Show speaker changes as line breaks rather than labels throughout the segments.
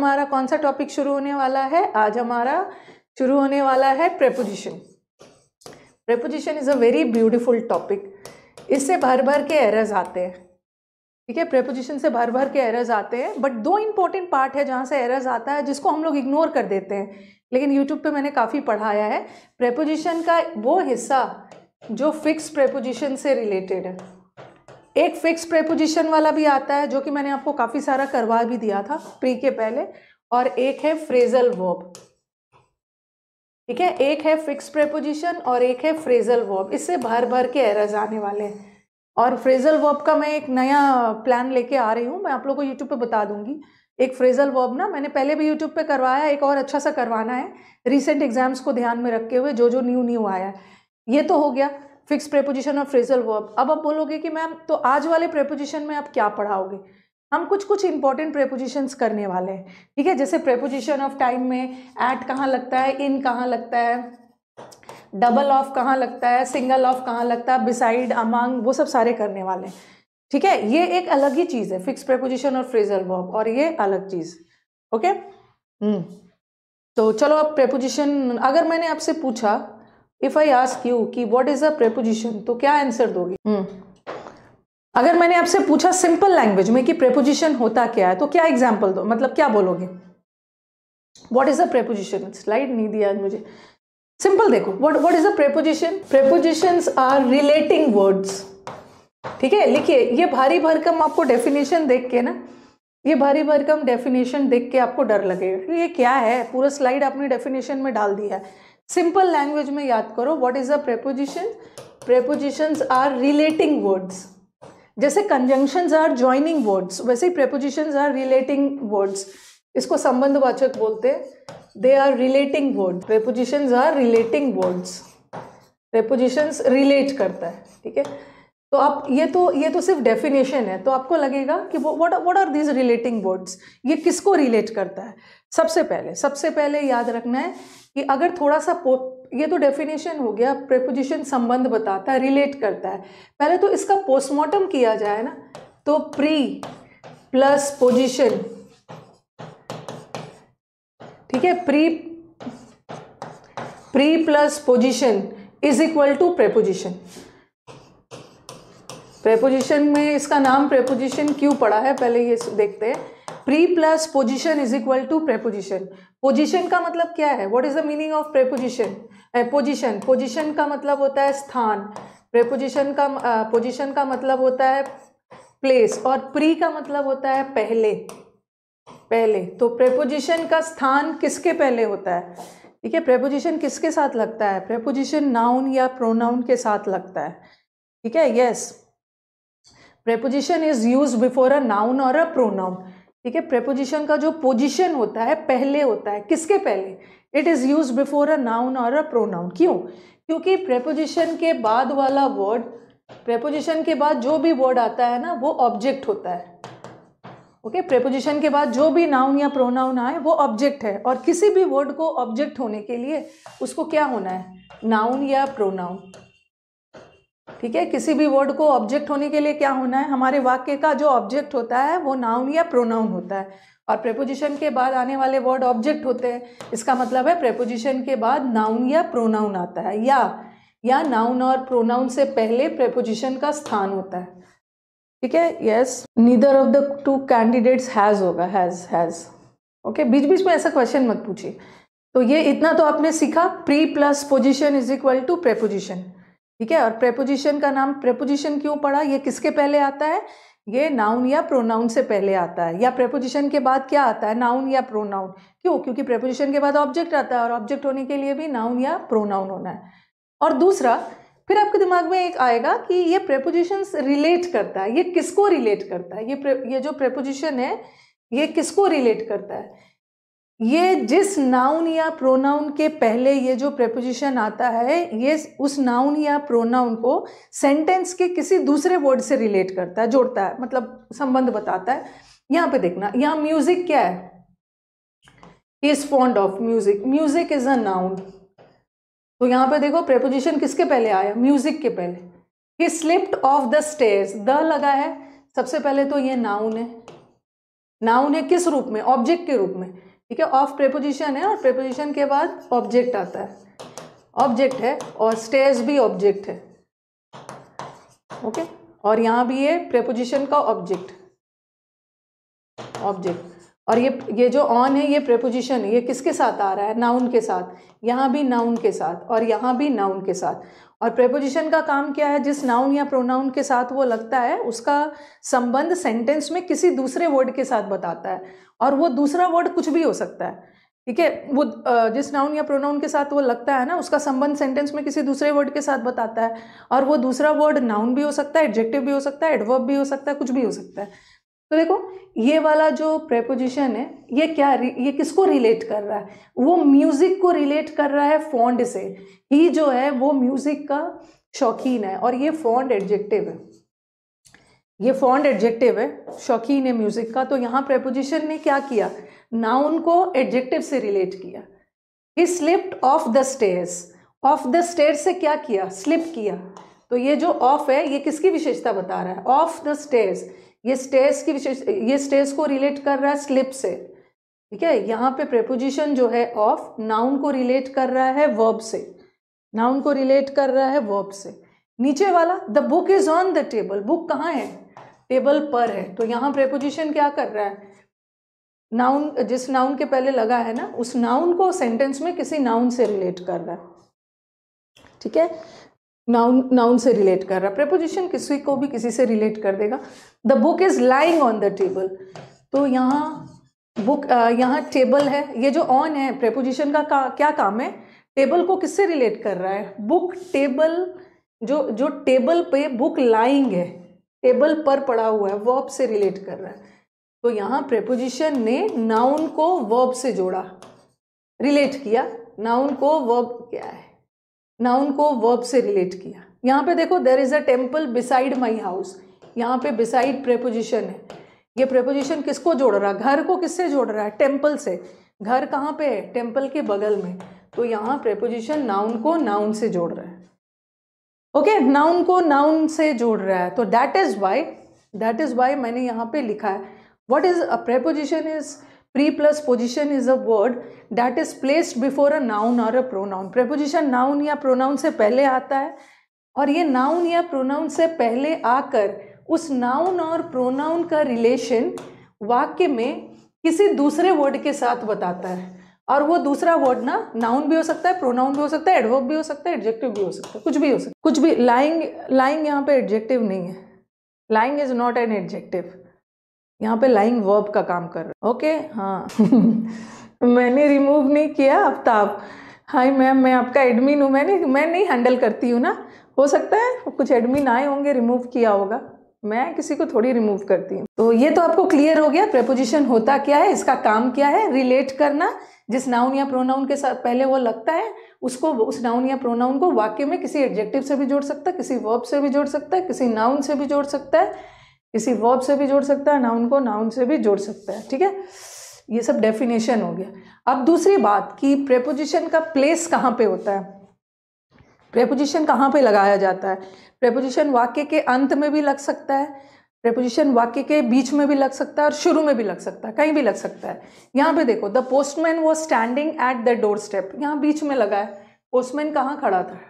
हमारा कौन सा टॉपिक शुरू होने वाला है आज हमारा शुरू होने वाला है preposition preposition is a very beautiful topic इससे भर भर के एरर्स आते हैं ठीक है प्रेपोजिशन से भर भर के एरर्स आते हैं बट दो इंपॉर्टेंट पार्ट है जहाँ से एरर्स आता है जिसको हम लोग इग्नोर कर देते हैं लेकिन यूट्यूब पे मैंने काफ़ी पढ़ाया है प्रेपोजिशन का वो हिस्सा जो फिक्स प्रेपोजिशन से रिलेटेड है एक फिक्स प्रेपोजिशन वाला भी आता है जो कि मैंने आपको काफ़ी सारा करवा भी दिया था प्री के पहले और एक है फ्रेजल वर्ब ठीक है एक है फिक्स प्रेपोजिशन और एक है फ्रेजल वर्ब इससे भर भर के एरर्स आने वाले हैं और फ्रेजल वर्ब का मैं एक नया प्लान लेके आ रही हूँ मैं आप लोग को यूट्यूब पे बता दूंगी एक फ्रेजल वर्ब ना मैंने पहले भी यूट्यूब पे करवाया एक और अच्छा सा करवाना है रिसेंट एग्जाम्स को ध्यान में रखे हुए जो जो न्यू न्यू आया है ये तो हो गया फिक्स प्रेपोजिशन और फ्रेजल वर्ब अब आप बोलोगे कि मैम तो आज वाले प्रेपोजिशन में आप क्या पढ़ाओगे हम कुछ कुछ इंपॉर्टेंट प्रेपोजिशंस करने वाले हैं ठीक है जैसे प्रेपोजिशन ऑफ टाइम में एट कहाँ लगता है इन कहाँ लगता है डबल ऑफ कहाँ लगता है सिंगल ऑफ कहाँ लगता है बिसाइड अमांग वो सब सारे करने वाले हैं ठीक है ये एक अलग ही चीज़ है फिक्स प्रेपोजिशन और फ्रेजल वर्ब और ये अलग चीज़ ओके हम्म। तो चलो अब प्रेपोजिशन अगर मैंने आपसे पूछा इफ आई आस्क यू कि व्हाट इज अ प्रेपोजिशन तो क्या आंसर दोगे hmm. अगर मैंने आपसे पूछा सिंपल लैंग्वेज में कि प्रेपोजिशन होता क्या है तो क्या एग्जाम्पल दो मतलब क्या बोलोगे what is a preposition slide नहीं दिया मुझे सिंपल देखो what what is a preposition preposition are relating words ठीक है लिखिए ये भारी भरकम आपको डेफिनेशन देख के ना ये भारी भरकम डेफिनेशन देख के आपको डर लगेगा ये क्या है पूरा स्लाइड आपने डेफिनेशन में डाल दिया है सिंपल लैंग्वेज में याद करो what is a preposition prepositions are relating words जैसे कंजंक्शंस आर ज्वाइनिंग वर्ड्स वैसे ही प्रेपोजिशंस आर रिलेटिंग वर्ड्स इसको संबंधवाचक बोलते हैं they are relating word prepositions are relating words prepositions relate करता है ठीक है तो आप ये तो ये तो सिर्फ डेफिनेशन है तो आपको लगेगा कि वो what what are these relating words ये किसको रिलेट करता है सबसे पहले सबसे पहले याद रखना है कि अगर थोड़ा सा ये तो डेफिनेशन हो गया प्रेपोजिशन संबंध बताता है रिलेट करता है पहले तो इसका पोस्टमार्टम किया जाए ना तो प्री प्लस पोजिशन ठीक है pre pre plus position is equal to preposition preposition में इसका नाम प्रेपोजिशन क्यों पड़ा है पहले ये देखते हैं pre plus position is equal to preposition position का मतलब क्या है what is the meaning of preposition position position का मतलब होता है स्थान प्रेपोजिशन का पोजिशन uh, eh, का मतलब होता है प्लेस और प्री का मतलब होता है पहले पहले तो प्रेपोजिशन का स्थान किसके पहले होता है ठीक है प्रेपोजिशन किसके साथ लगता है प्रेपोजिशन नाउन या प्रोनाउन के साथ लगता है ठीक है yes preposition is use before a noun और अ प्रोनाउन ठीक है प्रेपोजिशन का जो पोजिशन होता है पहले होता है किसके पहले it is use before a noun और अ प्रोनाउन क्यों क्योंकि प्रेपोजिशन के बाद वाला वर्ड प्रेपोजिशन के बाद जो भी वर्ड आता है ना वो ऑब्जेक्ट होता है ओके प्रेपोजिशन के बाद जो भी नाउन या प्रोनाउन आए वो ऑब्जेक्ट है और किसी भी वर्ड को ऑब्जेक्ट होने के लिए उसको क्या होना है नाउन या प्रोनाउन ठीक है किसी भी वर्ड को ऑब्जेक्ट होने के लिए क्या होना है हमारे वाक्य का जो ऑब्जेक्ट होता है वो नाउन या प्रोनाउन होता है और प्रेपोजिशन के बाद आने वाले वर्ड ऑब्जेक्ट होते हैं इसका मतलब है प्रेपोजिशन के बाद नाउन या प्रोनाउन आता है या या नाउन और प्रोनाउन से पहले प्रेपोजिशन का स्थान होता है ठीक है yes neither of the two candidates has होगा हैज़ हैज़ ओके बीच बीच में ऐसा क्वेश्चन मत पूछिए तो ये इतना तो आपने सीखा pre plus position is equal to preposition ठीक है और प्रेपोजिशन का नाम प्रेपोजिशन क्यों पड़ा ये किसके पहले आता है ये नाउन या प्रोनाउन से पहले आता है या प्रेपोजिशन के बाद क्या आता है नाउन या प्रोनाउन क्यों क्योंकि प्रेपोजिशन के बाद ऑब्जेक्ट आता है और ऑब्जेक्ट होने के लिए भी नाउन या प्रोनाउन होना है और दूसरा फिर आपके दिमाग में एक आएगा कि ये प्रेपोजिशन रिलेट करता है ये किसको रिलेट करता है ये ये जो प्रेपोजिशन है ये किसको रिलेट करता है ये जिस नाउन या प्रोनाउन के पहले ये जो प्रेपोजिशन आता है ये उस नाउन या प्रोनाउन को सेंटेंस के किसी दूसरे वर्ड से रिलेट करता है जोड़ता है मतलब संबंध बताता है यहाँ पे देखना यहाँ म्यूजिक क्या है is fond of music music is a noun तो यहाँ पे देखो प्रेपोजिशन किसके पहले आया म्यूजिक के पहले he slipped off the stairs the लगा है सबसे पहले तो ये नाउन है नाउन है किस रूप में ऑब्जेक्ट के रूप में ठीक है ऑफ प्रेपोजिशन है और प्रेपोजिशन के बाद ऑब्जेक्ट आता है ऑब्जेक्ट है और स्टेज भी ऑब्जेक्ट है ओके okay? और यहाँ भी है प्रेपोजिशन का ऑब्जेक्ट ऑब्जेक्ट और ये ये जो ऑन है ये प्रेपोजिशन ये किसके साथ आ रहा है नाउन के साथ यहाँ भी नाउन के साथ और यहाँ भी नाउन के साथ और प्रेपोजिशन का काम क्या है जिस नाउन या प्रोनाउन के साथ वो लगता है उसका संबंध सेंटेंस में किसी दूसरे वर्ड के साथ बताता है और वो दूसरा वर्ड कुछ भी हो सकता है ठीक है वो जिस नाउन या प्रोनाउन के साथ वो लगता है ना उसका संबंध सेंटेंस में किसी दूसरे वर्ड के साथ बताता है और वो दूसरा वर्ड नाउन भी हो सकता है एडजेक्टिव भी हो सकता है एडवर्ब भी हो सकता है कुछ भी हो सकता है तो देखो ये वाला जो प्रेपोजिशन है ये क्या ये किसको रिलेट कर रहा है वो म्यूज़िक को रिलेट कर रहा है फॉन्ड से ही जो है वो म्यूज़िक का शौकीन है और ये फॉन्ड एडजेक्टिव है ये फॉन्ड एडजेक्टिव है शौकीन है म्यूज़िक का तो यहाँ प्रेपोजिशन ने क्या किया नाउन को एडजेक्टिव से रिलेट किया he slipped off the stairs off the stair से क्या किया स्लिप किया तो ये जो ऑफ है ये किसकी विशेषता बता रहा है ऑफ द स्टेयर्स ये स्टेज की विशेष ये स्टेज को रिलेट कर रहा है स्लिप से ठीक है यहाँ पे प्रेपोजिशन जो है ऑफ नाउन को रिलेट कर रहा है वर्ब से नाउन को रिलेट कर रहा है वर्ब से नीचे वाला the book is on the table book कहाँ है टेबल पर है तो यहाँ प्रेपोजिशन क्या कर रहा है नाउन जिस नाउन के पहले लगा है ना उस नाउन को सेंटेंस में किसी नाउन से रिलेट कर रहा है ठीक है नाउन नाउन से रिलेट कर रहा प्रपोजिशन किसी को भी किसी से रिलेट कर देगा the book is lying on the table तो यहाँ बुक यहाँ टेबल है ये जो ऑन है प्रपोजिशन का, का क्या काम है टेबल को किससे रिलेट कर रहा है बुक टेबल जो जो टेबल पे बुक लाइंग है टेबल पर पड़ा हुआ है वर्ब से रिलेट कर रहा है तो यहाँ प्रेपोजिशन ने नाउन को वर्ब से जोड़ा रिलेट किया नाउन को वर्ब क्या है नाउन को वर्ब से रिलेट किया यहाँ पे देखो there is a temple beside my house यहाँ पे बिसाइड प्रेपोजिशन है ये प्रेपोजिशन किसको जोड़ रहा है घर को किससे जोड़ रहा है टेम्पल से घर कहाँ पे है टेम्पल के बगल में तो यहाँ प्रेपोजिशन नाउन को नाउन से जोड़ रहा है ओके okay, नाउन को नाउन से जोड़ रहा है तो that is why that is why मैंने यहाँ पे लिखा है what is a preposition is pre plus position is a word that is placed before a noun और अ प्रोनाउन प्रपोजिशन नाउन या प्रोनाउन से पहले आता है और ये नाउन या प्रोनाउन से पहले आकर उस नाउन और प्रोनाउन का रिलेशन वाक्य में किसी दूसरे वर्ड के साथ बताता है और वो दूसरा वर्ड ना नाउन भी हो सकता है प्रोनाउन भी हो सकता है एडवर्ब भी हो सकता है एडजेक्टिव भी हो सकता है कुछ भी हो सकता है कुछ भी लाइंग लाइंग यहाँ पे एडजेक्टिव नहीं है lying is not an adjective यहाँ पे लाइंग वर्ब का काम कर रहा ओके हाँ मैंने रिमूव नहीं किया आफ्ताब हाय मैम मैं आपका एडमिन हूँ मैंने मैं नहीं हैंडल करती हूँ ना हो सकता है कुछ एडमिन आए होंगे रिमूव किया होगा मैं किसी को थोड़ी रिमूव करती हूँ तो ये तो आपको क्लियर हो गया प्रपोजिशन होता क्या है इसका काम क्या है रिलेट करना जिस नाउन या प्रोनाउन के साथ पहले वो लगता है उसको उस नाउन या प्रोनाउन को वाक्य में किसी एडजेक्टिव से भी जोड़ सकता है किसी वर्ब से भी जोड़ सकता है किसी नाउन से भी जोड़ सकता है किसी वर्ब से भी जोड़ सकता है नाउन को नाउन से भी जोड़ सकता है ठीक है ये सब डेफिनेशन हो गया अब दूसरी बात कि प्रेपोजिशन का प्लेस कहाँ पे होता है प्रेपोजिशन कहाँ पे लगाया जाता है प्रेपोजिशन वाक्य के अंत में भी लग सकता है प्रेपोजिशन वाक्य के बीच में भी लग सकता है और शुरू में भी लग सकता है कहीं भी लग सकता है यहाँ पे देखो द पोस्टमैन वो standing at the door step यहाँ बीच में लगा है पोस्टमैन कहाँ खड़ा था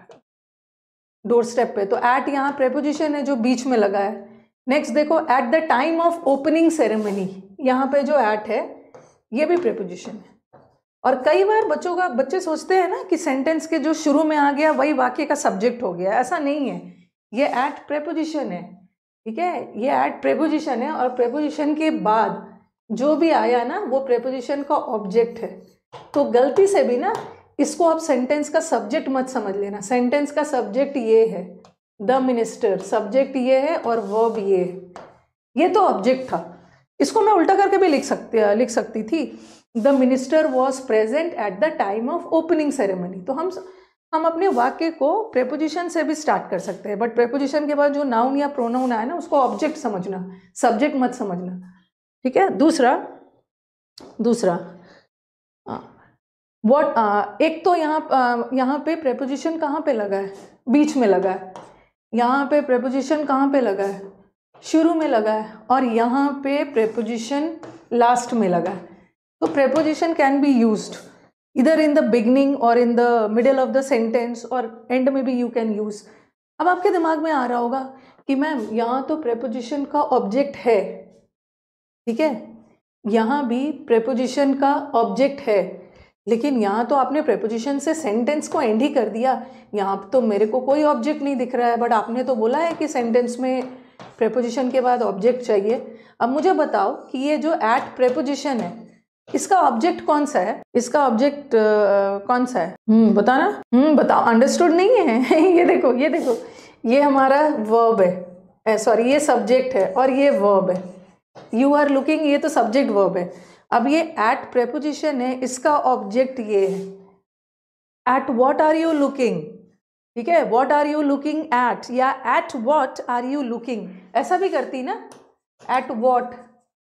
डोर स्टेप पे तो एट यहाँ प्रेपोजिशन है जो बीच में लगा है नेक्स्ट देखो at the time of opening ceremony यहाँ पे जो एट है ये भी प्रेपोजिशन है और कई बार बच्चों का बच्चे सोचते हैं ना कि सेंटेंस के जो शुरू में आ गया वही वाक्य का सब्जेक्ट हो गया ऐसा नहीं है ये एट प्रेपोजिशन है ठीक है ये एट प्रेपोजिशन है और प्रेपोजिशन के बाद जो भी आया ना वो प्रेपोजिशन का ऑब्जेक्ट है तो गलती से भी ना इसको आप सेंटेंस का सब्जेक्ट मत समझ लेना सेंटेंस का सब्जेक्ट ये है द मिनिस्टर सब्जेक्ट ये है और वर्ब ये ये तो ऑब्जेक्ट था इसको मैं उल्टा करके भी लिख सकती लिख सकती थी the minister was present at the time of opening ceremony तो हम हम अपने वाक्य को प्रेपोजिशन से भी स्टार्ट कर सकते हैं बट प्रेपोजिशन के बाद जो नाउन या प्रोनाउन आया ना उसको ऑब्जेक्ट समझना सब्जेक्ट मत समझना ठीक है दूसरा दूसरा वॉट एक तो यहाँ यहाँ पे प्रेपोजिशन कहाँ पे लगा है बीच में लगा है यहाँ पे प्रेपोजिशन कहाँ पे लगा है शुरू में लगा है और यहाँ पे प्रेपोजिशन लास्ट में लगा है तो प्रेपोजिशन कैन बी यूज इधर इन द बिगनिंग और in the middle of the sentence और एंड में भी यू कैन यूज़ अब आपके दिमाग में आ रहा होगा कि मैम यहाँ तो प्रेपोजिशन का ऑब्जेक्ट है ठीक है यहाँ भी प्रेपोजिशन का ऑब्जेक्ट है लेकिन यहाँ तो आपने प्रेपोजिशन से सेंटेंस को एंड ही कर दिया यहाँ तो मेरे को कोई ऑब्जेक्ट नहीं दिख रहा है बट आपने तो बोला है कि सेंटेंस में प्रेपोजिशन के बाद ऑब्जेक्ट चाहिए अब मुझे बताओ कि ये जो एट प्रेपोजिशन है इसका ऑब्जेक्ट कौन सा है इसका ऑब्जेक्ट uh, कौन सा है हम्म बताना हम्म बताओ अंडरस्टूड नहीं है ये देखो ये देखो ये हमारा वर्ब है सॉरी ये सब्जेक्ट है और ये वर्ब है यू आर लुकिंग ये तो सब्जेक्ट वर्ब है अब ये एट प्रेपोजिशन है इसका ऑब्जेक्ट ये है at what are you looking ठीक है what are you looking at या at what are you looking ऐसा भी करती ना एट वॉट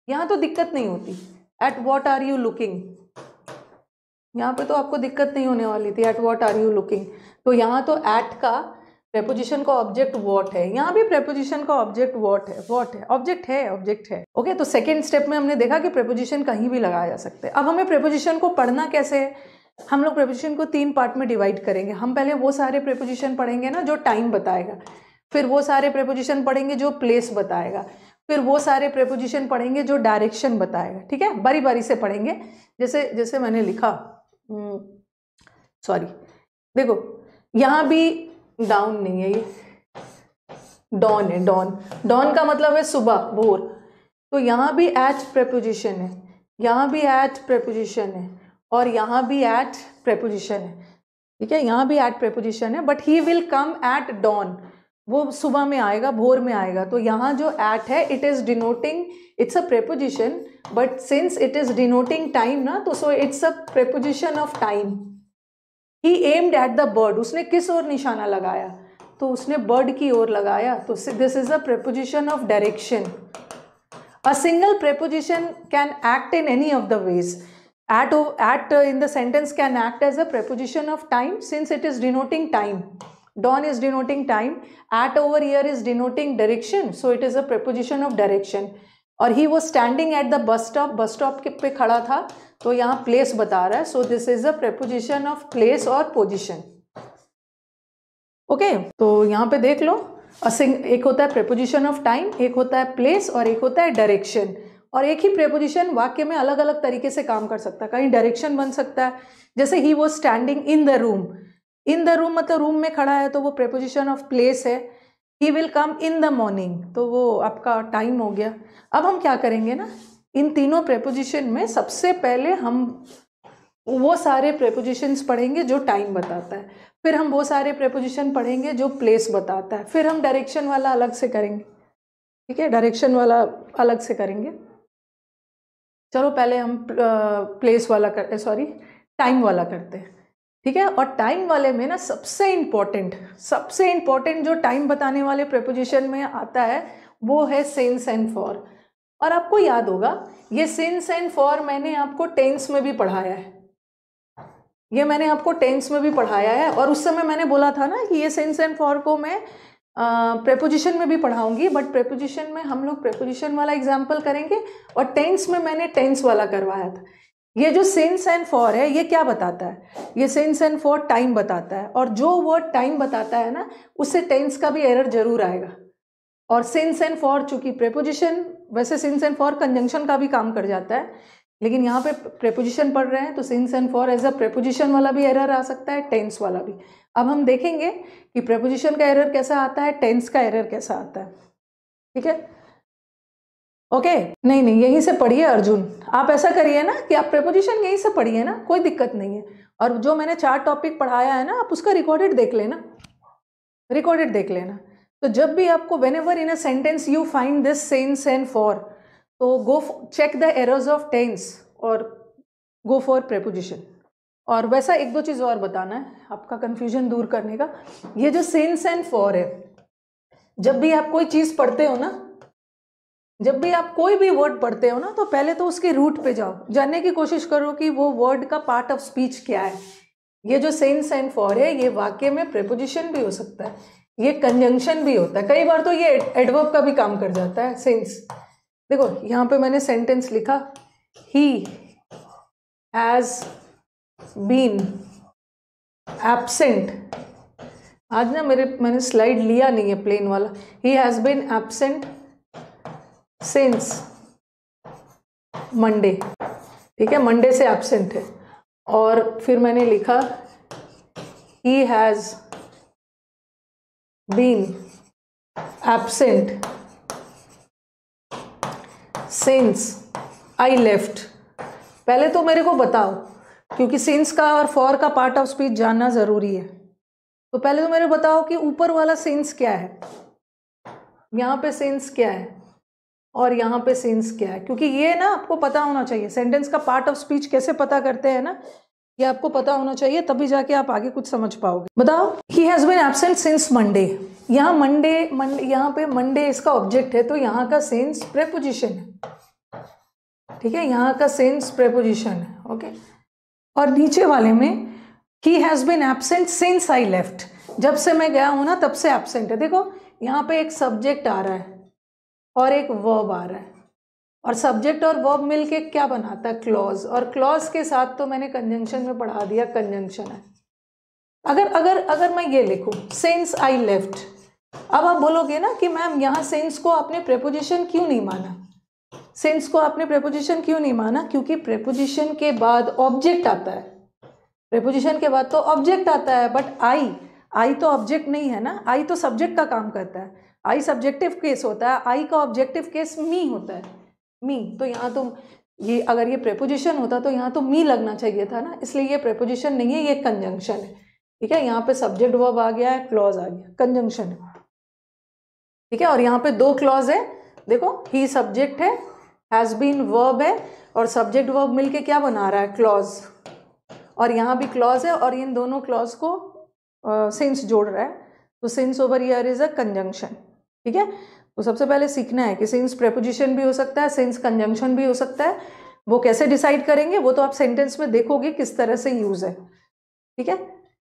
यहाँ तो दिक्कत नहीं होती at what are you looking यहाँ पे तो आपको दिक्कत नहीं होने वाली थी at what are you looking तो यहाँ तो एट का प्रेपोजिशन का ऑब्जेक्ट वॉट है यहाँ भी प्रेपोजिशन का ऑब्जेक्ट वॉट है वॉट है ऑब्जेक्ट है ऑब्जेक्ट है ओके तो सेकेंड स्टेप में हमने देखा कि प्रेपोजिशन कहीं भी लगाया जा सकता है अब हमें प्रेपोजिशन को पढ़ना कैसे है हम लोग प्रेपोजिशन को तीन पार्ट में डिवाइड करेंगे हम पहले वो सारे प्रेपोजिशन पढ़ेंगे ना जो टाइम बताएगा फिर वो सारे प्रेपोजिशन पढ़ेंगे जो प्लेस बताएगा फिर वो सारे प्रेपोजिशन पढ़ेंगे जो डायरेक्शन बताएगा ठीक है बारी बारी से पढ़ेंगे जैसे जैसे मैंने लिखा सॉरी हम्म, देखो यहाँ भी डाउन नहीं है ये डॉन है डॉन डॉन का मतलब है सुबह भोर तो यहाँ भी एट प्रेपोजिशन है यहाँ भी एट प्रेपोजिशन है और यहाँ भी एट प्रेपोजिशन है ठीक है यहाँ भी एट प्रेपोजिशन है but he will come at dawn वो सुबह में आएगा भोर में आएगा तो यहाँ जो एट है it is denoting it's a preposition but since it is denoting time ना तो so it's a preposition of time he aimed at the bird उसने किस ओर निशाना लगाया तो उसने बर्ड की ओर लगाया तो this is a preposition of direction a single preposition can act in any of the ways at at in the sentence can act as a preposition of time since it is denoting time dawn is denoting time at over here is denoting direction so it is a preposition of direction और he वो standing at the bus stop bus stop के पे खड़ा था तो यहाँ place बता रहा है so this is a preposition of place और पोजिशन ओके तो यहाँ पे देख लो एक होता है प्रेपोजिशन ऑफ टाइम एक होता है प्लेस और एक होता है डायरेक्शन और एक ही प्रेपोजिशन वाक्य में अलग अलग तरीके से काम कर सकता है कहीं डायरेक्शन बन सकता है जैसे ही वो standing in the room in the room मतलब रूम में खड़ा है तो वो प्रेपोजिशन ऑफ प्लेस है he will come in the morning तो वो आपका टाइम हो गया अब हम क्या करेंगे ना इन तीनों प्रेपोजिशन में सबसे पहले हम वो सारे प्रेपोजिशंस पढ़ेंगे जो टाइम बताता है फिर हम वो सारे प्रेपोजिशन पढ़ेंगे जो प्लेस बताता है फिर हम डायरेक्शन वाला अलग से करेंगे ठीक है डायरेक्शन वाला अलग से करेंगे चलो पहले हम प्लेस वाला कर सॉरी टाइम वाला करते हैं ठीक है और टाइम वाले में ना सबसे इंपॉर्टेंट सबसे इंपॉर्टेंट जो टाइम बताने वाले प्रपोजिशन में आता है वो है सेंस एंड फॉर और आपको याद होगा ये सेंस एंड फॉर मैंने आपको टेंस में भी पढ़ाया है ये मैंने आपको टेंस में भी पढ़ाया है और उस समय मैंने बोला था ना कि ये सेंस एंड फॉर को मैं प्रेपोजिशन में भी पढ़ाऊंगी बट प्रेपोजिशन में हम लोग प्रेपोजिशन वाला एग्जाम्पल करेंगे और टेंस में मैंने टेंस वाला करवाया था ये जो सेंस एंड फॉर है ये क्या बताता है ये सेंस एंड फॉर टाइम बताता है और जो वर्ड टाइम बताता है ना उससे टेंस का भी एरर जरूर आएगा और सेंस एंड फॉर चूंकि प्रेपोजिशन वैसे सेंस एंड फॉर कंजंक्शन का भी काम कर जाता है लेकिन यहाँ पे प्रेपोजिशन पढ़ रहे हैं तो since and for as a preposition वाला भी एरर आ सकता है टेंस वाला भी अब हम देखेंगे कि प्रेपोजिशन का एरर कैसा आता है टेंस का एरर कैसा आता है ठीक है ओके okay? नहीं नहीं यहीं से पढ़िए अर्जुन आप ऐसा करिए ना कि आप प्रेपोजिशन यहीं से पढ़िए ना कोई दिक्कत नहीं है और जो मैंने चार टॉपिक पढ़ाया है ना आप उसका रिकॉर्डेड देख लेना रिकॉर्डेड देख लेना तो जब भी आपको whenever in a sentence you find this since and for तो go check the errors of tense और गो फॉर प्रेपोजिशन और वैसा एक दो चीज़ और बताना है आपका कन्फ्यूजन दूर करने का ये जो सेंस एंड फॉर है जब भी आप कोई चीज़ पढ़ते हो ना जब भी आप कोई भी वर्ड पढ़ते हो ना तो पहले तो उसके रूट पे जाओ जानने की कोशिश करो कि वो वर्ड का पार्ट ऑफ स्पीच क्या है ये जो सेंस एंड फॉर है ये वाक्य में प्रेपोजिशन भी हो सकता है ये कंजंक्शन भी होता है कई बार तो ये एडवर्ब का भी काम कर जाता है सेंस देखो यहाँ पे मैंने सेंटेंस लिखा ही हैज़ बीन एबसेंट आज ना मेरे मैंने स्लाइड लिया नहीं है प्लेन वाला he has been absent since Monday ठीक है मंडे से एबसेंट है और फिर मैंने लिखा he has been absent since I left पहले तो मेरे को बताओ क्योंकि सिंस का और फॉर का पार्ट ऑफ स्पीच जानना ज़रूरी है तो पहले तो मेरे बताओ कि ऊपर वाला सिंस क्या है यहाँ पे सिंस क्या है और यहाँ पे सेंस क्या है क्योंकि ये ना आपको पता होना चाहिए सेंटेंस का पार्ट ऑफ स्पीच कैसे पता करते हैं ना ये आपको पता होना चाहिए तभी जाके आप आगे कुछ समझ पाओगे बताओ he has been absent since Monday यहाँ मंडे मंडे यहाँ पे मंडे इसका ऑब्जेक्ट है तो यहाँ का सेंस प्रेपोजिशन है ठीक है यहाँ का सेंस प्रेपोजिशन है ओके और नीचे वाले में he has been absent since I left जब से मैं गया हूँ ना तब से एबसेंट है देखो यहाँ पे एक सब्जेक्ट आ रहा है और एक वर्ब आ रहा है और सब्जेक्ट और वर्ब मिलके क्या बनाता है क्लॉज और क्लॉज के साथ तो मैंने कंजंक्शन में पढ़ा दिया कंजंक्शन है अगर अगर अगर मैं ये लिखूँ सेंस आई लेफ्ट अब आप बोलोगे ना कि मैम यहाँ सेंस को आपने प्रेपोजिशन क्यों नहीं माना सेंस को आपने प्रेपोजिशन क्यों नहीं माना क्योंकि प्रेपोजिशन के बाद ऑब्जेक्ट आता है प्रेपोजिशन के बाद तो ऑब्जेक्ट आता है बट आई आई तो ऑब्जेक्ट नहीं है ना आई तो सब्जेक्ट का काम करता है आई सब्जेक्टिव केस होता है आई का ऑब्जेक्टिव केस मी होता है मी तो यहाँ तो ये अगर ये प्रेपोजिशन होता तो यहाँ तो मी लगना चाहिए था ना इसलिए ये प्रेपोजिशन नहीं है ये कंजंक्शन है ठीक है यहाँ पे सब्जेक्ट वर्ब आ गया है क्लॉज आ गया कंजंक्शन है ठीक है और यहाँ पे दो क्लॉज है देखो ही सब्जेक्ट है हैज़ बीन वर्ब है और सब्जेक्ट वर्ब मिलके क्या बना रहा है क्लॉज और यहाँ भी क्लॉज है और इन दोनों क्लॉज को सिंस uh, जोड़ रहा है तो since over here is a conjunction ठीक है तो सबसे पहले सीखना है कि सिंस प्रेपोजिशन भी हो सकता है सिंस कंजंक्शन भी हो सकता है वो कैसे डिसाइड करेंगे वो तो आप सेंटेंस में देखोगे किस तरह से यूज़ है ठीक है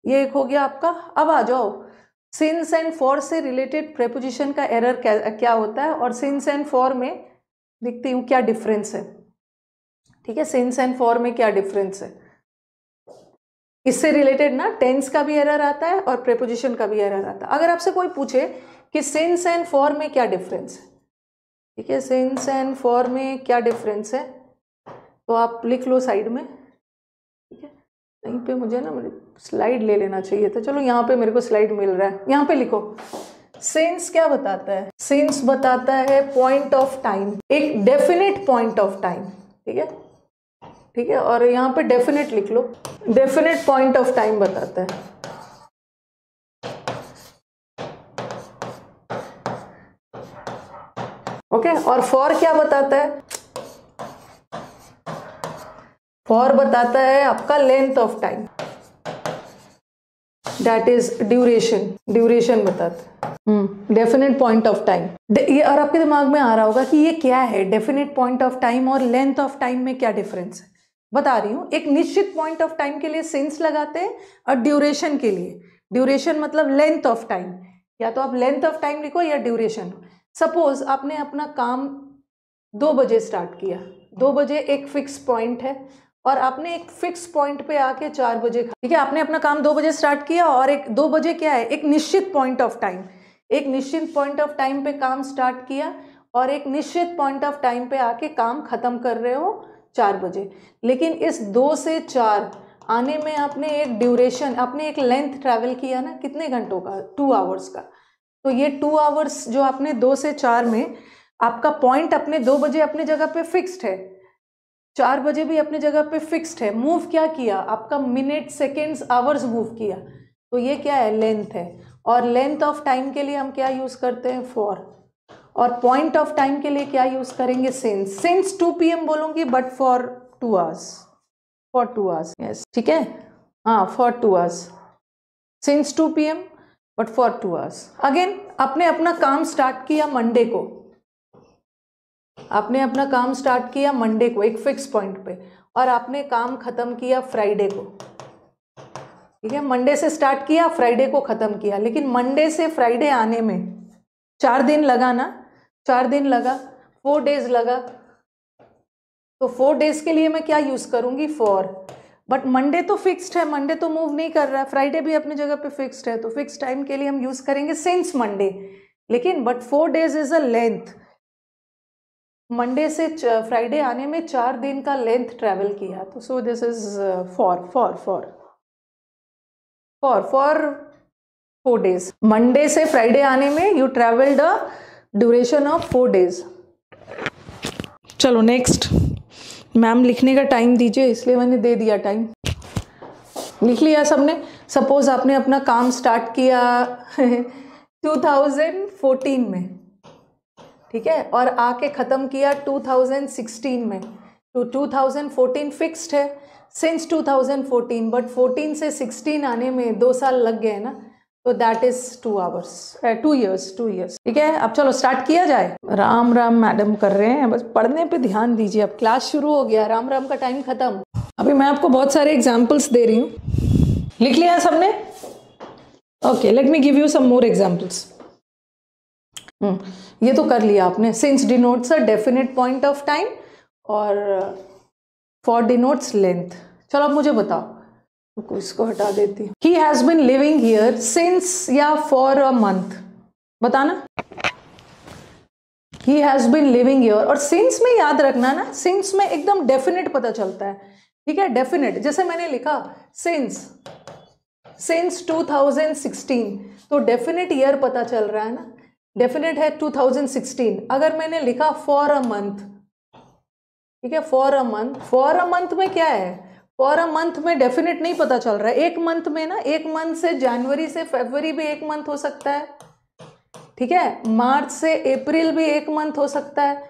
ये एक हो गया आपका अब आ जाओ सिंस एंड फॉर से रिलेटेड प्रेपोजिशन का एरर क्या होता है और सिंस एंड फॉर में देखती हूँ क्या डिफरेंस है ठीक है सिंस एंड फॉर में क्या डिफरेंस है इससे रिलेटेड ना टेंस का भी एरर आता है और प्रेपोजिशन का भी एरर आता है अगर आपसे कोई पूछे कि सिंस एंड फॉर में क्या डिफरेंस है ठीक है सिंस एंड फॉर में क्या डिफरेंस है तो आप लिख लो साइड में ठीक है कहीं पे मुझे ना मुझे स्लाइड ले लेना चाहिए था चलो यहाँ पे मेरे को स्लाइड मिल रहा है यहाँ पे लिखो सेंस क्या बताता है सेंस बताता है पॉइंट ऑफ टाइम एक डेफिनेट पॉइंट ऑफ टाइम ठीक है ठीक है और यहाँ पे डेफिनेट लिख लो डेफिनेट पॉइंट ऑफ टाइम बताता है ओके okay? और फॉर क्या बताता है फॉर बताता है आपका length of time that is duration duration बताता है डेफिनेट पॉइंट ऑफ टाइम ये और आपके दिमाग में आ रहा होगा कि ये क्या है डेफिनेट पॉइंट ऑफ टाइम और लेंथ ऑफ टाइम में क्या डिफरेंस है बता रही हूँ एक निश्चित पॉइंट ऑफ टाइम के लिए सेंस लगाते हैं और ड्यूरेशन के लिए ड्यूरेशन मतलब लेंथ ऑफ टाइम या तो आप लेंथ ऑफ टाइम लिखो या ड्यूरेशन सपोज़ आपने अपना काम दो बजे स्टार्ट किया दो बजे एक फिक्स पॉइंट है और आपने एक फिक्स पॉइंट पे आके चार बजे ठीक है आपने अपना काम दो बजे स्टार्ट किया और एक दो बजे क्या है एक निश्चित पॉइंट ऑफ टाइम एक निश्चित पॉइंट ऑफ टाइम पे काम स्टार्ट किया और एक निश्चित पॉइंट ऑफ टाइम पे आके काम ख़त्म कर रहे हो चार बजे लेकिन इस दो से चार आने में आपने एक ड्यूरेशन आपने एक लेंथ ट्रैवल किया ना कितने घंटों का टू आवर्स का तो ये टू आवर्स जो आपने दो से चार में आपका पॉइंट अपने दो बजे अपने जगह पे फिक्स्ड है चार बजे भी अपने जगह पे फिक्स्ड है मूव क्या किया आपका मिनट सेकेंड्स आवर्स मूव किया तो ये क्या है लेंथ है और लेंथ ऑफ टाइम के लिए हम क्या यूज़ करते हैं फॉर और पॉइंट ऑफ टाइम के लिए क्या यूज़ करेंगे since since two P m बोलूँगी but for two hours for two hours yes ठीक है हाँ for two hours since two P m but for two hours again आपने अपना काम स्टार्ट किया मंडे को आपने अपना काम स्टार्ट किया मंडे को एक फिक्स पॉइंट पे और आपने काम ख़त्म किया फ्राइडे को ठीक है मंडे से स्टार्ट किया फ्राइडे को ख़त्म किया लेकिन मंडे से फ्राइडे आने में चार दिन लगा ना चार दिन लगा फोर डेज लगा तो फोर डेज के लिए मैं क्या यूज़ करूंगी फॉर बट मंडे तो फिक्स्ड है मंडे तो मूव नहीं कर रहा है फ्राइडे भी अपनी जगह पे फिक्स्ड है तो फिक्स टाइम के लिए हम यूज़ करेंगे सिंस मंडे लेकिन but four days is a length Monday से फ्राइडे आने में चार दिन का लेंथ ट्रेवल किया तो so this is for for for for for four days Monday से फ्राइडे आने में you travelled a duration of four days चलो नेक्स्ट मैम लिखने का टाइम दीजिए इसलिए मैंने दे दिया टाइम लिख लिया सबने सपोज आपने अपना काम स्टार्ट किया 2014 में ठीक है और आके ख़त्म किया 2016 में तो 2014 फिक्स्ड है सिंस 2014 बट 14 से 16 आने में दो साल लग गए ना तो that is two hours two years two years ठीक है अब चलो स्टार्ट किया जाए राम राम मैडम कर रहे हैं बस पढ़ने पे ध्यान दीजिए अब क्लास शुरू हो गया राम राम का टाइम खत्म अभी मैं आपको बहुत सारे एग्जाम्पल्स दे रही हूँ लिख लिया सबने okay let me give you some more examples ये तो कर लिया आपने since denotes a definite point of time और फॉर डिनोट्स लेंथ चलो आप मुझे बताओ इसको हटा देती हूँ he has been living here since या फॉर अ मंथ बताना he has been living here और सिंस में याद रखना ना सिंस में एकदम डेफिनेट पता चलता है ठीक है डेफिनेट जैसे मैंने लिखा सिंस सिंस 2016 तो डेफिनेट ईयर पता चल रहा है ना डेफिनेट है 2016 अगर मैंने लिखा फॉर अ मंथ ठीक है for a month for a month में क्या है फॉर अ मंथ में डेफिनेट नहीं पता चल रहा है एक मंथ में ना एक मंथ से जनवरी से फेबररी भी एक मंथ हो सकता है ठीक है मार्च से अप्रैल भी एक मंथ हो सकता है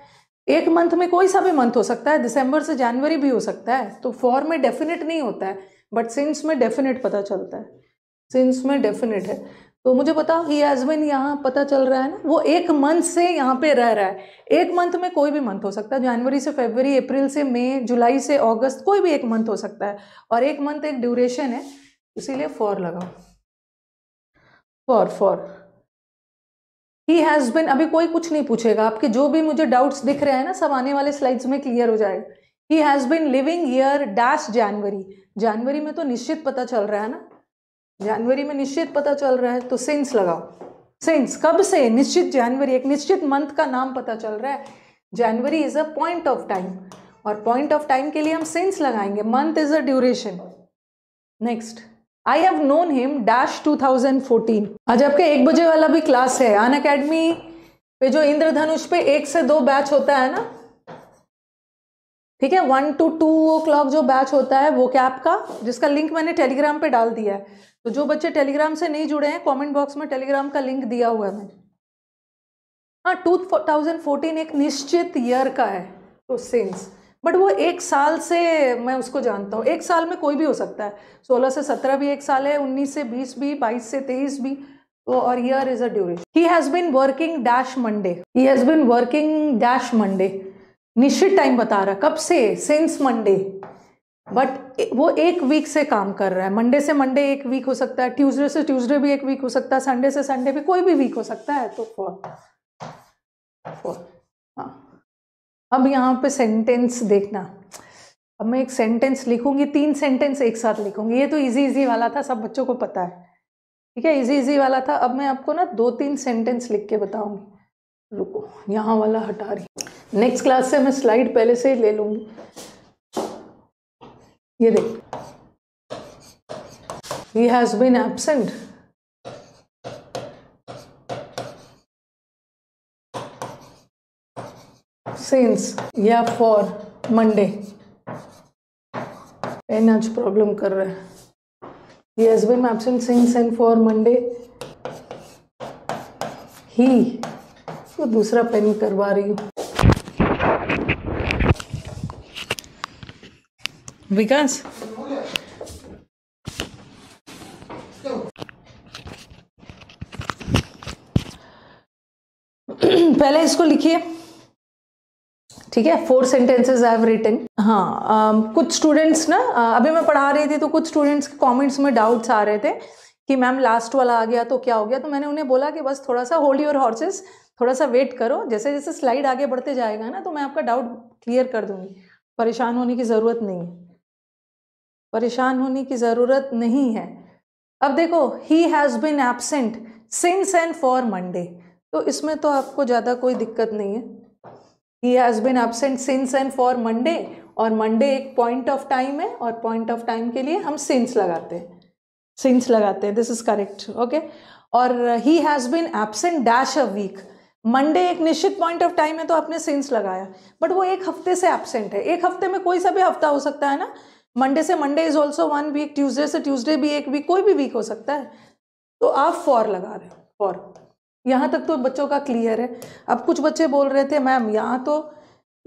एक मंथ में कोई सा भी मंथ हो सकता है दिसंबर से जनवरी भी हो सकता है तो फॉर में डेफिनेट नहीं होता है बट सिंस में डेफिनेट पता चलता है सिंस में डेफिनेट है तो मुझे बताओ ही हैज़ बिन यहाँ पता चल रहा है ना वो एक मंथ से यहाँ पे रह रहा है एक मंथ में कोई भी मंथ हो सकता है जनवरी से फरवरी अप्रैल से मई जुलाई से अगस्त कोई भी एक मंथ हो सकता है और एक मंथ एक ड्यूरेशन है इसीलिए फॉर लगाओ for for he has been अभी कोई कुछ नहीं पूछेगा आपके जो भी मुझे डाउट्स दिख रहे हैं ना सब आने वाले स्लाइड्स में क्लियर हो जाएगा he has been living here dash January जनवरी में तो निश्चित पता चल रहा है ना जनवरी में निश्चित पता चल रहा है तो सेंस लगाओ सेंस कब से निश्चित जनवरी एक निश्चित मंथ का नाम पता चल रहा है January is a point of time और पॉइंट ऑफ टाइम के लिए हम सेंस लगाएंगे month is a duration next I have known him dash two thousand fourteen आज आपके एक बजे वाला भी क्लास है अन अकेडमी पे जो इंद्रधनुष पे एक से दो बैच होता है ना ठीक है one two two o'clock जो बैच होता है वो क्या आपका जिसका लिंक मैंने टेलीग्राम पे डाल दिया है तो जो बच्चे टेलीग्राम से नहीं जुड़े हैं कमेंट बॉक्स में टेलीग्राम का लिंक दिया हुआ है मैंने हाँ टू थाउजेंड फोर्टीन एक निश्चित ईयर का है तो सिंस बट वो एक साल से मैं उसको जानता हूँ एक साल में कोई भी हो सकता है सोलह से सत्रह भी एक साल है उन्नीस से बीस भी बाईस से तेईस भी तो और year is a duration he has been working dash Monday he has been working dash Monday निश्चित टाइम बता रहा कब से सिंस मंडे बट वो एक वीक से काम कर रहा है मंडे से मंडे एक वीक हो सकता है ट्यूसडे से ट्यूसडे भी एक वीक हो सकता है संडे से संडे भी कोई भी वीक हो सकता है तो फोर फोर हाँ अब यहाँ पे सेंटेंस देखना अब मैं एक सेंटेंस लिखूंगी तीन सेंटेंस एक साथ लिखूंगी ये तो इजी इजी वाला था सब बच्चों को पता है ठीक है इजी इजी वाला था अब मैं आपको ना दो तीन सेंटेंस लिख के बताऊंगी रुको यहाँ वाला हटा रही नेक्स्ट क्लास से मैं स्लाइड पहले से ले लूंगी ये देख he has been absent since या फॉर मंडे एन आज प्रॉब्लम कर रहा है he has been absent since and for Monday ही तो दूसरा पेन करवा रही हूँ विकास पहले इसको लिखिए ठीक है four sentences I have written हाँ आ, um, कुछ स्टूडेंट्स ना uh, अभी मैं पढ़ा रही थी तो कुछ स्टूडेंट्स के कमेंट्स में डाउट्स आ रहे थे कि मैम लास्ट वाला आ गया तो क्या हो गया तो मैंने उन्हें बोला कि बस थोड़ा सा होल्ड योर हॉर्सेस थोड़ा सा वेट करो जैसे जैसे स्लाइड आगे बढ़ते जाएगा ना तो मैं आपका डाउट क्लियर कर दूंगी परेशान होने की ज़रूरत नहीं है परेशान होने की ज़रूरत नहीं है अब देखो he has been absent since and for Monday तो इसमें तो आपको ज़्यादा कोई दिक्कत नहीं है he has been absent since and for Monday और मंडे एक पॉइंट ऑफ टाइम है और पॉइंट ऑफ टाइम के लिए हम सिंस लगाते हैं सिंस लगाते हैं दिस इज़ करेक्ट ओके और he has been absent dash a week Monday एक निश्चित पॉइंट ऑफ टाइम है तो आपने सिंस लगाया बट वो एक हफ्ते से एबसेंट है एक हफ्ते में कोई सा भी हफ्ता हो सकता है ना मंडे से Monday is also one week Tuesday से ट्यूजडे भी एक वीक कोई भी वीक हो सकता है तो आप फॉर लगा रहे हो फॉर यहाँ तक तो बच्चों का क्लियर है अब कुछ बच्चे बोल रहे थे मैम यहाँ तो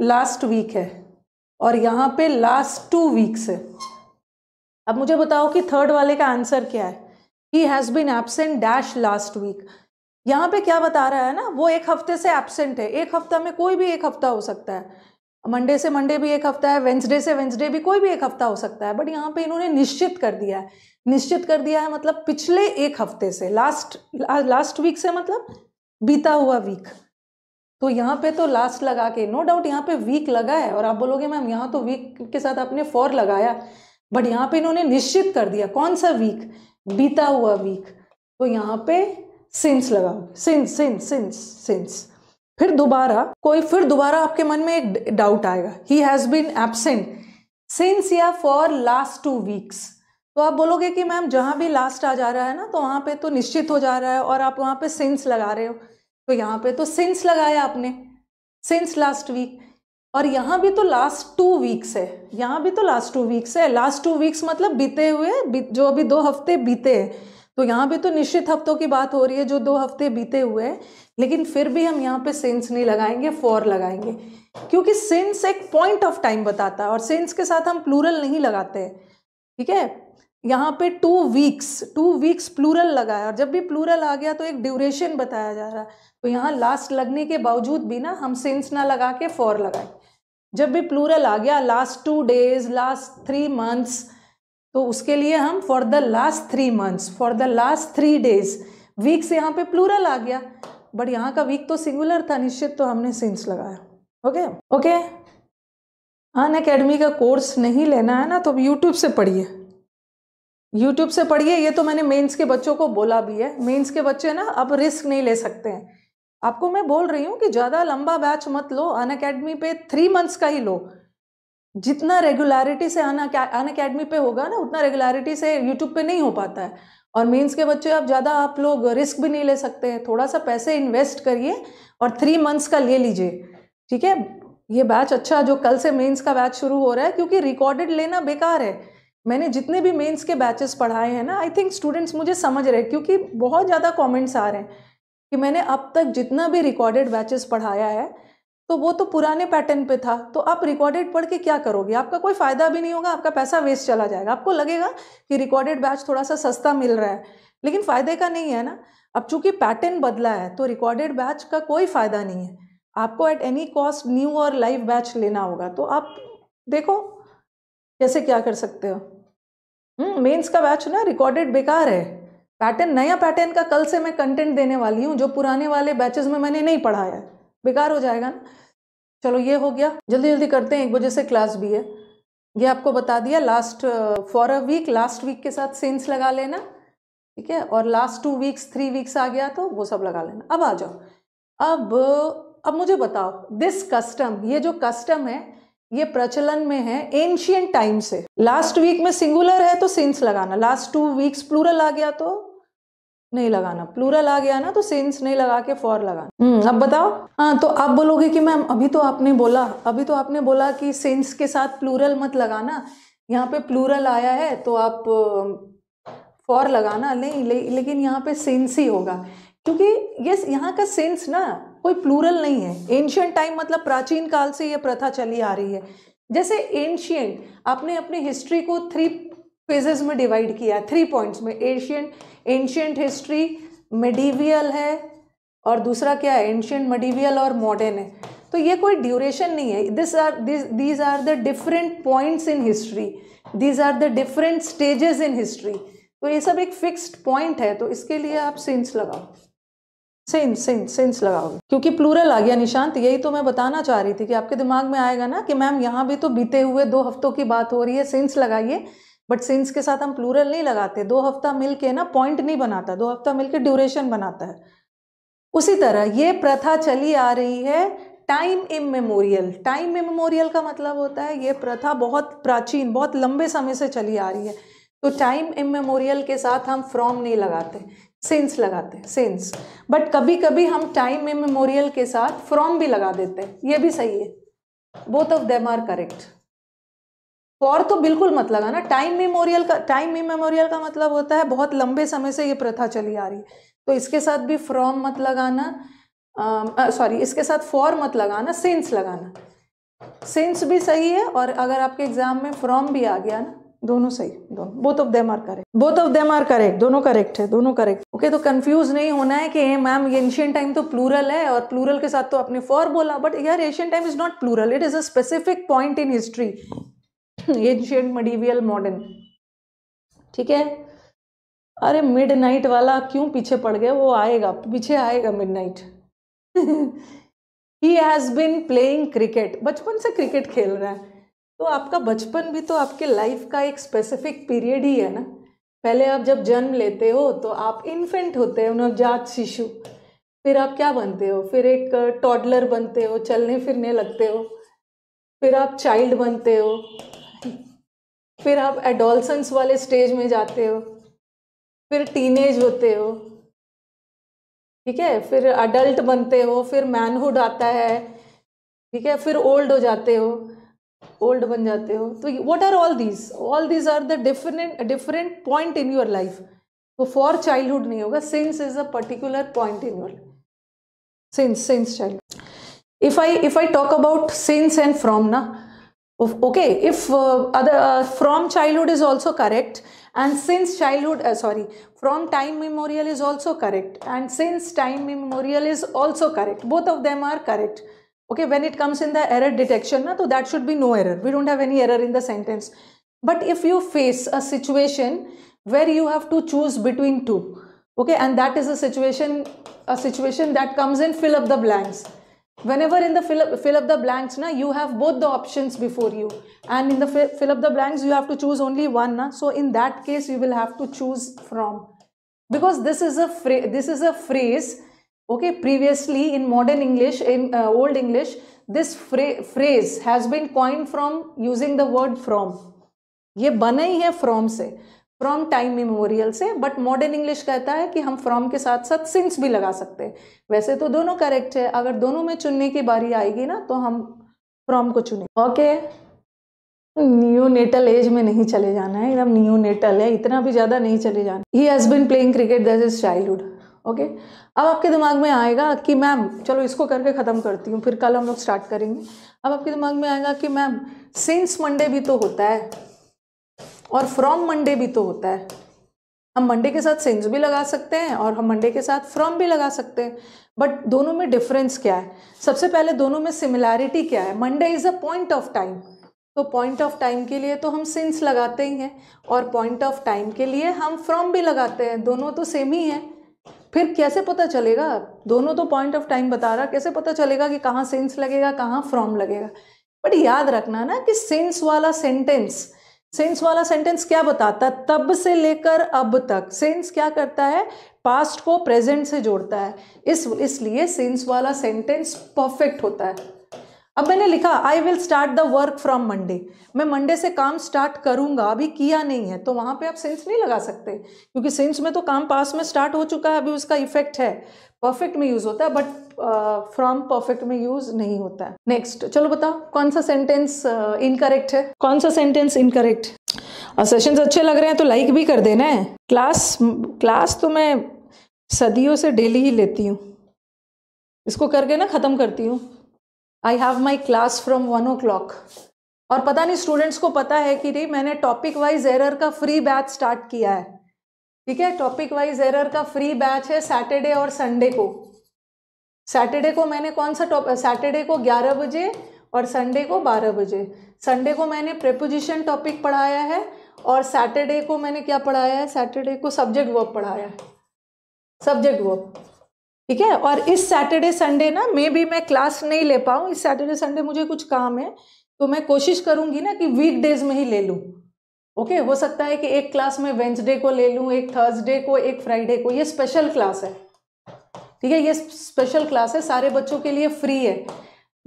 लास्ट वीक है और यहाँ पे लास्ट टू वीक्स है अब मुझे बताओ कि थर्ड वाले का आंसर क्या है he has been absent dash last week यहाँ पे क्या बता रहा है ना वो एक हफ्ते से एबसेंट है एक हफ्ता में कोई भी एक हफ्ता हो सकता है मंडे से मंडे भी एक हफ्ता है वेंसडे से वेंसडे भी कोई भी एक हफ्ता हो सकता है बट यहाँ पे इन्होंने निश्चित कर दिया है निश्चित कर दिया है मतलब पिछले एक हफ्ते से लास्ट लास्ट वीक से मतलब बीता हुआ वीक तो यहाँ पे तो लास्ट लगा के नो डाउट यहाँ पे वीक लगा है और आप बोलोगे मैम यहाँ तो वीक के साथ आपने फॉर लगाया बट यहाँ पे इन्होंने निश्चित कर दिया कौन सा वीक बीता हुआ वीक तो यहाँ पे सिंस लगाओ सिंस सिंस सिंस सिंस फिर दोबारा कोई फिर दोबारा आपके मन में एक डाउट आएगा he has been absent since या फॉर लास्ट टू वीक्स तो आप बोलोगे कि मैम जहाँ भी लास्ट आ जा रहा है ना तो वहाँ पे तो निश्चित हो जा रहा है और आप वहाँ पे सिंस लगा रहे हो तो यहाँ पे तो सिंस लगाया आपने सिंस लास्ट वीक और यहाँ भी तो लास्ट टू वीक्स है यहाँ भी तो लास्ट टू वीक्स है लास्ट टू वीक्स मतलब बीते हुए जो अभी दो हफ्ते बीते हैं तो यहाँ पे तो निश्चित हफ्तों की बात हो रही है जो दो हफ्ते बीते हुए हैं लेकिन फिर भी हम यहाँ पे सेंस नहीं लगाएंगे फॉर लगाएंगे क्योंकि सेंस एक पॉइंट ऑफ टाइम बताता है और सेंस के साथ हम प्लूरल नहीं लगाते हैं ठीक है यहाँ पे two weeks two weeks plural लगा है और जब भी प्लूरल आ गया तो एक ड्यूरेशन बताया जा रहा है तो यहाँ लास्ट लगने के बावजूद भी ना हम सेंस ना लगा के फॉर लगाए जब भी प्लूरल आ गया last two days last three months तो उसके लिए हम for the last three months for the last three days weeks यहाँ पे प्लूरल आ गया बट यहाँ का वीक तो सिंगुलर था निश्चित तो हमने सिंस लगाया ओके ओके अन अकेडमी का कोर्स नहीं लेना है ना तो यूट्यूब से पढ़िए यूट्यूब से पढ़िए ये तो मैंने मेंस के बच्चों को बोला भी है मेंस के बच्चे ना अब रिस्क नहीं ले सकते हैं आपको मैं बोल रही हूँ कि ज़्यादा लंबा बैच मत लो अन अकेडमी पे थ्री मंथ्स का ही लो जितना रेगुलरिटी से अन अन अकेडमी पे होगा ना उतना रेगुलरिटी से यूट्यूब पे नहीं हो पाता है और मीन्स के बच्चे आप ज़्यादा आप लोग रिस्क भी नहीं ले सकते हैं थोड़ा सा पैसे इन्वेस्ट करिए और थ्री मंथ्स का ले लीजिए ठीक है ये बैच अच्छा जो कल से मेंस का बैच शुरू हो रहा है क्योंकि रिकॉर्डेड लेना बेकार है मैंने जितने भी मेंस के बैचेस पढ़ाए हैं ना आई थिंक स्टूडेंट्स मुझे समझ रहे हैं क्योंकि बहुत ज़्यादा कमेंट्स आ रहे हैं कि मैंने अब तक जितना भी रिकॉर्डेड बैचेस पढ़ाया है तो वो तो पुराने पैटर्न पे था तो आप रिकॉर्डेड पढ़ के क्या करोगे आपका कोई फ़ायदा भी नहीं होगा आपका पैसा वेस्ट चला जाएगा आपको लगेगा कि रिकॉर्डेड बैच थोड़ा सा सस्ता मिल रहा है लेकिन फ़ायदे का नहीं है ना अब चूंकि पैटर्न बदला है तो रिकॉर्डेड बैच का कोई फ़ायदा नहीं है आपको एट एनी कॉस्ट न्यू और लाइव बैच लेना होगा तो आप देखो कैसे क्या कर सकते हो मेंस हम्म, का बैच ना रिकॉर्डेड बेकार है पैटर्न नया पैटर्न का कल से मैं कंटेंट देने वाली हूँ जो पुराने वाले बैचेस में मैंने नहीं पढ़ाया है बेकार हो जाएगा ना चलो ये हो गया जल्दी जल्दी करते हैं एक बजे से क्लास भी है ये आपको बता दिया last for a week last week के साथ सेंस लगा लेना ठीक है और last two weeks three weeks आ गया तो वो सब लगा लेना अब आ जाओ अब अब मुझे बताओ दिस कस्टम ये जो कस्टम है ये प्रचलन में है एंशियंट टाइम से लास्ट वीक में सिंगुलर है तो सेंस लगाना लास्ट टू वीक्स प्लूरल आ गया तो नहीं लगाना प्लूरल आ गया ना तो सिंस नहीं लगा के फॉर लगाना हम्म अब बताओ हाँ तो आप बोलोगे कि मैम अभी तो आपने बोला अभी तो आपने बोला कि सिंस के साथ प्लूरल मत लगाना यहाँ पे प्लूरल आया है तो आप फॉर लगाना नहीं ले, लेकिन यहाँ पे सिंस ही होगा क्योंकि ये यहाँ का सिंस ना कोई प्लूरल नहीं है एंशियंट टाइम मतलब प्राचीन काल से ये प्रथा चली आ रही है जैसे एंशियंट आपने अपनी हिस्ट्री को थ्री फेजेस में डिवाइड किया थ्री पॉइंट्स में एशियन एंशियंट हिस्ट्री मेडिवियल है और दूसरा क्या है एंशियंट मेडिवियल और मॉडर्न है तो ये कोई ड्यूरेशन नहीं है this are these are the different points in history these are the different stages in history तो ये सब एक फिक्स्ड पॉइंट है तो इसके लिए आप सेंस लगाओ सेंस सेंस सेंस लगाओगे क्योंकि प्लूरल आ गया निशांत यही तो मैं बताना चाह रही थी कि आपके दिमाग में आएगा ना कि मैम यहाँ भी तो बीते हुए दो हफ्तों की बात हो रही है सेंस लगाइए बट सिंस के साथ हम प्लूरल नहीं लगाते दो हफ्ता मिल के ना पॉइंट नहीं बनाता दो हफ्ता मिलके ड्यूरेशन बनाता है उसी तरह ये प्रथा चली आ रही है टाइम इम मेमोरियल टाइम इम मेमोरियल का मतलब होता है ये प्रथा बहुत प्राचीन बहुत लंबे समय से चली आ रही है तो टाइम इम मेमोरियल के साथ हम फ्रॉम नहीं लगाते सिंस लगाते हैं सिंस बट कभी कभी हम टाइम इम मेमोरियल के साथ फ्रॉम भी लगा देते हैं ये भी सही है both of them are correct कौर तो बिल्कुल मत लगाना टाइम मेमोरियल का टाइम मेमोरियल का मतलब होता है बहुत लंबे समय से ये प्रथा चली आ रही है तो इसके साथ भी फ्रॉम मत लगाना सॉरी इसके साथ फॉर मत लगाना सेंस लगाना सेंस भी सही है और अगर आपके एग्जाम में फ्रॉम भी आ गया ना दोनों सही दोनों both of them are correct both of them are correct दोनों करेक्ट है दोनों करेक्ट ओके तो कंफ्यूज नहीं होना है कि ए मैम ये टाइम तो प्लूरल है और प्लूरल के साथ तो आपने फॉर बोला बट यार Asian time is not plural it is a specific point in history ancient medieval modern ठीक है अरे मिड नाइट वाला क्यों पीछे पड़ गया वो आएगा पीछे आएगा midnight he has been playing cricket बचपन से क्रिकेट खेल रहा है तो आपका बचपन भी तो आपके लाइफ का एक स्पेसिफिक पीरियड ही है ना पहले आप जब जन्म लेते हो तो आप इन्फेंट होते हैं नवजात शिशु फिर आप क्या बनते हो फिर एक टॉडलर uh, बनते हो चलने फिरने लगते हो फिर आप चाइल्ड बनते हो फिर आप एडोलसेंस वाले स्टेज में जाते हो फिर टीनेज होते हो ठीक है फिर अडल्ट बनते हो फिर मैनहुड आता है ठीक है फिर ओल्ड हो जाते हो ओल्ड बन जाते हो तो what are all these all these are the different different point in your life तो फॉर चाइल्डहुड नहीं होगा since is a particular point in your since since child if I if I talk about since and from ना okay if uh, other uh, from childhood is also correct and since childhood uh, sorry from time memorial is also correct and since time memorial is also correct both of them are correct okay when it comes in the error detection na, so that should be no error we don't have any error in the sentence but if you face a situation where you have to choose between two okay and that is a situation a situation that comes in fill up the blanks whenever in the fill up, fill up the blanks na you have both the options before you and in the fill, fill up the blanks you have to choose only one na so in that case you will have to choose from because this is a this is a phrase okay previously in modern english in uh, old english this phrase has been coined from using the word from ये बना ही है from से from time memorial से but modern English कहता है कि हम from के साथ साथ सिंस भी लगा सकते हैं वैसे तो दोनों करेक्ट है अगर दोनों में चुनने की बारी आएगी ना तो हम फ्रॉम को चुने ओके न्यू नेटल एज में नहीं चले जाना है एकदम न्यू नेटल है इतना भी ज़्यादा नहीं चले जाना he has been playing cricket that is childhood okay अब आपके दिमाग में आएगा कि मैम चलो इसको करके ख़त्म करती हूँ फिर कल हम लोग स्टार्ट करेंगे अब आपके दिमाग में आएगा कि मैम सिंस मंडे भी तो होता है और फ्रॉम मंडे भी तो होता है हम मंडे के साथ सिंस भी लगा सकते हैं और हम मंडे के साथ फ्रॉम भी लगा सकते हैं बट दोनों में डिफरेंस क्या है सबसे पहले दोनों में सिमिलैरिटी क्या है Monday is a point of time तो पॉइंट ऑफ टाइम के लिए तो हम सिंस लगाते ही हैं और पॉइंट ऑफ टाइम के लिए हम फ्रॉम भी लगाते हैं दोनों तो सेम ही हैं फिर कैसे पता चलेगा दोनों तो पॉइंट ऑफ टाइम बता रहा कैसे पता चलेगा कि कहाँ सेंस लगेगा कहाँ फ्रॉम लगेगा बट याद रखना ना कि सेंस वाला सेंटेंस सेंस वाला सेंटेंस क्या बताता है तब से लेकर अब तक सेंस क्या करता है पास्ट को प्रेजेंट से जोड़ता है इस इसलिए सेंस वाला सेंटेंस परफेक्ट होता है अब मैंने लिखा I will start the work from Monday मैं मंडे से काम स्टार्ट करूंगा अभी किया नहीं है तो वहां पे आप सेंस नहीं लगा सकते क्योंकि सेंस में तो काम पास में स्टार्ट हो चुका है अभी उसका इफेक्ट है परफेक्ट में यूज़ होता है बट फ्रॉम परफेक्ट में यूज़ नहीं होता है नेक्स्ट चलो बताओ कौन सा सेंटेंस इनकरेक्ट uh, है कौन सा सेंटेंस इनकरेक्ट और सेशंस अच्छे लग रहे हैं तो लाइक भी कर देना है क्लास क्लास तो मैं सदियों से डेली ही लेती हूँ इसको करके ना ख़त्म करती हूँ I have my class from one o'clock और पता नहीं स्टूडेंट्स को पता है कि नहीं मैंने टॉपिक वाइज एरर का फ्री बैच स्टार्ट किया है ठीक है टॉपिक वाइज एरर का फ्री बैच है सैटरडे और संडे को सैटरडे को मैंने कौन सा टॉप सैटरडे को ग्यारह बजे और संडे को बारह बजे संडे को मैंने प्रेपोजिशन टॉपिक पढ़ाया है और सैटरडे को मैंने क्या पढ़ाया है सैटरडे को सब्जेक्ट वर्क पढ़ाया है सब्जेक्ट वर्क ठीक है और इस सैटरडे संडे ना मे भी मैं क्लास नहीं ले पाऊँ इस सैटरडे संडे मुझे कुछ काम है तो मैं कोशिश करूँगी ना कि वीक डेज में ही ले लूँ ओके हो सकता है कि एक क्लास में वेंसडे को ले लूँ एक थर्सडे को एक फ्राइडे को ये स्पेशल क्लास है ठीक है ये स्पेशल क्लास है सारे बच्चों के लिए फ्री है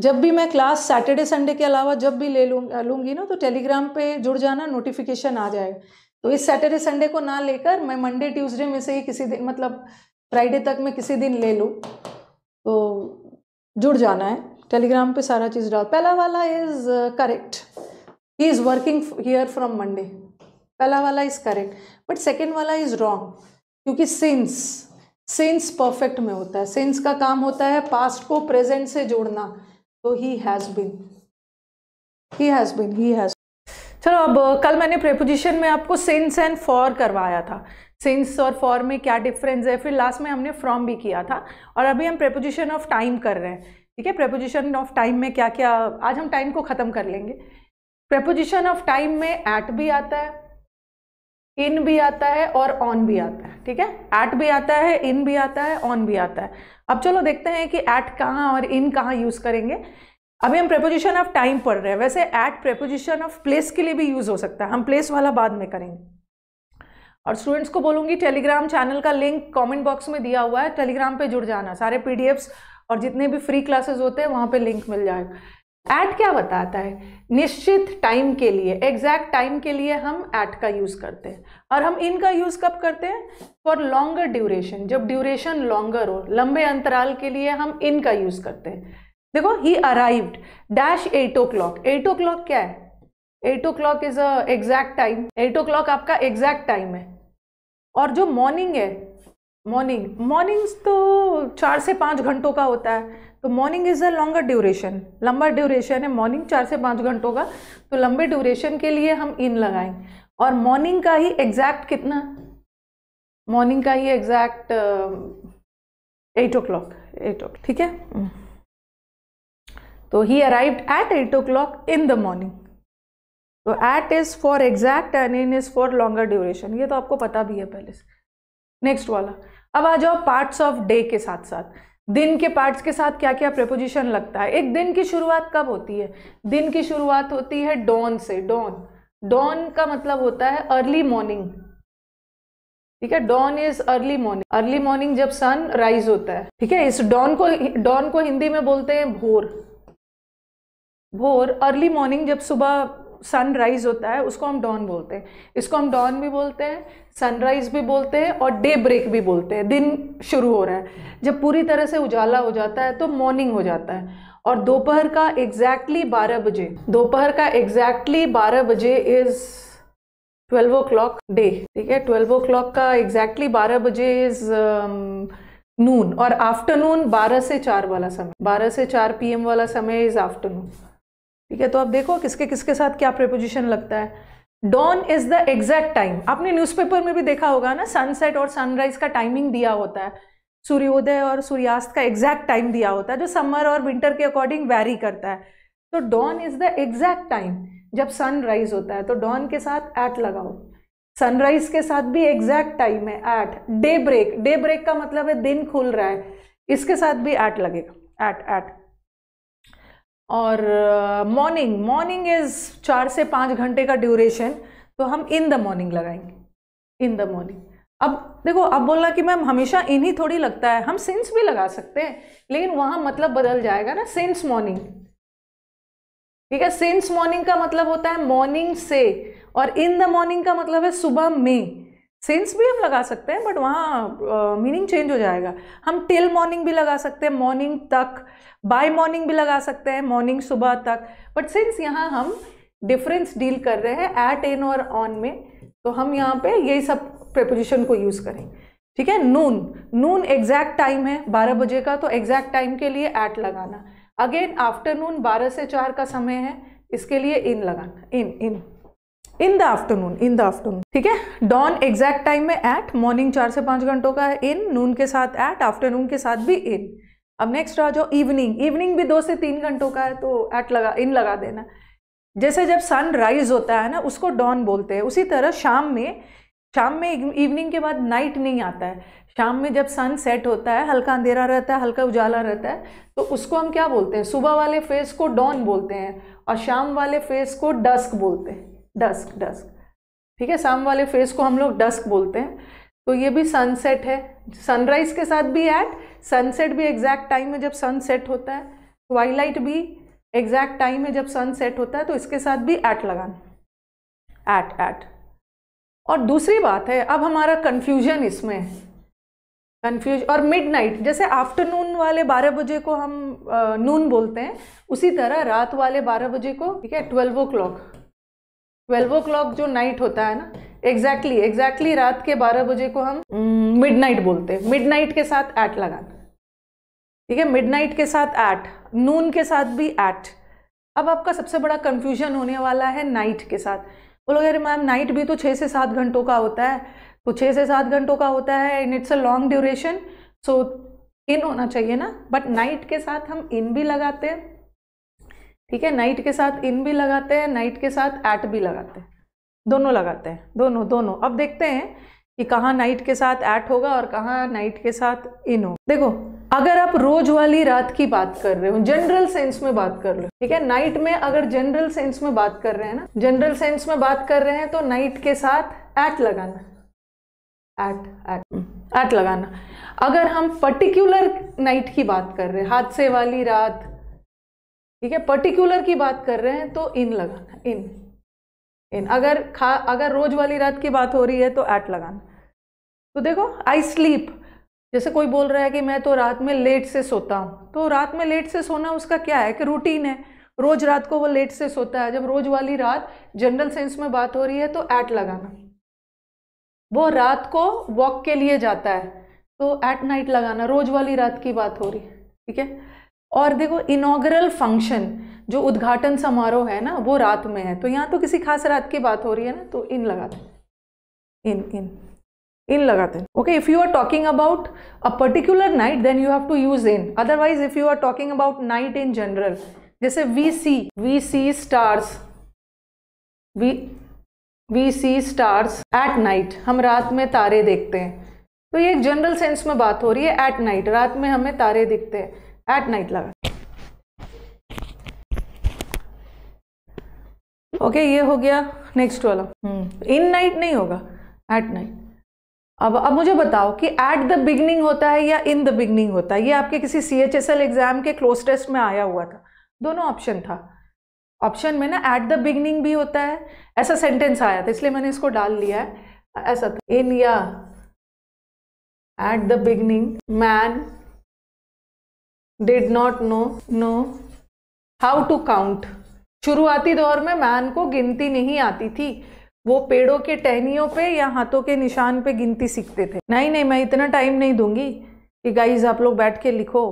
जब भी मैं क्लास सैटरडे संडे के अलावा जब भी ले लूँ लूँगी ना तो टेलीग्राम पे जुड़ जाना नोटिफिकेशन आ जाएगा तो इस सैटरडे संडे को ना लेकर मैं मंडे ट्यूसडे में से ही किसी दिन मतलब फ्राइडे तक मैं किसी दिन ले लूँ तो जुड़ जाना है टेलीग्राम पे सारा चीज़ डाल पहला वाला is correct uh, he is working here from Monday पहला वाला इज़ करेक्ट बट सेकेंड वाला इज़ रॉन्ग क्योंकि सिंस सिंस परफेक्ट में होता है सिंस का काम होता है पास्ट को प्रेजेंट से जोड़ना तो he has been he has been he has चलो अब uh, कल मैंने प्रेपोजिशन में आपको सिंस एंड फॉर करवाया था सिंस और फॉर में क्या डिफरेंस है फिर लास्ट में हमने फ्रॉम भी किया था और अभी हम प्रेपोजिशन ऑफ टाइम कर रहे हैं ठीक है प्रेपोजिशन ऑफ टाइम में क्या क्या आज हम टाइम को ख़त्म कर लेंगे प्रपोजिशन ऑफ टाइम में एट भी आता है इन भी आता है और ऑन भी आता है ठीक है एट भी आता है इन भी आता है ऑन भी आता है अब चलो देखते हैं कि एट कहाँ और इन कहाँ यूज़ करेंगे अभी हम प्रपोजिशन ऑफ टाइम पढ़ रहे हैं वैसे एट प्रपोजिशन ऑफ प्लेस के लिए भी यूज़ हो सकता है हम प्लेस वाला बाद में करेंगे और स्टूडेंट्स को बोलूंगी टेलीग्राम चैनल का लिंक कमेंट बॉक्स में दिया हुआ है टेलीग्राम पे जुड़ जाना सारे पीडीएफ्स और जितने भी फ्री क्लासेस होते हैं वहाँ पे लिंक मिल जाएगा ऐट क्या बताता है निश्चित टाइम के लिए एग्जैक्ट टाइम के लिए हम ऐट का यूज़ करते हैं और हम इन का यूज़ कब करते हैं फॉर लॉन्गर ड्यूरेशन जब ड्यूरेशन लॉन्गर हो लंबे अंतराल के लिए हम इन का यूज़ करते हैं देखो he arrived dash eight o'clock eight o'clock क्या है eight o'clock is a exact time eight o'clock आपका एग्जैक्ट टाइम है और जो मॉर्निंग है मॉर्निंग मॉर्निंग्स तो चार से पाँच घंटों का होता है तो morning is a longer duration लंबा ड्यूरेशन है मॉर्निंग चार से पाँच घंटों का तो लंबे ड्यूरेशन के लिए हम इन लगाएं और मॉर्निंग का ही एग्जैक्ट कितना मॉर्निंग का he exact eight o'clock eight o ठीक है हम्म। तो he arrive at eight o'clock in the morning तो at is for exact and in is for longer duration ये तो आपको पता भी है पहले से नेक्स्ट वाला अब आ जाओ पार्ट्स ऑफ डे के साथ साथ दिन के पार्ट्स के साथ क्या क्या प्रपोजिशन लगता है एक दिन की शुरुआत कब होती है दिन की शुरुआत होती है डॉन से डॉन डॉन का मतलब होता है अर्ली मॉर्निंग ठीक है dawn is early morning early morning जब सन राइज होता है ठीक है इस डॉन को डॉन को हिंदी में बोलते हैं भोर भोर अर्ली मॉर्निंग जब सुबह सनराइज होता है उसको हम डॉन बोलते हैं इसको हम डॉन भी बोलते हैं सनराइज भी बोलते हैं और डे ब्रेक भी बोलते हैं दिन शुरू हो रहा है जब पूरी तरह से उजाला हो जाता है तो मॉर्निंग हो जाता है और दोपहर का एग्जैक्टली बारह बजे दोपहर का एग्जैक्टली बारह बजे is twelve o'clock day ठीक है ट्वेल्व ओ क्लॉक का एग्जैक्टली बारह बजे इज़ नून um, और आफ्टरनून बारह से चार वाला समय बारह से चार पी वाला समय इज़ आफ्टरनून ठीक है तो आप देखो किसके किसके साथ क्या प्रिपोजिशन लगता है dawn is the exact time आपने न्यूज़पेपर में भी देखा होगा ना सनसेट और सनराइज का टाइमिंग दिया होता है सूर्योदय और सूर्यास्त का एग्जैक्ट टाइम दिया होता है जो समर और विंटर के अकॉर्डिंग वैरी करता है तो dawn is the exact time जब सनराइज होता है तो डॉन के साथ एट लगाओ सनराइज के साथ भी एग्जैक्ट टाइम है at daybreak daybreak का मतलब है दिन खुल रहा है इसके साथ भी ऐट लगेगा एट एट और मॉर्निंग मॉर्निंग इज़ चार से पाँच घंटे का ड्यूरेशन तो हम इन द मॉर्निंग लगाएंगे इन द मॉर्निंग अब देखो अब बोलना कि मैम हमेशा इन ही थोड़ी लगता है हम सिंस भी लगा सकते हैं लेकिन वहाँ मतलब बदल जाएगा ना सिंस मॉर्निंग ठीक है सिंस मॉर्निंग का मतलब होता है मॉर्निंग से और इन द मॉर्निंग का मतलब है सुबह में सेंस भी हम लगा सकते हैं बट वहाँ मीनिंग चेंज हो जाएगा हम टिल मॉर्निंग भी लगा सकते हैं मॉर्निंग तक बाय मॉर्निंग भी लगा सकते हैं मॉर्निंग सुबह तक बट सिंस यहाँ हम डिफरेंस डील कर रहे हैं एट एन और ऑन में तो हम यहाँ पे यही सब प्रपोजिशन को यूज़ करें ठीक है नून नून एग्जैक्ट टाइम है बारह बजे का तो एग्जैक्ट टाइम के लिए एट लगाना अगेन आफ्टरनून बारह से चार का समय है इसके लिए इन लगाना in in in the afternoon in the afternoon ठीक है डॉन एग्जैक्ट टाइम में एट मॉर्निंग चार से पाँच घंटों का है इन नून के साथ एट आफ्टरनून के साथ भी इन अब नेक्स्ट आ जाओ इवनिंग इवनिंग भी दो से तीन घंटों का है तो एट लगा इन लगा देना जैसे जब सन राइज होता है ना उसको डॉन बोलते हैं उसी तरह शाम में शाम में इवनिंग के बाद नाइट नहीं आता है शाम में जब सन सेट होता है हल्का अंधेरा रहता है हल्का उजाला रहता है तो उसको हम क्या बोलते हैं सुबह वाले फेस को डॉन बोलते हैं और शाम वाले फेस को डस्क बोलते हैं डस्क डस्क ठीक है शाम वाले फेज को हम लोग डस्क बोलते हैं तो ये भी सनसेट है सनराइज के साथ भी ऐट सनसेट भी एग्जैक्ट टाइम में जब सनसेट होता है ट्वाइलाइट भी एग्जैक्ट टाइम में जब सनसेट होता है तो इसके साथ भी ऐट लगाना ऐट ऐट और दूसरी बात है अब हमारा कन्फ्यूजन इसमें है कन्फ्यूज और नाइट जैसे आफ्टरनून वाले बारह बजे को हम नून बोलते हैं उसी तरह रात वाले बारह बजे को ठीक है twelve o'clock twelve o'clock जो नाइट होता है ना एग्जैक्टली exactly, एग्जैक्टली exactly रात के बारह बजे को हम मिड नाइट बोलते हैं नाइट के साथ ऐट लगाना ठीक है नाइट के साथ ऐट नून के साथ भी ऐट अब आपका सबसे बड़ा कन्फ्यूजन होने वाला है नाइट के साथ बोलो अरे मैम नाइट भी तो छः से सात घंटों का होता है तो छः से सात घंटों का होता है in it's a long duration so in होना चाहिए ना बट नाइट के साथ हम इन भी लगाते हैं ठीक है नाइट के साथ इन भी लगाते हैं नाइट के साथ एट भी लगाते हैं दोनों लगाते हैं दोनों दोनों अब देखते हैं कि कहाँ नाइट के साथ ऐट होगा और कहाँ नाइट के साथ इन हो देखो अगर आप रोज वाली रात की बात कर रहे हो जनरल सेंस में बात कर लो ठीक है नाइट में अगर जनरल सेंस में बात कर रहे हैं ना जनरल सेंस में बात कर रहे हैं तो नाइट के साथ ऐट लगाना ऐट ऐट ऐट लगाना अगर हम पर्टिकुलर नाइट की बात कर रहे हैं हादसे वाली रात ठीक है पर्टिकुलर की बात कर रहे हैं तो इन लगाना इन इन अगर खा अगर रोज वाली रात की बात हो रही है तो एट लगाना तो देखो आई स्लीप जैसे कोई बोल रहा है कि मैं तो रात में लेट से सोता हूँ तो रात में लेट से सोना उसका क्या है कि रूटीन है रोज रात को वो लेट से सोता है जब रोज वाली रात जनरल सेंस में बात हो रही है तो ऐट लगाना वो रात को वॉक के लिए जाता है तो ऐट नाइट लगाना रोज वाली रात की बात हो रही है ठीक है और देखो इनोग्रल फंक्शन जो उद्घाटन समारोह है ना वो रात में है तो यहाँ तो किसी खास रात की बात हो रही है ना तो इन लगा दें इन इन इन लगाते हैं okay if you are talking about a particular night then you have to use in otherwise if you are talking about night in general जैसे we see we see stars we we see stars at night हम रात में तारे देखते हैं तो ये एक जनरल सेंस में बात हो रही है एट नाइट रात में हमें तारे दिखते हैं एट नाइट लगा ओके okay, ये हो गया नेक्स्ट वाला इन हम्म। नाइट नहीं होगा एट नाइट अब अब मुझे बताओ कि एट द बिगनिंग होता है या इन द बिगनिंग होता है ये आपके किसी C H S L exam के क्लोज टेस्ट में आया हुआ था दोनों ऑप्शन था ऑप्शन में ना एट द बिगनिंग भी होता है ऐसा सेंटेंस आया था इसलिए मैंने इसको डाल लिया है ऐसा था इन या at the beginning man did not know know how to count शुरुआती दौर में मैन को गिनती नहीं आती थी वो पेड़ों के टहनियों पे या हाथों के निशान पे गिनती सीखते थे नहीं नहीं मैं इतना टाइम नहीं दूंगी कि गाइज आप लोग बैठ के लिखो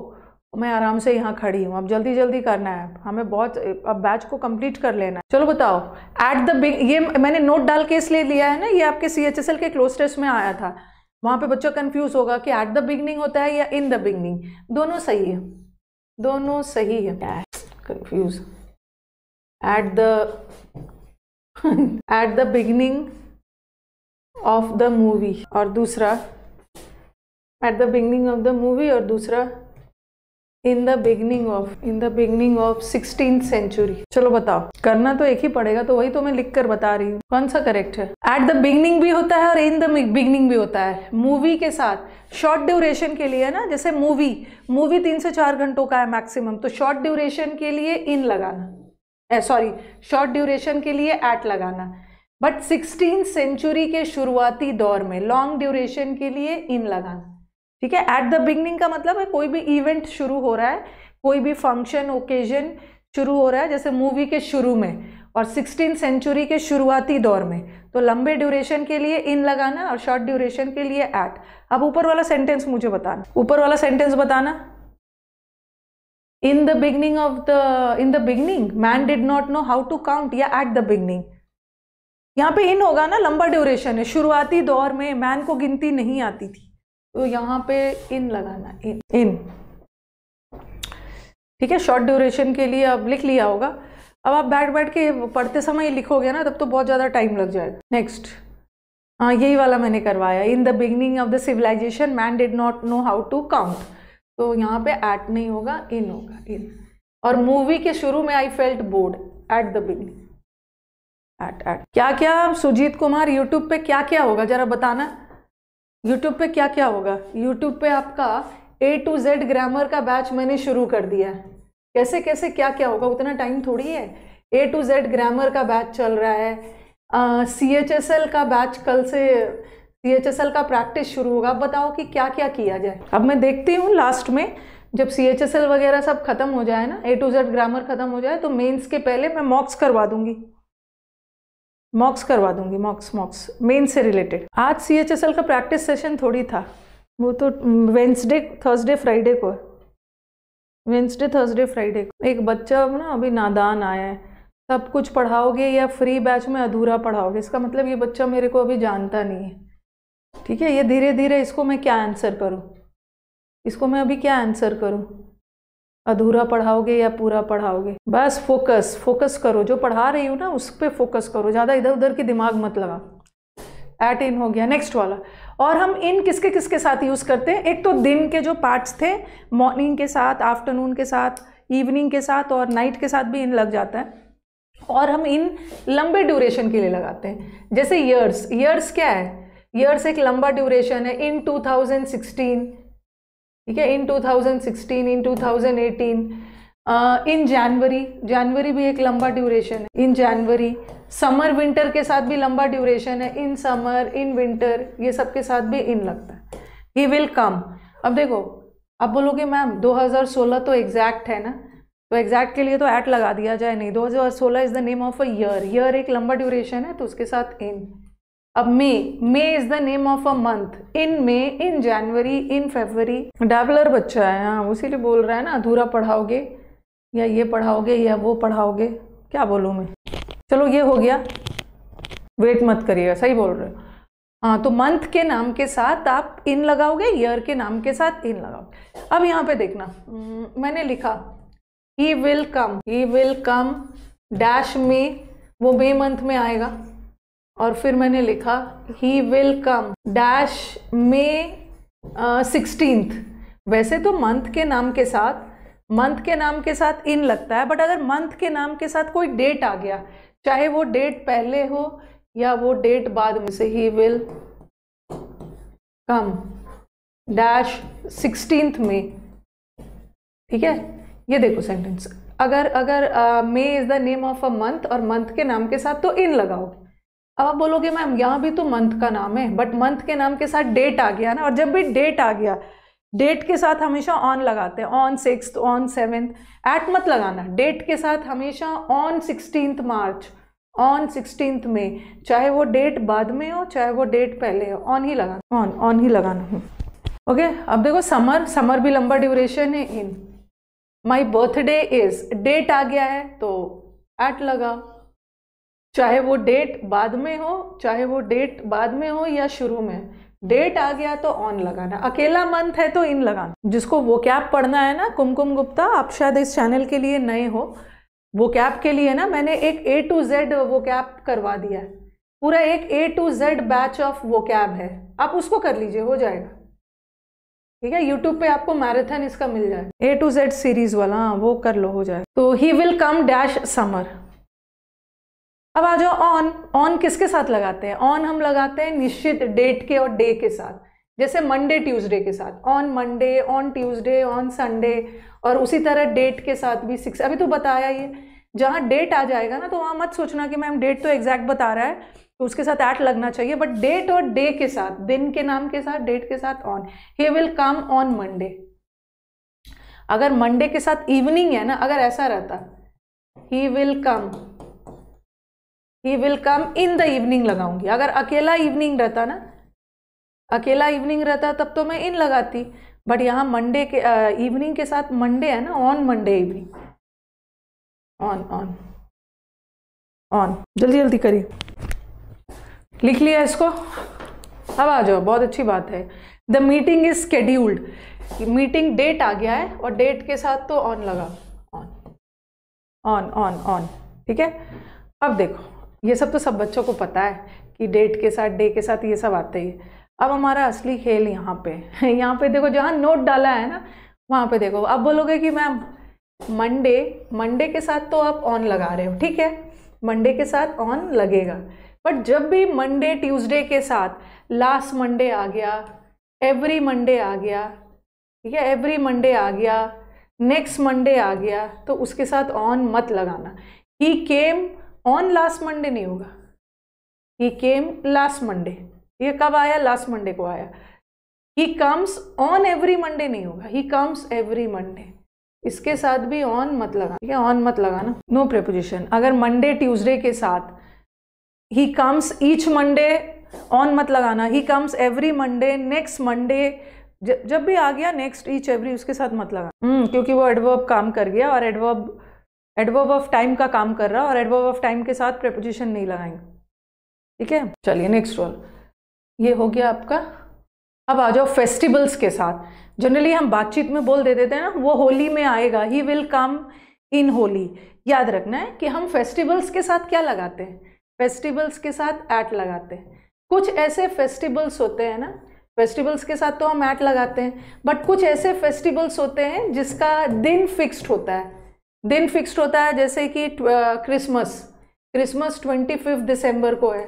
मैं आराम से यहाँ खड़ी हूँ अब जल्दी जल्दी करना है हमें बहुत अब बैच को कंप्लीट कर लेना है चलो बताओ एट द बिग ये मैंने नोट डाल के इसलिए लिया है ना ये आपके सी एच एस एल के क्लोज टेस्ट में आया था वहाँ पे बच्चा कंफ्यूज होगा कि एट द बिगनिंग होता है या इन द बिगनिंग दोनों सही है दोनों सही है confuse at the at the beginning of the movie और दूसरा at the beginning of the movie और दूसरा in the beginning of in the beginning of sixteen century चलो बताओ करना तो एक ही पड़ेगा तो वही तो मैं लिख कर बता रही हूँ कौन सा करेक्ट है एट द बिगनिंग भी होता है और इन द बिगनिंग भी होता है मूवी के साथ शॉर्ट ड्यूरेशन के लिए ना जैसे मूवी मूवी तीन से चार घंटों का है मैक्सिमम तो शॉर्ट ड्यूरेशन के लिए इन लगाना सॉरी शॉर्ट ड्यूरेशन के लिए एट लगाना बट सिक्सटीन सेंचुरी के शुरुआती दौर में लॉन्ग ड्यूरेशन के लिए इन लगाना ठीक है एट द बिगनिंग का मतलब है कोई भी इवेंट शुरू हो रहा है कोई भी फंक्शन ओकेजन शुरू हो रहा है जैसे मूवी के शुरू में और सिक्सटीन सेंचुरी के शुरुआती दौर में तो लंबे ड्यूरेशन के लिए इन लगाना और शॉर्ट ड्यूरेशन के लिए एट अब ऊपर वाला सेंटेंस मुझे बताना ऊपर वाला सेंटेंस बताना in the beginning of the in the beginning man did not know how to count या एट द बिगनिंग यहाँ पे इन होगा ना लंबा ड्यूरेशन है शुरुआती दौर में मैन को गिनती नहीं आती थी तो यहाँ पे इन लगाना इन इन ठीक है शॉर्ट ड्यूरेशन के लिए अब लिख लिया होगा अब आप बैठ बैठ के पढ़ते समय लिखोगे ना तब तो बहुत ज़्यादा टाइम लग जाएगा नेक्स्ट हाँ यही वाला मैंने करवाया in the beginning of the civilisation man did not know how to count तो यहाँ पे एट नहीं होगा इन होगा इन और मूवी के शुरू में I felt bored at the beginning at at क्या क्या सुजीत कुमार यूट्यूब पे क्या क्या होगा जरा बताना यूट्यूब पे क्या क्या होगा यूट्यूब पे आपका ए टू जेड ग्रामर का बैच मैंने शुरू कर दिया है कैसे कैसे क्या क्या होगा उतना टाइम थोड़ी है ए टू जेड ग्रामर का बैच चल रहा है सी एच एस एल का बैच कल से सी एच एस एल का प्रैक्टिस शुरू होगा अब बताओ कि क्या क्या किया जाए अब मैं देखती हूँ लास्ट में जब सी एच एस एल वगैरह सब खत्म हो जाए ना ए टू जेड ग्रामर खत्म हो जाए तो मेंस के पहले मैं मॉक्स करवा दूंगी मॉक्स करवा दूंगी मॉक्स मॉक्स मेन से रिलेटेड आज सी एच एस एल का प्रैक्टिस सेशन थोड़ी था वो तो वेंसडे थर्सडे फ्राइडे को है वेंसडे थर्सडे फ्राइडे को एक बच्चा अब ना अभी नादान आया है सब कुछ पढ़ाओगे या फ्री बैच में अधूरा पढ़ाओगे इसका मतलब ये बच्चा मेरे को अभी जानता नहीं है ठीक है ये धीरे धीरे इसको मैं क्या आंसर करूँ इसको मैं अभी क्या आंसर करूँ अधूरा पढ़ाओगे या पूरा पढ़ाओगे बस फोकस फोकस करो जो पढ़ा रही हूँ ना उस पर फोकस करो ज़्यादा इधर उधर के दिमाग मत लगा एट इन हो गया नेक्स्ट वाला और हम इन किसके किसके साथ यूज़ करते हैं एक तो दिन के जो पार्ट्स थे मॉर्निंग के साथ आफ्टरनून के साथ इवनिंग के साथ और नाइट के साथ भी इन लग जाता है और हम इन लंबे ड्यूरेशन के लिए लगाते हैं जैसे ईयर्स ईयर्स क्या है ईयर्स एक लंबा ड्यूरेशन है इन 2016 ठीक है इन 2016 इन 2018 इन जनवरी जनवरी भी एक लंबा ड्यूरेशन है इन जनवरी समर विंटर के साथ भी लंबा ड्यूरेशन है इन समर इन विंटर ये सब के साथ भी इन लगता है ही विल कम अब देखो आप बोलोगे मैम 2016 तो एग्जैक्ट है ना तो एग्जैक्ट के लिए तो ऐट लगा दिया जाए नहीं 2016 is the name of a year year एक लंबा ड्यूरेशन है तो उसके साथ इन अब May May is the name of a month in May in January in February डेवलर बच्चा है हाँ लिए बोल रहा है ना अधूरा पढ़ाओगे या ये पढ़ाओगे या वो पढ़ाओगे क्या बोलूँ मैं चलो ये हो गया वेट मत करिएगा सही बोल रहे हो हाँ तो मंथ के नाम के साथ आप इन लगाओगे ईयर के नाम के साथ इन लगाओगे अब यहाँ पे देखना हम्म, मैंने लिखा he will come he will come dash May वो मे मंथ में आएगा और फिर मैंने लिखा he will come dash May sixteenth वैसे तो मंथ के नाम के साथ मंथ के नाम के साथ इन लगता है बट अगर मंथ के नाम के साथ कोई डेट आ गया चाहे वो डेट पहले हो या वो डेट बाद में से he will come dash sixteenth में ठीक है ये देखो सेंटेंस अगर अगर May is the name of a month और मंथ के नाम के साथ तो इन लगाओ अब आप बोलोगे मैम यहाँ भी तो मंथ का नाम है बट मंथ के नाम के साथ डेट आ गया ना और जब भी डेट आ गया डेट के साथ हमेशा ऑन लगाते हैं on six on seventh at मत लगाना डेट के साथ हमेशा on sixteen March on sixteen में चाहे वो डेट बाद में हो चाहे वो डेट पहले हो ऑन ही लगाना ऑन ऑन ही लगाना हो ओके अब देखो समर समर भी लंबा ड्यूरेशन है in my birthday is date आ गया है तो एट लगा चाहे वो डेट बाद में हो चाहे वो डेट बाद में हो या शुरू में डेट आ गया तो ऑन लगाना अकेला मंथ है तो इन लगाना जिसको वो कैप पढ़ना है ना कुमकुम गुप्ता आप शायद इस चैनल के लिए नए हो वो कैप के लिए ना मैंने एक ए टू जेड वो कैप करवा दिया है पूरा एक A to Z batch of vocab है आप उसको कर लीजिए हो जाएगा ठीक है यूट्यूब पे आपको मैराथन इसका मिल जाए ए टू जेड सीरीज वाला हाँ वो कर लो हो जाए तो he will come dash summer अब आ जाओ ऑन ऑन किसके साथ लगाते हैं ऑन हम लगाते हैं निश्चित डेट के और डे के साथ जैसे मंडे ट्यूसडे के साथ on Monday on Tuesday on Sunday और उसी तरह डेट के साथ भी सिक्स अभी तो बताया ये जहाँ डेट आ जाएगा ना तो वहाँ मत सोचना कि मैम डेट तो एग्जैक्ट बता रहा है तो उसके साथ ऐट लगना चाहिए बट डेट और डे के साथ दिन के नाम के साथ डेट के साथ on he will come on Monday अगर मंडे के साथ इवनिंग है ना अगर ऐसा रहता he will come he will come in the evening लगाऊंगी अगर अकेला इवनिंग रहता ना अकेला इवनिंग रहता तब तो मैं इन लगाती बट यहाँ मंडे के इवनिंग के साथ मंडे है ना on Monday evening on on on जल्दी जल्दी करिए लिख लिया इसको अब आ जाओ बहुत अच्छी बात है the meeting is scheduled meeting date आ गया है और डेट के साथ तो ऑन लगा ऑन ऑन ऑन ऑन ठीक है अब देखो ये सब तो सब बच्चों को पता है कि डेट के साथ डे के साथ ये सब आते ही अब हमारा असली खेल यहाँ पे यहाँ पे देखो जहाँ नोट डाला है ना वहाँ पे देखो अब बोलोगे कि मैम मंडे मंडे के साथ तो आप ऑन लगा रहे हो ठीक है मंडे के साथ ऑन लगेगा बट जब भी मंडे ट्यूसडे के साथ लास्ट मंडे आ गया एवरी मंडे आ गया ठीक है एवरी मंडे आ गया नेक्स्ट मंडे आ गया तो उसके साथ ऑन मत लगाना he came on last Monday नहीं होगा ही केम लास्ट मंडे ये कब आया लास्ट मंडे को आया he comes on every Monday नहीं होगा ही कम्स एवरी मंडे इसके साथ भी ऑन मत लगा ठीक है ऑन मत लगाना नो no अगर मंडे ट्यूजडे के साथ he comes each Monday on मत लगाना he comes every Monday next Monday जब भी आ गया नेक्स्ट ईच एवरी उसके साथ मत लगाना हम्म, क्योंकि वो एडवर्ब काम कर गया और एडवर्ब एडवर्ब ऑफ टाइम का काम कर रहा है और एडवर्ब ऑफ टाइम के साथ प्रपोजिशन नहीं लगाएंगे ठीक है चलिए नेक्स्ट वन ये हो गया आपका अब आ जाओ फेस्टिवल्स के साथ जनरली हम बातचीत में बोल दे देते हैं ना वो होली में आएगा ही विल कम इन होली याद रखना है कि हम फेस्टिवल्स के साथ क्या लगाते हैं फेस्टिवल्स के साथ ऐट लगाते हैं कुछ ऐसे फेस्टिवल्स होते हैं ना फेस्टिवल्स के साथ तो हम ऐट लगाते हैं बट कुछ ऐसे फेस्टिवल्स होते हैं जिसका दिन फिक्स्ड होता है दिन फिक्स्ड होता है जैसे कि Christmas Christmas twenty fifth December को है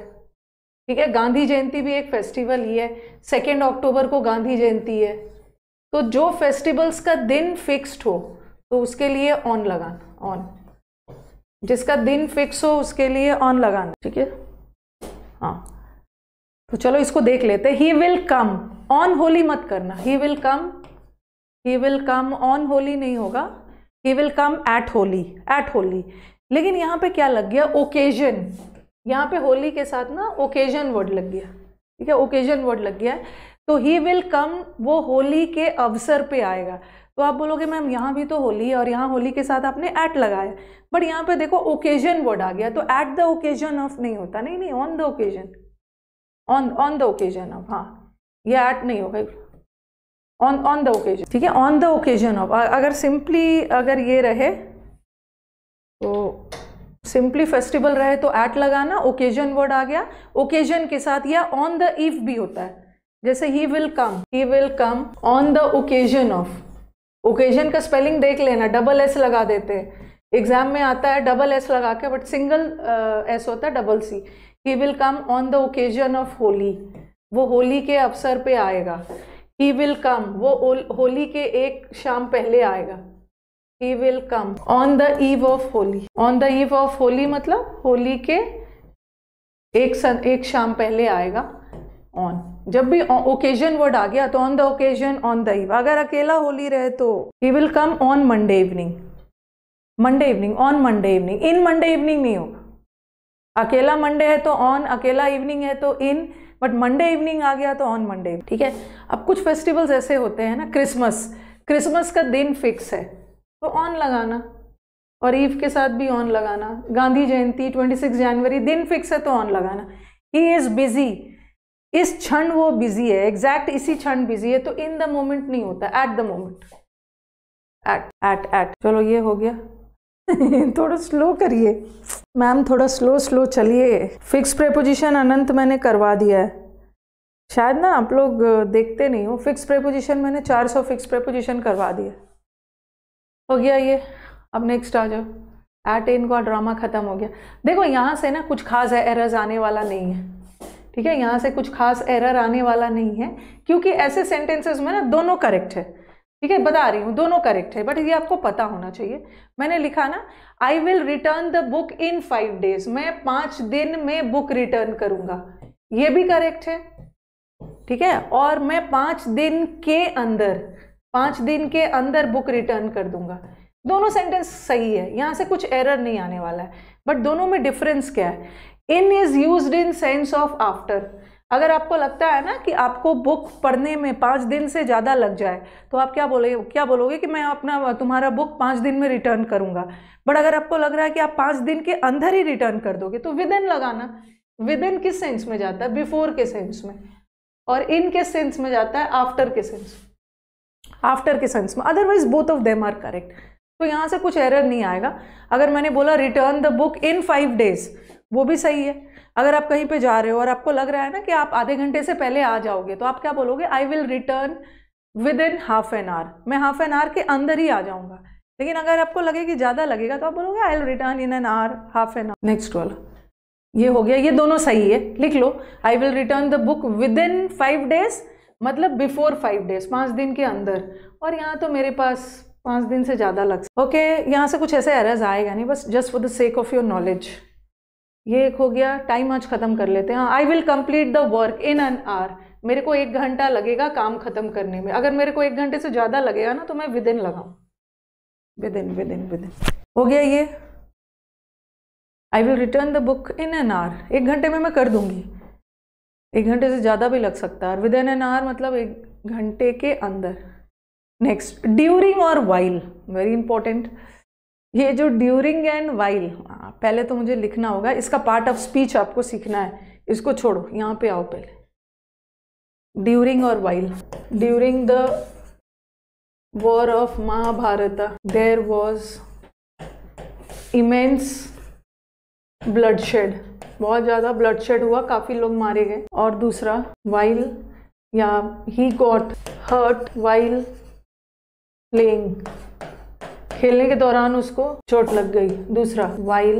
ठीक है गांधी जयंती भी एक फेस्टिवल ही है सेकेंड अक्टूबर को गांधी जयंती है तो जो फेस्टिवल्स का दिन फिक्स्ड हो तो उसके लिए ऑन लगाना ऑन जिसका दिन फिक्स हो उसके लिए ऑन लगाना ठीक है हाँ तो चलो इसको देख लेते he will come on Holi मत करना he will come he will come on Holi नहीं होगा he will come at Holi at Holi लेकिन यहाँ पे क्या लग गया ओकेजन यहाँ पे होली के साथ ना ओकेजन वर्ड लग गया ठीक है ओकेजन वर्ड लग गया तो ही विल कम वो होली के अवसर पे आएगा तो आप बोलोगे मैम यहाँ भी तो होली है और यहाँ होली के साथ आपने एट लगाया बट यहाँ पे देखो ओकेजन वर्ड आ गया तो ऐट द ओकेजन ऑफ नहीं होता नहीं नहीं on the occasion on on the occasion of हाँ ये ऐट नहीं होगा ऑन ऑन द ओकेजन ठीक है ऑन द ओकेजन ऑफ अगर सिंपली अगर ये रहे तो सिंपली फेस्टिवल रहे तो एट लगाना ओकेजन वर्ड आ गया ओकेजन के साथ या ऑन द ईव भी होता है जैसे he will come he will come on the occasion of occasion का स्पेलिंग देख लेना डबल एस लगा देते हैं एग्जाम में आता है डबल एस लगा के बट सिंगल एस होता है double C he will come on the occasion of Holi वो होली के अवसर पे आएगा ही विल कम वो होली के एक शाम पहले आएगा he will come on the eve of Holi on the eve of Holi मतलब होली के एक सन एक शाम पहले आएगा ऑन जब भी ओकेजन वर्ड आ गया तो on the occasion on the eve अगर अकेला होली रहे तो he will come on Monday evening Monday evening on Monday evening in Monday evening नहीं होगा अकेला मंडे है तो ऑन अकेला इवनिंग है तो इन बट मंडे इवनिंग आ गया तो ऑन मंडे ठीक है अब कुछ फेस्टिवल्स ऐसे होते हैं ना क्रिसमस क्रिसमस का दिन फिक्स है तो ऑन लगाना और ईव के साथ भी ऑन लगाना गांधी जयंती 26 जनवरी दिन फिक्स है तो ऑन लगाना ही इज़ बिज़ी इस क्षण वो बिज़ी है एग्जैक्ट इसी क्षण बिज़ी है तो इन द मोमेंट नहीं होता at the moment at at at चलो ये हो गया थोड़ा स्लो करिए मैम थोड़ा स्लो स्लो चलिए फिक्स प्रेपोजिशन अनंत मैंने करवा दिया है शायद ना आप लोग देखते नहीं हो फिक्स प्रेपोजिशन मैंने 400 फिक्स प्रेपोजिशन करवा दिया हो गया ये अब नेक्स्ट आ जाओ एट का ड्रामा ख़त्म हो गया देखो यहाँ से ना कुछ खास एरर्स आने वाला नहीं है ठीक है यहाँ से कुछ खास एरर आने वाला नहीं है क्योंकि ऐसे सेंटेंसेस में ना दोनों करेक्ट है ठीक है बता रही हूँ दोनों करेक्ट है बट ये आपको पता होना चाहिए मैंने लिखा ना I will return the book in five days मैं पांच दिन में बुक रिटर्न करूंगा ये भी करेक्ट है ठीक है और मैं पांच दिन के अंदर पांच दिन के अंदर बुक रिटर्न कर दूंगा दोनों सेंटेंस सही है यहाँ से कुछ एरर नहीं आने वाला है बट दोनों में डिफरेंस क्या है in is use in sense of after अगर आपको लगता है ना कि आपको बुक पढ़ने में पाँच दिन से ज़्यादा लग जाए तो आप क्या बोले क्या बोलोगे कि मैं अपना तुम्हारा बुक पाँच दिन में रिटर्न करूँगा बट अगर आपको लग रहा है कि आप पाँच दिन के अंदर ही रिटर्न कर दोगे तो विद इन लगाना विद इन किस सेंस में जाता है बिफोर के सेंस में और इन के सेंस में जाता है आफ्टर के सेंस आफ्टर के सेंस में otherwise both of them are correct तो यहाँ से कुछ एरर नहीं आएगा अगर मैंने बोला return the book in five days वो भी सही है अगर आप कहीं पे जा रहे हो और आपको लग रहा है ना कि आप आधे घंटे से पहले आ जाओगे तो आप क्या बोलोगे I will return within half an hour मैं हाफ एन आवर के अंदर ही आ जाऊँगा लेकिन अगर आपको लगे कि ज़्यादा लगेगा तो आप बोलोगे I will return in an hour half an hour next वाला ये हो गया ये दोनों सही है लिख लो I will return the book within five days मतलब बिफोर फाइव डेज पाँच दिन के अंदर और यहाँ तो मेरे पास पाँच दिन से ज़्यादा लग ओके okay, यहाँ से कुछ ऐसे एरर्स आएगा नहीं बस just for the sake of your knowledge ये एक हो गया टाइम आज ख़त्म कर लेते हैं I will complete the work in an hour मेरे को एक घंटा लगेगा काम ख़त्म करने में अगर मेरे को एक घंटे से ज़्यादा लगेगा ना तो मैं विद इन लगाऊ within within within हो गया ये I will return the book in an hour एक घंटे में मैं कर दूंगी एक घंटे से ज़्यादा भी लग सकता है विद इन एन आवर मतलब एक घंटे के अंदर नेक्स्ट ड्यूरिंग और वाइल वेरी इंपॉर्टेंट ये जो ड्यूरिंग एंड वाइल पहले तो मुझे लिखना होगा इसका पार्ट ऑफ स्पीच आपको सीखना है इसको छोड़ो यहाँ पे आओ पहले ड्यूरिंग और while during the war of Mahabharata there was immense bloodshed बहुत ज़्यादा ब्लडशेड हुआ काफ़ी लोग मारे गए और दूसरा वाइल या he got hurt while playing खेलने के दौरान उसको चोट लग गई दूसरा while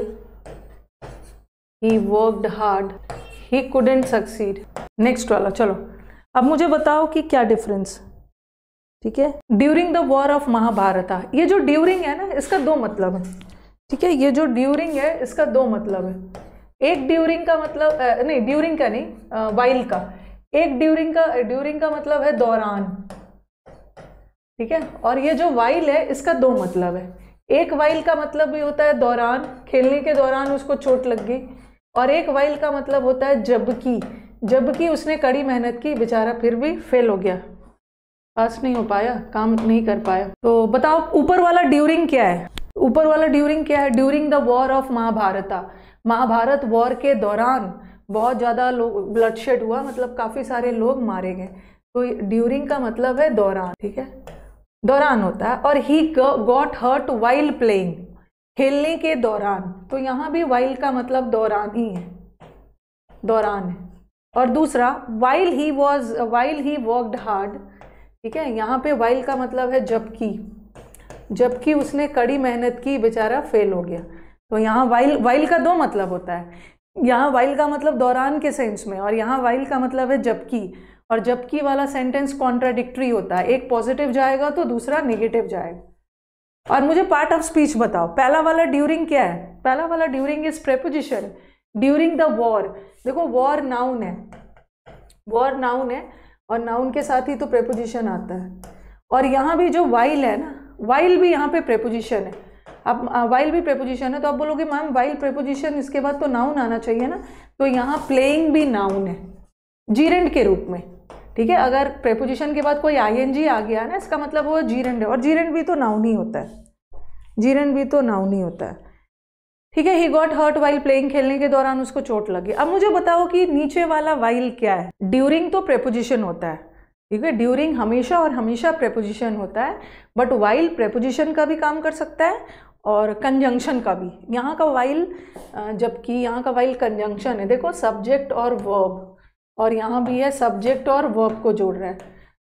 he worked hard he couldn't succeed next वाला चलो अब मुझे बताओ कि क्या डिफरेंस ठीक है during the war of Mahabharata ये जो ड्यूरिंग है ना इसका दो मतलब है ठीक है ये जो ड्यूरिंग है इसका दो मतलब है एक ड्यूरिंग का मतलब नहीं ड्यूरिंग का नहीं वाइल का एक ड्यूरिंग का ड्यूरिंग का मतलब है दौरान ठीक है और ये जो वाइल है इसका दो मतलब है एक वाइल का मतलब भी होता है दौरान खेलने के दौरान उसको चोट लग गई और एक वाइल का मतलब होता है जबकि जबकि उसने कड़ी मेहनत की बेचारा फिर भी फेल हो गया पास नहीं हो पाया काम नहीं कर पाया तो बताओ ऊपर वाला ड्यूरिंग क्या है ऊपर वाला ड्यूरिंग क्या है during the war of Mahabharata Mahabharata war के दौरान बहुत ज़्यादा लोग ब्लडशेड हुआ मतलब काफ़ी सारे लोग मारे गए तो ड्यूरिंग का मतलब है दौरान ठीक है दौरान होता है और he got hurt while playing खेलने के दौरान तो यहाँ भी वाइल का मतलब दौरान ही है दौरान है और दूसरा while he was while he worked hard ठीक है यहाँ पे वाइल का मतलब है जबकि जबकि उसने कड़ी मेहनत की बेचारा फेल हो गया तो यहाँ वाइल वाइल का दो मतलब होता है यहाँ वाइल का मतलब दौरान के सेंस में और यहाँ वाइल का मतलब है जबकि और जबकि वाला सेंटेंस कॉन्ट्राडिक्ट्री होता है एक पॉजिटिव जाएगा तो दूसरा नेगेटिव जाएगा और मुझे पार्ट ऑफ स्पीच बताओ पहला वाला ड्यूरिंग क्या है पहला वाला during is preposition during the war देखो वॉर नाउन है वॉर नाउन है और नाउन के साथ ही तो प्रेपोजिशन आता है और यहाँ भी जो वाइल है ना वाइल भी यहाँ पे प्रेपोजिशन है अब वाइल भी प्रेपोजिशन है तो आप बोलोगे मैम वाइल प्रेपोजिशन इसके बाद तो नाउन आना चाहिए ना तो यहाँ प्लेइंग भी नाउन है जीरेंट के रूप में ठीक है अगर प्रेपोजिशन के बाद कोई आई आ गया ना इसका मतलब वो जीरन और जीरन भी तो नाउन ही होता है जीरन भी तो नाउन ही होता है ठीक है he got hurt while playing खेलने के दौरान उसको चोट लगी अब मुझे बताओ कि नीचे वाला वाइल क्या है ड्यूरिंग तो प्रेपोजिशन होता है ठीक है ड्यूरिंग हमेशा और हमेशा प्रेपोजिशन होता है बट वाइल प्रेपोजिशन का भी काम कर सकता है और कंजंक्शन का भी यहाँ का वाइल जबकि यहाँ का वाइल कंजंक्शन है देखो सब्जेक्ट और वर्ब और यहाँ भी है सब्जेक्ट और वर्ब को जोड़ रहे हैं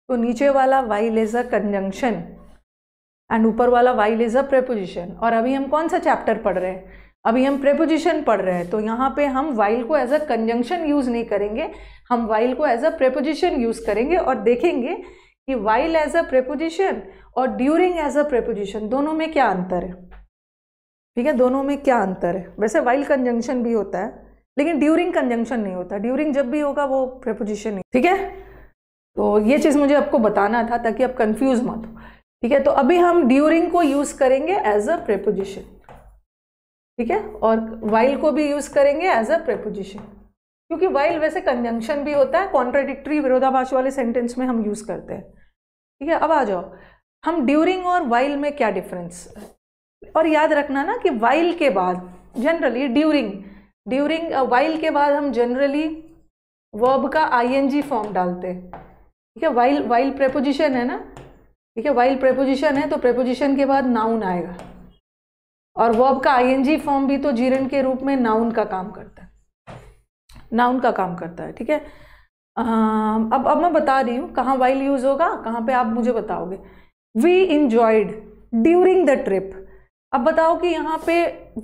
तो नीचे वाला वाई अ कंजंक्शन एंड ऊपर वाला वाई अ प्रेपोजिशन और अभी हम कौन सा चैप्टर पढ़ रहे हैं अभी हम प्रेपोजिशन पढ़ रहे हैं तो यहाँ पे हम वाइल को एज अ कंजंक्शन यूज़ नहीं करेंगे हम वाइल को एज अ प्रेपोजिशन यूज़ करेंगे और देखेंगे कि वाइल एज अ प्रेपोजिशन और ड्यूरिंग एज अ प्रेपोजिशन दोनों में क्या अंतर है ठीक है दोनों में क्या अंतर है वैसे वाइल कंजंक्शन भी होता है लेकिन ड्यूरिंग कंजंक्शन नहीं होता ड्यूरिंग जब भी होगा वो प्रेपोजिशन नहीं ठीक है तो ये चीज़ मुझे आपको बताना था ताकि आप कंफ्यूज मत हो ठीक है तो अभी हम ड्यूरिंग को यूज़ करेंगे एज अ प्रेपोजिशन ठीक है और वाइल को भी यूज़ करेंगे एज अ प्रेपोजिशन क्योंकि वाइल वैसे कंजंक्शन भी होता है कॉन्ट्राडिक्ट्री विरोधाभास वाले सेंटेंस में हम यूज़ करते हैं ठीक है अब आ जाओ हम ड्यूरिंग और वाइल में क्या डिफरेंस और याद रखना ना कि वाइल के बाद जनरली ड्यूरिंग ड्यूरिंग वाइल के बाद हम जनरली वर्ब का आईएनजी फॉर्म डालते हैं ठीक है वाइल वाइल प्रेपोजिशन है ना ठीक है वाइल प्रेपोजिशन है तो प्रेपोजिशन के बाद नाउन आएगा और वर्ब का आईएनजी फॉर्म भी तो जीरन के रूप में नाउन का काम करता है नाउन का काम करता है ठीक है अब अब मैं बता रही हूँ कहाँ वाइल यूज़ होगा कहाँ पे आप मुझे बताओगे we enjoyed during the trip अब बताओ कि यहाँ पे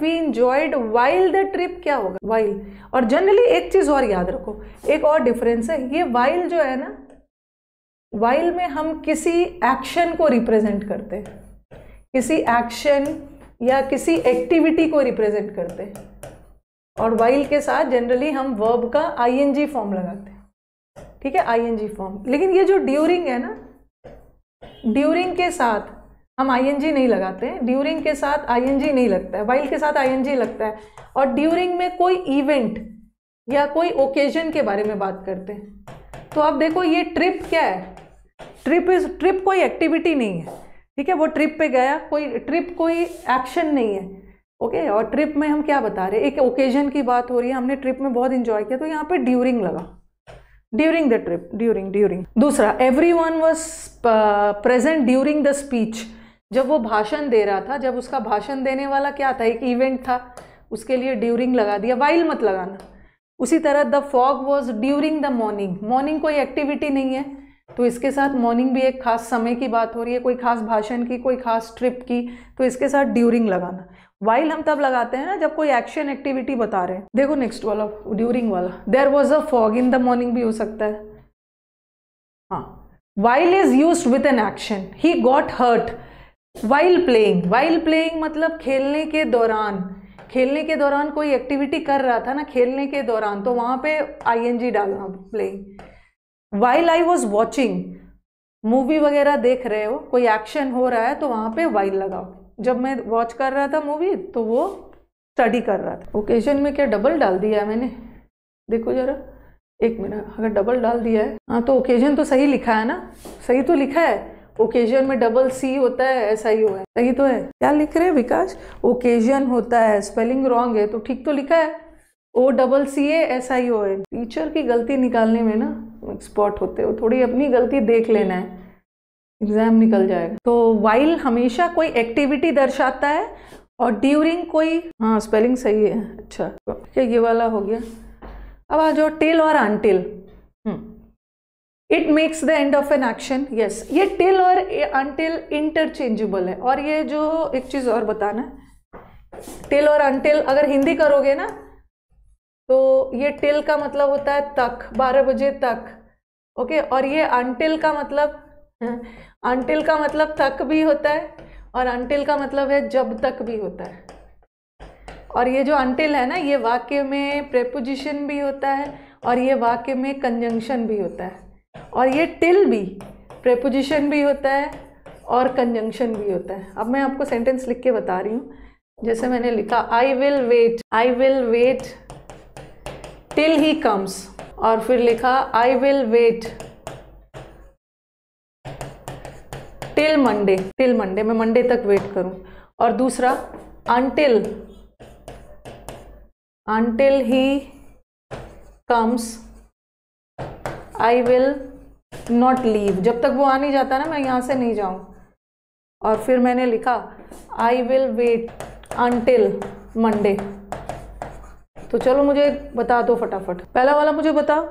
we enjoyed while the trip क्या होगा वाइल और जनरली एक चीज़ और याद रखो एक और डिफरेंस है ये वाइल जो है ना वाइल में हम किसी एक्शन को रिप्रेजेंट करते हैं किसी एक्शन या किसी एक्टिविटी को रिप्रेजेंट करते हैं और वाइल के साथ जनरली हम वर्ब का आईएनजी फॉर्म लगाते हैं ठीक है आईएनजी फॉर्म लेकिन ये जो ड्यूरिंग है ना ड्यूरिंग के साथ हम आई नहीं लगाते हैं ड्यूरिंग के साथ आई नहीं लगता है वाइल के साथ आई लगता है और ड्यूरिंग में कोई इवेंट या कोई ओकेजन के बारे में बात करते हैं तो आप देखो ये ट्रिप क्या है ट्रिप इज ट्रिप कोई एक्टिविटी नहीं है ठीक है वो ट्रिप पे गया कोई ट्रिप कोई एक्शन नहीं है ओके और ट्रिप में हम क्या बता रहे हैं एक ओकेजन की बात हो रही है हमने ट्रिप में बहुत इंजॉय किया तो यहाँ पे ड्यूरिंग लगा during the trip during during दूसरा everyone was present during the speech जब वो भाषण दे रहा था जब उसका भाषण देने वाला क्या था एक इवेंट था उसके लिए ड्यूरिंग लगा दिया वाइल मत लगाना उसी तरह the fog was during the morning morning कोई एक्टिविटी नहीं है तो इसके साथ मॉर्निंग भी एक खास समय की बात हो रही है कोई खास भाषण की कोई खास ट्रिप की तो इसके साथ ड्यूरिंग लगाना वाइल हम तब लगाते हैं ना जब कोई एक्शन एक्टिविटी बता रहे हैं देखो नेक्स्ट वाला ड्यूरिंग वाला there was a fog in the morning भी हो सकता है हाँ while is use with an action he got hurt while playing while playing मतलब खेलने के दौरान खेलने के दौरान कोई एक्टिविटी कर रहा था ना खेलने के दौरान तो वहाँ पे आई एन जी डालना playing while I was watching movie वगैरह देख रहे हो कोई एक्शन हो रहा है तो वहाँ पे वाइल लगाओ जब मैं वॉच कर रहा था मूवी तो वो स्टडी कर रहा था ओकेजन में क्या डबल डाल दिया है मैंने देखो ज़रा एक मिनट अगर डबल डाल दिया है हाँ तो ओकेजन तो सही लिखा है ना सही तो लिखा है ओकेजन में डबल सी होता है ऐसा ही हुआ है सही तो है क्या लिख रहे हैं विकास ओकेजन होता है स्पेलिंग रॉन्ग है तो ठीक तो लिखा है ओ डबल सी ए ऐसा ही हो है टीचर की गलती निकालने में ना एक्सपर्ट होते हो थोड़ी अपनी गलती देख लेना है एग्ज़ाम निकल जाएगा तो वाइल हमेशा कोई एक्टिविटी दर्शाता है और ड्यूरिंग कोई हाँ स्पेलिंग सही है अच्छा ये वाला हो गया अब आ जाओ टिल और until it makes the end of an action yes ये टिल और अनटिल इंटरचेंजेबल है और ये जो एक चीज़ और बताना टिल और अनटिल अगर हिंदी करोगे ना तो ये टिल का मतलब होता है तक बारह बजे तक ओके और ये अनटिल का मतलब अनटिल का मतलब तक भी होता है और अनटिल का मतलब है जब तक भी होता है और ये जो अनटिल है ना ये वाक्य में प्रेपोजिशन भी होता है और ये वाक्य में कंजंक्शन भी होता है और ये टिल भी प्रेपोजिशन भी होता है और कंजंक्शन भी होता है अब मैं आपको सेंटेंस लिख के बता रही हूँ जैसे मैंने लिखा I will wait I will wait till he comes और फिर लिखा I will wait till Monday till Monday मैं मंडे तक वेट करूं और दूसरा until until he comes I will not leave जब तक वो आ नहीं जाता ना मैं यहाँ से नहीं जाऊँ और फिर मैंने लिखा I will wait until Monday तो चलो मुझे बता दो फटाफट पहला वाला मुझे बताओ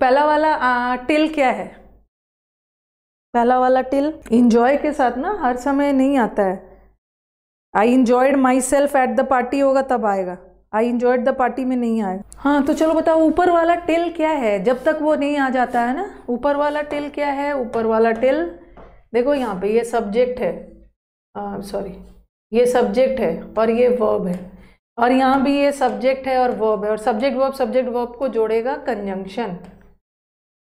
पहला वाला आ, टिल क्या है पहला वाला टिल इंजॉय के साथ ना हर समय नहीं आता है I enjoyed myself at the party होगा तब आएगा आई इंजॉयड द पार्टी में नहीं आए हाँ तो चलो बताओ ऊपर वाला टेल क्या है जब तक वो नहीं आ जाता है ना ऊपर वाला टेल क्या है ऊपर वाला टेल देखो यहाँ पे ये सब्जेक्ट है सॉरी ये सब्जेक्ट है और ये वर्ब है और यहाँ भी ये सब्जेक्ट है और वर्ब है और सब्जेक्ट वर्ब सब्जेक्ट वर्ब को जोड़ेगा कंजंक्शन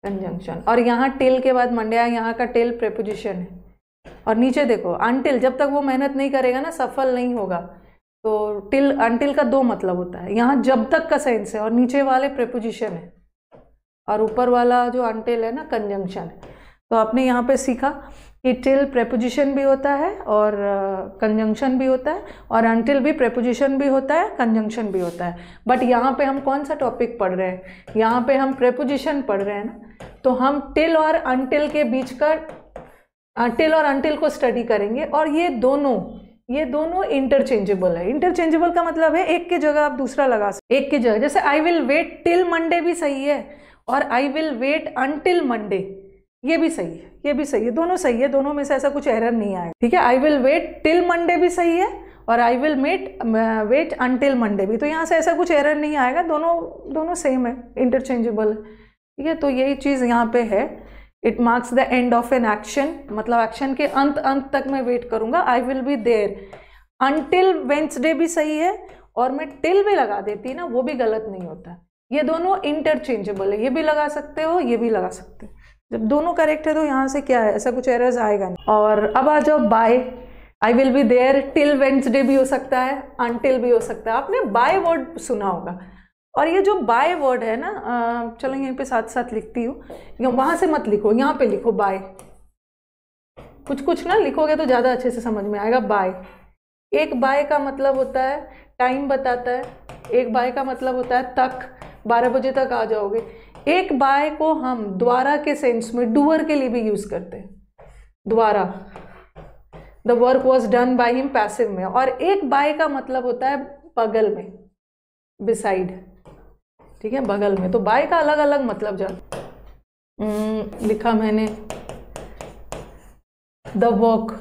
कंजंक्शन और यहाँ टेल के बाद मंडया यहाँ का टेल प्रेपोजिशन है और नीचे देखो अनटिल जब तक वो मेहनत नहीं करेगा ना सफल नहीं होगा तो टिल अनटिल का दो मतलब होता है यहाँ जब तक का सेंस है और नीचे वाले प्रेपोजिशन है और ऊपर वाला जो अनटिल है ना कंजंक्शन है तो आपने यहाँ पे सीखा कि टिल प्रेपोजिशन भी होता है और कंजंक्शन भी होता है और अनटिल भी प्रेपोजिशन भी होता है कंजंक्शन भी होता है बट यहाँ पे हम कौन सा टॉपिक पढ़ रहे हैं यहाँ पे हम प्रेपोजिशन पढ़ रहे हैं ना तो हम टिल और अनटिल के बीच का टिल और अनटिल को स्टडी करेंगे और ये दोनों ये दोनों इंटरचेंजेबल है इंटरचेंजेबल का मतलब है एक के जगह आप दूसरा लगा सकते एक के जगह जैसे I will wait till Monday भी सही है और I will wait until Monday ये भी सही है ये भी सही है दोनों सही है दोनों में से ऐसा कुछ एरर नहीं आएगा ठीक है I will wait till Monday भी सही है और I will met wait until Monday भी तो यहाँ से ऐसा कुछ एरर नहीं आएगा दोनों दोनों सेम है इंटरचेंजेबल ठीक है तो यही चीज़ यहाँ पे है it marks the end of an action मतलब एक्शन के अंत अंत तक मैं वेट करूंगा I will be there until Wednesday भी सही है और मैं टिल भी लगा देती ना वो भी गलत नहीं होता ये दोनों इंटरचेंजेबल है ये भी लगा सकते हो ये भी लगा सकते हो जब दोनों करेक्ट है तो यहाँ से क्या है ऐसा कुछ एरर्स आएगा नहीं और अब आ जाओ by I will be there till Wednesday भी हो सकता है अनटिल भी हो सकता है आपने बाय वर्ड सुना होगा और ये जो बाय वर्ड है ना चलो यहीं पे साथ साथ लिखती हूँ वहां से मत लिखो यहाँ पे लिखो बाय कुछ कुछ ना लिखोगे तो ज़्यादा अच्छे से समझ में आएगा बाय एक बाय का मतलब होता है टाइम बताता है एक बाय का मतलब होता है तक बारह बजे तक आ जाओगे एक बाय को हम द्वारा के सेंस में डूअर के लिए भी यूज़ करते हैं द्वारा the work was done by him passive में और एक बाय का मतलब होता है बगल में बिसाइड ठीक है बगल में तो बाय का अलग अलग मतलब जान हम्म, लिखा मैंने the walk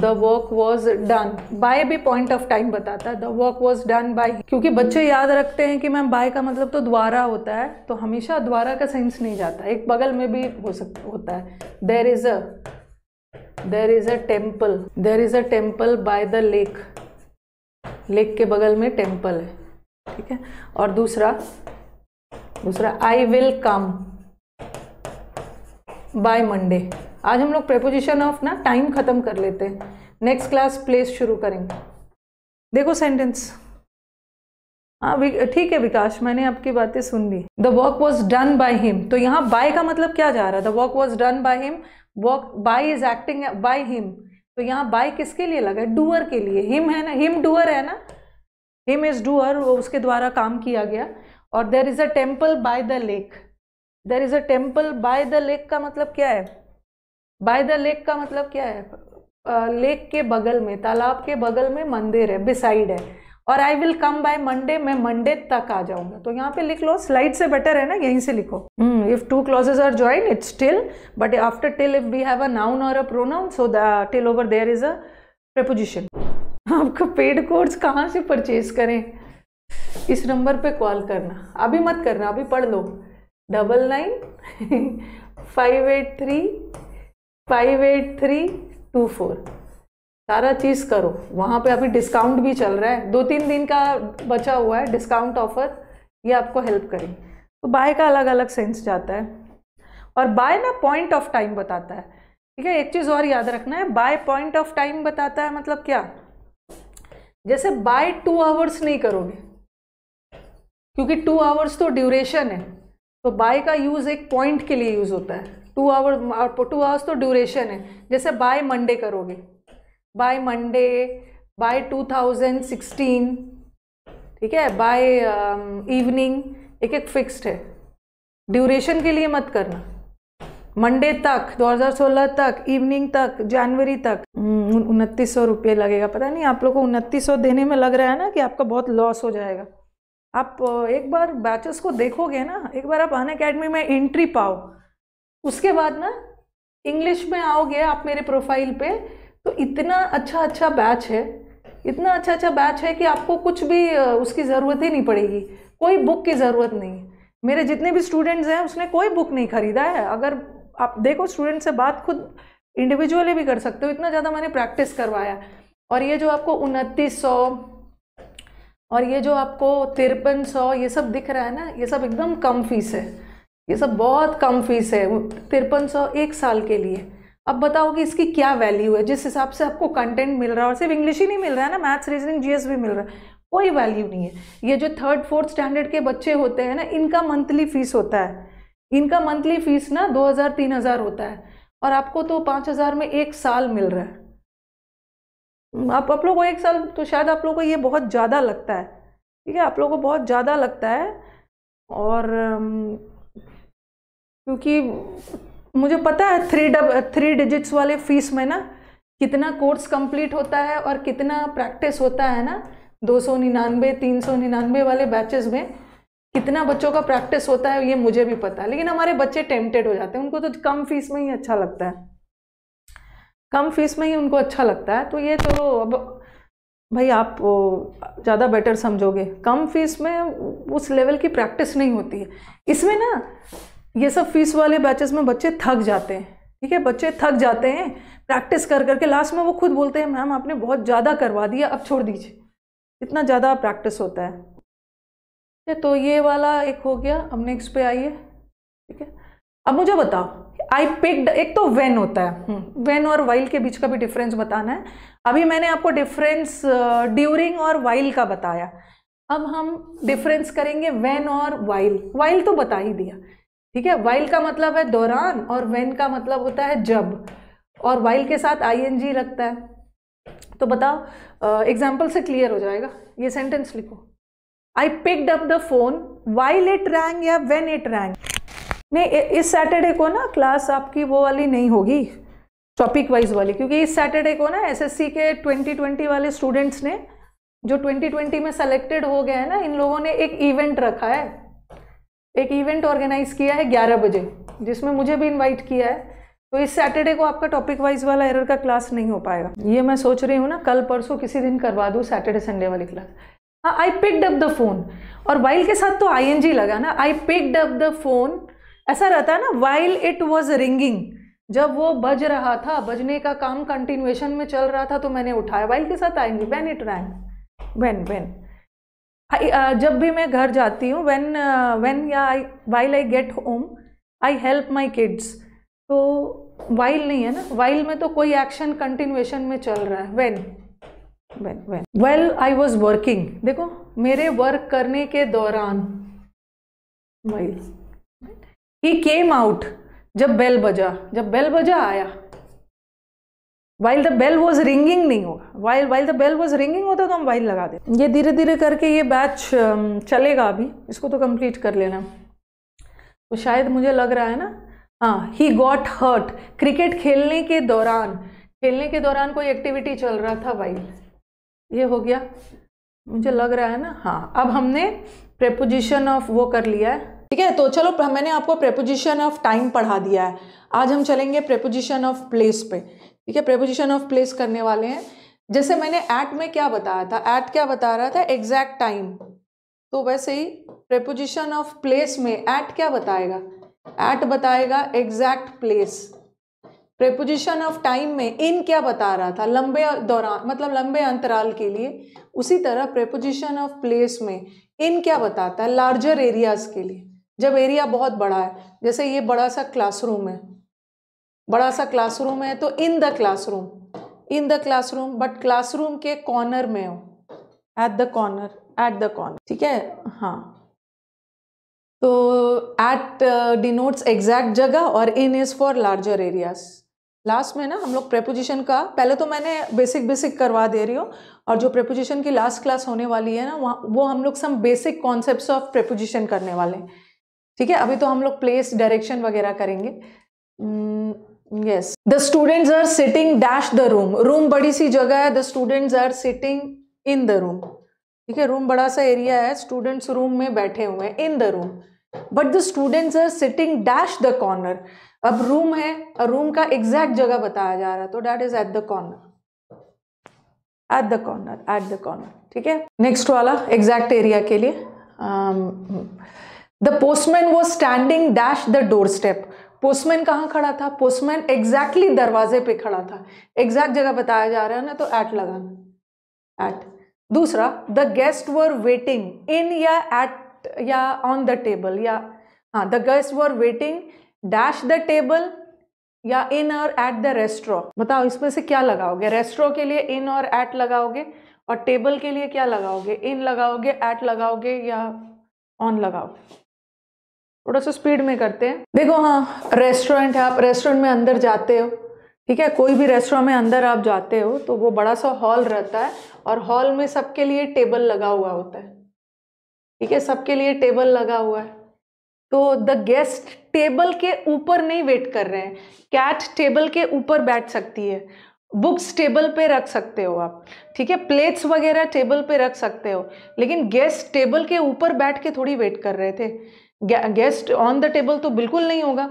the walk was done by भी पॉइंट ऑफ टाइम बताता है the work was done by क्योंकि बच्चे याद रखते हैं कि मैम बाय का मतलब तो द्वारा होता है तो हमेशा द्वारा का सेंस नहीं जाता एक बगल में भी हो सकता होता है there is a there is a temple there is a temple by the lake lake के बगल में टेम्पल है ठीक है और दूसरा दूसरा I will come by Monday आज हम लोग प्रेपोजिशन ऑफ ना टाइम ख़त्म कर लेते हैं नेक्स्ट क्लास प्लेस शुरू करेंगे देखो सेंटेंस हाँ ठीक है विकास मैंने आपकी बातें सुन ली the work was done by him तो यहाँ बाय का मतलब क्या जा रहा है the work was done by him work by is acting by him तो यहाँ बाय किसके लिए लगा है डूअर के लिए हिम है ना हिम डूअर है ना हिम इज डूअर उसके द्वारा काम किया गया और there is a temple by the lake there is a temple by the lake का मतलब क्या है बाय द लेक का मतलब क्या है लेक के बगल में तालाब के बगल में मंदिर है बिसाइड है और I will come by Monday मैं मंडे तक आ जाऊंगा तो यहाँ पे लिख लो स्लाइड से बेटर है ना यहीं से लिखो if two clauses are join it's still but after till if we have a noun और a pronoun so till over there is a preposition आपका पेड कोर्स कहाँ से परचेज करें इस नंबर पे कॉल करना अभी मत करना अभी पढ़ लो double nine five eight three five eight three two four सारा चीज़ करो वहाँ पे अभी डिस्काउंट भी चल रहा है दो तीन दिन का बचा हुआ है डिस्काउंट ऑफर ये आपको हेल्प करें तो बाय का अलग अलग सेंस जाता है और बाय ना पॉइंट ऑफ टाइम बताता है ठीक है एक चीज़ और याद रखना है बाय पॉइंट ऑफ टाइम बताता है मतलब क्या जैसे बाय टू आवर्स नहीं करोगे क्योंकि टू आवर्स तो ड्यूरेशन है तो बाय का यूज़ एक पॉइंट के लिए यूज़ होता है टू आवर टू आवर्स तो ड्यूरेशन है जैसे बाय मंडे करोगे बाय मंडे बाय 2016 ठीक है बाय इवनिंग um, एक एक फिक्स्ड है ड्यूरेशन के लिए मत करना मंडे तक 2016 तक इवनिंग तक जनवरी तक hmm. उनतीस सौ रुपये लगेगा पता नहीं आप लोग को उनतीस सौ देने में लग रहा है ना कि आपका बहुत लॉस हो जाएगा आप एक बार बैचेस को देखोगे ना एक बार आप अन अकेडमी में एंट्री पाओ उसके बाद ना इंग्लिश में आओगे आप मेरे प्रोफाइल पे तो इतना अच्छा अच्छा बैच है इतना अच्छा अच्छा बैच है कि आपको कुछ भी उसकी ज़रूरत ही नहीं पड़ेगी कोई बुक की ज़रूरत नहीं मेरे जितने भी स्टूडेंट्स हैं उसने कोई बुक नहीं ख़रीदा है अगर आप देखो स्टूडेंट से बात खुद इंडिविजुअली भी कर सकते हो इतना ज़्यादा मैंने प्रैक्टिस करवाया और ये जो आपको उनतीस सौ और ये जो आपको तिरपन सौ ये सब दिख रहा है ना ये सब एकदम कम फीस है ये सब बहुत कम फीस है तिरपन सौ एक साल के लिए अब बताओ कि इसकी क्या वैल्यू है जिस हिसाब से आपको कंटेंट मिल रहा है और सिर्फ इंग्लिश ही नहीं मिल रहा है ना मैथ्स रीजनिंग जीएस भी मिल रहा है कोई वैल्यू नहीं है ये जो थर्ड फोर्थ स्टैंडर्ड के बच्चे होते हैं ना इनका मंथली फीस होता है इनका मंथली फीस ना दो हज़ार तीन हज़ार होता है और आपको तो पाँच हज़ार में एक साल मिल रहा है आप आप लोगों को एक साल तो शायद आप लोगों को ये बहुत ज़्यादा लगता है ठीक है आप लोगों को बहुत ज़्यादा लगता है और क्योंकि मुझे पता है थ्री डब थ्री डिजिट्स वाले फीस में ना कितना कोर्स कंप्लीट होता है और कितना प्रैक्टिस होता है ना दो सौ निन्यानवे तीन सौ निन्यानवे वाले बैचेज़ में कितना बच्चों का प्रैक्टिस होता है ये मुझे भी पता है लेकिन हमारे बच्चे टेम्पटेड हो जाते हैं उनको तो कम फीस में ही अच्छा लगता है कम फीस में ही उनको अच्छा लगता है तो ये चलो अब भाई आप ज़्यादा बेटर समझोगे कम फीस में उस लेवल की प्रैक्टिस नहीं होती है इसमें ना ये सब फीस वाले बैचेस में बच्चे थक जाते हैं ठीक है बच्चे थक जाते हैं प्रैक्टिस कर करके लास्ट में वो खुद बोलते हैं मैम आपने बहुत ज़्यादा करवा दिया अब छोड़ दीजिए इतना ज़्यादा प्रैक्टिस होता है ठीक है तो ये वाला एक हो गया अब नेक्स्ट पे आइए ठीक है अब मुझे बताओ आई पिक्ड एक तो वेन होता है वेन हम्म, और वाइल के बीच का भी डिफरेंस बताना है अभी मैंने आपको डिफरेंस ड्यूरिंग और वाइल का बताया अब हम डिफरेंस करेंगे वेन और वाइल वाइल तो बता ही दिया ठीक है वाइल का मतलब है दौरान और वेन का मतलब होता है जब और वाइल के साथ आई लगता है तो बताओ एग्जाम्पल से क्लियर हो जाएगा ये सेंटेंस लिखो I picked up the phone while it rang या when it rang. नहीं इस सैटरडे को ना क्लास आपकी वो वाली नहीं होगी टॉपिक वाइज वाली क्योंकि इस सैटरडे को ना एसएससी के 2020 वाले स्टूडेंट्स ने जो 2020 में सेलेक्टेड हो गए हैं ना इन लोगों ने एक इवेंट रखा है एक इवेंट ऑर्गेनाइज किया है 11 बजे जिसमें मुझे भी इनवाइट किया है तो इस सैटरडे को आपका टॉपिक वाइज वाला एरर का क्लास नहीं हो पाएगा ये मैं सोच रही हूँ ना कल परसों किसी दिन करवा दूँ सैटरडे संडे वाली क्लास हाँ I picked up the phone और वाइल के साथ तो आई एन जी लगा ना I picked up the phone ऐसा रहता है ना वाइल इट वॉज रिंगिंग जब वो बज रहा था बजने का काम कंटिन्यूएशन में चल रहा था तो मैंने उठाया वाइल के साथ I G when it rang when when जब भी मैं घर जाती हूँ वैन वैन uh, या I while I get home I help my kids तो वाइल नहीं है ना वाइल में तो कोई एक्शन कंटिन्यूएशन में चल रहा है when well well well I was working देखो मेरे वर्क करने के दौरान ही केम आउट जब बेल बजा जब बेल बजा आया while the bell was ringing नहीं होगा while while the bell was ringing होता तो हम वाइल लगा देते ये धीरे धीरे करके ये बैच um, चलेगा अभी इसको तो कंप्लीट कर लेना तो शायद मुझे लग रहा है ना हाँ ही गॉट हर्ट क्रिकेट खेलने के दौरान खेलने के दौरान कोई एक्टिविटी चल रहा था वाइल ये हो गया मुझे लग रहा है ना हाँ अब हमने प्रेपोजिशन ऑफ वो कर लिया है ठीक है तो चलो मैंने आपको प्रेपोजिशन ऑफ टाइम पढ़ा दिया है आज हम चलेंगे प्रेपोजिशन ऑफ प्लेस पे ठीक है प्रेपोजिशन ऑफ प्लेस करने वाले हैं जैसे मैंने ऐट में क्या बताया था ऐट क्या बता रहा था एग्जैक्ट टाइम तो वैसे ही प्रेपोजिशन ऑफ प्लेस में ऐट क्या बताएगा ऐट बताएगा exact place preposition of time में इन क्या बता रहा था लंबे दौरान मतलब लंबे अंतराल के लिए उसी तरह प्रेपोजिशन ऑफ प्लेस में इन क्या बताता है लार्जर एरियाज के लिए जब एरिया बहुत बड़ा है जैसे ये बड़ा सा क्लासरूम है बड़ा सा क्लासरूम है तो in the classroom in the classroom but classroom के कॉर्नर में हो at the corner at the corner ठीक है हाँ तो एट डिनोट्स एग्जैक्ट जगह और in is for larger areas last में ना हम लोग प्रेपोजिशन का पहले तो मैंने बेसिक बेसिक करवा दे रही हूँ और जो प्रेपोजिशन की लास्ट क्लास होने वाली है ना वहाँ वो हम लोग some basic concept of preposition करने वाले हैं ठीक है अभी तो हम लोग प्लेस डायरेक्शन वगैरह करेंगे yes the students are sitting dash the room room बड़ी सी जगह है the students are sitting in the room ठीक है रूम बड़ा सा एरिया है स्टूडेंट्स रूम में बैठे हुए हैं in the room but the students are sitting dash the corner अब रूम है और रूम का एग्जैक्ट जगह बताया जा रहा है तो that is at the corner at the corner at the corner ठीक है नेक्स्ट वाला एग्जैक्ट एरिया के लिए द पोस्टमैन वो standing dash the door doorstep postman कहाँ खड़ा था पोस्टमैन एग्जैक्टली exactly दरवाजे पे खड़ा था एग्जैक्ट जगह बताया जा रहा है ना तो एट लगाना एट दूसरा the guest were waiting in या एट या ऑन द टेबल या हाँ the guest were waiting dash the table या इन और एट द रेस्ट्रो बताओ इसमें से क्या लगाओगे रेस्ट्रो के लिए इन और एट लगाओगे और टेबल के लिए क्या लगाओगे इन लगाओगे एट लगाओगे या ऑन लगाओगे थोड़ा सा स्पीड में करते हैं देखो हाँ रेस्टोरेंट है आप रेस्टोरेंट में अंदर जाते हो ठीक है कोई भी रेस्टोरेंट में अंदर आप जाते हो तो वो बड़ा सा हॉल रहता है और हॉल में सबके लिए टेबल लगा हुआ होता है ठीक है सबके लिए टेबल लगा हुआ है तो द गेस्ट टेबल के ऊपर नहीं वेट कर रहे हैं कैट टेबल के ऊपर बैठ सकती है बुक्स टेबल पे रख सकते हो आप ठीक है प्लेट्स वगैरह टेबल पे रख सकते हो लेकिन गेस्ट टेबल के ऊपर बैठ के थोड़ी वेट कर रहे थे गेस्ट ऑन द टेबल तो बिल्कुल नहीं होगा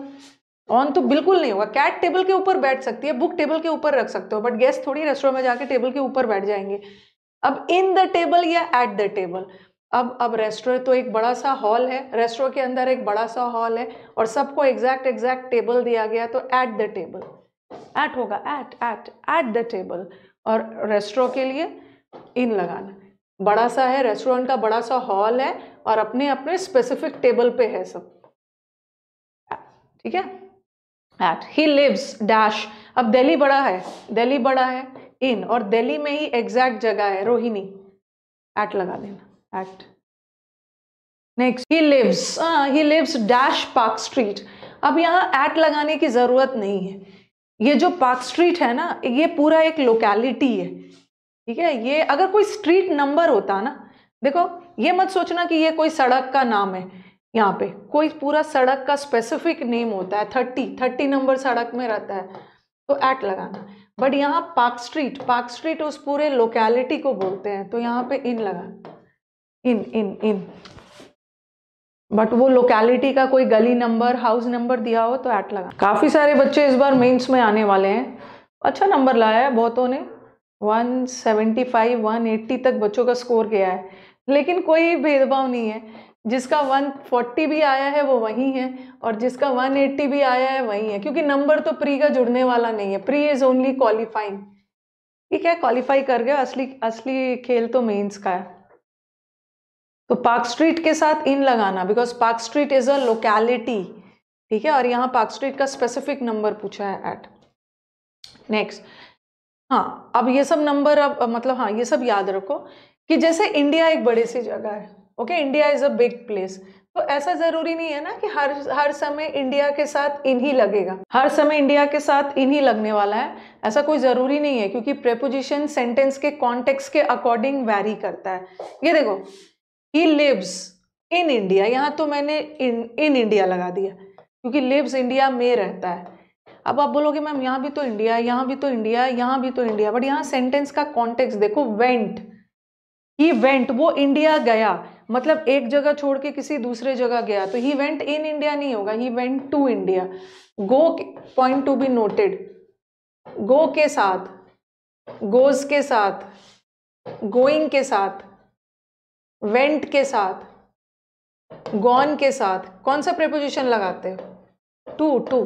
ऑन तो बिल्कुल नहीं होगा कैट टेबल के ऊपर बैठ सकती है बुक टेबल के ऊपर रख सकते हो बट गेस्ट थोड़ी रेस्टोरेंट में जाके टेबल के ऊपर बैठ जाएंगे अब इन द टेबल या एट द टेबल अब अब रेस्टोर तो एक बड़ा सा हॉल है रेस्टोर के अंदर एक बड़ा सा हॉल है और सबको एग्जैक्ट एग्जैक्ट टेबल दिया गया तो ऐट द टेबल ऐट होगा at at at the table और रेस्टोर के लिए इन लगाना बड़ा सा है रेस्टोरेंट का बड़ा सा हॉल है और अपने अपने स्पेसिफिक टेबल पे है सब ठीक है एट ही लिव्स डैश अब दिल्ली बड़ा है दिल्ली बड़ा है इन और दिल्ली में ही एग्जैक्ट जगह है रोहिणी एट लगा देना exact next he lives he lives dash Park Street अब यहाँ एट लगाने की ज़रूरत नहीं है ये जो पार्क स्ट्रीट है ना ये पूरा एक लोकेलिटी है ठीक है ये अगर कोई स्ट्रीट नंबर होता ना देखो ये मत सोचना कि ये कोई सड़क का नाम है यहाँ पे कोई पूरा सड़क का स्पेसिफिक नेम होता है थर्टी थर्टी नंबर सड़क में रहता है तो एट लगाना बट यहाँ पार्क स्ट्रीट पार्क स्ट्रीट उस पूरे लोकेलिटी को बोलते हैं तो यहाँ पे इन लगाना इन इन इन बट वो लोकेलिटी का कोई गली नंबर हाउस नंबर दिया हो तो ऐट लगा काफ़ी सारे बच्चे इस बार मेंस में आने वाले हैं अच्छा नंबर लाया है बहुतों ने 175 180 तक बच्चों का स्कोर गया है लेकिन कोई भेदभाव नहीं है जिसका 140 भी आया है वो वही है और जिसका 180 भी आया है वही है क्योंकि नंबर तो प्री का जुड़ने वाला नहीं है प्री इज़ ओनली क्वालिफाइंग ठीक है क्वालिफाई कर गया असली असली खेल तो मेन्स का है तो पार्क स्ट्रीट के साथ इन लगाना because Park Street is a locality ठीक है और यहाँ पार्क स्ट्रीट का स्पेसिफिक नंबर पूछा है एट नेक्स्ट हाँ अब ये सब नंबर अब मतलब हाँ ये सब याद रखो कि जैसे इंडिया एक बड़ी सी जगह है okay India is a big place तो ऐसा ज़रूरी नहीं है ना कि हर हर समय इंडिया के साथ इन्हीं लगेगा हर समय इंडिया के साथ इन्हीं लगने वाला है ऐसा कोई ज़रूरी नहीं है क्योंकि प्रेपोजिशन सेंटेंस के कॉन्टेक्स्ट के अकॉर्डिंग वेरी करता है ये देखो ही लिव्स इन इंडिया यहाँ तो मैंने इन इन इंडिया लगा दिया क्योंकि लिव्स इंडिया में रहता है अब आप बोलोगे मैम यहाँ भी तो इंडिया यहाँ भी तो इंडिया यहाँ भी तो इंडिया बट यहाँ सेंटेंस का कॉन्टेक्स देखो वेंट ही वेंट वो इंडिया गया मतलब एक जगह छोड़ के किसी दूसरे जगह गया तो ही वेंट इन इंडिया नहीं होगा he went to India go point to be noted go के साथ गोज के साथ गोइंग के साथ वेंट के साथ गॉन के साथ कौन सा प्रेपोजिशन लगाते हो to to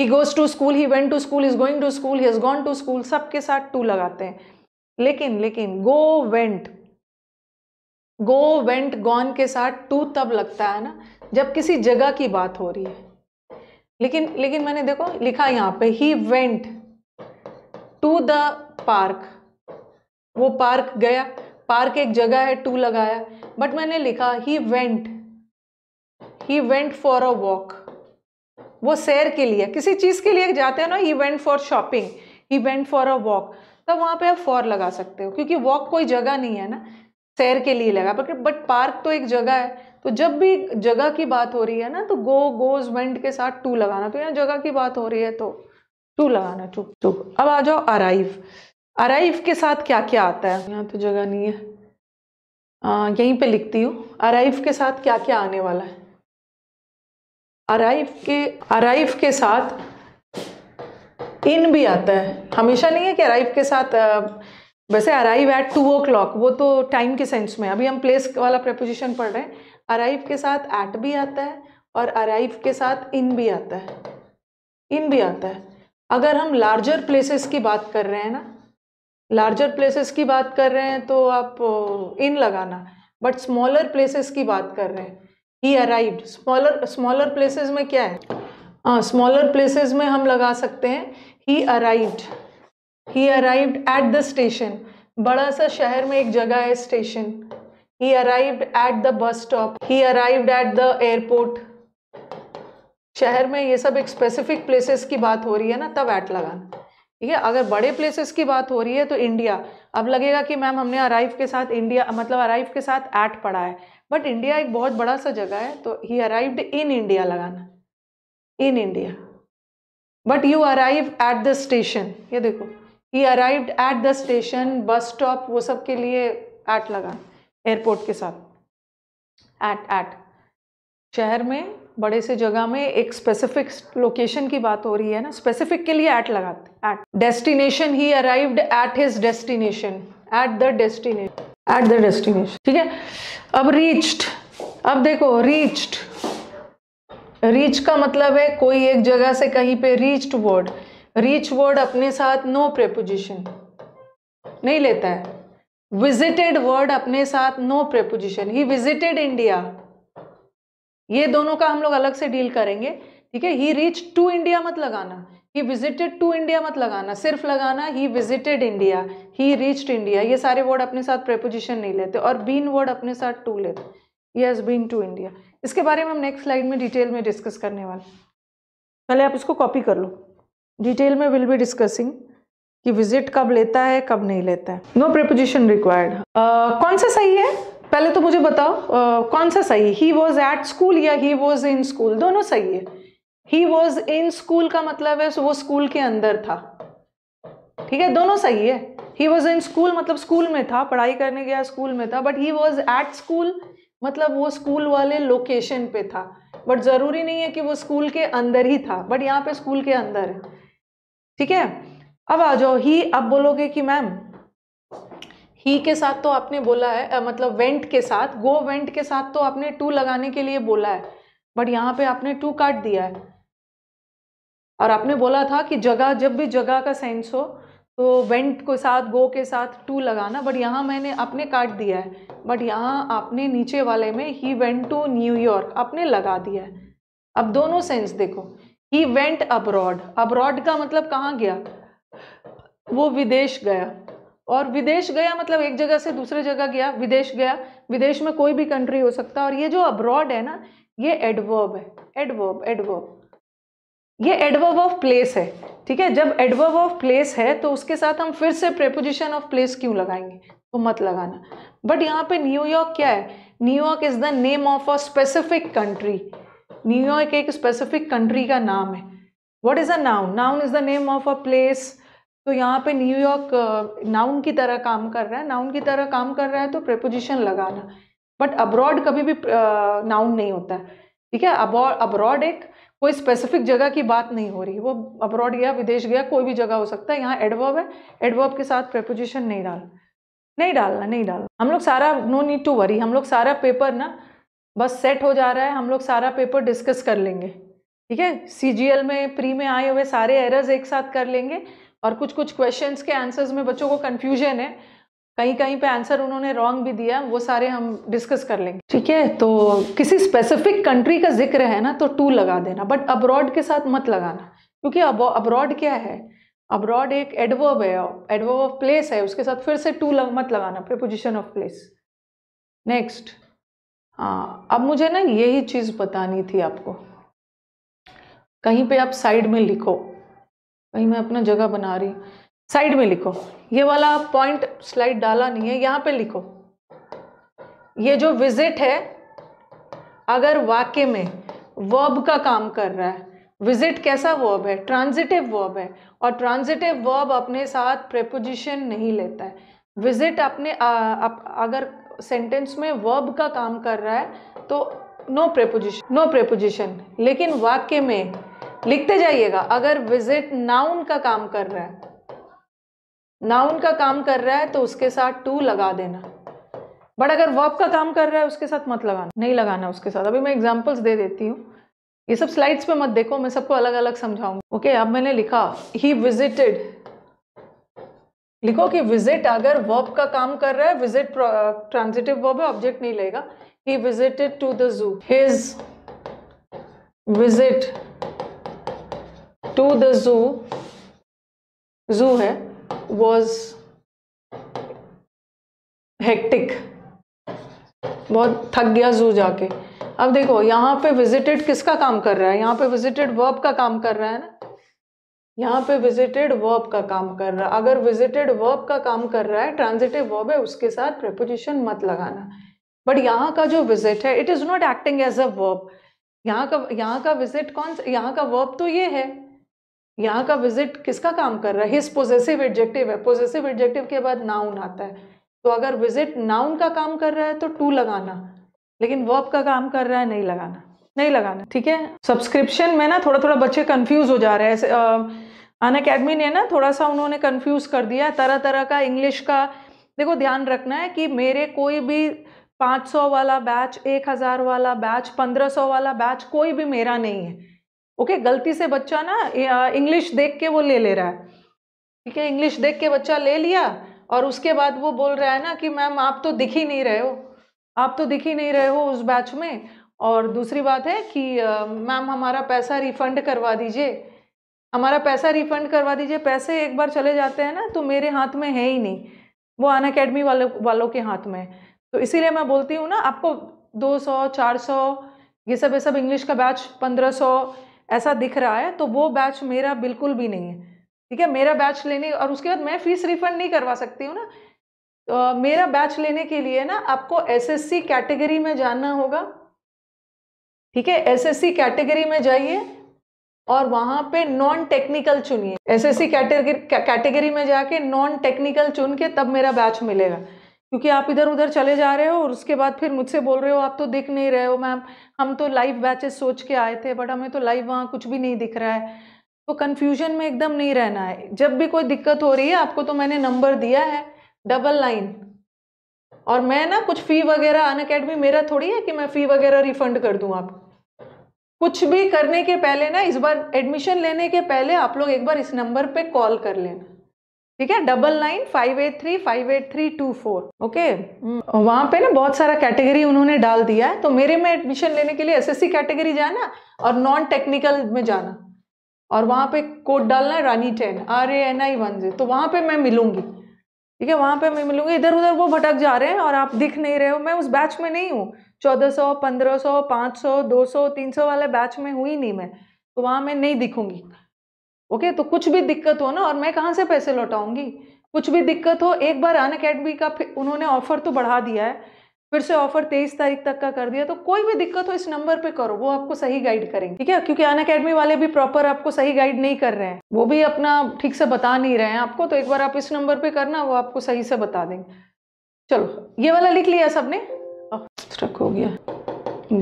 he goes to school he went to school is going to school he is gone to school सबके साथ टू लगाते हैं लेकिन लेकिन go went go went gone के साथ टू तब लगता है ना जब किसी जगह की बात हो रही है लेकिन लेकिन मैंने देखो लिखा यहाँ पे he went to the park वो पार्क गया पार्क एक जगह है टू लगाया बट मैंने लिखा he went he went for a walk वो सैर के लिए किसी चीज़ के लिए जाते हैं ना he went for shopping he went for a walk तब वहां पे आप फॉर लगा सकते हो क्योंकि वॉक कोई जगह नहीं है ना सैर के लिए लगा बट बट पार्क तो एक जगह है तो जब भी जगह की बात हो रही है ना तो गो गोज वेंट के साथ टू लगाना तो यहाँ जगह की बात हो रही है तो टू लगाना टू टू अब आ जाओ अराइव अराइव के साथ क्या क्या आता है यहाँ तो जगह नहीं है आ, यहीं पे लिखती हूँ अराइव के साथ क्या क्या आने वाला है अराइव के अराइव के साथ इन भी आता है हमेशा नहीं है कि अराइव के साथ आ, वैसे arrive at two o'clock वो तो टाइम के सेंस में अभी हम प्लेस वाला प्रपोजिशन पढ़ रहे हैं अराइव के साथ एट भी आता है और अराइव के साथ इन भी आता है इन भी आता है अगर हम लार्जर प्लेसेस की बात कर रहे हैं ना लार्जर प्लेसेस की बात कर रहे हैं तो आप इन uh, लगाना बट स्मॉलर प्लेसेस की बात कर रहे हैं he arrived smaller smaller places में क्या है स्मॉलर uh, प्लेसेस में हम लगा सकते हैं he arrived he arrived at the station बड़ा सा शहर में एक जगह है station he arrived at the bus stop he arrived at the airport शहर में ये सब एक स्पेसिफिक प्लेसेस की बात हो रही है ना तब ऐट लगाना ठीक है अगर बड़े प्लेसेस की बात हो रही है तो इंडिया अब लगेगा कि मैम हमने अराइव के साथ इंडिया मतलब अराइव के साथ ऐट पढ़ा है बट इंडिया एक बहुत बड़ा सा जगह है तो ही अराइव्ड इन इंडिया लगाना in India but you arrive at the station ये देखो he arrived at the station bus stop वो सब के लिए ऐट लगा एयरपोर्ट के साथ एट ऐट शहर में बड़े से जगह में एक स्पेसिफिक लोकेशन की बात हो रही है ना स्पेसिफिक के लिए एट लगाते at destination he arrived at his destination at the destination at the destination ठीक है अब रीच्ड अब देखो रीच्ड रीच का मतलब है कोई एक जगह से कहीं पे रीच्ड वर्ड रीच वर्ड अपने साथ नो no प्रेपोजिशन नहीं लेता है विजिटेड वर्ड अपने साथ no preposition he visited India ये दोनों का हम लोग अलग से डील करेंगे ठीक है ही रीच टू इंडिया मत लगाना ही विजिटेड टू इंडिया मत लगाना सिर्फ लगाना he visited India he reached India ये सारे वर्ड अपने साथ प्रेपोजिशन नहीं लेते और बीन वर्ड अपने साथ टू लेते he has been to India इसके बारे में हम नेक्स्ट स्लाइड में डिटेल में डिस्कस करने वाले पहले आप इसको कॉपी कर लो डिटेल में विल बी डिस्कसिंग कि विजिट कब लेता है कब नहीं लेता है नो प्रिपोजिशन रिक्वायर्ड कौन सा सही है पहले तो मुझे बताओ कौन सा सही है ही वॉज एट स्कूल या ही वॉज इन स्कूल दोनों सही है ही वॉज इन स्कूल का मतलब है वो स्कूल के अंदर था ठीक है दोनों सही है ही वॉज इन स्कूल मतलब स्कूल में था पढ़ाई करने गया स्कूल में था but he was at school मतलब वो स्कूल वाले लोकेशन पे था बट ज़रूरी नहीं है कि वो स्कूल के अंदर ही था बट यहाँ पे स्कूल के अंदर है ठीक है अब आ जाओ ही अब बोलोगे कि मैम ही के साथ तो आपने बोला है आ, मतलब वेंट के साथ गो वेंट के साथ तो आपने टू लगाने के लिए बोला है बट यहाँ पे आपने टू काट दिया है और आपने बोला था कि जगह जब भी जगह का सेंस हो तो वेंट के साथ गो के साथ टू लगाना बट यहाँ मैंने आपने काट दिया है बट यहाँ आपने नीचे वाले में ही वेंट टू न्यूयॉर्क आपने लगा दिया है अब दोनों सेंस देखो ही वेंट अब्रॉड अब्रॉड का मतलब कहाँ गया वो विदेश गया और विदेश गया मतलब एक जगह से दूसरे जगह गया विदेश गया विदेश में कोई भी कंट्री हो सकता है और ये जो अब्रॉड है ना ये एडवर्ब है एडवर्ब एडवर्ब ये एडवर्ब ऑफ प्लेस है ठीक है जब एडवर्ब ऑफ प्लेस है तो उसके साथ हम फिर से प्रेपोजिशन ऑफ प्लेस क्यों लगाएंगे तो मत लगाना बट यहाँ पे न्यूयॉर्क क्या है New York is the name of a specific country New York एक स्पेसिफिक कंट्री का नाम है what is a noun noun is the name of a place तो यहाँ पे न्यूयॉर्क नाउन की तरह काम कर रहा है नाउन की तरह काम कर रहा है तो प्रपोजिशन लगाना बट अब्रॉड कभी भी नाउन नहीं होता है ठीक है अब्रॉड एक कोई स्पेसिफिक जगह की बात नहीं हो रही वो अब्रॉड गया विदेश गया कोई भी जगह हो सकता है यहाँ एडवर्ब है एडवर्ब के साथ प्रपोजिशन नहीं डाल नहीं डालना नहीं डालना हम लोग सारा नो नीड टू वरी हम लोग सारा पेपर ना बस सेट हो जा रहा है हम लोग सारा पेपर डिस्कस कर लेंगे ठीक है सी में प्री में आए हुए सारे एरर्स एक साथ कर लेंगे और कुछ कुछ क्वेश्चंस के आंसर्स में बच्चों को कन्फ्यूजन है कहीं कहीं पे आंसर उन्होंने रॉन्ग भी दिया वो सारे हम डिस्कस कर लेंगे ठीक है तो किसी स्पेसिफिक कंट्री का जिक्र है ना तो टू लगा देना बट अब्रॉड के साथ मत लगाना क्योंकि अब्रॉड क्या है अब्रॉड एक एडवर्ब है एडवर्ब ऑफ प्लेस है उसके साथ फिर से टू लग, मत लगाना प्रिपोजिशन ऑफ प्लेस नेक्स्ट हाँ अब मुझे ना यही चीज़ बतानी थी आपको कहीं पे आप साइड में लिखो भाई मैं अपना जगह बना रही साइड में लिखो ये वाला पॉइंट स्लाइड डाला नहीं है यहाँ पे लिखो ये जो विजिट है अगर वाक्य में वर्ब का काम कर रहा है विजिट कैसा वर्ब है ट्रांजिटिव वर्ब है और ट्रांजिटिव वर्ब अपने साथ प्रेपोजिशन नहीं लेता है विजिट अपने आ, अप, अगर सेंटेंस में वर्ब का काम कर रहा है तो नो प्रेपोजिशन नो प्रेपोजिशन लेकिन वाक्य में लिखते जाइएगा अगर विजिट नाउन का काम कर रहा है नाउन का काम कर रहा है तो उसके साथ टू लगा देना बट अगर वर्ब का काम कर रहा है उसके साथ मत लगाना नहीं लगाना उसके साथ अभी मैं एग्जांपल्स दे देती हूँ ये सब स्लाइड्स पे मत देखो मैं सबको अलग अलग समझाऊंगी ओके okay, अब मैंने लिखा ही विजिटेड लिखो कि विजिट अगर वर्ब का काम कर रहा है विजिट ट्रांजिटिव वर्ब है ऑब्जेक्ट नहीं लेगा he visited to the zoo his visit to तो the zoo zoo है वॉज हेक्टिक बहुत थक गया जू जाके अब देखो यहाँ पे विजिटेड किसका काम कर रहा है यहाँ पे विजिटेड वर्ब का काम कर रहा है ना यहाँ पे विजिटेड वर्ब का काम कर रहा है अगर विजिटेड वर्ब का काम कर रहा है ट्रांजिटिव वर्ब है उसके साथ प्रपोजिशन मत लगाना बट यहाँ का जो विजिट है it is not acting as a verb यहाँ का यहाँ का विजिट कौन यहाँ का वर्ब तो ये है यहाँ का विजिट किसका काम कर रहा है हिज पोजेसिव एडजेक्टिव है पोजेसिव एडजेक्टिव के बाद नाउन आता है तो अगर विजिट नाउन का काम कर रहा है तो टू लगाना लेकिन वर्ब का काम कर रहा है नहीं लगाना नहीं लगाना ठीक है सब्सक्रिप्शन में ना थोड़ा थोड़ा बच्चे कन्फ्यूज़ हो जा रहे हैं अन अकेडमी ने ना थोड़ा सा उन्होंने कन्फ्यूज़ कर दिया तरह तरह का इंग्लिश का देखो ध्यान रखना है कि मेरे कोई भी 500 वाला बैच 1000 वाला बैच 1500 वाला बैच कोई भी मेरा नहीं है ओके गलती से बच्चा ना इंग्लिश देख के वो ले ले रहा है ठीक है इंग्लिश देख के बच्चा ले लिया और उसके बाद वो बोल रहा है ना कि मैम आप तो दिख ही नहीं रहे हो आप तो दिख ही नहीं रहे हो उस बैच में और दूसरी बात है कि मैम हमारा पैसा रिफंड करवा दीजिए हमारा पैसा रिफंड करवा दीजिए पैसे एक बार चले जाते हैं ना तो मेरे हाथ में है ही नहीं वो अन अकेडमी वालों वालों के हाथ में तो इसीलिए मैं बोलती हूँ ना आपको दो सौ ये सब ये सब इंग्लिश का बैच पंद्रह ऐसा दिख रहा है तो वो बैच मेरा बिल्कुल भी नहीं है ठीक है मेरा बैच लेने और उसके बाद मैं फीस रिफंड नहीं करवा सकती हूँ ना तो मेरा बैच लेने के लिए ना आपको एसएससी कैटेगरी में जाना होगा ठीक है एसएससी कैटेगरी में जाइए और वहाँ पे नॉन टेक्निकल चुनिए एसएससी कैटेगरी कैटेगरी में जाके नॉन टेक्निकल चुन के तब मेरा बैच मिलेगा क्योंकि आप इधर उधर चले जा रहे हो और उसके बाद फिर मुझसे बोल रहे हो आप तो दिख नहीं रहे हो मैम हम तो लाइव बैचेस सोच के आए थे बट हमें तो लाइव वहाँ कुछ भी नहीं दिख रहा है तो कन्फ्यूजन में एकदम नहीं रहना है जब भी कोई दिक्कत हो रही है आपको तो मैंने नंबर दिया है डबल नाइन और मैं ना कुछ फ़ी वगैरह अन अकेडमी मेरा थोड़ी है कि मैं फ़ी वगैरह रिफ़ंड कर दूँ आप कुछ भी करने के पहले ना इस बार एडमिशन लेने के पहले आप लोग एक बार इस नंबर पे कॉल कर लेना ठीक है double nine five eight three five eight three two four okay वहाँ पे ना बहुत सारा कैटेगरी उन्होंने डाल दिया है तो मेरे में एडमिशन लेने के लिए एसएससी कैटेगरी जाना और नॉन टेक्निकल में जाना और वहाँ पे कोड डालना है Rani ten R A N I one J तो वहाँ पे मैं मिलूंगी ठीक है वहाँ पे मैं मिलूंगी इधर उधर वो भटक जा रहे हैं और आप दिख नहीं रहे हो मैं उस बैच में नहीं हूँ चौदह सौ पंद्रह सौ पाँच सौ दो सौ तीन सौ वाले बैच में हुई नहीं मैं तो वहाँ मैं नहीं दिखूंगी ओके तो कुछ भी दिक्कत हो ना और मैं कहाँ से पैसे लौटाऊंगी कुछ भी दिक्कत हो एक बार अन अकेडमी का उन्होंने ऑफर तो बढ़ा दिया है फिर से ऑफर तेईस तारीख तक का कर दिया तो कोई भी दिक्कत हो इस नंबर पे करो वो आपको सही गाइड करेंगे ठीक है क्योंकि अन अकेडमी वाले भी प्रॉपर आपको सही गाइड नहीं कर रहे हैं वो भी अपना ठीक से बता नहीं रहे हैं आपको तो एक बार आप इस नंबर पे करना वो आपको सही से बता देंगे चलो ये वाला लिख लिया सबने स्ट्रक हो गया ही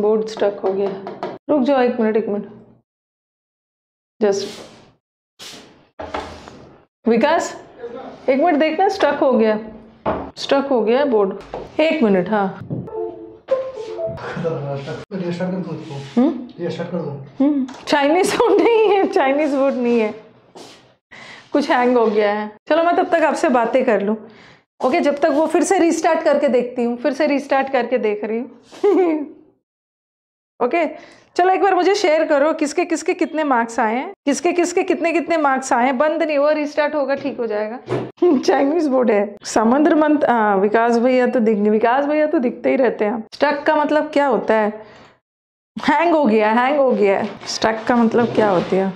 बोर्ड स्ट्रक हो गया रुक जाओ एक मिनट एक मिनट जस्ट विकास एक मिनट देखना स्टक हो गया स्टक हो गया बोर्ड एक मिनट हाँ चाइनीज हम्म? साउंड हम्म। नहीं है चाइनीज वर्ड नहीं है कुछ हैंग हो गया है चलो मैं तब तक आपसे बातें कर लूँ ओके जब तक वो फिर से रीस्टार्ट करके देखती हूँ फिर से रीस्टार्ट करके देख रही हूँ ओके चलो एक बार मुझे शेयर करो किसके किसके कितने मार्क्स आए हैं किसके किसके कितने कितने मार्क्स आए हैं बंद नहीं हुआ रिस्टार्ट होगा ठीक हो जाएगा चाइनीज बोर्ड है समुद्र मंत विकास भैया तो दिख विकास भैया तो दिखते ही रहते हैं स्टक का मतलब क्या होता है हैंग हो गया हैंग हो गया स्टक का मतलब क्या होती है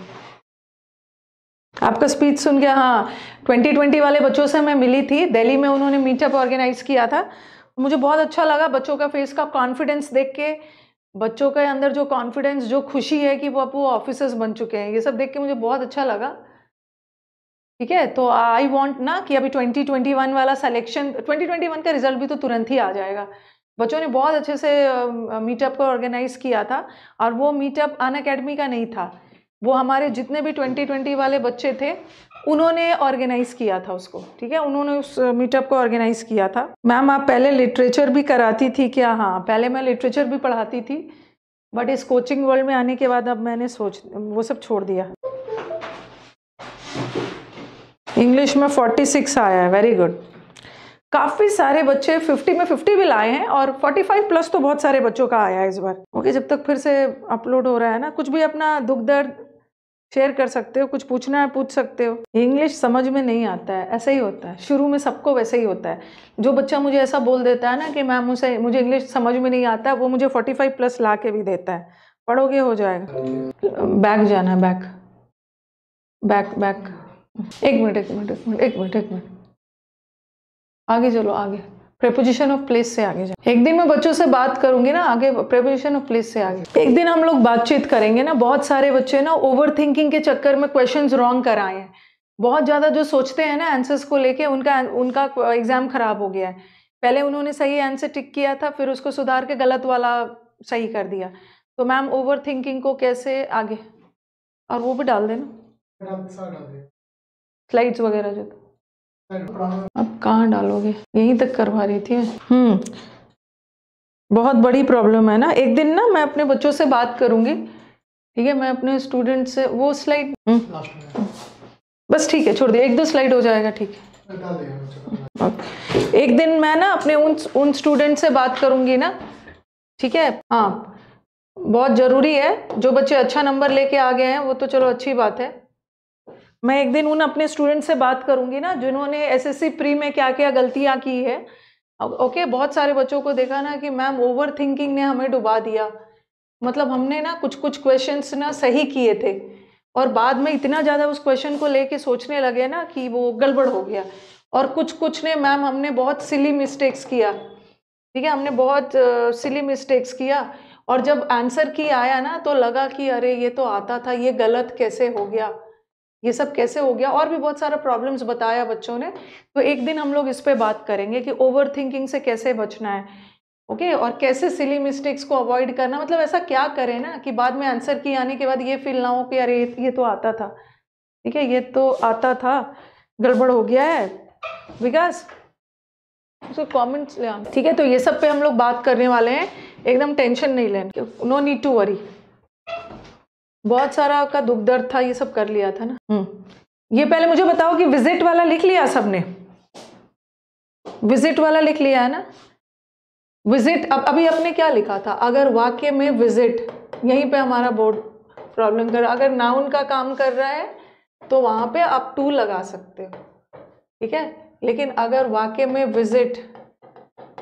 आपका स्पीच सुन गया हाँ 2020 वाले बच्चों से मैं मिली थी दिल्ली में उन्होंने मीटअप ऑर्गेनाइज किया था मुझे बहुत अच्छा लगा बच्चों का फेस का कॉन्फिडेंस देख के बच्चों के अंदर जो कॉन्फिडेंस जो खुशी है कि वो अब वो ऑफिसर्स बन चुके हैं ये सब देख के मुझे बहुत अच्छा लगा ठीक है तो आई वांट ना कि अभी 2021 वाला सिलेक्शन 2021 का रिजल्ट भी तो तुरंत ही आ जाएगा बच्चों ने बहुत अच्छे से मीटअप को ऑर्गेनाइज किया था और वो मीटअप अन अकेडमी का नहीं था वो हमारे जितने भी ट्वेंटी वाले बच्चे थे उन्होंने ऑर्गेनाइज़ किया था उसको ठीक है उन्होंने उस मीटअप को ऑर्गेनाइज़ किया था मैम आप पहले लिटरेचर भी कराती थी क्या हाँ पहले मैं लिटरेचर भी पढ़ाती थी बट इस कोचिंग वर्ल्ड में आने के बाद अब मैंने सोच वो सब छोड़ दिया इंग्लिश में 46 आया है वेरी गुड काफ़ी सारे बच्चे 50 में 50 भी लाए हैं और 45 प्लस तो बहुत सारे बच्चों का आया है इस बार ओके okay, जब तक फिर से अपलोड हो रहा है ना कुछ भी अपना दुख दर्द शेयर कर सकते हो कुछ पूछना है पूछ सकते हो इंग्लिश समझ में नहीं आता है ऐसा ही होता है शुरू में सबको वैसे ही होता है जो बच्चा मुझे ऐसा बोल देता है ना कि मैम उसे मुझे इंग्लिश समझ में नहीं आता वो मुझे 45 प्लस ला के भी देता है पढ़ोगे हो जाएगा बैक जाना है बैक बैक बैक एक मिनट एक मिनट एक मिनट एक मिनट एक मिनट आगे चलो आगे प्रेपोजिशन ऑफ प्लेस से आगे जाए एक दिन मैं बच्चों से बात करूंगी ना आगे प्रेपोजिशन ऑफ प्लेस से आगे एक दिन हम लोग बातचीत करेंगे ना बहुत सारे बच्चे ना ओवर थिंकिंग के चक्कर में क्वेश्चन रॉन्ग कराए हैं बहुत ज़्यादा जो सोचते हैं ना आंसर्स को लेके उनका उनका एग्ज़ाम ख़राब हो गया है पहले उन्होंने सही आंसर टिक किया था फिर उसको सुधार के गलत वाला सही कर दिया तो मैम ओवर थिंकिंग को कैसे आगे और वो भी डाल
देना
स्लाइड्स वगैरह जो अब कहाँ डालोगे यहीं तक करवा रही थी हम्म बहुत बड़ी प्रॉब्लम है ना एक दिन ना मैं अपने बच्चों से बात करूँगी ठीक है मैं अपने स्टूडेंट से वो स्लाइड हम्म। बस ठीक है छोड़ दिया एक दो स्लाइड हो जाएगा ठीक है एक दिन मैं ना अपने उन उन स्टूडेंट से बात करूँगी ना ठीक है हाँ बहुत ज़रूरी है जो बच्चे अच्छा नंबर लेके आ गए हैं वो तो चलो अच्छी बात है मैं एक दिन उन अपने स्टूडेंट से बात करूंगी ना जिन्होंने एसएससी प्री में क्या क्या गलतियां की है ओके बहुत सारे बच्चों को देखा ना कि मैम ओवर थिंकिंग ने हमें डुबा दिया मतलब हमने ना कुछ कुछ क्वेश्चंस ना सही किए थे और बाद में इतना ज़्यादा उस क्वेश्चन को लेके सोचने लगे ना कि वो गड़बड़ हो गया और कुछ कुछ ने मैम हमने बहुत सिली मिस्टेक्स किया ठीक है हमने बहुत सिली uh, मिस्टेक्स किया और जब आंसर की आया ना तो लगा कि अरे ये तो आता था ये गलत कैसे हो गया ये सब कैसे हो गया और भी बहुत सारा प्रॉब्लम्स बताया बच्चों ने तो एक दिन हम लोग इस पर बात करेंगे कि ओवर थिंकिंग से कैसे बचना है ओके okay, और कैसे सिली मिस्टेक्स को अवॉइड करना मतलब ऐसा क्या करें ना कि बाद में आंसर की आने के बाद ये फील ना हो कि अरे ये तो आता था ठीक है ये तो आता था गड़बड़ हो गया है विकास उसको कमेंट्स ठीक है तो ये सब पे हम लोग बात करने वाले हैं एकदम टेंशन नहीं लेना नो नीड टू वरी बहुत सारा आपका दुख दर्द था ये सब कर लिया था ना हम्म। ये पहले मुझे बताओ कि विजिट वाला लिख लिया सबने विजिट वाला लिख लिया है ना विजिट अब अभी आपने क्या लिखा था अगर वाक्य में विजिट यहीं पे हमारा बोर्ड प्रॉब्लम कर अगर नाउन का काम कर रहा है तो वहां पे आप टू लगा सकते हो ठीक है लेकिन अगर वाक्य में विजिट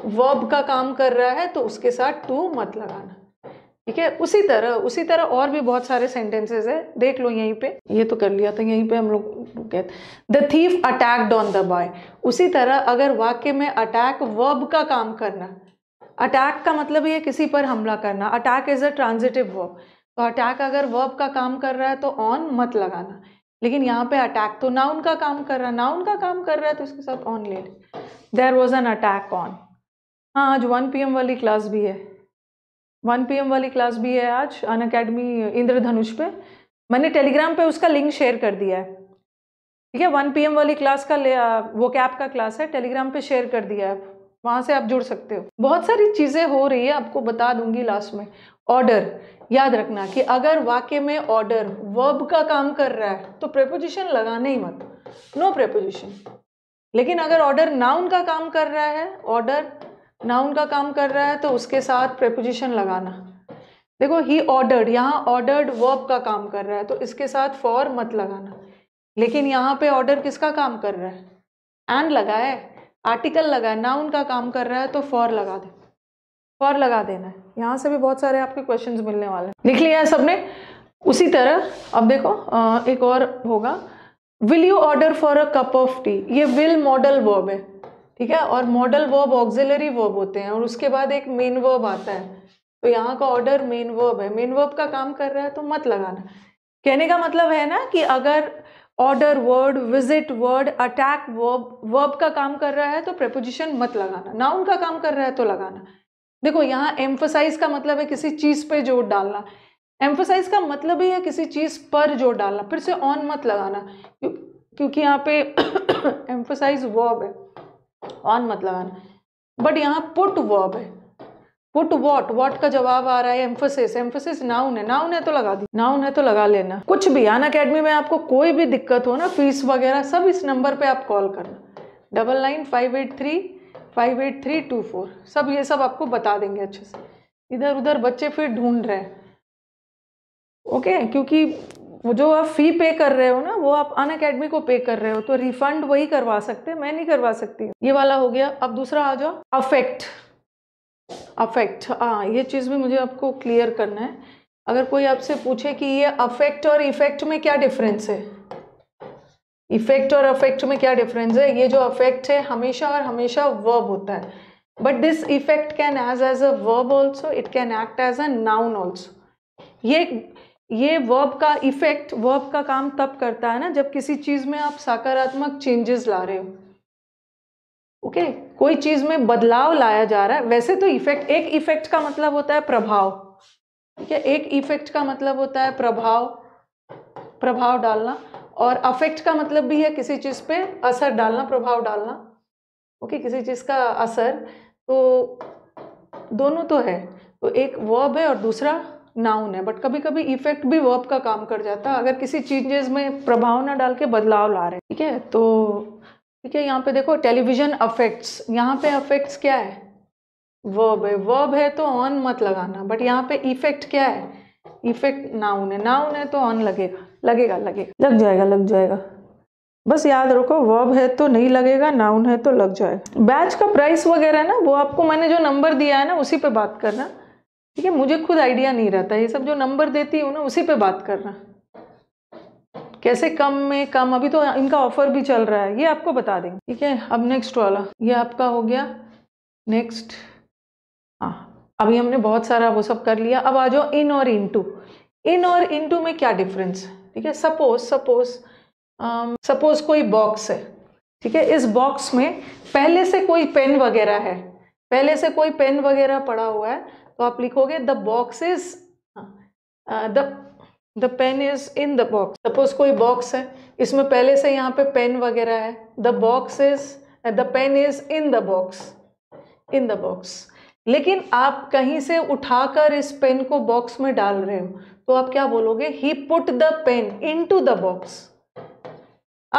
वर्ब का काम कर रहा है तो उसके साथ टू मत लगाना ठीक है उसी तरह उसी तरह और भी बहुत सारे सेंटेंसेस है देख लो यहीं पे ये तो कर लिया था यहीं पे हम लोग कहते the thief attacked on the boy उसी तरह अगर वाक्य में अटैक वर्ब का काम करना अटैक का मतलब ये किसी पर हमला करना attack is a transitive verb तो अटैक अगर वर्ब का काम कर रहा है तो ऑन मत लगाना लेकिन यहाँ पे अटैक तो ना उनका काम कर रहा ना उनका काम कर रहा है तो इसके साथ ऑन ले there was an attack on हाँ आज वन पी वाली क्लास भी है वन पी वाली क्लास भी है आज अन अकेडमी इंद्रधनुष पे मैंने टेलीग्राम पे उसका लिंक शेयर कर दिया है ठीक है वन पी वाली क्लास का वो कैप का क्लास है टेलीग्राम पे शेयर कर दिया है वहाँ से आप जुड़ सकते हो बहुत सारी चीज़ें हो रही है आपको बता दूंगी लास्ट में ऑर्डर याद रखना कि अगर वाक्य में ऑर्डर वर्ब का काम कर रहा है तो प्रेपोजिशन लगाने ही मत नो no प्रेपोजिशन लेकिन अगर ऑर्डर नाउन का काम कर रहा है ऑर्डर नाउन का काम कर रहा है तो उसके साथ प्रेपोजिशन लगाना देखो ही ऑर्डर्ड यहाँ ऑर्डर्ड वर्ब का काम कर रहा है तो इसके साथ फॉर मत लगाना लेकिन यहाँ पे ऑर्डर किसका काम कर रहा है एंड लगा है आर्टिकल लगा है नाउन का काम कर रहा है तो फॉर लगा दे फॉर लगा देना है यहाँ से भी बहुत सारे आपके क्वेश्चन मिलने वाले हैं लिख लिया है सबने उसी तरह अब देखो एक और होगा will you order for a cup of tea ये विल मॉडल वर्ब है ठीक है और मॉडल वर्ब ऑक्सिलरी वर्ब होते हैं और उसके बाद एक मेन वर्ब आता है तो यहाँ का ऑर्डर मेन वर्ब है मेन वर्ब का काम कर रहा है तो मत लगाना कहने का मतलब है ना कि अगर order word visit word attack verb verb का काम कर रहा है तो प्रपोजिशन मत लगाना नाउन का काम कर रहा है तो लगाना देखो यहाँ एम्फोसाइज का मतलब है किसी चीज़ पे जोर डालना एम्फोसाइज का मतलब ही है किसी चीज़ पर जोर डालना फिर से ऑन मत लगाना क्योंकि यहाँ पे एम्फोसाइज वर्ब है ऑन मत लगाना बट यहाँ पुट वर्ब है पुट वॉट वॉट का जवाब आ रहा है एम्फोसिस एम्फोसिस नाउन है नाउन है तो लगा दी नाउन है तो लगा लेना कुछ भी अन अकेडमी में आपको कोई भी दिक्कत हो ना फीस वगैरह सब इस नंबर पे आप कॉल करना double nine five eight three five eight three two four सब ये सब आपको बता देंगे अच्छे से इधर उधर बच्चे फिर ढूंढ रहे हैं ओके क्योंकि वो जो आप फ़ी पे कर रहे हो ना वो आप अन अकेडमी को पे कर रहे हो तो रिफंड वही करवा सकते हैं मैं नहीं करवा सकती ये वाला हो गया अब दूसरा आ जाओ अफेक्ट अफेक्ट हाँ ये चीज़ भी मुझे आपको क्लियर करना है अगर कोई आपसे पूछे कि ये अफेक्ट और इफेक्ट में क्या डिफरेंस है इफेक्ट और अफेक्ट में क्या डिफरेंस है ये जो अफेक्ट है हमेशा और हमेशा वर्ब होता है but this effect can as as a verb also it can act as a noun also ये ये वर्ब का इफेक्ट वर्ब का काम तब करता है ना जब किसी चीज़ में आप सकारात्मक चेंजेस ला रहे हो ओके okay? कोई चीज़ में बदलाव लाया जा रहा है वैसे तो इफेक्ट एक इफेक्ट का मतलब होता है प्रभाव ठीक है एक इफेक्ट का मतलब होता है प्रभाव प्रभाव डालना और अफेक्ट का मतलब भी है किसी चीज़ पे असर डालना प्रभाव डालना ओके okay? किसी चीज़ का असर तो दोनों तो है तो एक वर्ब है और दूसरा नाउन है बट कभी कभी इफेक्ट भी वर्ब का काम कर जाता है अगर किसी चीजेज में प्रभाव ना डाल के बदलाव ला रहे हैं ठीक है तो ठीक है यहाँ पे देखो टेलीविजन अफेक्ट्स यहाँ पे अफेक्ट्स क्या है वर्ब है वर्ब है तो ऑन मत लगाना बट यहाँ पे इफेक्ट क्या है इफेक्ट नाउन है नाउन है तो ऑन लगेगा लगेगा लगेगा लग जाएगा लग जाएगा बस याद रखो वर्ब है तो नहीं लगेगा नाउन है तो लग जाएगा बैच का प्राइस वगैरह ना वो आपको मैंने जो नंबर दिया है ना उसी पे बात करना ठीक है मुझे खुद आइडिया नहीं रहता ये सब जो नंबर देती हूँ ना उसी पे बात कर रहा कैसे कम में कम अभी तो इनका ऑफर भी चल रहा है ये आपको बता देंगे ठीक है अब नेक्स्ट वाला ये आपका हो गया नेक्स्ट हाँ अभी हमने बहुत सारा वो सब कर लिया अब आ जाओ इन और इन टू इन और इन टू में क्या डिफरेंस है ठीक है सपोज सपोज सपोज कोई बॉक्स है ठीक है इस बॉक्स में पहले से कोई पेन वगैरह है पहले से कोई पेन वगैरह पड़ा हुआ है तो आप लिखोगे द बॉक्स इज हाँ, the the pen is in the box suppose कोई बॉक्स है इसमें पहले से यहाँ पे पेन वगैरह है the box is the pen is in the box in the box लेकिन आप कहीं से उठाकर इस पेन को बॉक्स में डाल रहे हो तो आप क्या बोलोगे he put the pen into the box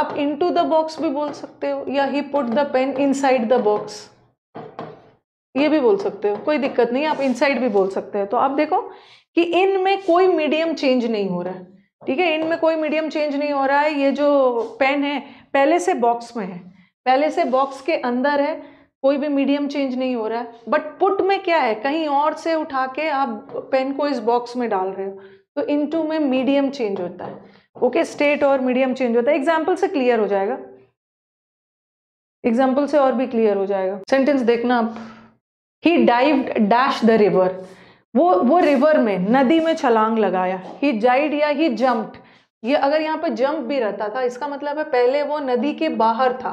आप इन टू द बॉक्स भी बोल सकते हो या he put the pen inside the box ये भी बोल सकते हो कोई दिक्कत नहीं आप इनसाइड भी बोल सकते हैं तो आप देखो कि इनमें कोई मीडियम चेंज नहीं हो रहा है ठीक है इनमें कोई मीडियम चेंज नहीं हो रहा है ये जो पेन है पहले से बॉक्स में है पहले से बॉक्स के अंदर है कोई भी मीडियम चेंज नहीं हो रहा है बट पुट में क्या है कहीं और से उठा के आप पेन को इस बॉक्स में डाल रहे हो तो टू में मीडियम चेंज होता है ओके स्टेट और मीडियम चेंज होता है एग्जाम्पल से क्लियर हो जाएगा एग्जाम्पल से और भी क्लियर हो जाएगा सेंटेंस देखना आप he dive dash the river वो वो रिवर में नदी में छलांग लगाया ही जाइड या ही जम्प्ड ये अगर यहाँ पर जम्प भी रहता था इसका मतलब है पहले वो नदी के बाहर था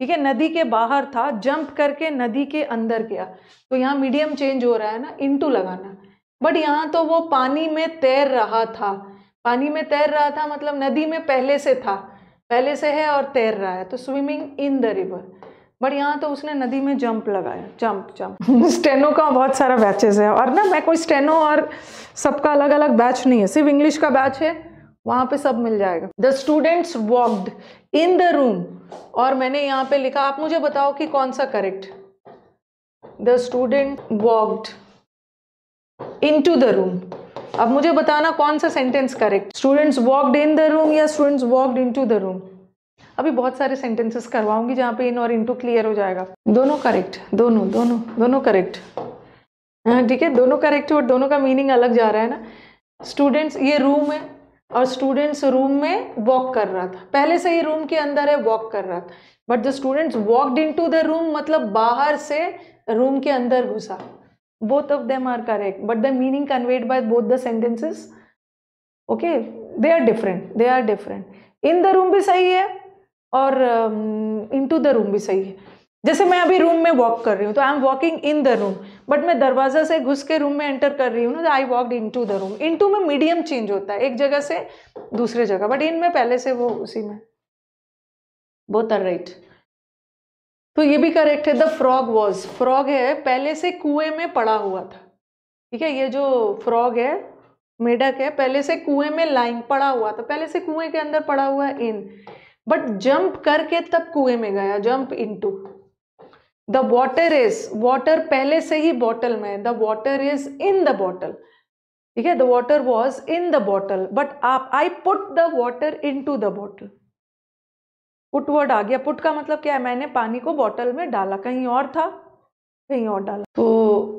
ठीक है नदी के बाहर था जंप करके नदी के अंदर गया तो यहाँ मीडियम चेंज हो रहा है ना इंटू लगाना बट यहाँ तो वो पानी में तैर रहा था पानी में तैर रहा था मतलब नदी में पहले से था पहले से है और तैर रहा है तो swimming in the river but यहाँ तो उसने नदी में जंप लगाया जंप जंप स्टेनो का बहुत सारा बैचेस है और ना मैं कोई स्टेनो और सबका अलग अलग बैच नहीं है सिर्फ इंग्लिश का बैच है वहाँ पे सब मिल जाएगा the students walked in the room और मैंने यहाँ पे लिखा आप मुझे बताओ कि कौन सा correct the student walked into the room अब मुझे बताना कौन सा sentence correct students walked in the room या students walked into the room अभी बहुत सारे सेंटेंसेस करवाऊंगी जहाँ पे इन और इनटू क्लियर हो जाएगा दोनों करेक्ट दोनों दोनों दोनों करेक्ट हाँ, ठीक है दोनों करेक्ट और दोनों का मीनिंग अलग जा रहा है ना स्टूडेंट्स ये रूम है और स्टूडेंट्स रूम में वॉक कर रहा था पहले से ही रूम के अंदर है वॉक कर रहा था but the students walked into the room मतलब बाहर से रूम के अंदर घुसा both of them are correct but the meaning conveyed by both the sentences okay they are different they are different in the room भी सही है और इन टू द रूम भी सही है जैसे मैं अभी रूम में वॉक कर रही हूँ तो I am walking in the room but मैं दरवाज़ा से घुस के रूम में एंटर कर रही हूँ ना I walk into the room into में मीडियम चेंज होता है एक जगह से दूसरे जगह बट इन में पहले से वो उसी में बहुत आर राइट तो ये भी करेक्ट है द फ्रॉग वॉज फ्रॉग है पहले से कुएं में पड़ा हुआ था ठीक है ये जो फ्रॉग है मेढक है पहले से कुएं में लाइन पड़ा हुआ था पहले से कुएं के अंदर पड़ा हुआ है इन बट जंप करके तब कुएं में गया jump into the water is water पहले से ही बॉटल में the water is in the bottle ठीक है the water was in the bottle but आप I put the water into the bottle put word आ गया पुट का मतलब क्या है मैंने पानी को बॉटल में डाला कहीं और था कहीं और डाला तो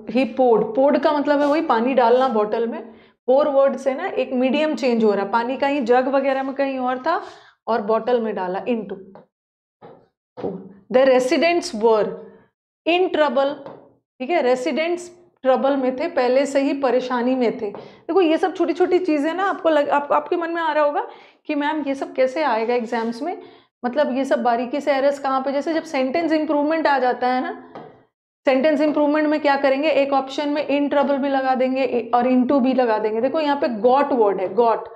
ही पोड पोड का मतलब है वही पानी डालना बॉटल में पोर वर्ड से ना एक मीडियम चेंज हो रहा है पानी कहीं जग वगैरह में कहीं और था और बॉटल में डाला into the residents were in trouble ठीक है रेसिडेंट्स ट्रबल में थे पहले से ही परेशानी में थे देखो ये सब छोटी छोटी चीज़ें ना आपको लग आप, आपके मन में आ रहा होगा कि मैम ये सब कैसे आएगा एग्जाम्स में मतलब ये सब बारीकी से एरस कहाँ पे जैसे जब सेंटेंस इंप्रूवमेंट आ जाता है ना सेंटेंस इंप्रूवमेंट में क्या करेंगे एक ऑप्शन में इन ट्रबल भी लगा देंगे और इन टू भी लगा देंगे देखो यहाँ पे गॉट वर्ड है गॉट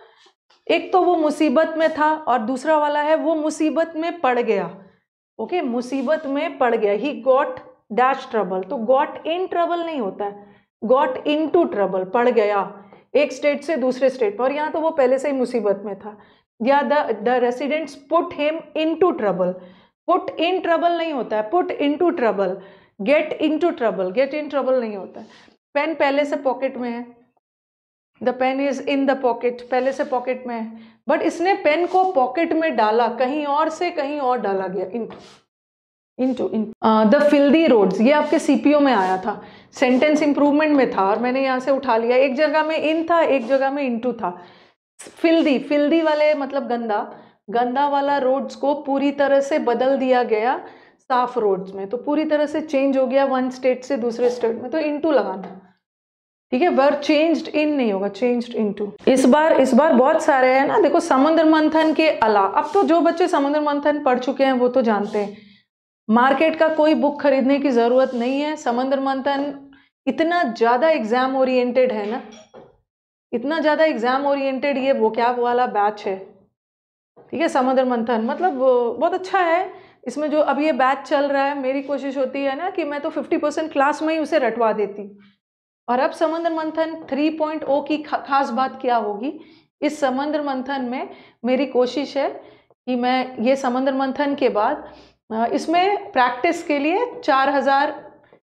एक तो वो मुसीबत में था और दूसरा वाला है वो मुसीबत में पड़ गया ओके okay? मुसीबत में पड़ गया ही गॉट डैश ट्रबल तो गॉट इन ट्रबल नहीं होता है गॉट इन टू ट्रबल पड़ गया एक स्टेट से दूसरे स्टेट पर और यहाँ तो वो पहले से ही मुसीबत में था या the the residents put him into trouble put in trouble नहीं होता है put into trouble get into trouble get in trouble नहीं होता है पेन पहले से पॉकेट में है the pen is in the pocket पहले से पॉकेट में है बट इसने पेन को पॉकेट में डाला कहीं और से कहीं और डाला गया in into in the filthy roads ये आपके सीपीओ में आया था सेंटेंस इंप्रूवमेंट में था और मैंने यहाँ से उठा लिया एक जगह में इन था एक जगह में इंटू था फिल्दी फिल्दी वाले मतलब गंदा गंदा वाला रोड्स को पूरी तरह से बदल दिया गया साफ रोड्स में तो पूरी तरह से चेंज हो गया वन स्टेट से दूसरे स्टेट में तो इंटू लगाना ठीक है वर चेंज्ड इन नहीं होगा चेंज्ड इनटू इस बार इस बार बहुत सारे हैं ना देखो समुद्र मंथन के अला अब तो जो बच्चे समुद्र मंथन पढ़ चुके हैं वो तो जानते हैं मार्केट का कोई बुक खरीदने की ज़रूरत नहीं है समुद्र मंथन इतना ज़्यादा एग्जाम ओरिएंटेड है ना इतना ज़्यादा एग्जाम ओरिएंटेड ये वो क्या वाला बैच है ठीक है समुद्र मंथन मतलब बहुत अच्छा है इसमें जो अब ये बैच चल रहा है मेरी कोशिश होती है ना कि मैं तो फिफ्टी परसेंट क्लास में ही उसे रटवा देती हूँ और अब समंदर मंथन 3.0 की खा, खास बात क्या होगी इस समंदर मंथन में मेरी कोशिश है कि मैं ये समंदर मंथन के बाद इसमें प्रैक्टिस के लिए 4000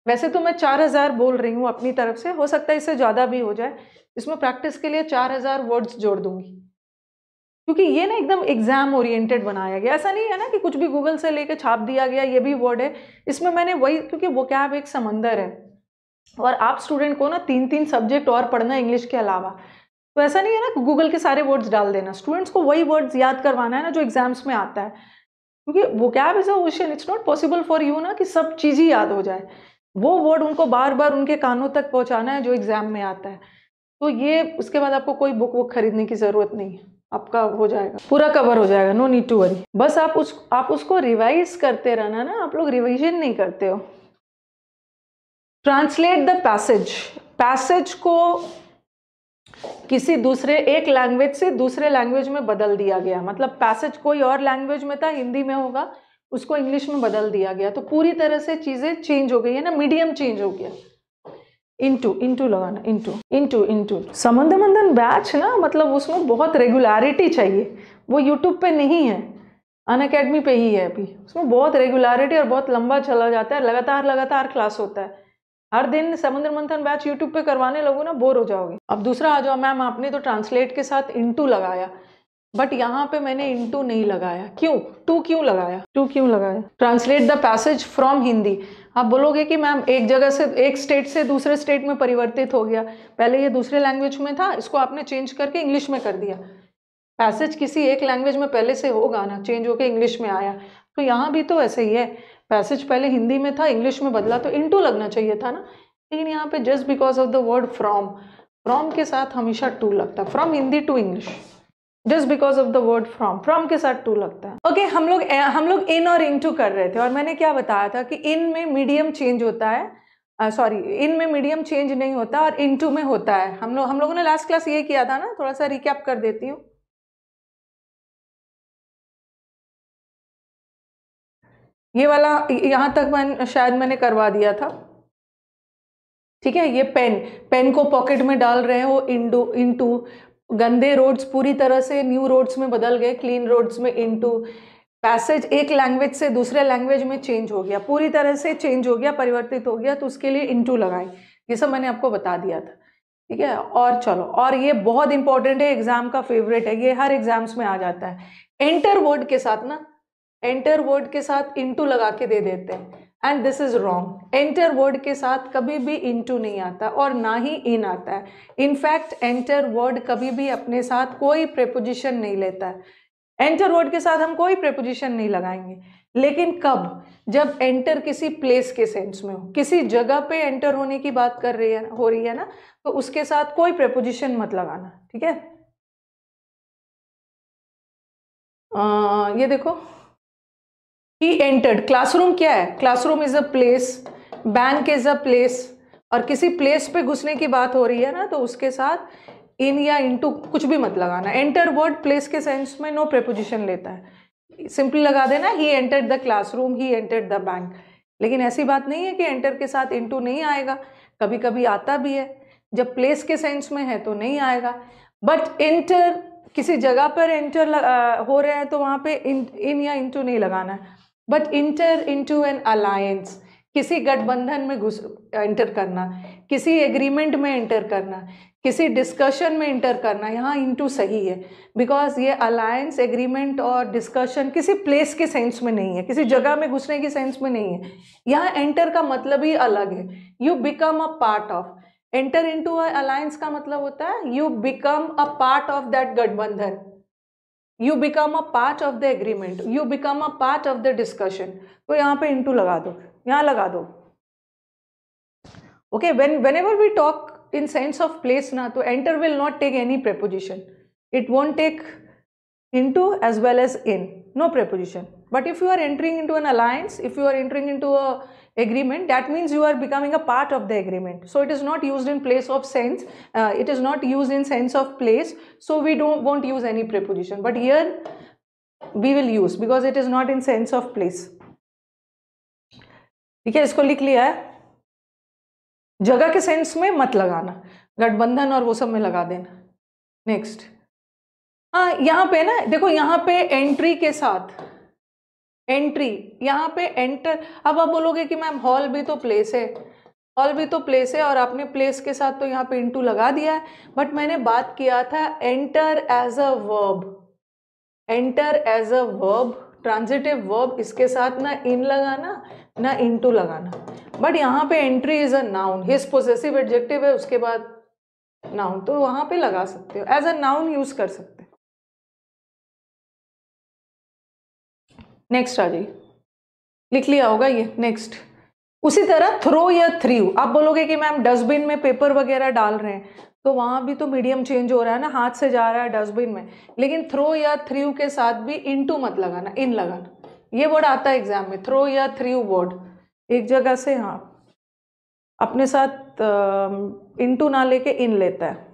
वैसे तो मैं 4000 बोल रही हूँ अपनी तरफ से हो सकता है इससे ज़्यादा भी हो जाए इसमें प्रैक्टिस के लिए 4000 वर्ड्स जोड़ दूंगी क्योंकि ये ना एकदम एग्जाम ओरिएंटेड बनाया गया ऐसा नहीं है ना कि कुछ भी गूगल से लेके छाप दिया गया ये भी वर्ड है इसमें मैंने वही क्योंकि वो क्या एक समंदर है और आप स्टूडेंट को ना तीन तीन सब्जेक्ट और पढ़ना इंग्लिश के अलावा तो ऐसा नहीं है ना गूगल के सारे वर्ड्स डाल देना स्टूडेंट्स को वही वर्ड्स याद करवाना है ना जो एग्जाम्स में आता है क्योंकि वो कैब इज़ अशन it's not possible for you ना कि सब चीज़ ही याद हो जाए वो वर्ड उनको बार बार उनके कानों तक पहुंचाना है जो एग्ज़ाम में आता है तो ये उसके बाद आपको कोई बुक वुक खरीदने की ज़रूरत नहीं है आपका हो जाएगा पूरा कवर हो जाएगा नो नीड टू वरी बस आप उस आप उसको रिवाइज करते रहना ना आप लोग रिविजन नहीं करते हो ट्रांसलेट द पैसेज पैसेज को किसी दूसरे एक लैंग्वेज से दूसरे लैंग्वेज में बदल दिया गया मतलब पैसेज कोई और लैंग्वेज में था हिंदी में होगा उसको इंग्लिश में बदल दिया गया तो पूरी तरह से चीज़ें चेंज हो गई है ना मीडियम चेंज हो गया इंटू इंटू लगाना इंटू इंटू इंटू समंद मंदन बैच ना मतलब उसमें बहुत रेगुलरिटी चाहिए वो यूट्यूब पे नहीं है अन अकेडमी पे ही है अभी उसमें बहुत रेगुलरिटी और बहुत लंबा चला जाता है लगातार लगातार क्लास होता है हर दिन समुद्र मंथन बैच यूट्यूब पे करवाने लगो ना बोर हो जाओगे अब दूसरा आ जाओ मैम आपने तो ट्रांसलेट के साथ इंटू लगाया बट यहाँ पे मैंने इंटू नहीं लगाया क्यों टू क्यों लगाया टू क्यों लगाया translate the passage from Hindi आप बोलोगे कि मैम एक जगह से एक स्टेट से दूसरे स्टेट में परिवर्तित हो गया पहले ये दूसरे लैंग्वेज में था इसको आपने चेंज करके इंग्लिश में कर दिया पैसेज किसी एक लैंग्वेज में पहले से होगा ना चेंज होकर इंग्लिश में आया तो यहाँ भी तो ऐसे ही है पैसेज पहले हिंदी में था इंग्लिश में बदला तो इंटू लगना चाहिए था ना लेकिन यहाँ पे just because of the word from from के साथ हमेशा टू लगता है from Hindi to English just because of the word from from के साथ टू लगता है ओके okay, हम लोग हम लोग इन और इन टू कर रहे थे और मैंने क्या बताया था कि इन में मीडियम चेंज होता है सॉरी इन में मीडियम चेंज नहीं होता और इन टू में होता है हम लोग हम लोगों ने लास्ट क्लास ये किया था ना थोड़ा सा रिकैप कर देती हूँ ये वाला यहाँ तक मैं शायद मैंने करवा दिया था ठीक है ये पेन पेन को पॉकेट में डाल रहे हो इंडो इनटू गंदे रोड्स पूरी तरह से न्यू रोड्स में बदल गए क्लीन रोड्स में इनटू पैसेज एक लैंग्वेज से दूसरे लैंग्वेज में चेंज हो गया पूरी तरह से चेंज हो गया परिवर्तित हो गया तो उसके लिए इंटू लगाए ये सब मैंने आपको बता दिया था ठीक है और चलो और ये बहुत इंपॉर्टेंट है एग्जाम का फेवरेट है ये हर एग्जाम्स में आ जाता है एंटर वर्ड के साथ ना एंटर वर्ड के साथ इंटू लगा के दे देते हैं and this is wrong enter word के साथ कभी भी इंटू नहीं आता और ना ही इन आता है इनफैक्ट एंटर वर्ड कभी भी अपने साथ कोई प्रेपोजिशन नहीं लेता है एंटर वर्ड के साथ हम कोई प्रेपोजिशन नहीं लगाएंगे लेकिन कब जब एंटर किसी प्लेस के सेंस में हो किसी जगह पे एंटर होने की बात कर रही है हो रही है ना तो उसके साथ कोई प्रेपोजिशन मत लगाना ठीक है ये देखो ही एंटर्ड क्लासरूम क्या है classroom is a place bank is a place और किसी प्लेस पे घुसने की बात हो रही है ना तो उसके साथ इन या इनटू कुछ भी मत लगाना एंटर वर्ड प्लेस के सेंस में नो प्रेपोजिशन लेता है सिंपली लगा देना ही एंटर द क्लासरूम ही एंटर द बैंक लेकिन ऐसी बात नहीं है कि एंटर के साथ इनटू नहीं आएगा कभी कभी आता भी है जब प्लेस के सेंस में है तो नहीं आएगा बट एंटर किसी जगह पर एंटर हो रहे हैं तो वहाँ पे इन इन या इंटू नहीं लगाना है but enter into an alliance किसी गठबंधन में घुस एंटर करना किसी एग्रीमेंट में एंटर करना किसी डिस्कशन में इंटर करना यहाँ इंटू सही है बिकॉज ये अलायंस एग्रीमेंट और डिस्कशन किसी प्लेस के सेंस में नहीं है किसी जगह में घुसने के सेंस में नहीं है यहाँ एंटर का मतलब ही अलग है you become a part of enter into alliance का मतलब होता है you become a part of that गठबंधन you become a part of the agreement you become a part of the discussion तो यहाँ पे इंटू लगा दो यहाँ लगा दो okay when whenever we talk in sense of place ना तो enter will not take any preposition it won't take into as well as in no preposition but if you are entering into an alliance if you are entering into a agreement that means you are becoming a part of the agreement so it is not used in place of sense uh, it is not used in sense of place so we don't won't use any preposition but here we will use because it is not in sense of place ठीक है इसको लिख लिया है जगह के sense में मत लगाना गठबंधन और वो सब में लगा देना नेक्स्ट हाँ यहाँ पे ना देखो यहाँ पे एंट्री के साथ एंट्री यहाँ पे एंटर अब आप बोलोगे कि मैम हॉल भी तो प्लेस है हॉल भी तो प्लेस है और आपने प्लेस के साथ तो यहाँ पे इंटू लगा दिया है बट मैंने बात किया था enter as a verb enter as a verb transitive verb इसके साथ ना इन लगाना ना इंटू लगाना बट यहाँ पे entry is a noun his possessive adjective है उसके बाद नाउन तो वहाँ पे लगा सकते हो एज अ नाउन यूज़ कर सकते हो नेक्स्ट आ जाइए लिख लिया होगा ये नेक्स्ट उसी तरह थ्रो या थ्री आप बोलोगे कि मैम डस्टबिन में पेपर वगैरह डाल रहे हैं तो वहाँ भी तो मीडियम चेंज हो रहा है ना हाथ से जा रहा है डस्टबिन में लेकिन थ्रो या थ्री के साथ भी इन टू मत लगाना इन लगाना ये वर्ड आता है एग्जाम में थ्रो या थ्री वर्ड एक जगह से हाँ अपने साथ
इन टू ना लेके इन लेता है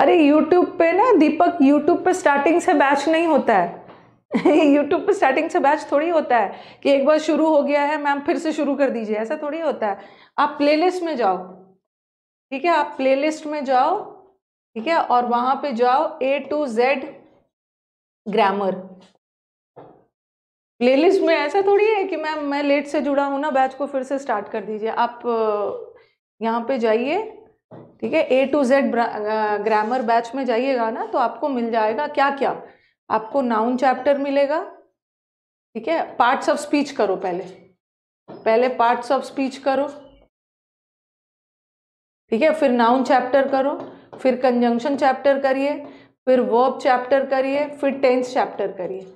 अरे यूट्यूब पे ना दीपक यूट्यूब पे स्टार्टिंग से बैच नहीं होता है यूट्यूब पर स्टार्टिंग से बैच थोड़ी होता है कि एक बार शुरू हो गया है मैम फिर से शुरू कर दीजिए ऐसा थोड़ी होता है आप प्लेलिस्ट में जाओ ठीक है आप प्लेलिस्ट में जाओ ठीक है और वहां पे जाओ A to Z grammar playlist में ऐसा थोड़ी है कि मैम मैं लेट से जुड़ा हूं ना बैच को फिर से स्टार्ट कर दीजिए आप यहाँ पे जाइए ठीक है A to Z grammar batch में जाइएगा ना तो आपको मिल जाएगा क्या क्या आपको नाउन चैप्टर मिलेगा ठीक है पार्ट्स ऑफ स्पीच करो पहले पहले पार्ट्स ऑफ स्पीच करो ठीक है फिर नाउन चैप्टर करो फिर कंजंक्शन चैप्टर करिए फिर वर्ब चैप्टर करिए फिर टेंस चैप्टर करिए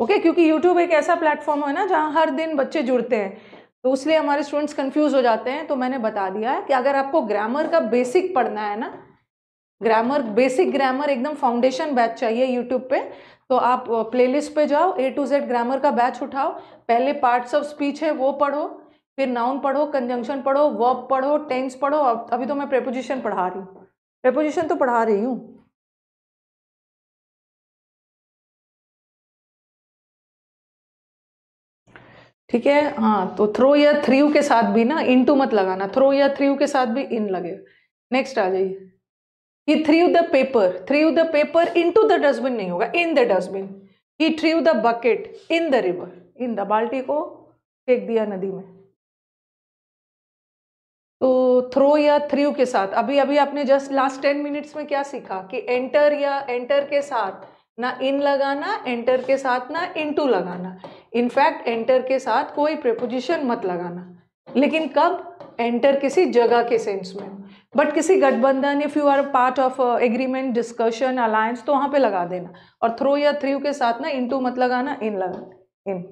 ओके okay, क्योंकि यूट्यूब एक ऐसा प्लेटफॉर्म है ना जहाँ हर दिन बच्चे जुड़ते हैं तो उसलिए हमारे स्टूडेंट्स कंफ्यूज हो जाते हैं तो मैंने बता दिया है कि अगर आपको ग्रामर का बेसिक पढ़ना है ना ग्रामर बेसिक ग्रामर एकदम फाउंडेशन बैच चाहिए यूट्यूब पे तो आप प्लेलिस्ट पे जाओ ए टू जेड ग्रामर का बैच उठाओ पहले पार्ट्स ऑफ स्पीच है वो पढ़ो फिर नाउन पढ़ो कंजंक्शन पढ़ो वर्ब पढ़ो टेंस पढ़ो अभी तो मैं प्रेपोजिशन पढ़ा रही हूँ प्रेपोजिशन तो पढ़ा रही हूँ ठीक है हाँ तो थ्रो या थ्रू के साथ भी ना इन टू मत लगाना थ्रो या थ्री के साथ भी इन लगेगा नेक्स्ट आ जाइए three you the paper you the paper into the dustbin नहीं होगा इन द डस्टबिन ही threw the bucket in the river in the बाल्टी को फेंक दिया नदी में तो थ्रो या थ्री के साथ अभी अभी आपने जस्ट लास्ट टेन मिनट्स में क्या सीखा कि एंटर या एंटर के साथ ना इन लगाना एंटर के साथ ना इन टू लगाना इनफैक्ट एंटर के साथ कोई प्रपोजिशन मत लगाना लेकिन कब एंटर किसी जगह के सेंस में बट किसी गठबंधन if you are part of agreement discussion alliance तो वहां पे लगा देना और थ्रो या थ्रू के साथ ना इन टू मत लगाना इन लगाना इन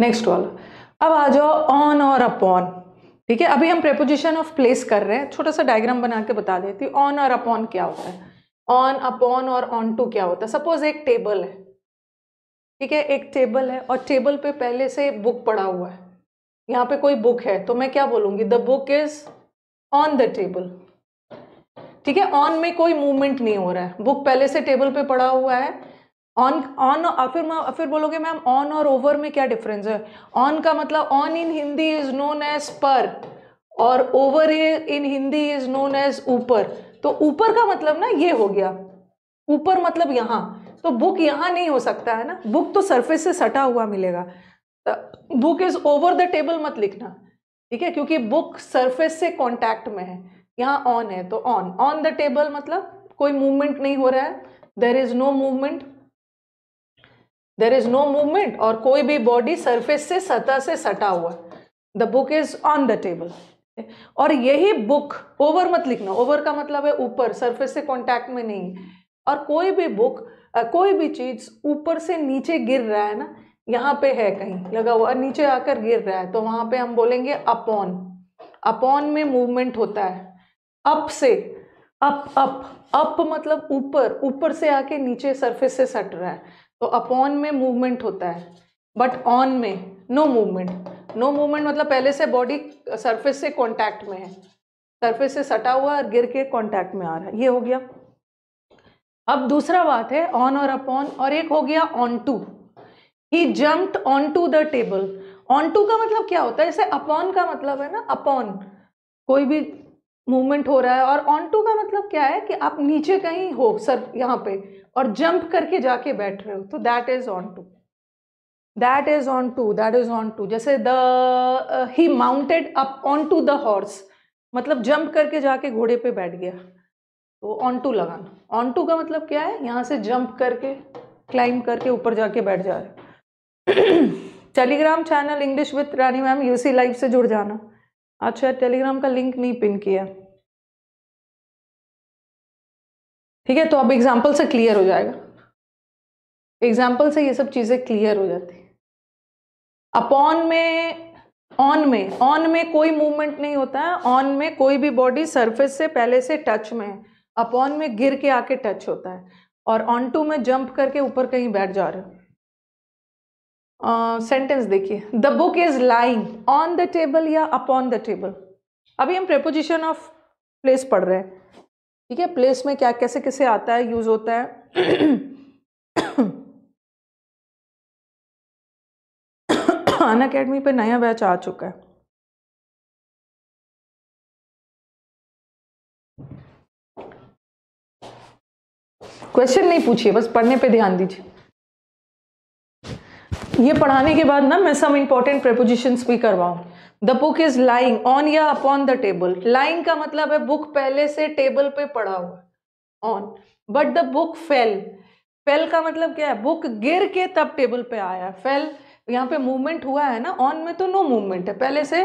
नेक्स्ट वाला अब आ जाओ ऑन और अपॉन ठीक है अभी हम प्रेपोजिशन ऑफ प्लेस कर रहे हैं छोटा सा डायग्राम बना के बता देती ऑन और अपॉन क्या होता है ऑन अपॉन और ऑन टू क्या होता है सपोज एक टेबल है ठीक है एक टेबल है और टेबल पे पहले से बुक पड़ा हुआ है यहाँ पे कोई बुक है तो मैं क्या बोलूँगी the book is on the table ठीक है ऑन में कोई मूवमेंट नहीं हो रहा है बुक पहले से टेबल पे पड़ा हुआ है ऑन ऑन फिर फिर बोलोगे मैम ऑन और ओवर में क्या डिफरेंस है ऑन का मतलब on in Hindi is known as पर और over in Hindi is known as ऊपर तो ऊपर का मतलब ना ये हो गया ऊपर मतलब यहाँ तो बुक यहाँ नहीं हो सकता है ना बुक तो सरफेस से सटा हुआ मिलेगा book is over the table मत लिखना ठीक है क्योंकि बुक सरफेस से कॉन्टैक्ट में है यहाँ ऑन है तो ऑन ऑन द टेबल मतलब कोई मूवमेंट नहीं हो रहा है there is no movement there is no movement और कोई भी बॉडी सरफेस से सतह से सटा हुआ the book is on the table और यही बुक ओवर मत लिखना ओवर का मतलब है ऊपर सरफेस से कांटेक्ट में नहीं और कोई भी बुक कोई भी चीज़ ऊपर से नीचे गिर रहा है ना यहाँ पे है कहीं लगा हुआ नीचे आकर गिर रहा है तो वहाँ पे हम बोलेंगे अपॉन अपॉन में मूवमेंट होता है अप से अप अप अप मतलब ऊपर ऊपर से आके नीचे सरफेस से सट रहा है तो अपॉन में मूवमेंट होता है बट ऑन में नो मूवमेंट नो मूवमेंट मतलब पहले से बॉडी सरफेस से कांटेक्ट में है सरफेस से सटा हुआ और गिर के कांटेक्ट में आ रहा है ये हो गया अब दूसरा बात है ऑन और अपॉन और एक हो गया onto he jumped onto the table onto का मतलब क्या होता है जैसे अपॉन का मतलब है ना अपॉन कोई भी मूवमेंट हो रहा है और ऑन टू का मतलब क्या है कि आप नीचे कहीं हो सर यहाँ पे और जंप करके जाके बैठ रहे हो तो that is onto that is onto that is onto जैसे the he mounted up onto the horse मतलब जंप करके जाके घोड़े पे बैठ गया तो ऑन टू लगाना ऑन टू का मतलब क्या है यहाँ से जंप करके क्लाइंब करके ऊपर जाके बैठ जा रहे Telegram channel English with Rani ma'am UC live से जुड़ जाना अच्छा टेलीग्राम का लिंक नहीं पिन किया ठीक है तो अब एग्जाम्पल से क्लियर हो जाएगा एग्जाम्पल से ये सब चीज़ें क्लियर हो जाती अपॉन में ऑन में ऑन में कोई मूवमेंट नहीं होता है ऑन में कोई भी बॉडी सरफेस से पहले से टच में है अपॉन में गिर के आके टच होता है और ऑन टू में जंप करके ऊपर कहीं बैठ जा रहे हो सेंटेंस देखिए the book is lying on the table या अपॉन द टेबल अभी हम प्रेपोजिशन ऑफ प्लेस पढ़ रहे हैं ठीक है प्लेस में क्या कैसे कैसे आता है यूज होता
है खान अकेडमी पर नया बैच आ चुका है
क्वेश्चन नहीं पूछिए बस पढ़ने पे ध्यान दीजिए ये पढ़ाने के बाद ना मैं सम इंपॉर्टेंट प्रपोजिशन भी करवाऊँ the book is lying on या अपॉन द टेबल लाइंग का मतलब है बुक पहले से टेबल पे पड़ा हुआ on but the book fell fell का मतलब क्या है बुक गिर के तब टेबल पे आया फेल यहाँ पे मूवमेंट हुआ है ना ऑन में तो नो मूवमेंट है पहले से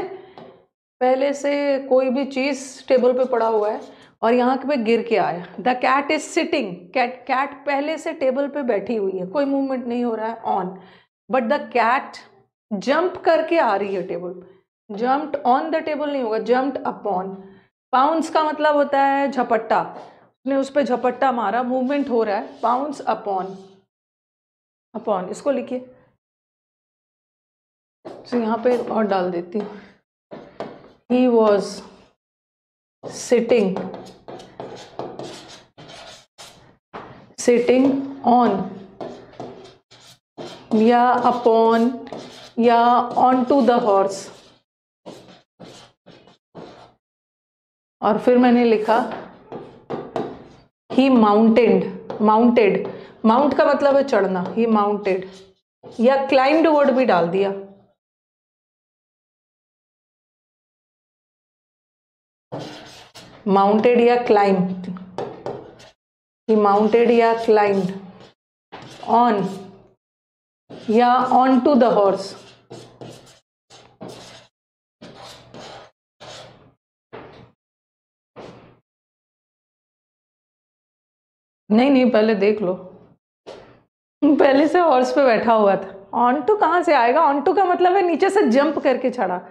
पहले से कोई भी चीज़ टेबल पे पड़ा हुआ है और यहाँ पे गिर के आया the cat is sitting cat cat पहले से टेबल पे बैठी हुई है कोई मूवमेंट नहीं हो रहा है on but the cat jump करके आ रही है टेबल पे ऑन द टेबल नहीं होगा अप ऑन पाउंस का मतलब होता है झपट्टा उसने उस पर झपट्टा मारा मूवमेंट हो रहा है पाउंस अपॉन अपॉन इसको लिखिए तो यहाँ पे और डाल देती हूँ he was sitting sitting on या अपॉन या ऑन टू द हॉर्स और फिर मैंने लिखा ही माउंटेड माउंटेड माउंट का मतलब है चढ़ना ही माउंटेड या क्लाइंड वर्ड भी डाल दिया माउंटेड या क्लाइंब ही माउंटेड या क्लाइंट ऑन या ऑन टू द हॉर्स नहीं नहीं पहले देख लो पहले से हॉर्स पे बैठा हुआ था ऑन टू कहाँ से आएगा ऑन टू का मतलब है नीचे से जंप करके चढ़ा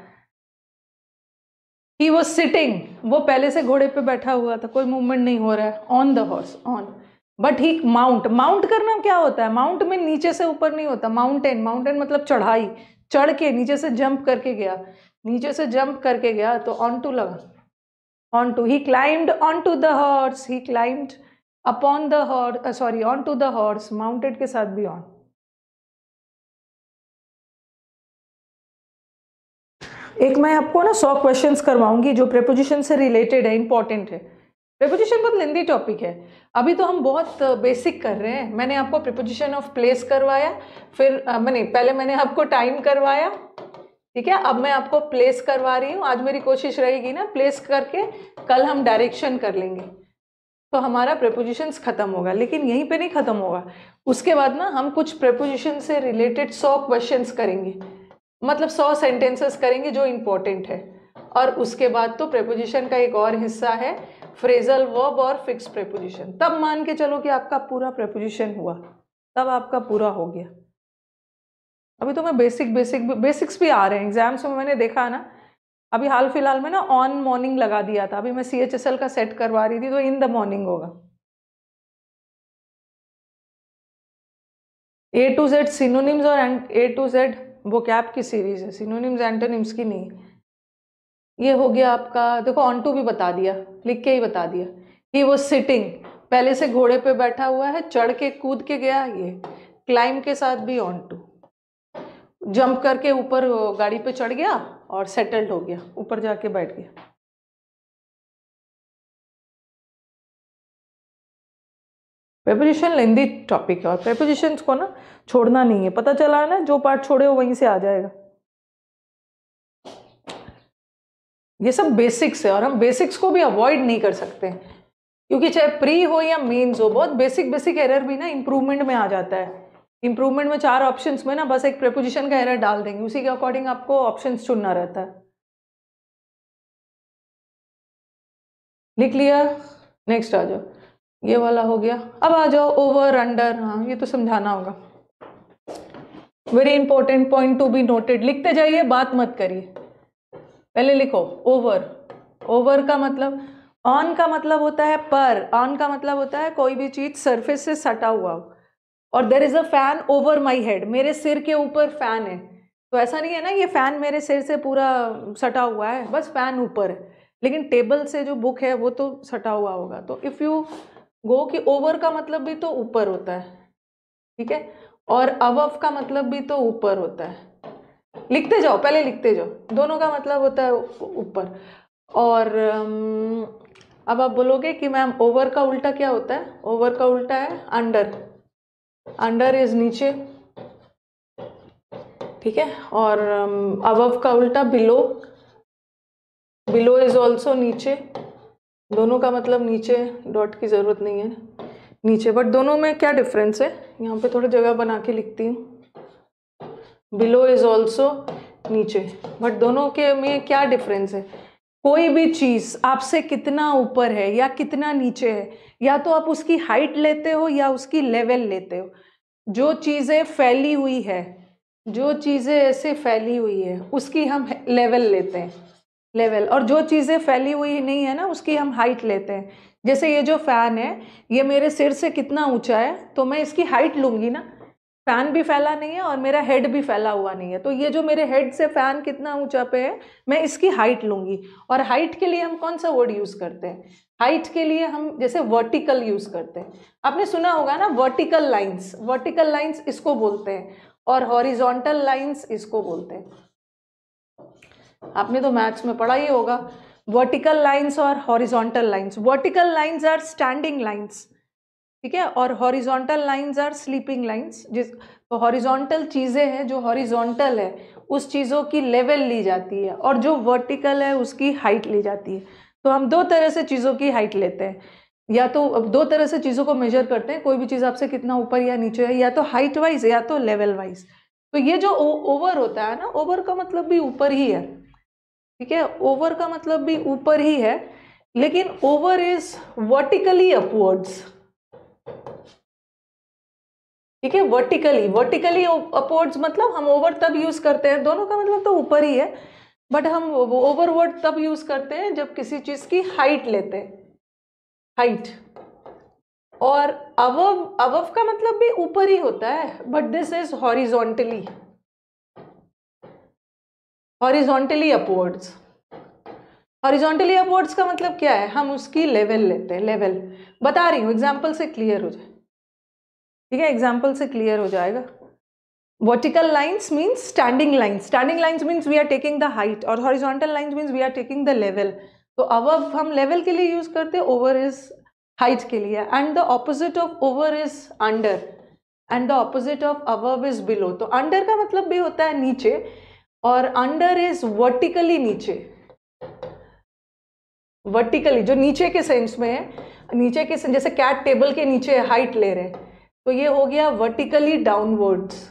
ही वॉज सिटिंग वो पहले से घोड़े पे बैठा हुआ था कोई मूवमेंट नहीं हो रहा है on the horse on but he mount mount करना क्या होता है माउंट में नीचे से ऊपर नहीं होता माउंटेन माउंटेन मतलब चढ़ाई चढ़ के नीचे से जंप करके गया नीचे से जंप करके गया तो ऑन टू लगा onto he climbed onto the horse he climbed upon the horse sorry onto the horse mounted के साथ भी ऑन एक मैं आपको ना सौ क्वेश्चन करवाऊंगी जो प्रेपोजिशन से रिलेटेड है इंपॉर्टेंट है प्रेपोजिशन बहुत लेंदी टॉपिक है अभी तो हम बहुत बेसिक कर रहे हैं मैंने आपको प्रिपोजिशन ऑफ प्लेस करवाया फिर मैंने पहले मैंने आपको टाइम करवाया ठीक है अब मैं आपको प्लेस करवा रही हूँ आज मेरी कोशिश रहेगी ना प्लेस करके कल हम डायरेक्शन कर लेंगे तो हमारा प्रेपोजिशंस खत्म होगा लेकिन यहीं पे नहीं खत्म होगा उसके बाद ना हम कुछ प्रेपोजिशन से रिलेटेड सौ क्वेश्चन करेंगे मतलब सौ सेंटेंसेस करेंगे जो इम्पोर्टेंट है और उसके बाद तो प्रेपोजिशन का एक और हिस्सा है फ्रेजल वर्ब और फिक्स प्रेपोजिशन तब मान के चलो कि आपका पूरा प्रेपोजिशन हुआ तब आपका पूरा हो गया अभी तो मैं बेसिक बेसिक बेसिक्स भी आ रहे हैं एग्जाम्स में मैंने देखा ना अभी हाल फिलहाल में ना ऑन मॉर्निंग लगा दिया था अभी मैं सी एच एस एल का सेट करवा रही थी तो इन द मॉर्निंग होगा ए टू जेड सिनोनिम्स और ए टू जेड वो कैप की सीरीज है सिनोनिम्स एंटोनिम्स की नहीं ये हो गया आपका देखो ऑन टू भी बता दिया लिख के ही बता दिया ही वो सिटिंग पहले से घोड़े पे बैठा हुआ है चढ़ के कूद के गया ये क्लाइम के साथ भी ऑन टू जंप करके ऊपर गाड़ी पे चढ़ गया और सेटल्ड हो गया ऊपर जाके बैठ गया प्रेपोजिशन लेंदी टॉपिक है और प्रेपोजिशंस को ना छोड़ना नहीं है पता चला है ना जो पार्ट छोड़े हो वहीं से आ जाएगा ये सब बेसिक्स है और हम बेसिक्स को भी अवॉइड नहीं कर सकते क्योंकि चाहे प्री हो या मेन्स हो बहुत बेसिक बेसिक एरर भी ना इम्प्रूवमेंट में आ जाता है इम्प्रूवमेंट में चार ऑप्शन में ना बस एक प्रेपोजिशन का एरर डाल देंगे उसी के अकॉर्डिंग आपको ऑप्शन चुनना रहता है लिख लिया नेक्स्ट आ जाओ ये वाला हो गया अब आ जाओ ओवर अंडर हाँ ये तो समझाना होगा very important point to be noted लिखते जाइए बात मत करिए पहले लिखो ओवर ओवर का मतलब ऑन का मतलब होता है पर ऑन का मतलब होता है कोई भी चीज सरफेस से सटा हुआ हो और there is a fan over my head मेरे सिर के ऊपर फैन है तो ऐसा नहीं है ना ये फैन मेरे सिर से पूरा सटा हुआ है बस फैन ऊपर है लेकिन टेबल से जो बुक है वो तो सटा हुआ होगा तो इफ़ यू गो के ओवर का मतलब भी तो ऊपर होता है ठीक है और अवफ का मतलब भी तो ऊपर होता है लिखते जाओ पहले लिखते जाओ दोनों का मतलब होता है ऊपर और अब आप बोलोगे कि मैम ओवर का उल्टा क्या होता है ओवर का उल्टा है अंडर अंडर इज नीचे ठीक है और अबव का उल्टा बिलो बिलो इज ऑल्सो नीचे दोनों का मतलब नीचे डॉट की ज़रूरत नहीं है नीचे बट दोनों में क्या डिफरेंस है यहाँ पे थोड़ी जगह बना के लिखती हूँ बिलो इज़ ऑल्सो नीचे बट दोनों के में क्या डिफरेंस है कोई भी चीज़ आपसे कितना ऊपर है या कितना नीचे है या तो आप उसकी हाइट लेते हो या उसकी लेवल लेते हो जो चीज़ें फैली हुई है जो चीज़ें ऐसे फैली हुई है उसकी हम लेवल लेते हैं लेवल और जो चीज़ें फैली हुई नहीं है ना उसकी हम हाइट लेते हैं जैसे ये जो फ़ैन है ये मेरे सिर से कितना ऊंचा है तो मैं इसकी हाइट लूँगी ना फ़ैन भी फैला नहीं है और मेरा हेड भी फैला हुआ नहीं है तो ये जो मेरे हेड से फ़ैन कितना ऊंचा पे है मैं इसकी हाइट लूँगी और हाइट के लिए हम कौन सा वर्ड यूज़ करते हैं हाइट के लिए हम जैसे वर्टिकल यूज़ करते हैं आपने सुना होगा ना वर्टिकल लाइन्स वर्टिकल लाइन्स इसको बोलते हैं और हॉरिजोंटल लाइन्स इसको बोलते हैं आपने तो मैथ्स में पढ़ा ही होगा वर्टिकल लाइंस और horizontal lines vertical lines are standing lines ठीक है और horizontal lines are sleeping lines जिस हॉरिजॉन्टल तो चीज़ें हैं जो हॉरिजॉन्टल है उस चीज़ों की लेवल ली जाती है और जो वर्टिकल है उसकी हाइट ली जाती है तो हम दो तरह से चीज़ों की हाइट लेते हैं या तो अब दो तरह से चीज़ों को मेजर करते हैं कोई भी चीज़ आपसे कितना ऊपर या नीचे है या तो हाइट वाइज या तो लेवल वाइज तो ये जो ओवर होता है ना ओवर का मतलब भी ऊपर ही है ठीक है ओवर का मतलब भी ऊपर ही है लेकिन ओवर इज वर्टिकली अपवर्ड्स ठीक है वर्टिकली वर्टिकली अपवर्ड्स मतलब हम ओवर तब यूज करते हैं दोनों का मतलब तो ऊपर ही है बट हम ओवर वर्ड तब यूज करते हैं जब किसी चीज की हाइट लेते हैं हाइट और अवव अवव का मतलब भी ऊपर ही होता है but this is horizontally horizontally upwards horizontally upwards का मतलब क्या है हम उसकी लेवल लेते हैं लेवल बता रही हूँ एग्जाम्पल से क्लियर हो जाए ठीक है एग्जाम्पल से क्लियर हो जाएगा vertical lines means standing lines standing lines means we are taking the height और horizontal lines means we are taking the level तो अब हम लेवल के लिए यूज करते हैं ओवर इज हाइट के लिए and the opposite of over is under and the opposite of above is below तो अंडर का मतलब भी होता है नीचे और अंडर इज वर्टिकली नीचे वर्टिकली जो नीचे के सेंस में है नीचे के सेंस जैसे कैट टेबल के नीचे हाइट ले रहे हैं तो ये हो गया वर्टिकली डाउनवर्ड्स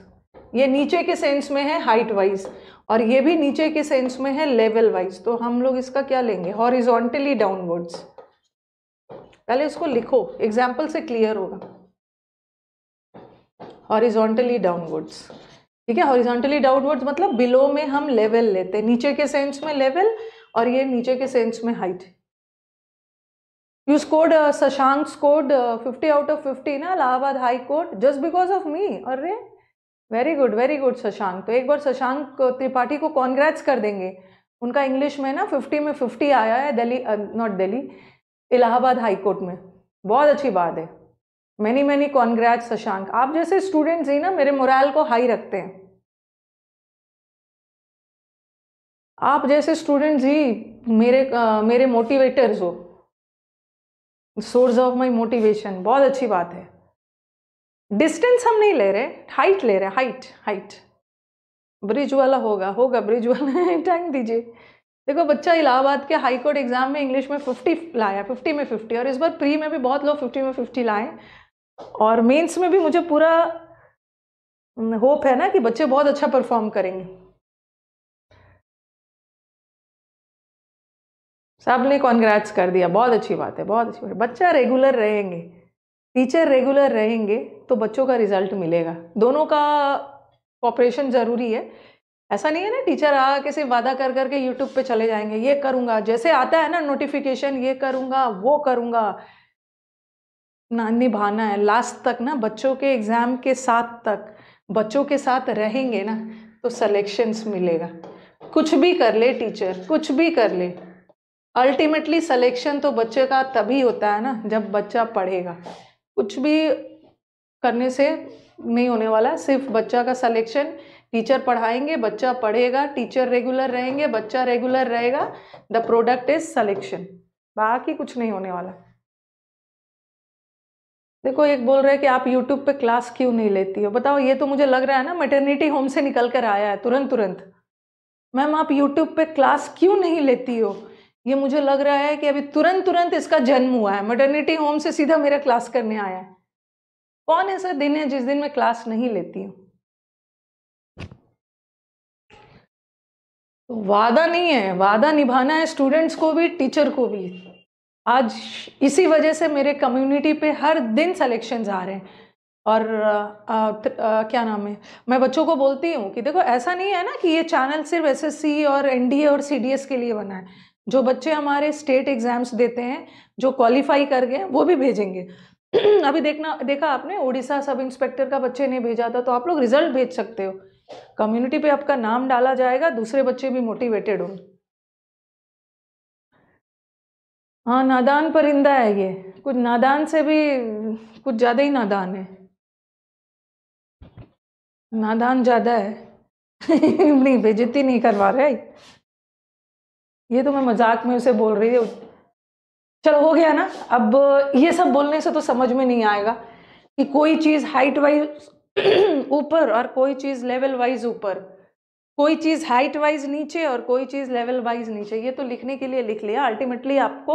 ये नीचे के सेंस में है हाइट वाइज और ये भी नीचे के सेंस में है लेवल वाइज तो हम लोग इसका क्या लेंगे हॉरिजॉन्टली डाउनवर्ड्स पहले इसको लिखो एग्जाम्पल से क्लियर होगा हॉरिजॉन्टली डाउनवर्ड्स ठीक है हॉरिजॉन्टली डाउनवर्ड्स मतलब बिलो में हम लेवल लेते हैं नीचे के सेंस में लेवल और ये नीचे के सेंस में height you scored Shashank scored fifty out of fifty ना Allahabad high court just because of me और रे very good very good Shashank तो एक बार शशांक uh, त्रिपाठी को कॉन्ग्रेट्स कर देंगे उनका इंग्लिश में ना फिफ्टी में फिफ्टी आया है Delhi not uh, Delhi Allahabad high court में बहुत अच्छी बात है मैनी मैनी कॉन्ग्रेट शशांक आप जैसे स्टूडेंट्स ही ना मेरे मोरल को हाई रखते हैं आप जैसे स्टूडेंट्स ही मेरे आ, मेरे मोटिवेटर्स हो सोर्स ऑफ माई मोटिवेशन बहुत अच्छी बात है डिस्टेंस हम नहीं ले रहे हाइट ले रहे हाइट हाइट ब्रिज वाला होगा होगा ब्रिज वाला टैंक दीजिए देखो बच्चा इलाहाबाद के हाई कोर्ट एग्ज़ाम में इंग्लिश में 50 लाया 50 में 50 और इस बार प्री में भी बहुत लोग 50 में 50 लाए और मेंस में भी मुझे पूरा होप हम्म, है ना कि बच्चे बहुत
अच्छा परफॉर्म करेंगे
सब ने कॉन्ग्रेट्स कर दिया बहुत अच्छी बात है बहुत अच्छी बात है बच्चा रेगुलर रहेंगे टीचर रेगुलर रहेंगे तो बच्चों का रिजल्ट मिलेगा दोनों का कॉपरेशन ज़रूरी है ऐसा नहीं है ना टीचर आ के सिर्फ वादा कर करके यूट्यूब पे चले जाएंगे ये करूंगा जैसे आता है ना नोटिफिकेशन ये करूंगा वो करूंगा ना निभाना है लास्ट तक ना बच्चों के एग्ज़ाम के साथ तक बच्चों के साथ रहेंगे ना तो सलेक्शंस मिलेगा कुछ भी कर ले टीचर कुछ भी कर ले अल्टीमेटली सलेक्शन तो बच्चे का तभी होता है ना जब बच्चा पढ़ेगा कुछ भी करने से नहीं होने वाला सिर्फ बच्चा का सलेक्शन टीचर पढ़ाएंगे बच्चा पढ़ेगा टीचर रेगुलर रहेंगे बच्चा रेगुलर रहेगा द प्रोडक्ट इज सलेक्शन बाकी कुछ नहीं होने वाला देखो एक बोल रहे हैं कि आप यूट्यूब पे क्लास क्यों नहीं लेती हो बताओ ये तो मुझे लग रहा है ना मेटर्निटी होम से निकल कर आया है तुरंत तुरंत मैम आप यूट्यूब पे क्लास क्यों नहीं लेती हो ये मुझे लग रहा है कि अभी तुरंत तुरंत इसका जन्म हुआ है मटर्निटी होम से सीधा मेरा क्लास करने आया है कौन ऐसा दिन है जिस दिन मैं क्लास नहीं लेती हूँ तो वादा नहीं है वादा निभाना है स्टूडेंट्स को भी टीचर को भी आज इसी वजह से मेरे कम्युनिटी पे हर दिन सलेक्शंस आ रहे हैं और आ, आ, आ, क्या नाम है मैं बच्चों को बोलती हूँ कि देखो ऐसा नहीं है ना कि ये चैनल सिर्फ एसएससी और एनडीए और सीडीएस के लिए बना है जो बच्चे हमारे स्टेट एग्ज़ाम्स देते हैं जो क्वालिफाई कर गए वो भी भेजेंगे अभी देखना देखा आपने ओडिशा सब इंस्पेक्टर का बच्चे ने भेजा था तो आप लोग रिजल्ट भेज सकते हो कम्युनिटी पे आपका नाम डाला जाएगा दूसरे बच्चे भी मोटिवेटेड होंगे हाँ नादान परिंदा है ये कुछ नादान से भी कुछ ज़्यादा ही नादान है नादान ज़्यादा है नहीं बेजती नहीं करवा रहे ये तो मैं मजाक में उसे बोल रही हूँ चलो हो गया ना अब ये सब बोलने से तो समझ में नहीं आएगा कि कोई चीज़ हाइट वाइज ऊपर और कोई चीज़ लेवल वाइज ऊपर कोई चीज़ हाइट वाइज नीचे और कोई चीज़ लेवल वाइज नीचे ये तो लिखने के लिए लिख लिया अल्टीमेटली आपको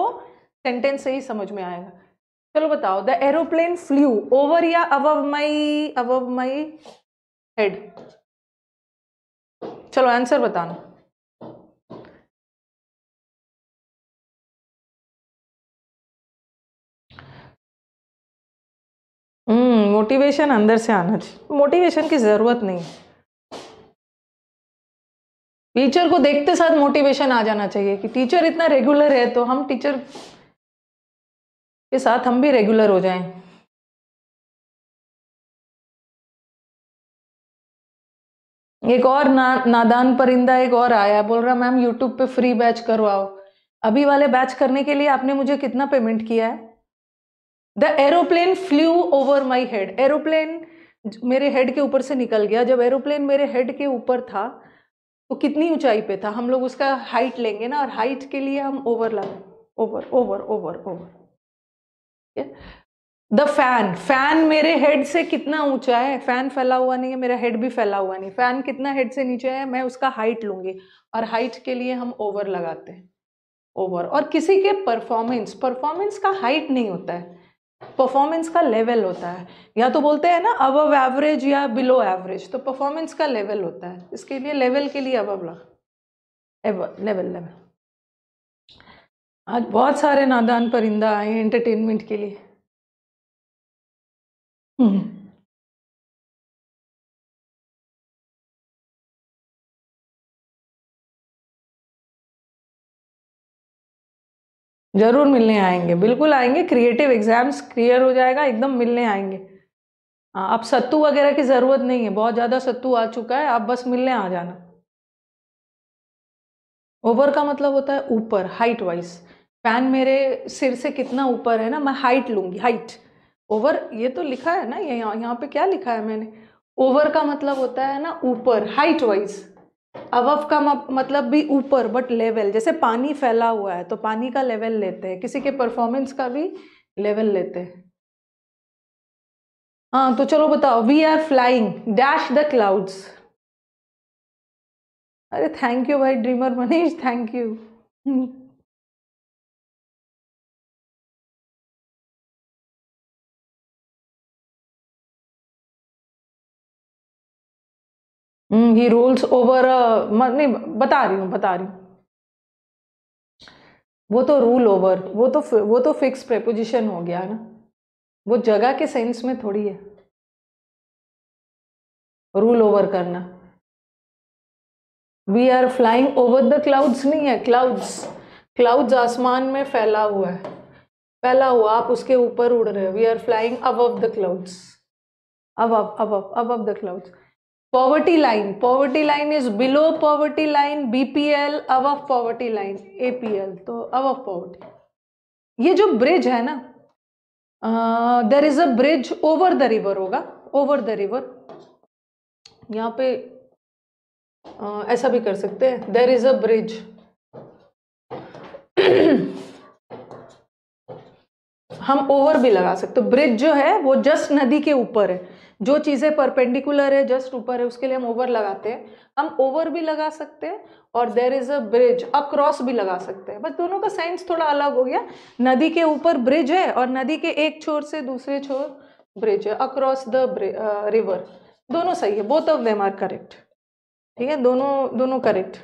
सेंटेंस से ही समझ में आएगा चलो बताओ द एरोप्लेन फ्लू ओवर या above my above my head चलो आंसर बताना मोटिवेशन हम्म, अंदर से आना चाहिए मोटिवेशन की ज़रूरत नहीं है टीचर को देखते साथ मोटिवेशन आ जाना चाहिए कि टीचर इतना रेगुलर है तो हम टीचर के साथ हम भी रेगुलर हो जाएं एक और ना नादान परिंदा एक और आया बोल रहा मैम यूट्यूब पे फ्री बैच करवाओ अभी वाले बैच करने के लिए आपने मुझे कितना पेमेंट किया है the aeroplane flew over my head aeroplane मेरे हेड के ऊपर से निकल गया जब एरोप्लेन मेरे हेड के ऊपर था वो कितनी ऊंचाई पे था हम लोग उसका हाइट लेंगे ना और हाइट के लिए हम ओवर लगा over over over over the fan fan मेरे हेड से कितना ऊंचा है फैन फैला हुआ नहीं है मेरा हेड भी फैला हुआ नहीं फैन कितना हेड से नीचे है मैं उसका हाइट लूंगी और हाइट के लिए हम ओवर लगाते हैं ओवर और किसी के परफॉर्मेंस परफॉर्मेंस का हाइट नहीं होता है परफॉर्मेंस का लेवल होता है या तो बोलते हैं ना अबव एवरेज या बिलो एवरेज तो परफॉर्मेंस का लेवल होता है इसके लिए लेवल के लिए अबव लेवल लेवल आज बहुत सारे नादान परिंदा आए एंटरटेनमेंट के लिए हम्म जरूर मिलने आएंगे बिल्कुल आएंगे क्रिएटिव एग्जाम्स क्लियर हो जाएगा एकदम मिलने आएंगे हाँ अब सत्तू वगैरह की ज़रूरत नहीं है बहुत ज़्यादा सत्तू आ चुका है आप बस मिलने आ जाना ओवर का मतलब होता है ऊपर हाइट वाइज फैन मेरे सिर से कितना ऊपर है ना मैं हाइट लूंगी हाइट ओवर ये तो लिखा है ना ये यहाँ पे क्या लिखा है मैंने ओवर का मतलब होता है ना ऊपर हाइट वाइज अवफ का मतलब भी ऊपर बट लेवल जैसे पानी फैला हुआ है तो पानी का लेवल लेते हैं किसी के परफॉर्मेंस का भी लेवल लेते हैं हाँ तो चलो बताओ we are flying dash the clouds अरे थैंक यू भाई dreamer Manish thank you he rules over नहीं बता रही हूँ बता रही हूँ वो तो रूल ओवर वो तो वो तो फिक्स प्रेपोजिशन हो गया ना वो जगह के सेंस में थोड़ी है रूल ओवर करना we are flying over the clouds नहीं है क्लाउड्स क्लाउड्स आसमान में फैला हुआ है फैला हुआ आप उसके ऊपर उड़ रहे हो we are flying above the clouds above above above above the clouds poverty line poverty line is below poverty line BPL above poverty line APL तो अव ऑफ पॉवर्टी ये जो ब्रिज है ना there is a bridge over the river होगा over the river यहां पे ऐसा भी कर सकते हैं देर इज अ ब्रिज हम ओवर भी लगा सकते हो ब्रिज जो है वो जस्ट नदी के ऊपर है जो चीज़ें परपेंडिकुलर है जस्ट ऊपर है उसके लिए हम ओवर लगाते हैं हम ओवर भी लगा सकते हैं और there is a bridge across भी लगा सकते हैं बस दोनों का साइंस थोड़ा अलग हो गया नदी के ऊपर ब्रिज है और नदी के एक छोर से दूसरे छोर ब्रिज है अक्रॉस द रिवर दोनों सही है both of them are correct ठीक है दोनों दोनों करेक्ट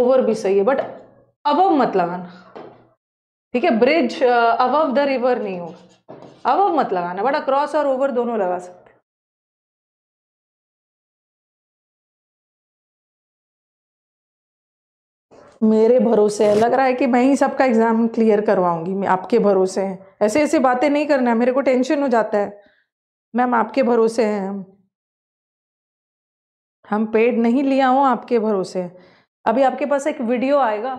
ओवर भी सही है बट अब मत लगाना ठीक है ब्रिज अव द रिवर नहीं होगा अव मत लगाना बट अक्रॉस और ओवर दोनों लगा सकते मेरे भरोसे है लग रहा है कि मैं ही सबका एग्ज़ाम क्लियर करवाऊंगी मैं आपके भरोसे हैं ऐसे ऐसे बातें नहीं करना है मेरे को टेंशन हो जाता है मैम आपके भरोसे हैं हम हम पेड नहीं लिया हूँ आपके भरोसे अभी आपके पास एक वीडियो आएगा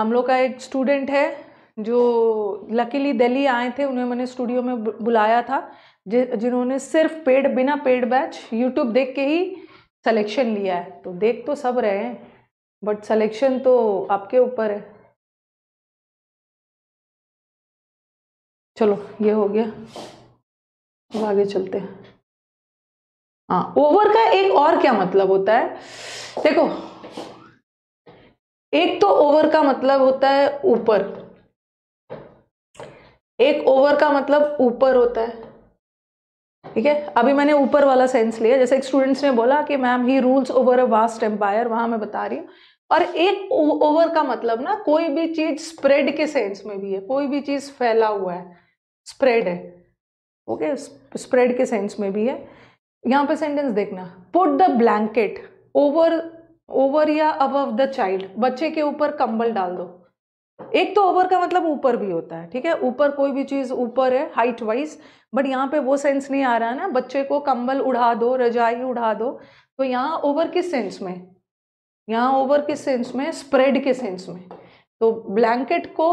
हम लोग का एक स्टूडेंट है जो लकीली दिल्ली आए थे उन्हें मैंने स्टूडियो में बुलाया था जिन्होंने सिर्फ पेड बिना पेड बैच यूट्यूब देख के ही सलेक्शन लिया है तो देख तो सब रहे हैं बट सलेक्शन तो आपके ऊपर है
चलो ये हो गया
अब आगे चलते हैं हाँ ओवर का एक और क्या मतलब होता है देखो एक तो ओवर का मतलब होता है ऊपर एक ओवर का मतलब ऊपर होता है ठीक है अभी मैंने ऊपर वाला सेंस लिया जैसे एक स्टूडेंट्स ने बोला कि ma'am he rules over a vast empire वहां मैं बता रही हूँ और एक ओवर का मतलब ना कोई भी चीज़ स्प्रेड के सेंस में भी है कोई भी चीज़ फैला हुआ है स्प्रेड है ओके स्प्रेड के सेंस में भी है यहाँ पे सेंटेंस देखना put the blanket over over या अब द चाइल्ड बच्चे के ऊपर कंबल डाल दो एक तो ओवर का मतलब ऊपर भी होता है ठीक है ऊपर कोई भी चीज़ ऊपर है हाइट वाइज बट यहाँ पे वो सेंस नहीं आ रहा है ना बच्चे को कंबल उड़ा दो रजाई उड़ा दो तो यहाँ ओवर किस सेंस में यहाँ ओवर किस सेंस में स्प्रेड के सेंस में तो ब्लैंकेट को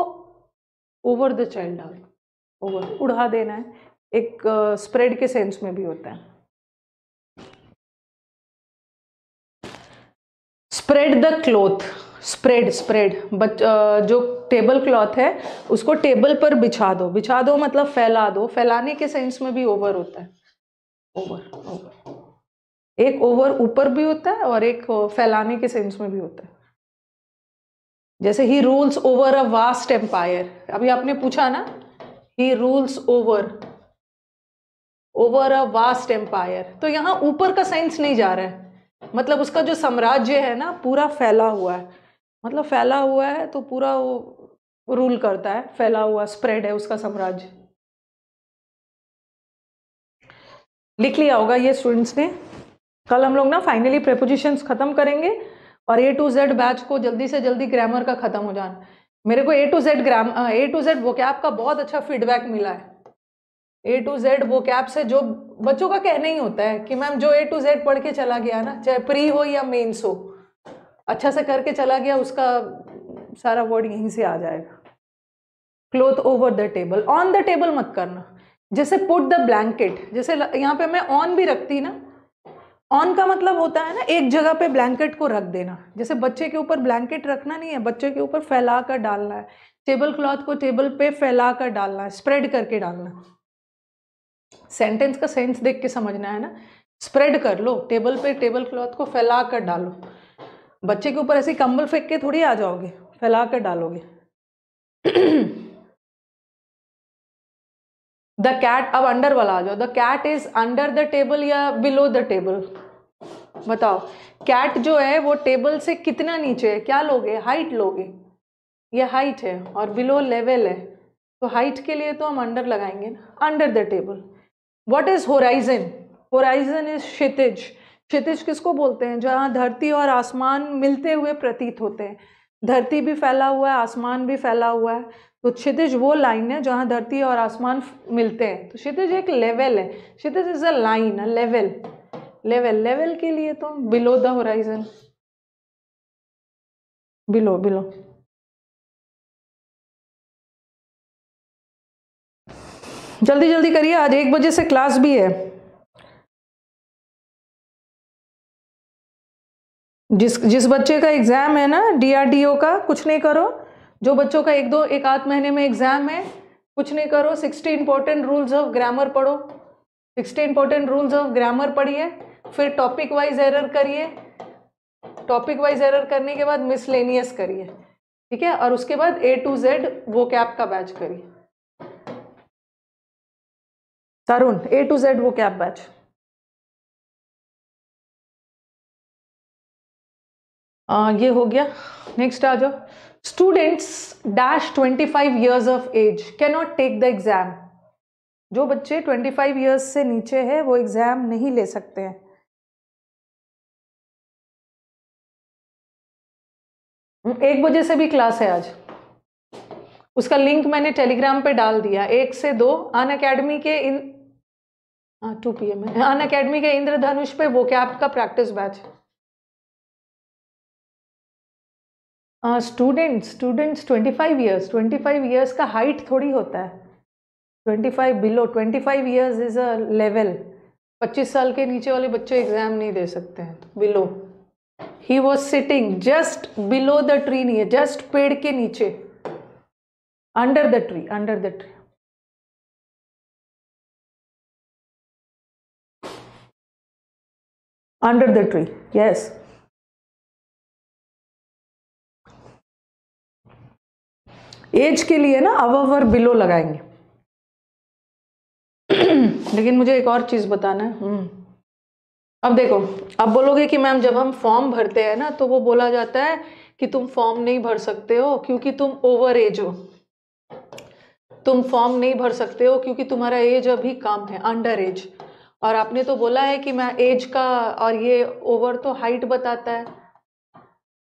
ओवर द चाइल्ड ओवर उड़ा देना है एक स्प्रेड uh, के सेंस में भी होता है spread the cloth spread spread बच जो टेबल क्लॉथ है उसको टेबल पर बिछा दो बिछा दो मतलब फैला दो फैलाने के सेंस में भी ओवर होता है ओवर ओवर एक ओवर ऊपर भी होता है और एक फैलाने के सेंस में भी होता है जैसे he rules over a vast empire अभी आपने पूछा ना he rules over over a vast empire तो यहाँ ऊपर का सेंस नहीं जा रहा है मतलब उसका जो साम्राज्य है ना पूरा फैला हुआ है मतलब फैला हुआ है तो पूरा वो रूल करता है फैला हुआ स्प्रेड है उसका साम्राज्य लिख लिया होगा ये स्टूडेंट्स ने कल हम लोग ना फाइनली प्रेपोजिशंस ख़त्म करेंगे और ए टू जेड बैच को जल्दी से जल्दी ग्रामर का ख़त्म हो जाना मेरे को ए टू जेड ग्राम ए टू जेड वो कैप का बहुत अच्छा फीडबैक मिला है ए टू जेड वो कैप से जो बच्चों का कहना ही होता है कि मैम जो ए टू जेड पढ़ के चला गया ना चाहे प्री हो या मेन्स हो अच्छा सा करके चला गया उसका सारा वर्ड यहीं से आ जाएगा cloth over the table on the table मत करना जैसे पुट द ब्लैंकेट जैसे यहाँ पे मैं ऑन भी रखती ना ऑन का मतलब होता है ना एक जगह पे ब्लैंकेट को रख देना जैसे बच्चे के ऊपर ब्लैंकेट रखना नहीं है बच्चे के ऊपर फैला कर डालना है टेबल क्लॉथ को टेबल पे फैला कर डालना है स्प्रेड करके डालना है सेंटेंस का सेंस देख के समझना है ना स्प्रेड कर लो टेबल पे टेबल क्लॉथ को फैला कर डालो बच्चे के ऊपर ऐसी कंबल फेंक के थोड़ी आ जाओगे फैला कर डालोगे द कैट अब अंडर वाला आ जाओ the cat is under the table या बिलो द टेबल बताओ कैट जो है वो टेबल से कितना नीचे है क्या लोगे हाइट लोगे ये हाइट है और बिलो लेवल है तो हाइट के लिए तो हम अंडर लगाएंगे ना under the table what is horizon horizon is क्षितिज क्षितिज किसको बोलते हैं जहाँ धरती और आसमान मिलते हुए प्रतीत होते हैं धरती भी फैला हुआ है आसमान भी फैला हुआ है तो क्षितिज वो लाइन है जहाँ धरती और आसमान मिलते हैं तो क्षितिज एक लेवल है क्षितिज is a line a level level level के लिए तो below the horizon below below जल्दी जल्दी करिए आज एक बजे से क्लास भी है जिस जिस बच्चे का एग्ज़ाम है ना डीआरडीओ का कुछ नहीं करो जो बच्चों का एक दो एक आध महीने में एग्ज़ाम है कुछ नहीं करो sixty important rules of grammar पढ़ो sixty important rules of grammar पढ़िए फिर टॉपिक वाइज एरर करिए टॉपिक वाइज एरर करने के बाद मिसलेनियस करिए ठीक है और उसके बाद ए टू जेड वो कैप का बैच करिए
तरुण ए टू जेड वो कैप बैच
आ, ये हो गया नेक्स्ट आ जाओ students dash 25 years of age cannot take the exam जो बच्चे 25 ईयर्स से नीचे है वो एग्ज़ाम नहीं ले सकते हैं एक बजे से भी क्लास है आज उसका लिंक मैंने टेलीग्राम पे डाल दिया एक से दो अन अकेडमी के इन two P M Unacademy के इंद्रधनुष पे वो क्या आपका प्रैक्टिस बैच है students students 25 twenty five years का हाइट थोड़ी होता है 25 below 25 years is a level 25 साल के नीचे वाले बच्चे एग्ज़ाम नहीं दे सकते हैं तो below he was sitting just below the tree नहीं है जस्ट पेड़ के नीचे under the tree under the tree
under the tree yes
age के लिए ना अबव अवर बिलो लगाएंगे लेकिन मुझे एक और चीज़ बताना है हम्म। अब देखो अब बोलोगे कि मैम जब हम फॉर्म भरते हैं ना तो वो बोला जाता है कि तुम फॉर्म नहीं भर सकते हो क्योंकि तुम ओवर एज हो तुम फॉर्म नहीं भर सकते हो क्योंकि तुम्हारा एज अभी कम है अंडर एज और आपने तो बोला है कि मैं एज का और ये ओवर तो हाइट बताता है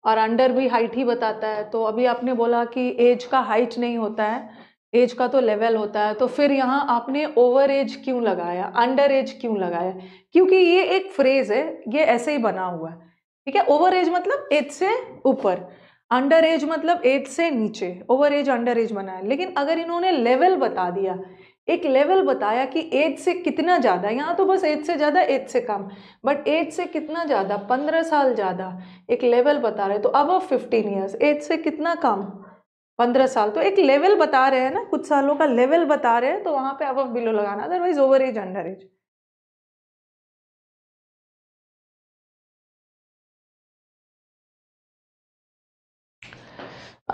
और अंडर भी हाइट ही बताता है तो अभी आपने बोला कि एज का हाइट नहीं होता है एज का तो लेवल होता है तो फिर यहाँ आपने ओवर एज क्यों लगाया अंडर एज क्यों लगाया क्योंकि ये एक फ्रेज है ये ऐसे ही बना हुआ है ठीक है ओवर एज मतलब एज से ऊपर अंडर एज मतलब एज से नीचे ओवर एज अंडर एज बनाया लेकिन अगर इन्होंने लेवल बता दिया एक लेवल बताया कि एज से कितना ज़्यादा यहाँ तो बस एज से ज़्यादा एज से कम बट एज से कितना ज़्यादा पंद्रह साल ज़्यादा एक लेवल बता रहे तो अब ऑफ फिफ्टीन ईयर्स एज से कितना कम पंद्रह साल तो एक लेवल बता रहे हैं ना कुछ सालों का लेवल बता रहे हैं तो वहाँ पे अब बिलो लगाना otherwise over age under age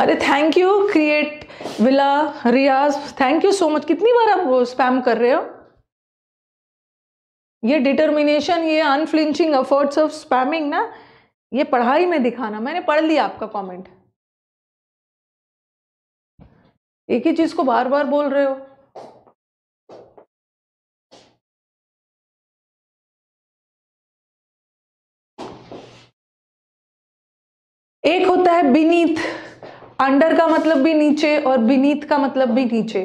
अरे थैंक यू क्रिएट विला Riyaz thank you so much कितनी बार आप स्पैम कर रहे हो ये डिटर्मिनेशन ये अनफ्लिंचिंग एफर्ट्स ऑफ स्पैमिंग ना ये पढ़ाई में दिखाना मैंने पढ़ लिया आपका कमेंट एक ही चीज को बार बार बोल रहे हो एक होता है बीनीत अंडर का मतलब भी नीचे और बीनीथ का मतलब भी नीचे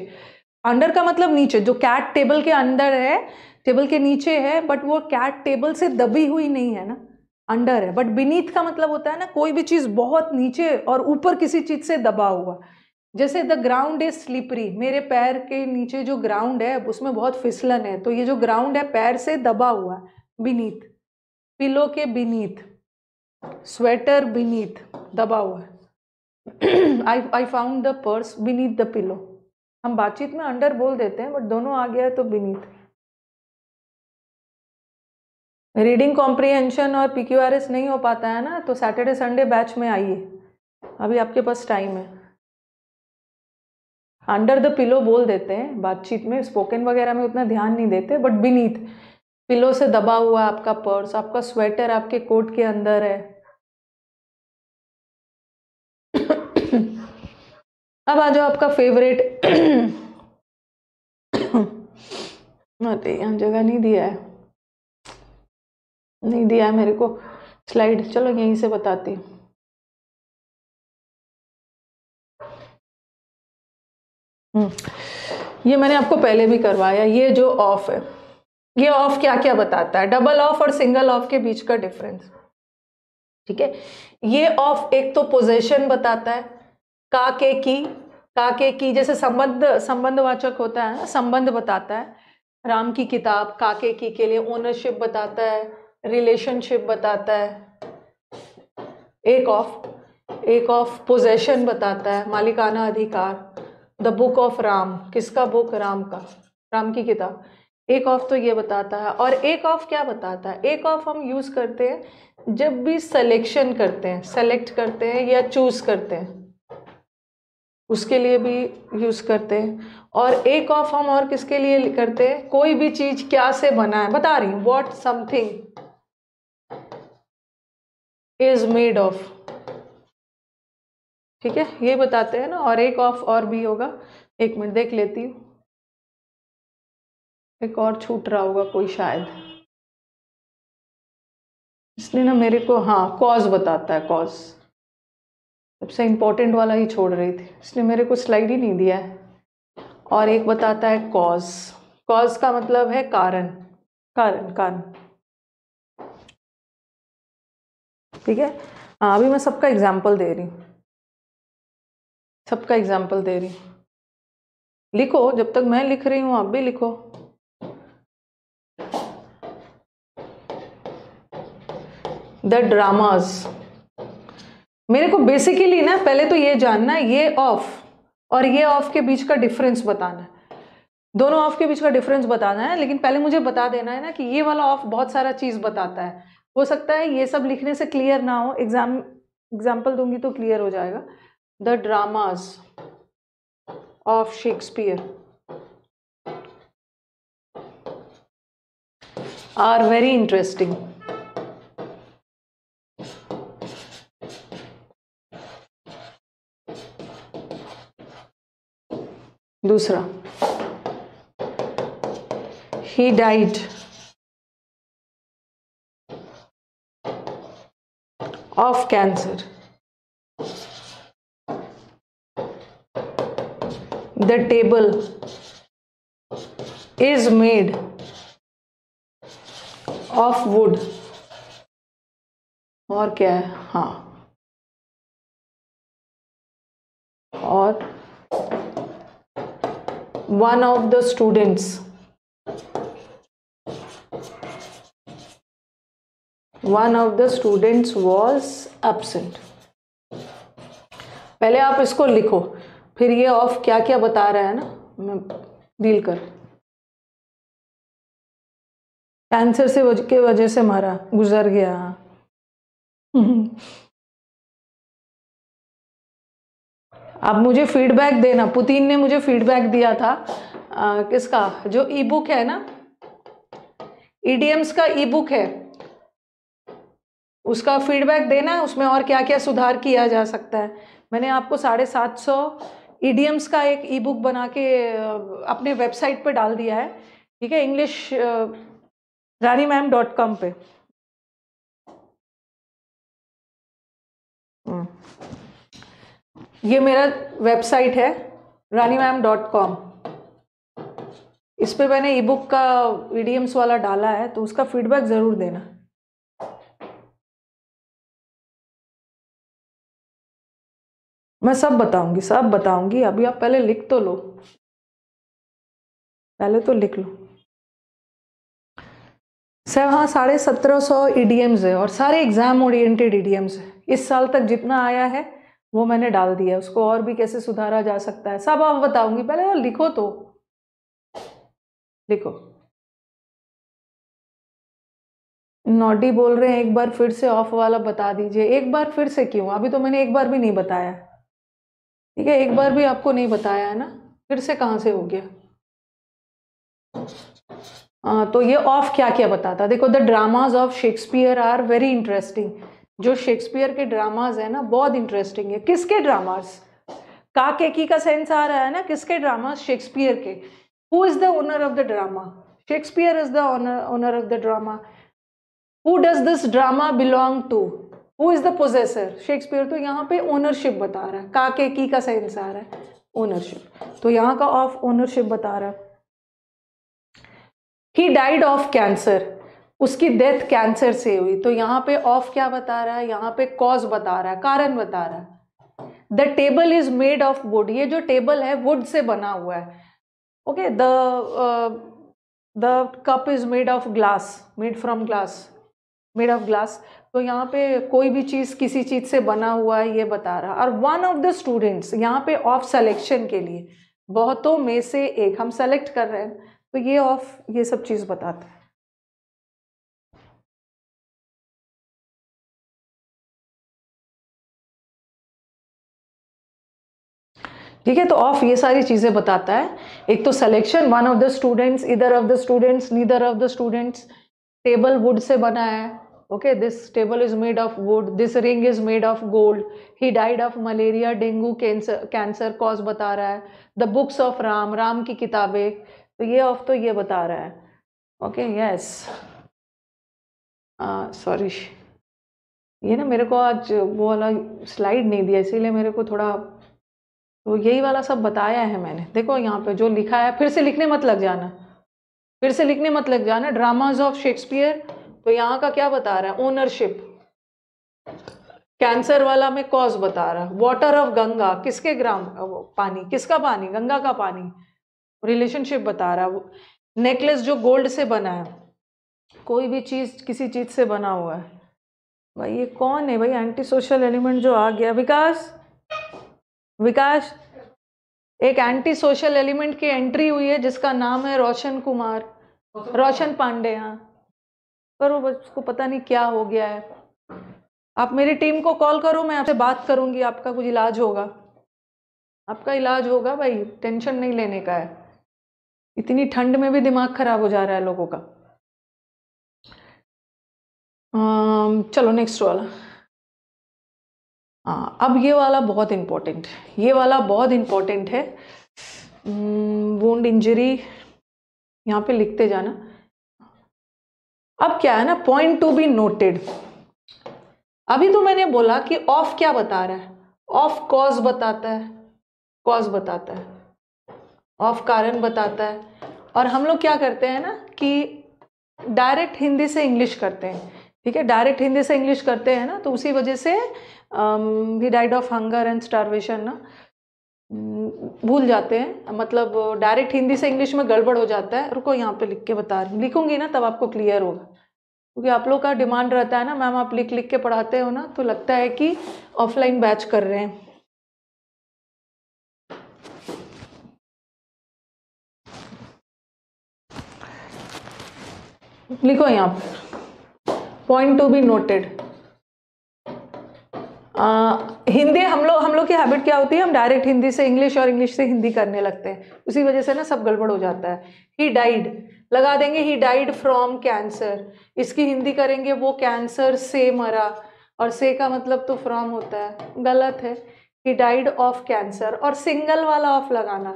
अंडर का मतलब नीचे जो कैट टेबल के अंदर है टेबल के नीचे है बट वो कैट टेबल से दबी हुई नहीं है ना अंडर है बट बीनीथ का मतलब होता है ना कोई भी चीज़ बहुत नीचे और ऊपर किसी चीज़ से दबा हुआ जैसे द ग्राउंड इज स्लीपरी मेरे पैर के नीचे जो ग्राउंड है उसमें बहुत फिसलन है तो ये जो ग्राउंड है पैर से दबा हुआ है बीनीत पिलो के बीनीत स्वेटर बीनीत दबा हुआ है I I found the purse beneath the pillow हम बातचीत में अंडर बोल देते हैं बट दोनों आ गया है तो बीनीथ रीडिंग कॉम्प्रीहेंशन और पी क्यू आर एस नहीं हो पाता है ना तो सैटरडे संडे बैच में आइए अभी आपके पास टाइम है अंडर द पिलो बोल देते हैं बातचीत में स्पोकन वगैरह में उतना ध्यान नहीं देते बट बीनीथ पिलो से दबा हुआ आपका पर्स आपका स्वेटर आपके कोट के अंदर है अब आ जाओ आपका फेवरेट अरे हाँ, तो यहाँ जगह नहीं दिया है नहीं दिया है मेरे को
स्लाइड चलो यहीं से बताती हूँ
हम्म, ये मैंने आपको पहले भी करवाया ये जो ऑफ है ये ऑफ क्या क्या बताता है डबल ऑफ और सिंगल ऑफ के बीच का डिफरेंस ठीक है ये ऑफ एक तो पोजेशन बताता है का के की का के की जैसे संबंध संबंधवाचक होता है ना संबंध बताता है राम की किताब काके की के लिए ओनरशिप बताता है रिलेशनशिप बताता है एक ऑफ एक ऑफ पोजेशन बताता है मालिकाना अधिकार द बुक ऑफ राम किसका बुक राम का राम की किताब एक ऑफ तो ये बताता है और एक ऑफ क्या बताता है एक ऑफ हम यूज़ करते हैं जब भी सेलेक्शन करते हैं सेलेक्ट करते हैं या चूज़ करते हैं उसके लिए भी यूज़ करते हैं और एक ऑफ हम और किसके लिए करते हैं कोई भी चीज़ क्या से बना है बता रही हूँ what something is made of ठीक है ये बताते हैं ना और एक ऑफ और भी होगा एक मिनट देख लेती हूँ एक और छूट रहा होगा कोई शायद इसलिए ना मेरे को हाँ कॉज बताता है कॉज सबसे इम्पोर्टेंट वाला ही छोड़ रही थी इसने मेरे को स्लाइड ही नहीं दिया है और एक बताता है कॉज कॉज का मतलब है कारण कारण कारण ठीक है हाँ, अभी मैं सबका एग्जाम्पल दे रही हूँ सबका एग्जाम्पल दे रही हूँ लिखो जब तक मैं लिख रही हूँ आप भी लिखो द ड्रामाज मेरे को बेसिकली ना पहले तो ये जानना ये ऑफ और ये ऑफ के बीच का डिफरेंस बताना है दोनों ऑफ के बीच का डिफरेंस बताना है लेकिन पहले मुझे बता देना है ना कि ये वाला ऑफ बहुत सारा चीज़ बताता है हो सकता है ये सब लिखने से क्लियर ना हो एग्जाम एग्जाम्पल दूंगी तो क्लियर हो जाएगा the dramas of Shakespeare are very interesting
दूसरा he died
of cancer the table is made of wood
और क्या है हाँ
और one of the students one of the students was absent पहले आप इसको लिखो फिर ये ऑफ क्या क्या बता रहा है ना मैं डील कर कैंसर से वज, के वजह से मारा गुजर गया आप मुझे फीडबैक देना पुतिन ने मुझे फीडबैक दिया था आ, किसका जो ई बुक है ना ईडीएम्स का ई बुक है उसका फीडबैक देना उसमें और क्या क्या सुधार किया जा सकता है मैंने आपको साढ़े सात सौ ईडीएम्स का एक ई बुक बना के अपने वेबसाइट पर डाल दिया है ठीक है English Rani ma'am dot com पे हम्म। ये मेरा वेबसाइट है रानी मैम डॉट कॉम इस पर मैंने ई बुक का ईडीएम्स वाला डाला है तो उसका फीडबैक ज़रूर देना
मैं सब बताऊंगी
सब बताऊंगी अभी आप पहले लिख तो लो पहले तो लिख लो सर हाँ साढ़े सत्रह सौ ई है और सारे एग्ज़ाम ओरिएंटेड ई है इस साल तक जितना आया है वो मैंने डाल दिया उसको और भी कैसे सुधारा जा सकता है सब आप बताऊंगी पहले यार तो लिखो तो लिखो नॉडी बोल रहे हैं एक बार फिर से ऑफ वाला बता दीजिए एक बार फिर से क्यों अभी तो मैंने एक बार भी नहीं बताया ठीक है एक बार भी आपको नहीं बताया है ना फिर से कहाँ से हो गया आ, हाँ, तो ये ऑफ क्या क्या बताता देखो the dramas of Shakespeare are very interesting जो शेक्सपियर के ड्रामाज है ना बहुत इंटरेस्टिंग है किसके ड्रामाज केकी का सेंस आ रहा है ना किसके ड्रामा शेक्सपियर के who is the owner of the drama Shakespeare is the owner of the drama who does this drama belong to who is the possessor Shakespeare तो यहाँ पे ओनरशिप बता रहा है केकी का सेंस आ रहा है ओनरशिप तो यहाँ का ऑफ ओनरशिप बता रहा है ही डाइड ऑफ कैंसर उसकी डेथ कैंसर से हुई तो यहाँ पे ऑफ क्या बता रहा है यहाँ पे कॉज बता रहा है कारण बता रहा है the table is made of wood ये जो टेबल है वुड से बना हुआ है okay the the cup is made of glass made from glass made of glass तो यहाँ पे कोई भी चीज़ किसी चीज़ से बना हुआ है ये बता रहा और वन ऑफ द स्टूडेंट्स यहाँ पे ऑफ सेलेक्शन के लिए बहुतों में से एक हम सेलेक्ट कर रहे हैं तो ये ऑफ ये सब चीज़ बताते हैं ठीक है तो ऑफ ये सारी चीज़ें बताता है एक तो selection one of the students either of the students neither of the students table wood से बना है okay this table is made of wood this ring is made of gold he died of malaria dengue cancer cancer cause बता रहा है the books of Ram Ram की किताबें तो ये ऑफ तो ये बता रहा है ओके यस सॉरी ये ना मेरे को आज वो वाला स्लाइड नहीं दिया इसीलिए मेरे को थोड़ा तो यही वाला सब बताया है मैंने देखो यहाँ पे जो लिखा है फिर से लिखने मत लग जाना फिर से लिखने मत लग जाना ड्रामाज ऑफ शेक्सपियर तो यहाँ का क्या बता रहा है ओनरशिप कैंसर वाला में कॉज बता रहा है वाटर ऑफ गंगा किसके ग्राम पानी किसका पानी गंगा का पानी रिलेशनशिप बता रहा है नेकलेस जो गोल्ड से बना है कोई भी चीज़ किसी चीज़ से बना हुआ है भाई ये कौन है भाई एंटी सोशल एलिमेंट जो आ गया विकास विकास एक एंटी सोशल एलिमेंट की एंट्री हुई है जिसका नाम है रोशन कुमार रोशन पांडे हाँ पर वो उसको पता नहीं क्या हो गया है आप मेरी टीम को कॉल करो मैं आपसे बात करूंगी आपका कुछ इलाज होगा आपका इलाज होगा भाई टेंशन नहीं लेने का है इतनी ठंड में भी दिमाग खराब हो जा रहा है लोगों का चलो नेक्स्ट वाला हाँ, अब ये वाला बहुत इम्पोर्टेंट है ये वाला बहुत इम्पोर्टेंट है वोंड इंजरी यहाँ पे लिखते जाना अब क्या है ना पॉइंट टू बी नोटेड अभी तो मैंने बोला कि ऑफ क्या बता रहा है ऑफ कॉज बताता है कॉज बताता है ऑफ कारण बताता है और हम लोग क्या करते हैं ना कि डायरेक्ट हिंदी से इंग्लिश करते हैं ठीक है डायरेक्ट हिंदी से इंग्लिश करते हैं ना तो उसी वजह से um, he died of hunger and starvation ना hmm, भूल जाते हैं मतलब डायरेक्ट हिंदी से इंग्लिश में गड़बड़ हो जाता है रुको यहाँ पे लिख के बता रही लिखूंगी ना तब आपको क्लियर होगा क्योंकि आप लोग का डिमांड रहता है ना मैम आप लिख लिख के पढ़ाते हो ना तो लगता है कि ऑफलाइन बैच कर रहे हैं लिखो यहाँ पर पॉइंट टू बी नोटेड आ, हिंदी हम लोग हम लोग की हैबिट क्या होती है हम डायरेक्ट हिंदी से इंग्लिश और इंग्लिश से हिंदी करने लगते हैं उसी वजह से ना सब गड़बड़ हो जाता है ही डाइड लगा देंगे ही डाइड फ्रॉम कैंसर इसकी हिंदी करेंगे वो कैंसर से मरा और से का मतलब तो फ्रॉम होता है गलत है ही डाइड ऑफ कैंसर और सिंगल वाला ऑफ लगाना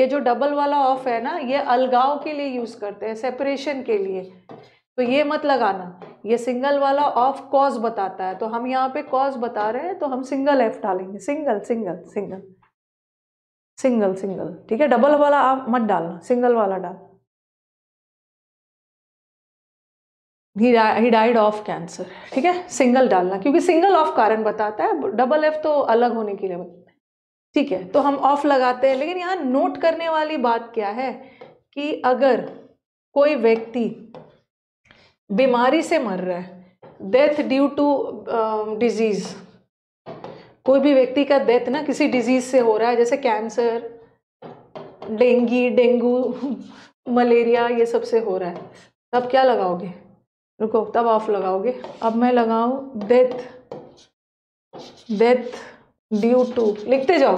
ये जो डबल वाला ऑफ है ना ये अलगाव के लिए यूज़ करते हैं सेपरेशन के लिए तो ये मत लगाना ये सिंगल वाला ऑफ कॉज बताता है तो हम यहाँ पे कॉज बता रहे हैं तो हम सिंगल एफ डालेंगे single single single single single ठीक है डबल वाला आप मत डालना सिंगल वाला डाल ही डाइड ऑफ कैंसर ठीक है सिंगल डालना क्योंकि सिंगल ऑफ कारण बताता है डबल एफ तो अलग होने के लिए बताता है ठीक है तो हम ऑफ लगाते हैं लेकिन यहाँ नोट करने वाली बात क्या है कि अगर कोई व्यक्ति बीमारी से मर रहा है डेथ ड्यू टू डिजीज़ कोई भी व्यक्ति का डेथ ना किसी डिजीज़ से हो रहा है जैसे कैंसर डेंगी डेंगू मलेरिया ये सब से हो रहा है तब क्या लगाओगे रुको तब ऑफ लगाओगे अब मैं लगाऊ डेथ डेथ ड्यू टू लिखते जाओ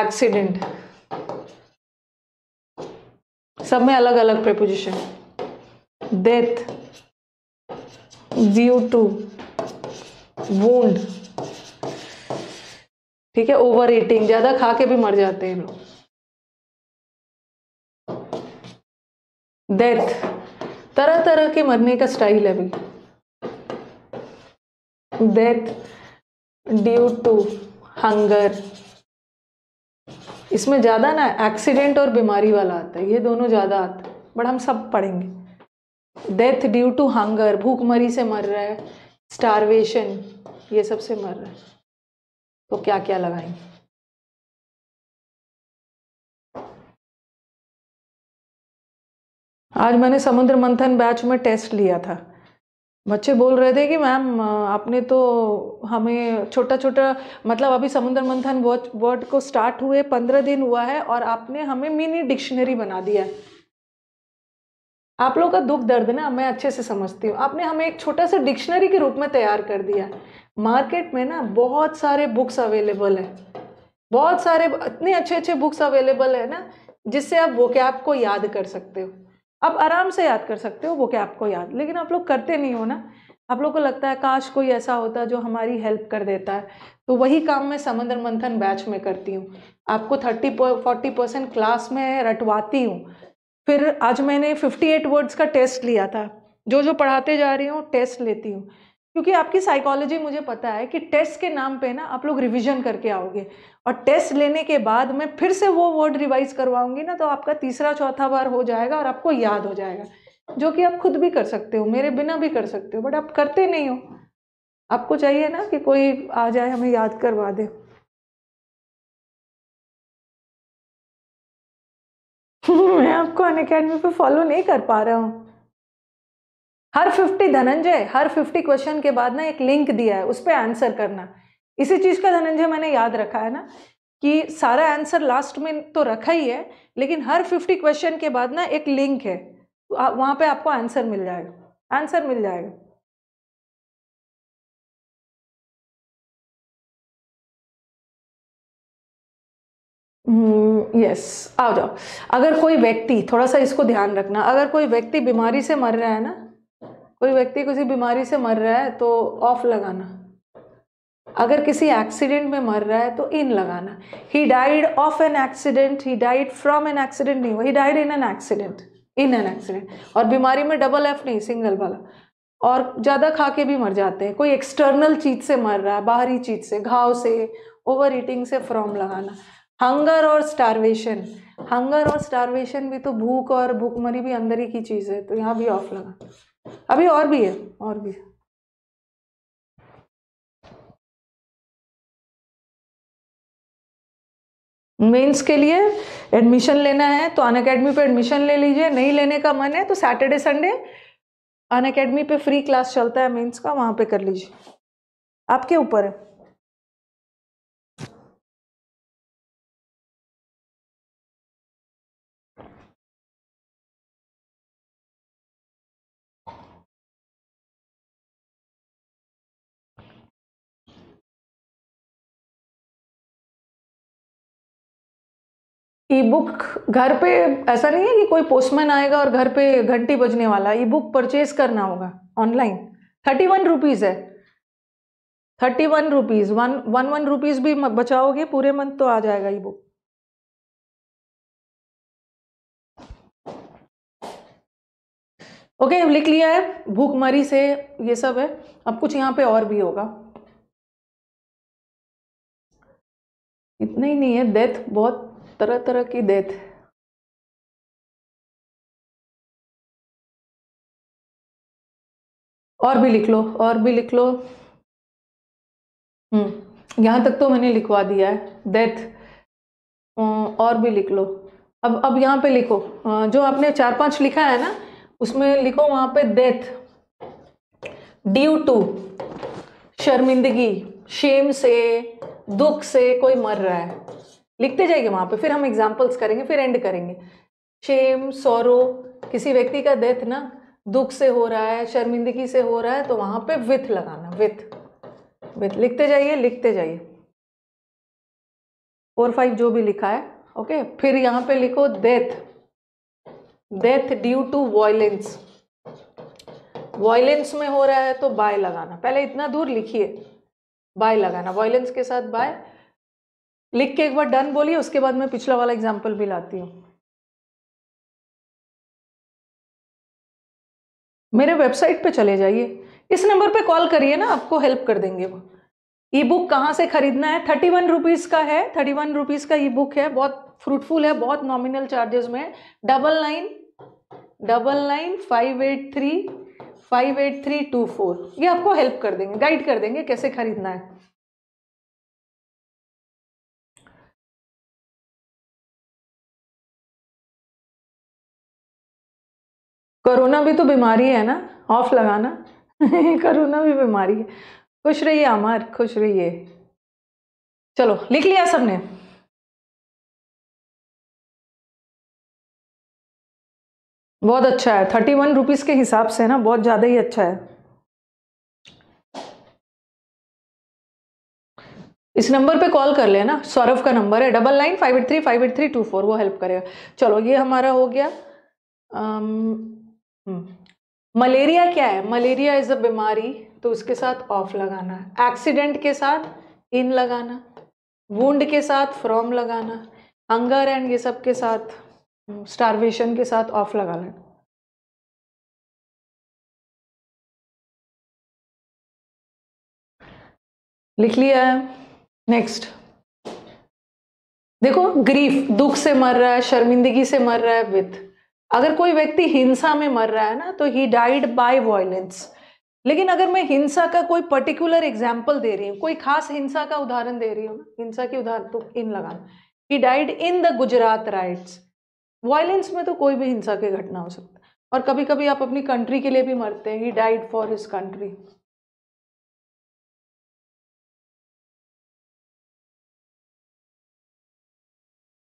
एक्सीडेंट
सब में अलग अलग preposition death due to wound ठीक है ओवर ईटिंग ज्यादा खा के भी मर जाते हैं लोग डेथ तरह तरह के मरने का स्टाइल है भी डेथ ड्यू टू हंगर इसमें ज़्यादा ना एक्सीडेंट और बीमारी वाला आता है ये दोनों ज़्यादा आता है बट हम सब पढ़ेंगे डेथ ड्यू टू हंगर भूखमरी से मर रहा है स्टारवेशन ये सब से मर रहा है तो क्या क्या लगाएंगे आज मैंने समुद्र मंथन बैच में टेस्ट लिया था बच्चे बोल रहे थे कि मैम आपने तो हमें छोटा छोटा मतलब अभी समुद्र मंथन वर्ड को स्टार्ट हुए पंद्रह दिन हुआ है और आपने हमें मिनी डिक्शनरी बना दिया है आप लोगों का दुख दर्द ना मैं अच्छे से समझती हूँ आपने हमें एक छोटा सा डिक्शनरी के रूप में तैयार कर दिया मार्केट में ना बहुत सारे बुक्स अवेलेबल हैं बहुत सारे इतने अच्छे अच्छे बुक्स अवेलेबल है ना जिससे आप वो कैप को याद कर सकते हो आप आराम से याद कर सकते हो वो कैब को याद लेकिन आप लोग करते नहीं हो ना आप लोग को लगता है काश कोई ऐसा होता जो हमारी हेल्प कर देता है तो वही काम मैं समंदर मंथन बैच में करती हूँ आपको थर्टी फोर्टी परसेंट क्लास में रटवाती हूँ फिर आज मैंने 58 वर्ड्स का टेस्ट लिया था जो जो पढ़ाते जा रही हूँ टेस्ट लेती हूँ क्योंकि आपकी साइकोलॉजी मुझे पता है कि टेस्ट के नाम पे ना आप लोग रिवीजन करके आओगे और टेस्ट लेने के बाद मैं फिर से वो वर्ड रिवाइज करवाऊंगी ना तो आपका तीसरा चौथा बार हो जाएगा और आपको याद हो जाएगा जो कि आप खुद भी कर सकते हो मेरे बिना भी कर सकते हो बट आप करते नहीं हो आपको चाहिए ना कि कोई आ जाए हमें याद करवा दे
मैं आपको
अन अकेडमी पर फॉलो नहीं कर पा रहा हूँ हर फिफ्टी धनंजय हर फिफ्टी क्वेश्चन के बाद ना एक लिंक दिया है उस पर आंसर करना इसी चीज़ का धनंजय मैंने याद रखा है ना कि सारा आंसर लास्ट में तो रखा ही है लेकिन हर फिफ्टी क्वेश्चन के बाद ना एक लिंक है वहाँ पे आपको आंसर मिल जाएगा आंसर मिल जाएगा यस हम्म, आ जाओ
अगर कोई व्यक्ति
थोड़ा सा इसको ध्यान रखना अगर कोई व्यक्ति बीमारी से मर रहा है ना कोई व्यक्ति किसी बीमारी से मर रहा है तो ऑफ लगाना अगर किसी एक्सीडेंट में मर रहा है तो इन लगाना he died of an accident he died from an accident नहीं हुआ he died in an accident in an accident और बीमारी में डबल एफ नहीं सिंगल वाला और ज़्यादा खा के भी मर जाते हैं कोई एक्सटर्नल चीज़ से मर रहा है बाहरी चीज़ से घाव से ओवर ईटिंग से फ्रॉम लगाना हंगर और स्टारवेशन हंगर और स्टारवेशन भी तो भूख और भूखमरी भी अंदर ही की चीज़ है तो यहाँ भी ऑफ लगा अभी और भी है और भी है मेंस के लिए एडमिशन लेना है तो अन अकेडमी पर एडमिशन ले लीजिए नहीं लेने का मन है तो सैटरडे संडे अन अकेडमी पे फ्री क्लास चलता है मेंस का वहां पे कर लीजिए आपके ऊपर है ई बुक घर पे ऐसा नहीं है कि कोई पोस्टमैन आएगा और घर पे घंटी बजने वाला ई बुक परचेज करना होगा ऑनलाइन थर्टी वन रुपीज़ है thirty one rupees one one one rupees भी बचाओगे पूरे मंथ तो आ जाएगा ई बुक ओके लिख लिया है भूखमरी से ये सब है अब कुछ यहाँ पे और भी होगा
इतना ही नहीं है डेथ बहुत तरह तरह की डेथ और भी लिख
लो और भी लिख लो हम्म यहां तक तो मैंने लिखवा दिया है डेथ और भी लिख लो अब अब यहाँ पे लिखो जो आपने चार पांच लिखा है ना उसमें लिखो वहां पे डेथ ड्यू टू शर्मिंदगी शेम से दुख से कोई मर रहा है लिखते जाइए वहाँ पे फिर हम एग्जाम्पल्स करेंगे फिर एंड करेंगे शेम सौरो किसी व्यक्ति का डेथ ना दुख से हो रहा है शर्मिंदगी से हो रहा है तो वहाँ पे विथ लगाना विथ विथ लिखते जाइए लिखते जाइए फोर फाइव जो भी लिखा है ओके फिर यहाँ पे लिखो death death due to violence violence में हो रहा है तो बाय लगाना पहले इतना दूर लिखिए बाय लगाना वॉयलेंस के साथ बाय लिख के एक बार डन बोलिए उसके बाद मैं पिछला वाला एग्जाम्पल भी लाती हूँ मेरे वेबसाइट पे चले जाइए इस नंबर पे कॉल करिए ना आपको हेल्प कर देंगे वो ई बुक कहाँ से खरीदना है थर्टी वन रुपीज़ का है थर्टी वन रुपीज़ का ई बुक है बहुत फ्रूटफुल है बहुत नॉमिनल चार्जेस में double nine double nine five eight three five eight three two four ये आपको हेल्प कर देंगे गाइड कर देंगे कैसे खरीदना है कोरोना भी तो बीमारी है ना ऑफ लगाना कोरोना भी बीमारी है खुश रहिए अमर खुश रहिए चलो लिख
लिया सबने बहुत अच्छा है थर्टी वन रुपीज के हिसाब से ना बहुत ज़्यादा ही अच्छा है
इस नंबर पे कॉल कर लेना सौरभ का नंबर है double nine five eight three five eight three two four वो हेल्प करेगा चलो ये हमारा हो गया um, हम्म। मलेरिया क्या है मलेरिया इज अ बीमारी तो उसके साथ ऑफ लगाना एक्सीडेंट के साथ इन लगाना वुंड के साथ फ्रॉम लगाना हंगर एंड ये सब के साथ स्टारवेशन हम्म, के साथ ऑफ लगा लेना लिख लिया है नेक्स्ट देखो ग्रीफ दुख से मर रहा है शर्मिंदगी से मर रहा है विथ अगर कोई व्यक्ति हिंसा में मर रहा है ना तो ही डाइड बाय वायलेंस लेकिन अगर मैं हिंसा का कोई पर्टिकुलर एग्जाम्पल दे रही हूँ कोई खास हिंसा का उदाहरण दे रही हूँ ना हिंसा की उदाहरण तो इन लगाना he died in the Gujarat riots violence में तो कोई भी हिंसा की घटना हो सकता है और कभी कभी आप अपनी कंट्री के लिए भी मरते हैं he died for his country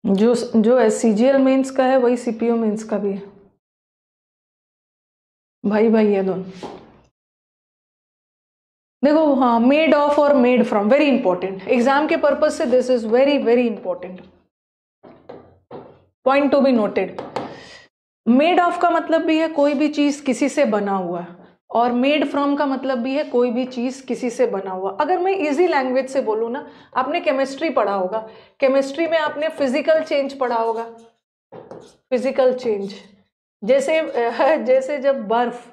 जो जो सी जी एल मेन्स का है वही सी पी ओ मेन्स का भी है भाई भाई है दोनों
देखो हाँ मेड ऑफ और made from very important exam के पर्पज से this is very very important point to be noted made of का मतलब भी है कोई भी चीज किसी से बना हुआ है और मेड फ्रॉम का मतलब भी है कोई भी चीज़ किसी से बना हुआ अगर मैं इजी लैंग्वेज से बोलूँ ना आपने केमिस्ट्री पढ़ा होगा केमिस्ट्री में आपने फिजिकल चेंज पढ़ा होगा फिजिकल चेंज जैसे जैसे जब बर्फ़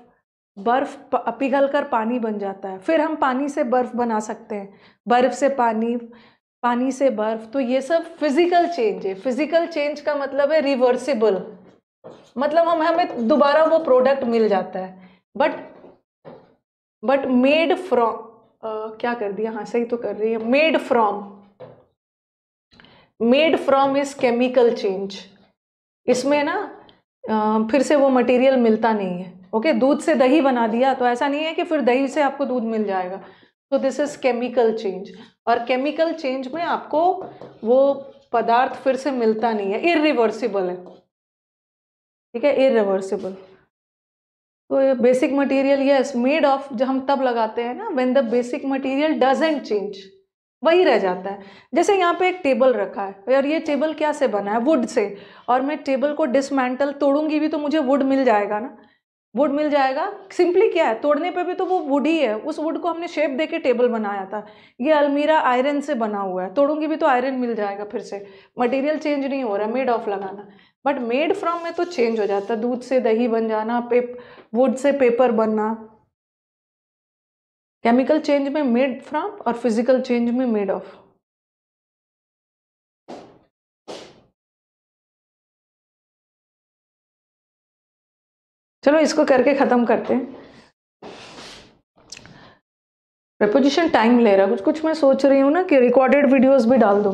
बर्फ पिघल कर पानी बन जाता है फिर हम पानी से बर्फ बना सकते हैं बर्फ से पानी पानी से बर्फ तो ये सब फिजिकल चेंज है फिजिकल चेंज का मतलब है रिवर्सिबल मतलब हम हमें दोबारा वो प्रोडक्ट मिल जाता है बट बट मेड फ्रॉम क्या कर दिया हाँ सही तो कर रही है made from made from is chemical change इसमें ना फिर से वो मटेरियल मिलता नहीं है ओके दूध से दही बना दिया तो ऐसा नहीं है कि फिर दही से आपको दूध मिल जाएगा तो दिस इज केमिकल चेंज और केमिकल चेंज में आपको वो पदार्थ फिर से मिलता नहीं है इरिवर्सिबल है ठीक है इरिवर्सिबल तो basic material yes made of जब हम तब लगाते हैं ना when the basic material doesn't change वही रह जाता है जैसे यहाँ पे एक टेबल रखा है और ये टेबल क्या से बना है वुड से और मैं टेबल को डिसमेंटल तोड़ूंगी भी तो मुझे वुड मिल जाएगा ना वुड मिल जाएगा सिंपली क्या है तोड़ने पे भी तो वो वुड ही है उस वुड को हमने शेप देके टेबल बनाया था ये अलमीरा आयरन से बना हुआ है तोड़ूंगी भी तो आयरन मिल जाएगा फिर से मटेरियल चेंज नहीं हो रहा मेड ऑफ लगाना बट मेड फ्रॉम में तो चेंज हो जाता है दूध से दही बन जाना पेप वुड से पेपर बनना केमिकल चेंज में मेड फ्रॉम और फिजिकल चेंज में मेड ऑफ चलो इसको करके ख़त्म करते हैं प्रपोजिशन टाइम ले रहा कुछ कुछ मैं सोच रही हूँ ना कि रिकॉर्डेड वीडियोस भी डाल दो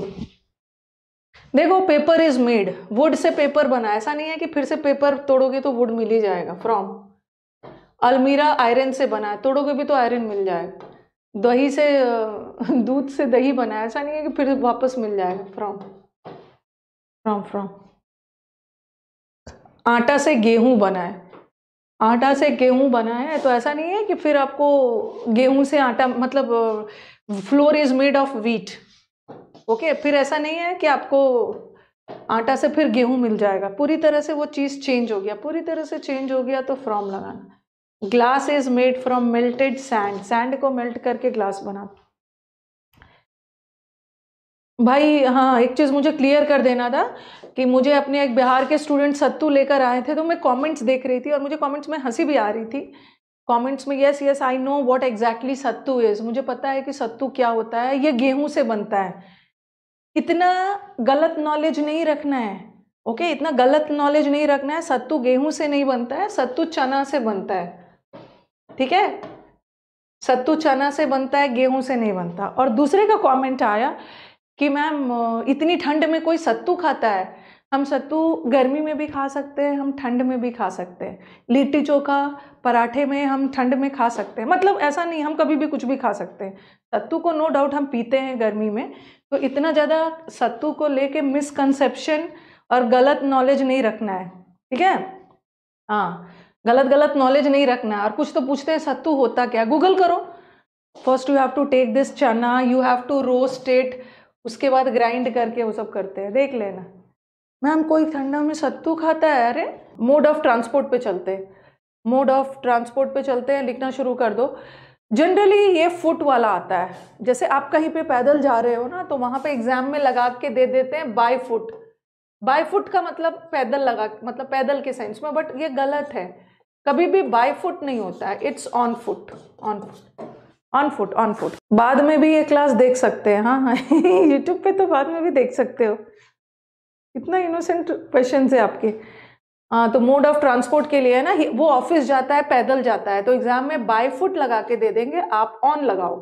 देखो पेपर इज मेड वुड से पेपर बना ऐसा नहीं है कि फिर से पेपर तोड़ोगे तो वुड मिल ही जाएगा फ्रॉम अलमीरा आयरन से बना है तोड़ोगे भी तो आयरन मिल जाए दही से दूध से दही बना है ऐसा नहीं है कि फिर वापस मिल जाएगा फ्रॉम फ्रॉम फ्रॉम आटा से गेहूं बना है आटा से गेहूं बना है तो ऐसा नहीं है कि फिर आपको गेहूं से आटा मतलब flour is made of wheat okay फिर ऐसा नहीं है कि आपको आटा से फिर गेहूं मिल जाएगा पूरी तरह से वो चीज़ चेंज हो गया पूरी तरह से चेंज हो गया तो फ्रॉम लगाना glass is made from melted sand sand को मेल्ट करके ग्लास बना भाई हाँ एक चीज़ मुझे क्लियर कर देना था कि मुझे अपने एक बिहार के स्टूडेंट सत्तू लेकर आए थे तो मैं कमेंट्स देख रही थी और मुझे कमेंट्स में हंसी भी आ रही थी कमेंट्स में yes yes I know what exactly sattu is मुझे पता है कि सत्तू क्या होता है ये गेहूं से बनता है इतना गलत नॉलेज नहीं रखना है ओके okay? इतना गलत नॉलेज नहीं रखना है सत्तू गेहूं से नहीं बनता है सत्तू चना से बनता है ठीक है सत्तू चना से बनता है गेहूं से नहीं बनता और दूसरे का कमेंट आया कि मैम इतनी ठंड में कोई सत्तू खाता है हम सत्तू गर्मी में भी खा सकते हैं हम ठंड में भी खा सकते हैं लिट्टी चोखा पराठे में हम ठंड में खा सकते हैं मतलब ऐसा नहीं हम कभी भी कुछ भी खा सकते हैं सत्तू को नो डाउट हम पीते हैं गर्मी में तो इतना ज़्यादा सत्तू को लेके मिसकंसेप्शन और गलत नॉलेज नहीं रखना है ठीक है हाँ गलत गलत नॉलेज नहीं रखना और कुछ तो पूछते हैं सत्तू होता क्या गूगल करो first you have to take this chana you have to roast it उसके बाद ग्राइंड करके वो सब करते हैं देख लेना मैम कोई ठंडा में सत्तू खाता है अरे मोड ऑफ ट्रांसपोर्ट पे चलते हैं मोड ऑफ ट्रांसपोर्ट पे चलते हैं लिखना शुरू कर दो जनरली ये फुट वाला आता है जैसे आप कहीं पे पैदल जा रहे हो ना तो वहाँ पे एग्जाम में लगा के दे देते हैं बाय फुट बाय फुट का मतलब पैदल लगा मतलब पैदल के सेंस में बट ये गलत है कभी भी बाय फुट नहीं होता है it's on foot on foot on foot on foot बाद में भी ये क्लास देख सकते हैं हाँ हाँ यूट्यूब पे तो बाद में भी देख सकते हो इतना इनोसेंट क्वेश्चन है आपके हाँ तो मोड ऑफ ट्रांसपोर्ट के लिए है ना वो ऑफिस जाता है पैदल जाता है तो एग्जाम में बाय फुट लगा के दे देंगे आप ऑन लगाओ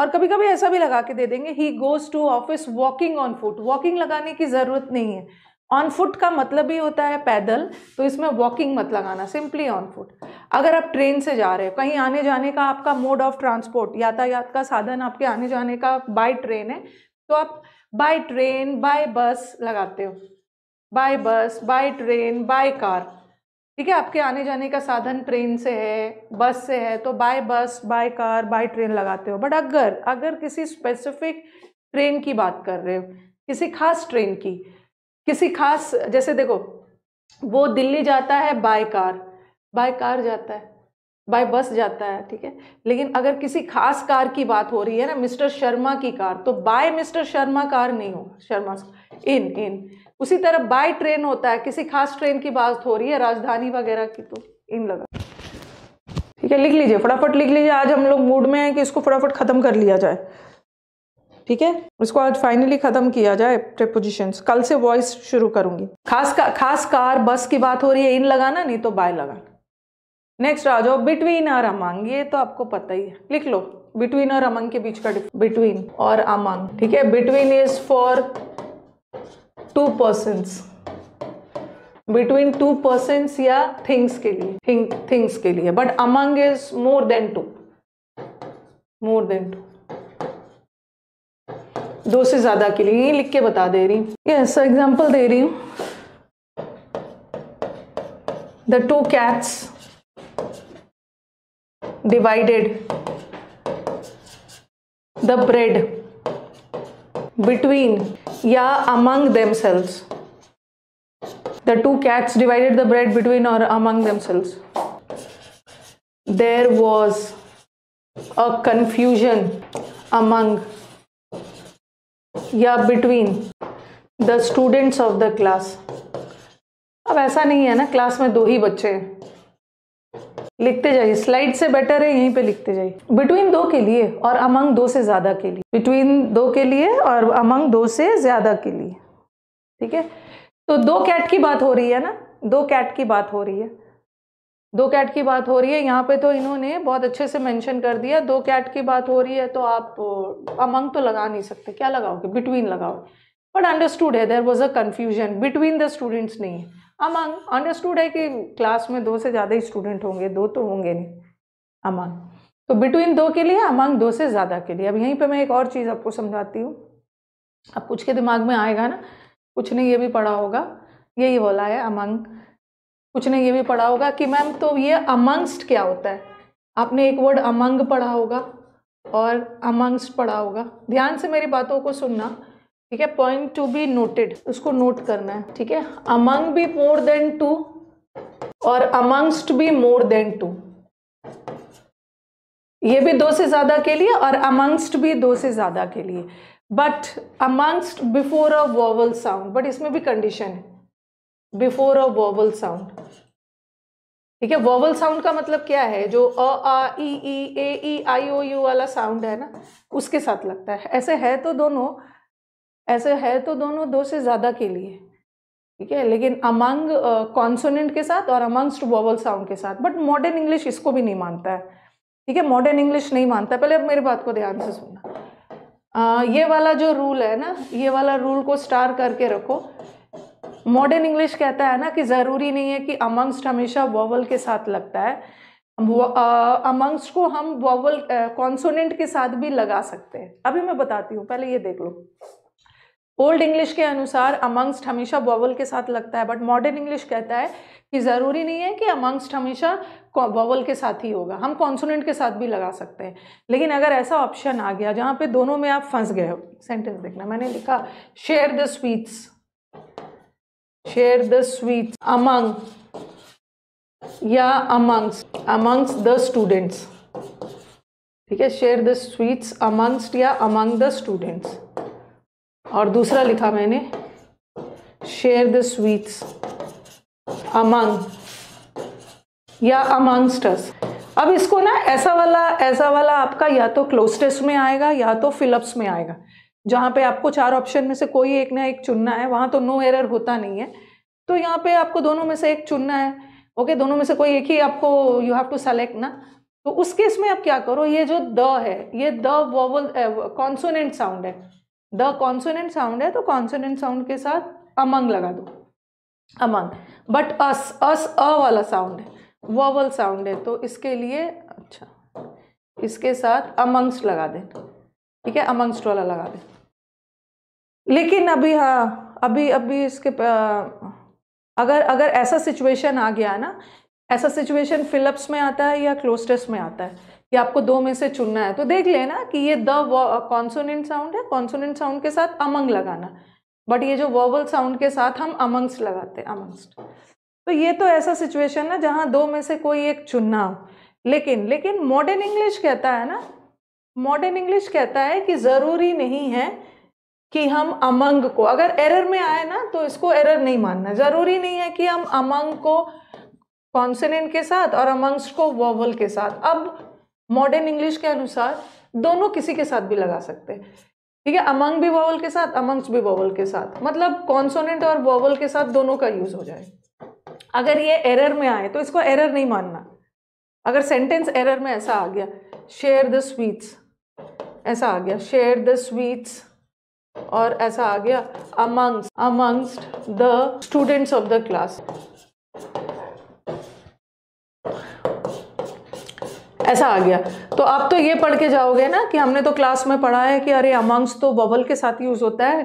और कभी कभी ऐसा भी लगा के दे देंगे he goes to office walking on foot walking लगाने की जरूरत नहीं है ऑन फुट का मतलब ही होता है पैदल तो इसमें वॉकिंग मत लगाना सिंपली ऑन फुट अगर आप ट्रेन से जा रहे हो कहीं आने जाने का आपका मोड ऑफ ट्रांसपोर्ट यातायात का साधन आपके आने जाने का बाय ट्रेन है तो आप बाय ट्रेन बाय बस लगाते हो बाय बस बाय ट्रेन बाय कार ठीक है आपके आने जाने का साधन ट्रेन से है बस से है तो बाय बस बाय कार बाय ट्रेन लगाते हो बट अगर अगर किसी स्पेसिफिक ट्रेन की बात कर रहे हो किसी खास ट्रेन की किसी खास जैसे देखो वो दिल्ली जाता है बाय कार बाय कार जाता है बाय बस जाता है ठीक है लेकिन अगर किसी खास कार की बात हो रही है ना मिस्टर शर्मा की कार तो बाय मिस्टर शर्मा कार नहीं हो शर्मा इन इन उसी तरह बाय ट्रेन होता है किसी खास ट्रेन की बात हो रही है राजधानी वगैरह की तो इन लगा ठीक है लिख लीजिए फटाफट लिख लीजिए आज हम लोग मूड में हैं कि इसको फटाफट ख़त्म कर लिया जाए ठीक है उसको आज फाइनली ख़त्म किया जाए प्रिपोजिशन कल से वॉइस शुरू करूंगी खास का खास कार बस की बात हो रही है इन लगाना नहीं तो बाय लगाना नेक्स्ट आ जाओ बिटवीन और अमंग ये तो आपको पता ही है लिख लो बिटवीन और अमंग के बीच का बिटवीन और अमंग ठीक है between is for two person between two person या थिंग्स के लिए थिंग्स के लिए but among is more than two more than two दो से ज्यादा के लिए ये लिख के बता दे रही हूँ ये ऐसा एग्जाम्पल दे रही हूं the two cats divided the bread between या among themselves the two cats divided the bread between और among themselves there was a confusion among या between the students of the class अब ऐसा नहीं है ना class में दो ही बच्चे हैं लिखते जाइए स्लाइड से बेटर है यहीं पे लिखते जाइए बिटवीन दो के लिए और अमंग दो से ज़्यादा के लिए बिटवीन दो के लिए और अमंग दो से ज़्यादा के लिए ठीक है तो दो कैट की बात हो रही है ना दो कैट की बात हो रही है दो कैट की बात हो रही है यहाँ पे तो इन्होंने बहुत अच्छे से मेंशन कर दिया दो कैट की बात हो रही है तो आप अमंग तो लगा नहीं सकते क्या लगाओगे बिटवीन लगाओगे बट अंडरस्टूड है there was a confusion between the students नहीं है अमंग अंडरस्टूड है कि क्लास में दो से ज़्यादा ही स्टूडेंट होंगे दो तो होंगे नहीं अमंग तो बिटवीन दो के लिए अमंग दो से ज़्यादा के लिए अब यहीं पर मैं एक और चीज़ आपको समझाती हूँ अब कुछ के दिमाग में आएगा ना कुछ नहीं ये भी पढ़ा होगा यही बोला है अमंग कुछ ने ये भी पढ़ा होगा कि मैम तो ये अमंगस्ट क्या होता है आपने एक वर्ड अमंग पढ़ा होगा और अमंगस्ट पढ़ा होगा ध्यान से मेरी बातों को सुनना ठीक है पॉइंट टू बी नोटेड उसको नोट करना है ठीक है अमंग भी मोर देन टू और अमंगस्ट भी मोर देन टू ये भी दो से ज़्यादा के लिए और अमंगस्ट भी दो से ज़्यादा के लिए but amongst before a vowel sound but इसमें भी कंडीशन है बिफोर अ वोवल साउंड ठीक है वोवल साउंड का मतलब क्या है जो अ आ ई ई ए ई आई ओ यू वाला साउंड है ना उसके साथ लगता है ऐसे है तो दोनों ऐसे है तो दोनों दो से ज़्यादा के लिए ठीक है लेकिन अमंग कॉन्सोनेंट के साथ और अमंगस्ट वोवल साउंड के साथ बट मॉडर्न इंग्लिश इसको भी नहीं मानता है ठीक है मॉडर्न इंग्लिश नहीं मानता पहले अब मेरी बात को ध्यान से सुनना ये वाला जो रूल है ना ये वाला रूल को स्टार करके रखो मॉडर्न इंग्लिश कहता है ना कि ज़रूरी नहीं है कि अमंगस्ट हमेशा वॉवल के साथ लगता है अमंगस्ट को हम वॉवल कॉन्सोनेंट के साथ भी लगा सकते हैं अभी मैं बताती हूँ पहले ये देख लो ओल्ड इंग्लिश के अनुसार अमंगस्ट हमेशा वॉवल के साथ लगता है बट मॉडर्न इंग्लिश कहता है कि ज़रूरी नहीं है कि अमंगस्ट हमेशा वॉवल के साथ ही होगा हम कॉन्सोनेंट के साथ भी लगा सकते हैं लेकिन अगर ऐसा ऑप्शन आ गया जहाँ पे दोनों में आप फंस गए हो सेंटेंस देखना मैंने लिखा share the sweets share the sweet among या अमंग्स अमंग्स द स्टूडेंट्स ठीक है शेयर द स्वीट्स अमंगस्ट या अमंग द स्टूडेंट्स और दूसरा लिखा मैंने शेयर द स्वीट्स अमंग या अमंगस्टर्स अब इसको ना ऐसा वाला ऐसा वाला आपका या तो क्लोस्टेस्ट में आएगा या तो फिलअप्स में आएगा जहाँ पे आपको चार ऑप्शन में से कोई एक ना एक चुनना है वहाँ तो नो एरर होता नहीं है तो यहाँ पे आपको दोनों में से एक चुनना है ओके दोनों में से कोई एक ही आपको यू हैव टू सेलेक्ट ना तो उस केस में आप क्या करो ये जो द है ये द वोवल कॉन्सोनेंट साउंड है द कॉन्सोनेंट साउंड है तो कॉन्सोनेंट साउंड के साथ अमंग लगा दो अमंग बट अस अस अ वाला साउंड है वोवल साउंड है तो इसके लिए अच्छा इसके साथ अमंग्स लगा दें ठीक है अमंग्स्ट वाला लगा दें लेकिन अभी हाँ अभी अभी इसके अगर अगर ऐसा सिचुएशन आ गया ना ऐसा सिचुएशन फिलअप्स में आता है या क्लोस्टस में आता है कि आपको दो में से चुनना है तो देख लेना कि ये द कॉन्सोनेंट साउंड है कॉन्सोनेंट साउंड के साथ अमंग लगाना बट ये जो वॉवल साउंड के साथ हम अमंग्स लगाते हैं अमंग्स तो ये तो ऐसा सिचुएशन है जहाँ दो में से कोई एक चुनना हो लेकिन लेकिन मॉडर्न इंग्लिश कहता है ना मॉडर्न इंग्लिश कहता है कि ज़रूरी नहीं है कि हम अमंग को अगर एरर में आए ना तो इसको एरर नहीं मानना जरूरी नहीं है कि हम अमंग को कॉन्सनेंट के साथ और अमंग्स को वोवल के साथ अब मॉडर्न इंग्लिश के अनुसार दोनों किसी के साथ भी लगा सकते हैं ठीक है अमंग भी वोवल के साथ अमंग्स भी वोवल के साथ मतलब कॉन्सोनेंट और वोवल के साथ दोनों का यूज हो जाए अगर ये एरर में आए तो इसको एरर नहीं मानना अगर सेंटेंस एरर में ऐसा आ गया शेयर द स्वीट्स ऐसा आ गया शेयर द स्वीट्स और ऐसा आ गया amongst amongst the students of the class ऐसा आ गया तो आप तो ये पढ़ के जाओगे ना कि हमने तो क्लास में पढ़ा है कि अरे अमंग्स तो बबल के साथ यूज़ होता है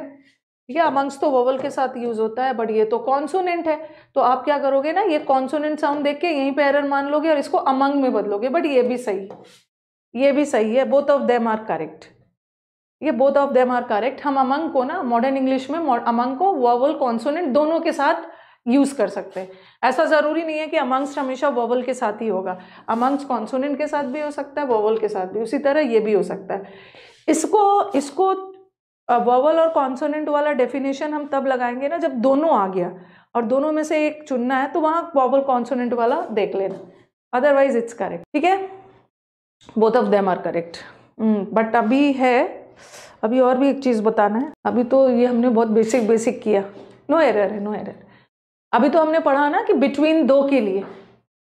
ठीक है अमंग्स तो बबल के साथ यूज़ होता है बट ये तो कॉन्सोनेंट है तो आप क्या करोगे ना ये कॉन्सोनेंट साउंड देख के यहीं पे एरर मान लोगे और इसको अमंग में बदलोगे बट ये भी सही ये भी सही है both of them are correct ये both of them are correct हम अमंग को ना मॉडर्न इंग्लिश में अमंग को वर्वल कॉन्सोनेंट दोनों के साथ यूज़ कर सकते हैं ऐसा ज़रूरी नहीं है कि अमंग्स हमेशा वोवल के साथ ही होगा अमंग्स कॉन्सोनेंट के साथ भी हो सकता है वोवल के साथ भी उसी तरह ये भी हो सकता है इसको इसको वोवल और कॉन्सोनेंट वाला डेफिनेशन हम तब लगाएंगे ना जब दोनों आ गया और दोनों में से एक चुनना है तो वहाँ वोवल कॉन्सोनेंट वाला देख लेना अदरवाइज इट्स करेक्ट ठीक है both of them are correct but अभी है अभी और भी एक चीज़ बताना है अभी तो ये हमने बहुत बेसिक बेसिक किया नो एरर है नो एरर अभी तो हमने पढ़ा ना कि बिटवीन दो के लिए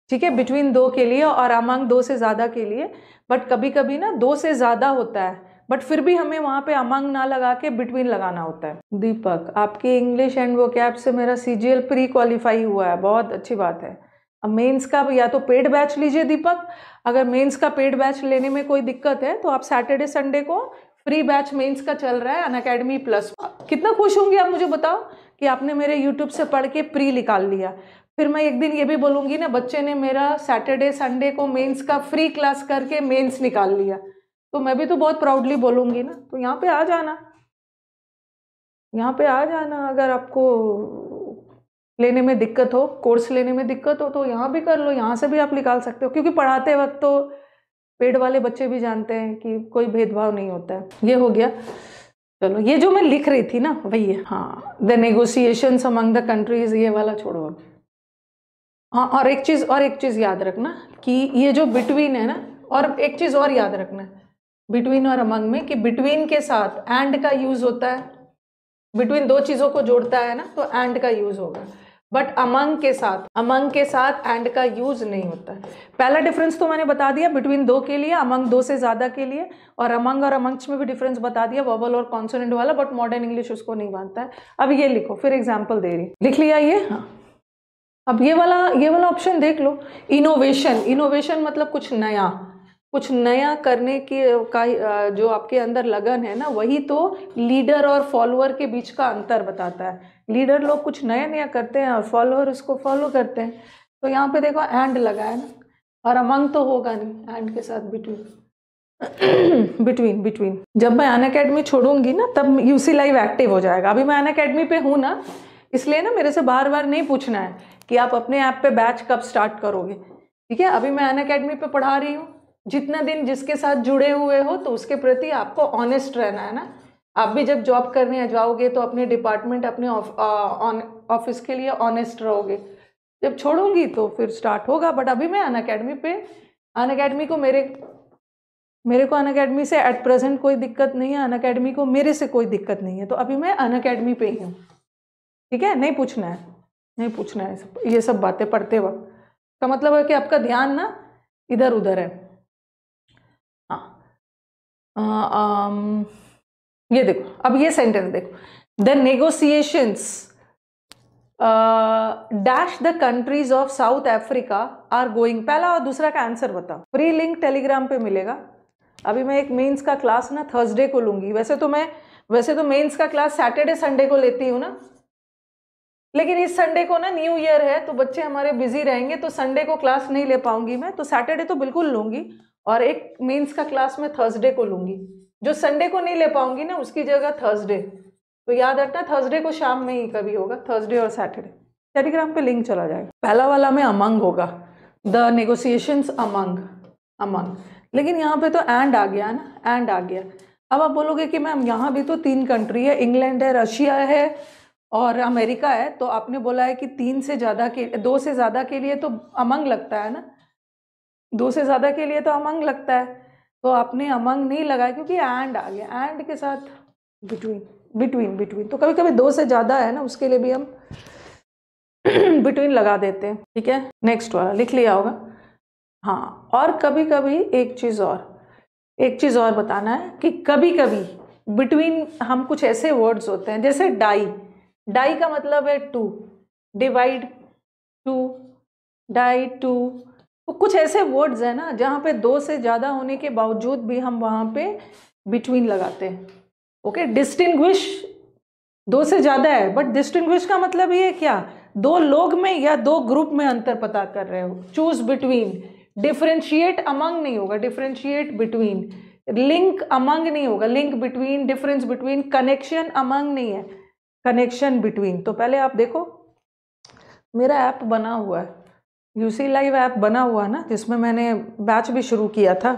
ठीक है बिटवीन दो के लिए और अमांग दो से ज़्यादा के लिए बट कभी कभी ना दो से ज़्यादा होता है बट फिर भी हमें वहाँ पे अमांग ना लगा के बिटवीन लगाना होता है दीपक आपकी इंग्लिश एंड वो कैब से मेरा C G L pre qualify हुआ है बहुत अच्छी बात है अब मेंस का या तो पेड बैच लीजिए दीपक अगर मेंस का पेड बैच लेने में कोई दिक्कत है तो आप सैटरडे संडे को प्री बैच मेंस का चल रहा है अन अकेडमी प्लस कितना खुश होंगी आप मुझे बताओ कि आपने मेरे यूट्यूब से पढ़ के प्री निकाल लिया फिर मैं एक दिन ये भी बोलूंगी ना बच्चे ने मेरा सैटरडे संडे को मेंस का फ्री क्लास करके मेंस निकाल लिया तो मैं भी तो बहुत प्राउडली बोलूँगी ना तो यहाँ पे आ जाना यहाँ पे आ जाना अगर आपको लेने में दिक्कत हो कोर्स लेने में दिक्कत हो तो यहाँ भी कर लो यहाँ से भी आप निकाल सकते हो क्योंकि पढ़ाते वक्त तो पेड़ वाले बच्चे भी जानते हैं कि कोई भेदभाव नहीं होता है ये हो गया चलो ये जो मैं लिख रही थी ना वही है हाँ the negotiation among the countries ये वाला छोड़ो अब हाँ और एक चीज़ और एक चीज़ याद रखना कि ये जो बिटवीन है ना और एक चीज़ और याद रखना बिटवीन और अमंग में कि बिटवीन के साथ एंड का यूज़ होता है बिटवीन दो चीज़ों को जोड़ता है ना तो एंड का यूज़ होगा बट अमंग के साथ अमंग के साथ एंड का यूज नहीं होता पहला डिफरेंस तो मैंने बता दिया बिटवीन दो के लिए अमंग दो से ज़्यादा के लिए और अमंग और अमंग में भी डिफरेंस बता दिया वॉबल और कॉन्सोनेंट वाला बट मॉडर्न इंग्लिश उसको नहीं मानता है अब ये लिखो फिर एग्जाम्पल दे रही लिख लिया ये हाँ अब ये वाला ये वाला ऑप्शन देख लो इनोवेशन इनोवेशन मतलब कुछ नया कुछ नया करने के का जो आपके अंदर लगन है ना वही तो लीडर और फॉलोअर के बीच का अंतर बताता है लीडर लोग कुछ नया नया करते हैं और फॉलोअर उसको फॉलो करते हैं तो यहाँ पे देखो एंड लगा है ना और अमंग तो होगा नहीं एंड के साथ बिटवीन बिटवीन बिटवीन जब मैं अन अकेडमी छोड़ूंगी ना तब यूसी लाइव एक्टिव हो जाएगा अभी मैं अन अकेडमी पे हूँ ना इसलिए ना मेरे से बार बार नहीं पूछना है कि आप अपने ऐप पे बैच कब स्टार्ट करोगे ठीक है अभी मैं अन अकेडमी पे पढ़ा रही हूँ जितना दिन जिसके साथ जुड़े हुए हो तो उसके प्रति आपको ऑनेस्ट रहना है ना आप भी जब जॉब करने जाओगे तो अपने डिपार्टमेंट अपने ऑफिस के लिए ऑनेस्ट रहोगे जब छोड़ूंगी तो फिर स्टार्ट होगा बट अभी मैं अन अकेडमी पे अन अकेडमी को मेरे मेरे को अन अकेडमी से एट प्रेजेंट कोई दिक्कत नहीं है अन अकेडमी को मेरे से कोई दिक्कत नहीं है तो अभी मैं अन अकेडमी पे ही हूँ ठीक है नहीं पूछना है नहीं पूछना है ये सब बातें पढ़ते वक्त का मतलब है कि आपका ध्यान ना इधर उधर है Um, ये देखो अब ये सेंटेंस देखो the negotiations dash the countries of South Africa are going पहला और दूसरा का आंसर बताओ फ्री लिंक टेलीग्राम पे मिलेगा अभी मैं एक मेंस का क्लास ना थर्सडे को लूंगी वैसे तो मैं वैसे तो मेंस का क्लास सैटरडे संडे को लेती हूँ ना लेकिन इस संडे को ना न्यू ईयर है तो बच्चे हमारे बिजी रहेंगे तो संडे को क्लास नहीं ले पाऊंगी मैं तो सैटरडे तो बिल्कुल लूंगी और एक मेंस का क्लास मैं थर्सडे को लूँगी जो संडे को नहीं ले पाऊँगी ना उसकी जगह थर्सडे तो याद रखना थर्सडे को शाम में ही कभी होगा थर्सडे और सैटरडे टेलीग्राम पे लिंक चला जाएगा पहला वाला में अमंग होगा द नेगोसिएशन अमंग अमंग लेकिन यहाँ पे तो एंड आ गया ना एंड आ गया अब आप बोलोगे कि मैम यहाँ भी तो तीन कंट्री है इंग्लैंड है रशिया है और अमेरिका है तो आपने बोला है कि तीन से ज़्यादा के दो से ज़्यादा के लिए तो अमंग लगता है ना दो से ज़्यादा के लिए तो अमंग लगता है तो आपने अमंग नहीं लगाया क्योंकि एंड आ गया एंड के साथ बिटवीन बिटवीन बिटवीन तो कभी कभी दो से ज़्यादा है ना उसके लिए भी हम बिटवीन लगा देते हैं ठीक है नेक्स्ट वाला लिख लिया होगा हाँ और कभी कभी एक चीज़ और एक चीज़ और बताना है कि कभी कभी बिटवीन हम कुछ ऐसे वर्ड्स होते हैं जैसे डाई डाई का मतलब है to divide to die to तो कुछ ऐसे वर्ड्स हैं ना जहाँ पे दो से ज़्यादा होने के बावजूद भी हम वहाँ पे बिटवीन लगाते हैं ओके डिस्टिंग्विश दो से ज़्यादा है बट डिस्टिंग्विश का मतलब ये क्या दो लोग में या दो ग्रुप में अंतर पता कर रहे हो चूज बिटवीन डिफ्रेंशिएट अमंग नहीं होगा डिफ्रेंशिएट बिटवीन लिंक अमंग नहीं होगा link between difference between connection among नहीं है कनेक्शन बिटवीन तो पहले आप देखो मेरा ऐप बना हुआ है यूसी लाइव ऐप बना हुआ ना जिसमें मैंने बैच भी शुरू किया था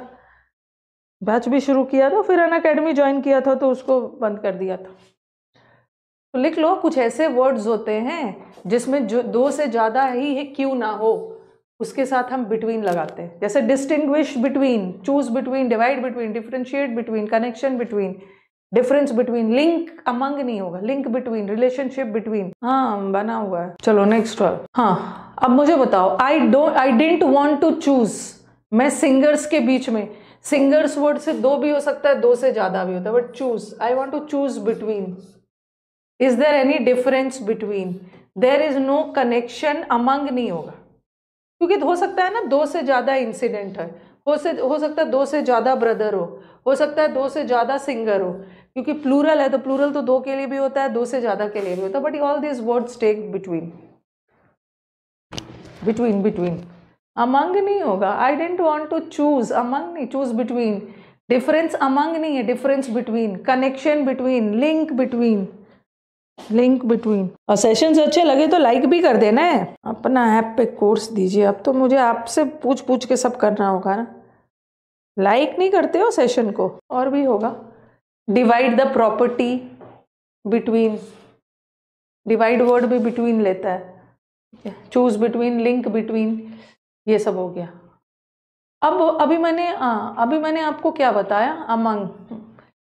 बैच भी शुरू किया था फिर अन अकेडमी ज्वाइन किया था तो उसको बंद कर दिया था तो लिख लो कुछ ऐसे वर्ड्स होते हैं जिसमें जो दो से ज़्यादा ही है क्यों ना हो उसके साथ हम बिटवीन लगाते हैं जैसे distinguish between choose between divide between differentiate between connection between difference between link among नहीं होगा लिंक बिटवीन रिलेशनशिप बिटवीन हाँ बना हुआ है चलो नेक्स्ट वाला हाँ अब मुझे बताओ I don't I don't want to choose मैं सिंगर्स के बीच में सिंगर्स वर्ड से दो भी हो सकता है दो से ज़्यादा भी होता है but choose I want to choose between is there any difference between there is no connection among नहीं होगा क्योंकि हो सकता है ना दो से ज़्यादा इंसिडेंट है हो से हो सकता है दो से ज़्यादा ब्रदर हो हो सकता है दो से ज़्यादा सिंगर हो क्योंकि प्लूरल है तो प्लूरल तो दो के लिए भी होता है दो से ज़्यादा के लिए भी होता है but all this words take between between between among नहीं होगा I don't want to choose among नहीं चूज बिटवीन डिफरेंस अमंग नहीं है difference between connection between link between link between और सेशंस अच्छे लगे तो लाइक भी कर देना है अपना ऐप पे कोर्स दीजिए अब तो मुझे आपसे पूछ पूछ के सब करना होगा ना लाइक नहीं करते हो सेशन को और भी होगा divide the property between divide word भी बिटवीन लेता है चूज बिटवीन लिंक बिटवीन ये सब हो गया अब अभी मैंने आ, हाँ, अभी मैंने आपको क्या बताया अमंग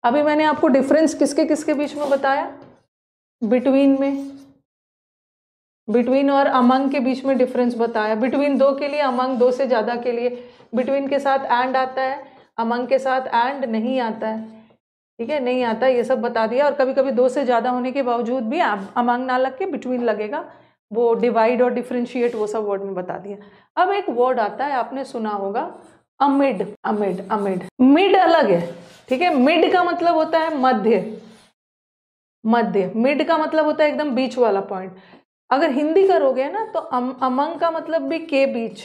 अभी मैंने आपको डिफरेंस किसके किसके बीच में बताया बिटवीन में बिटवीन और अमंग के बीच में डिफरेंस बताया बिटवीन दो के लिए अमंग दो से ज़्यादा के लिए बिटवीन के साथ एंड आता है अमंग के साथ एंड नहीं आता है ठीक है नहीं आता ये सब बता दिया और कभी कभी दो से ज़्यादा होने के बावजूद भी अमंग ना लग के बिटवीन लगेगा वो डिवाइड और डिफ्रेंशिएट वो सब वर्ड में बता दिया अब एक वर्ड आता है आपने सुना होगा अमिड अमिड अमिड मिड अलग है ठीक है मिड का मतलब होता है मध्य मध्य मिड का मतलब होता है एकदम बीच वाला पॉइंट अगर हिंदी करोगे ना तो अम, अमंग का मतलब भी के बीच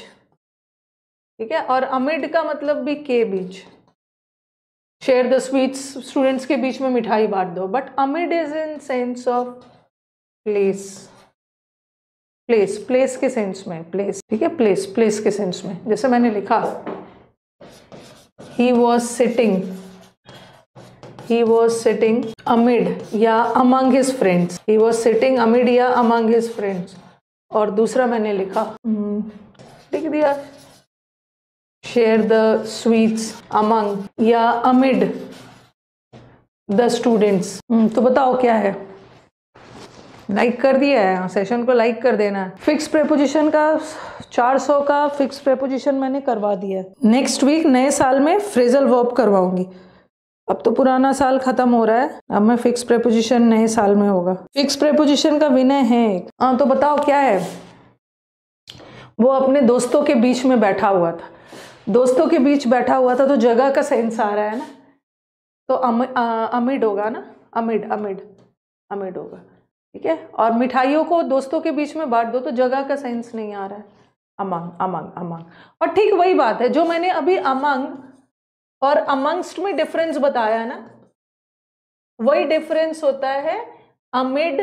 ठीक है और अमिड का मतलब भी के बीच शेयर द स्वीट्स स्टूडेंट्स के बीच में मिठाई बांट दो but amid is in sense of place place place के सेंस में प्लेस ठीक है प्लेस प्लेस के सेंस में जैसे मैंने लिखा he was sitting he was sitting amid या among his friends he was sitting amid या अमंग हिज फ्रेंड्स और दूसरा मैंने लिखा हम्म, लिख दिया शेयर द स्वीट्स अमंग या अमिड द स्टूडेंट्स तो बताओ क्या है लाइक कर दिया है सेशन को लाइक कर देना है फिक्स प्रेपोजिशन का 400 का फिक्स प्रेपोजिशन मैंने करवा दिया है नेक्स्ट वीक नए साल में फ्रेजल वर्ब करवाऊंगी अब तो पुराना साल खत्म हो रहा है अब मैं फिक्स प्रेपोजिशन नए साल में होगा फिक्स प्रेपोजिशन का विनय है एक हाँ तो बताओ क्या है वो अपने दोस्तों के बीच में बैठा हुआ था दोस्तों के बीच बैठा हुआ था तो जगह का सेंस आ रहा है ना तो अमिड होगा ना अमिड अमिड अमिड होगा ठीक है और मिठाइयों को दोस्तों के बीच में बांट दो तो जगह का सेंस नहीं आ रहा है अमंग अमंग अमंग और ठीक वही बात है जो मैंने अभी अमंग और अमंगस्ट में डिफरेंस बताया ना वही डिफरेंस होता है अमिड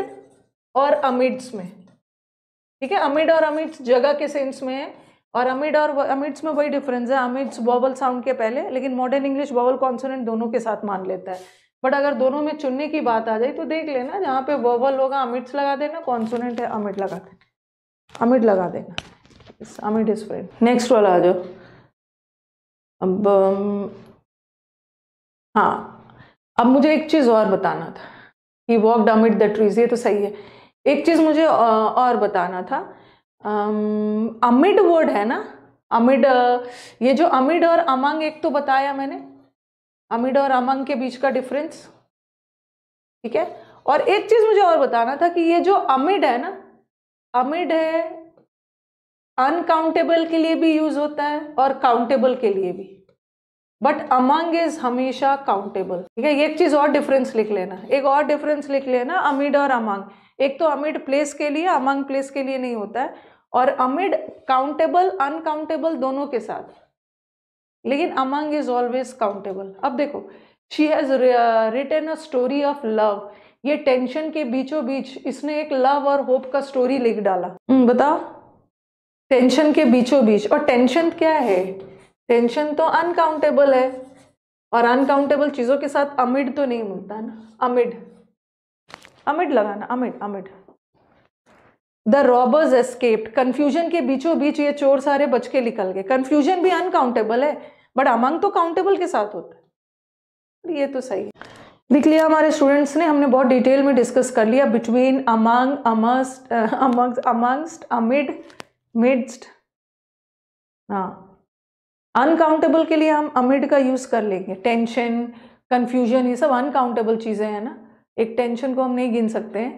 और अमिड्स में ठीक है अमिड और अमिड्स जगह के सेंस में है और अमिड और अमिड्स में वही डिफरेंस है अमिड्स बॉबल साउंड के पहले लेकिन मॉडर्न इंग्लिश बॉबल कॉन्सोनेंट दोनों के साथ मान लेता है बट अगर दोनों में चुनने की बात आ जाए तो देख लेना जहाँ पे वर्बल होगा अमिट्स लगा देना कॉन्सोनेंट है अमिट लगा देना अमिट लगा देना अमिट इज फ्रेंड नेक्स्ट वाला आ जाओ अब um, हाँ अब मुझे एक चीज़ और बताना था कि वॉकड डमिट द ट्रीज ये तो सही है एक चीज़ मुझे और बताना था अमिड um, वर्ड है ना अमिड ये जो अमिड और अमंग एक तो बताया मैंने अमिड और अमंग के बीच का डिफरेंस ठीक है और एक चीज मुझे और बताना था कि ये जो अमिड है ना अमिड है अनकाउंटेबल के लिए भी यूज होता है और काउंटेबल के लिए भी बट अमंग इज हमेशा काउंटेबल ठीक है एक चीज और डिफरेंस लिख लेना एक और डिफरेंस लिख लेना अमिड और अमंग एक तो अमिड प्लेस के लिए अमंग प्लेस के लिए नहीं होता है और अमिड काउंटेबल अनकाउंटेबल दोनों के साथ लेकिन अमंग इज ऑलवेज काउंटेबल अब देखो she has written a story of love ये टेंशन के बीचों बीच इसने एक लव और होप का स्टोरी लिख डाला हम्म, बताओ टेंशन के बीचों बीच और टेंशन क्या है टेंशन तो अनकाउंटेबल है और अनकाउंटेबल चीज़ों के साथ अमिड तो नहीं मिलता ना अमिड अमिड लगाना amid amid the robbers escaped confusion के बीचों बीच ये चोर सारे बच के निकल गए कंफ्यूजन भी अनकाउंटेबल है बट अमंग तो काउंटेबल के साथ होता है तो ये तो सही है लिख लिया हमारे स्टूडेंट्स ने हमने बहुत डिटेल में डिस्कस कर लिया between among amidst among amongst amid midst हाँ अनकाउंटेबल के लिए हम अमिड का यूज़ कर लेंगे टेंशन कन्फ्यूजन ये सब अनकाउंटेबल चीज़ें हैं ना एक टेंशन को हम नहीं गिन सकते हैं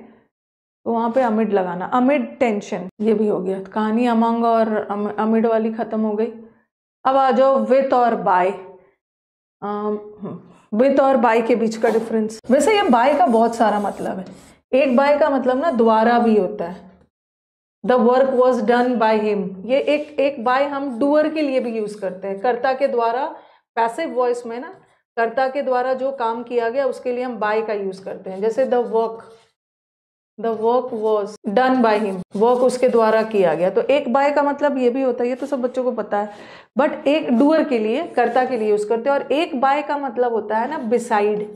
तो वहाँ पे अमिड लगाना अमिड टेंशन ये भी हो गया कहानी अमंग और अमिड वाली ख़त्म हो गई अब आ जाओ विथ और बाय विथ और बाय के बीच का डिफरेंस वैसे ये बाय का बहुत सारा मतलब है एक बाय का मतलब ना द्वारा भी होता है the work was done by him ये एक एक बाय हम डूअर के लिए भी यूज करते हैं कर्ता के द्वारा पैसिव वॉइस में ना कर्ता के द्वारा जो काम किया गया उसके लिए हम बाय का यूज करते हैं जैसे the work the work was done by him work उसके द्वारा किया गया तो एक बाय का मतलब ये भी होता है ये तो सब बच्चों को पता है बट एक डूअर के लिए कर्ता के लिए यूज करते हैं और एक बाय का मतलब होता है ना बिसाइड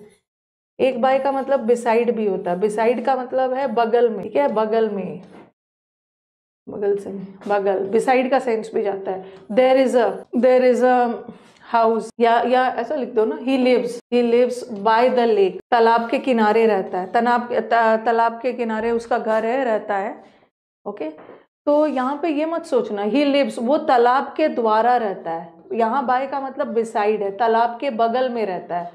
एक बाय का मतलब बिसाइड भी होता है बिसाइड का मतलब है बगल में ठीक है बगल में बगल से बगल बिसाइड का सेंस भी जाता है there is a there is a house या या ऐसा लिख दो ना he lives he lives by the lake तालाब के किनारे रहता है तनाब तालाब के किनारे उसका घर है रहता है ओके तो यहाँ पे ये मत सोचना ही लिव्स वो तालाब के द्वारा रहता है यहाँ बाय का मतलब बिसाइड है तालाब के बगल में रहता है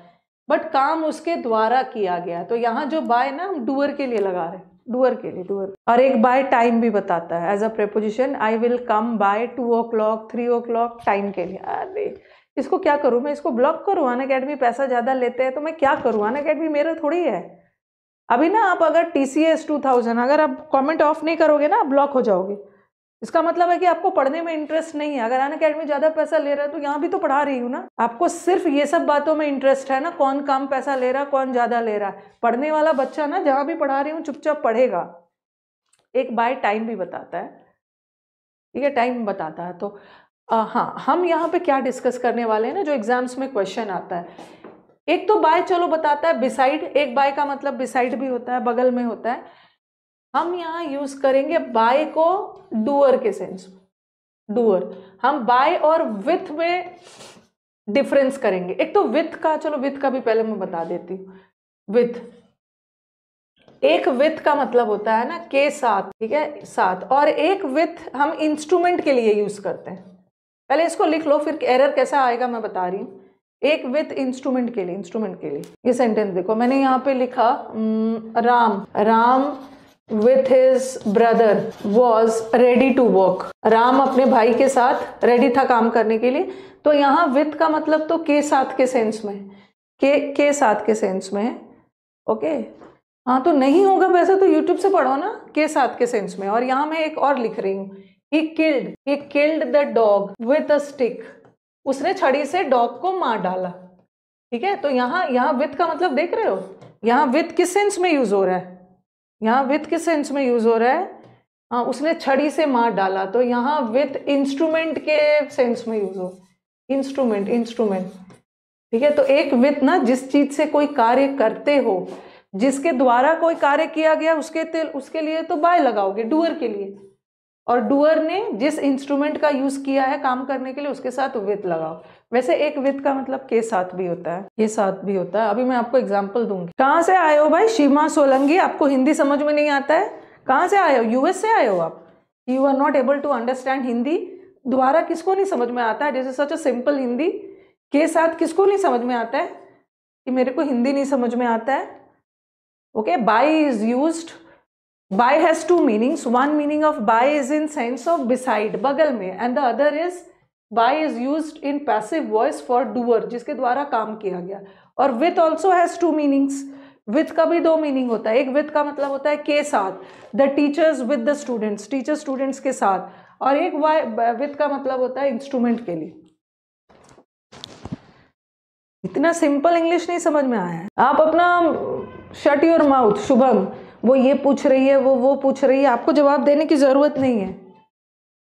बट काम उसके द्वारा किया गया तो यहाँ जो बाय ना हम डूअर के लिए लगा रहे डुअर डूअर के लिए डूअर और एक बाय टाइम भी बताता है as a preposition I will come by two o'clock three o'clock time के लिए अरे इसको क्या करूँ मैं इसको ब्लॉक करूँ अन अकेडमी पैसा ज़्यादा लेते हैं तो मैं क्या करूँ अन अकेडमी मेरा थोड़ी है अभी ना आप अगर T C S two thousand अगर आप कमेंट ऑफ नहीं करोगे ना आप ब्लॉक हो जाओगे इसका मतलब है कि आपको पढ़ने में इंटरेस्ट नहीं है अगर अन अकेडमी ज़्यादा पैसा ले रहा है तो यहाँ भी तो पढ़ा रही हूँ ना आपको सिर्फ ये सब बातों में इंटरेस्ट है ना कौन कम पैसा ले रहा है कौन ज़्यादा ले रहा है पढ़ने वाला बच्चा ना जहाँ भी पढ़ा रही हूँ चुपचाप पढ़ेगा एक बाय टाइम भी बताता है ठीक है टाइम बताता है तो आ, हाँ हम यहाँ पे क्या डिस्कस करने वाले हैं ना जो एग्जाम्स में क्वेश्चन आता है एक तो बाय चलो बताता है बिसाइड एक बाय का मतलब बिसाइड भी होता है बगल में होता है हम यहाँ यूज करेंगे बाय को डूअर के सेंस डूअर हम बाय और विथ में डिफरेंस करेंगे एक तो विथ का चलो विथ का भी पहले मैं बता देती हूँ विथ एक विथ का मतलब होता है ना के साथ ठीक है साथ और एक विथ हम इंस्ट्रूमेंट के लिए यूज करते हैं पहले इसको लिख लो फिर एरर कैसा आएगा मैं बता रही हूँ एक विथ इंस्ट्रूमेंट के लिए इंस्ट्रूमेंट के लिए ये सेंटेंस देखो मैंने यहाँ पे लिखा हम्म, Ram Ram with his brother was ready to work Ram अपने भाई के साथ रेडी था काम करने के लिए तो यहाँ विथ का मतलब तो के साथ के सेंस में के के साथ के सेंस में है ओके हाँ तो नहीं होगा वैसे तो यूट्यूब से पढ़ो ना के साथ के सेंस में और यहाँ मैं एक और लिख रही हूँ he killed he killed the dog with a stick उसने छड़ी से डॉग को मार डाला ठीक है तो यहाँ यहाँ विथ का मतलब देख रहे हो यहाँ विथ किस सेंस में यूज हो रहा है यहाँ विथ किस सेंस में यूज हो रहा है हाँ उसने छड़ी से मार डाला तो यहाँ विथ इंस्ट्रूमेंट के सेंस में यूज हो इंस्ट्रूमेंट इंस्ट्रूमेंट ठीक है तो एक विथ ना जिस चीज से कोई कार्य करते हो जिसके द्वारा कोई कार्य किया गया उसके उसके लिए तो बाय लगाओगे डूअर के लिए और डूअर ने जिस इंस्ट्रूमेंट का यूज किया है काम करने के लिए उसके साथ विथ लगाओ वैसे एक विथ का मतलब के साथ भी होता है के साथ भी होता है अभी मैं आपको एग्जाम्पल दूंगी कहाँ से आए हो भाई शीमा सोलंगी आपको हिंदी समझ में नहीं आता है कहाँ से आए हो यूएस से आए हो आप you are not able to understand Hindi दोबारा किसको नहीं समझ में आता है जैसे सच अ सिंपल हिंदी के साथ किसको नहीं समझ में आता है कि मेरे को हिंदी नहीं समझ में आता है okay by is used by has two meanings one meaning of by is in sense of beside बगल में and the other is by is use in passive voice for doer जिसके द्वारा काम किया गया और with also has two meanings with का भी दो मीनिंग होता है एक विथ का मतलब होता है के साथ the teachers with the students teacher students के साथ और एक वाई विथ का मतलब होता है इंस्ट्रूमेंट के लिए इतना सिंपल इंग्लिश नहीं समझ में आया है आप अपना शट योर माउथ शुभम वो ये पूछ रही है वो वो पूछ रही है आपको जवाब देने की ज़रूरत नहीं है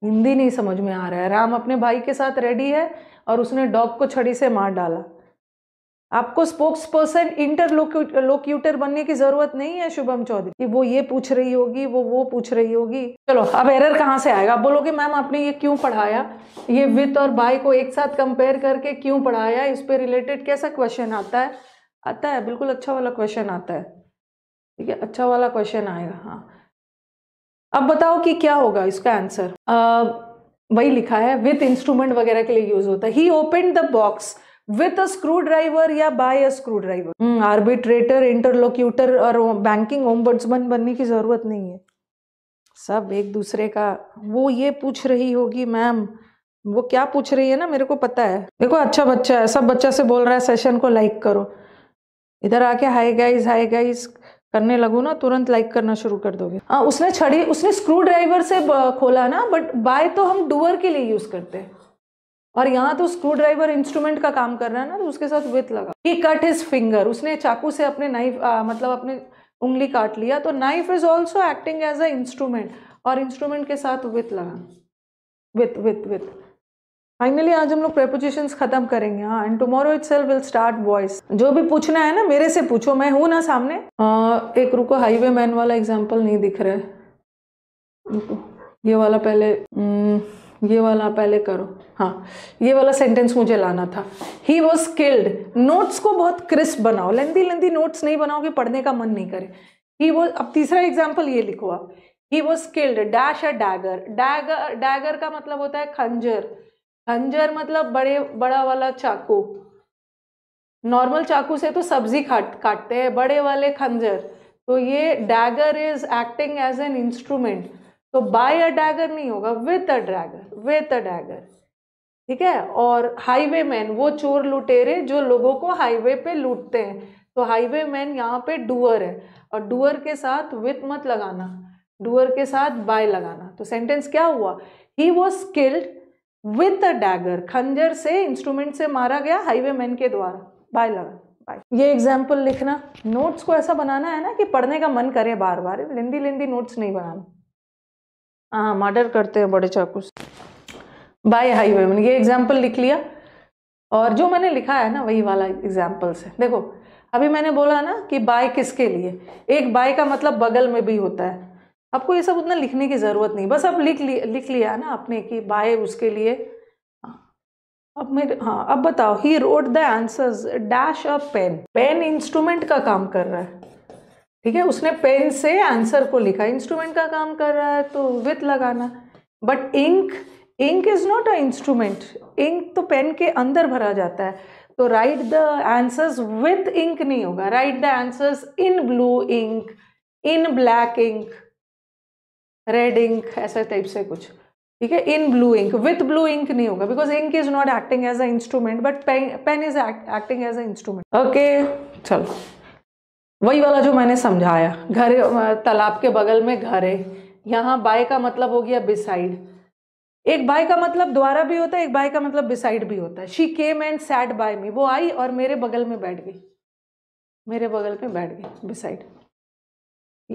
हिंदी नहीं समझ में आ रहा है राम अपने भाई के साथ रेडी है और उसने डॉग को छड़ी से मार डाला आपको स्पोक्स पर्सन इंटरलोक्यूटर बनने की जरूरत नहीं है शुभम चौधरी कि वो ये पूछ रही होगी वो वो पूछ रही होगी चलो अब एरर कहाँ से आएगा आप बोलोगे मैम आपने ये क्यों पढ़ाया ये विथ और बाय को एक साथ कंपेयर करके क्यों पढ़ाया इस पर रिलेटेड कैसा क्वेश्चन आता है आता है बिल्कुल अच्छा वाला क्वेश्चन आता है ठीक है अच्छा वाला क्वेश्चन आएगा हाँ अब बताओ कि क्या होगा इसका आंसर वही लिखा है विथ इंस्ट्रूमेंट वगैरह के लिए यूज होता है he open the box with a screw driver या by a screw driver arbitrator interlocutor और बैंकिंग ओम्बड्समैन बनने की जरूरत नहीं है सब एक दूसरे का वो ये पूछ रही होगी मैम वो क्या पूछ रही है ना मेरे को पता है देखो अच्छा बच्चा है सब बच्चा से बोल रहा है सेशन को लाइक करो इधर आके हाय गाइस हाय गाइस करने लगो ना तुरंत लाइक करना शुरू कर दोगे आ, हाँ, उसने छड़ी उसने स्क्रू ड्राइवर से खोला ना बट बाय तो हम डूअर के लिए यूज़ करते हैं और यहाँ तो स्क्रू ड्राइवर इंस्ट्रूमेंट का काम कर रहा है ना तो उसके साथ विथ लगा ही कट हिज फिंगर उसने चाकू से अपने नाइफ मतलब अपने उंगली काट लिया तो knife is also acting as a instrument और इंस्ट्रूमेंट के साथ विथ लगा विथ विथ विथ फाइनली आज हम लोग प्रेपोजिशन खत्म करेंगे and tomorrow itself will start voice जो भी पूछना है ना मेरे से पूछो मैं हूं ना सामने आ, एक रुको हाईवे मैन वाला एग्जाम्पल नहीं दिख रहा है ये वाला पहले हम्म, ये वाला पहले करो हाँ ये वाला सेंटेंस मुझे लाना था ही वॉज स्किल्ड नोट्स को बहुत क्रिस्प बनाओ लेंदी लेंदी नोट्स नहीं बनाओ कि पढ़ने का मन नहीं करे ही वॉज अब तीसरा एग्जाम्पल ये लिखो आप he was skilled dash a dagger dagger dagger का मतलब होता है खंजर खंजर मतलब बड़े बड़ा वाला चाकू नॉर्मल चाकू से तो सब्जी काट काटते हैं बड़े वाले खंजर तो ये dagger is acting as an instrument तो बाय अ डैगर नहीं होगा with a dagger with a dagger ठीक है और हाईवे मैन वो चोर लुटेरे जो लोगों को हाईवे पे लूटते हैं तो हाईवे मैन यहाँ पे डूअर है और डूअर के साथ विथ मत लगाना डूअर के साथ बाय लगाना तो सेंटेंस क्या हुआ he was skilled with the dagger खंजर से इंस्ट्रूमेंट से मारा गया हाईवे मैन के द्वारा बाय लगा ये एग्जाम्पल लिखना नोट्स को ऐसा बनाना है ना कि पढ़ने का मन करे बार बार लेंदी लेंदी नोट्स नहीं बनाना हाँ मर्डर करते हैं बड़े चाकू से बाय हाईवे मैन ये एग्जाम्पल लिख लिया और जो मैंने लिखा है ना वही वाला एग्जाम्पल से देखो अभी मैंने बोला ना कि बाय किसके लिए एक बाय का मतलब बगल में भी होता है आपको ये सब उतना लिखने की ज़रूरत नहीं बस अब लिख लिया लिख लिया ना आपने कि बाय उसके लिए हाँ। अब मेरे हाँ अब बताओ he wrote the answers dash a pen pen instrument का काम कर रहा है ठीक है उसने पेन से आंसर को लिखा इंस्ट्रूमेंट का काम कर रहा है तो विथ लगाना but ink ink is not a instrument ink तो पेन के अंदर भरा जाता है तो write the answers with ink नहीं होगा write the answers in blue ink in black ink red ink ऐसे टाइप से कुछ ठीक है in blue ink with blue ink नहीं होगा because ink is not acting as a instrument but pen is acting as a instrument okay चलो वही वाला जो मैंने समझाया घर तालाब के बगल में घर है यहाँ बाय का मतलब हो गया बिसाइड एक बाय का मतलब द्वारा भी होता है एक बाय का मतलब बिसाइड भी होता है she came and sat by me वो आई और मेरे बगल में बैठ गई मेरे बगल में बैठ गई beside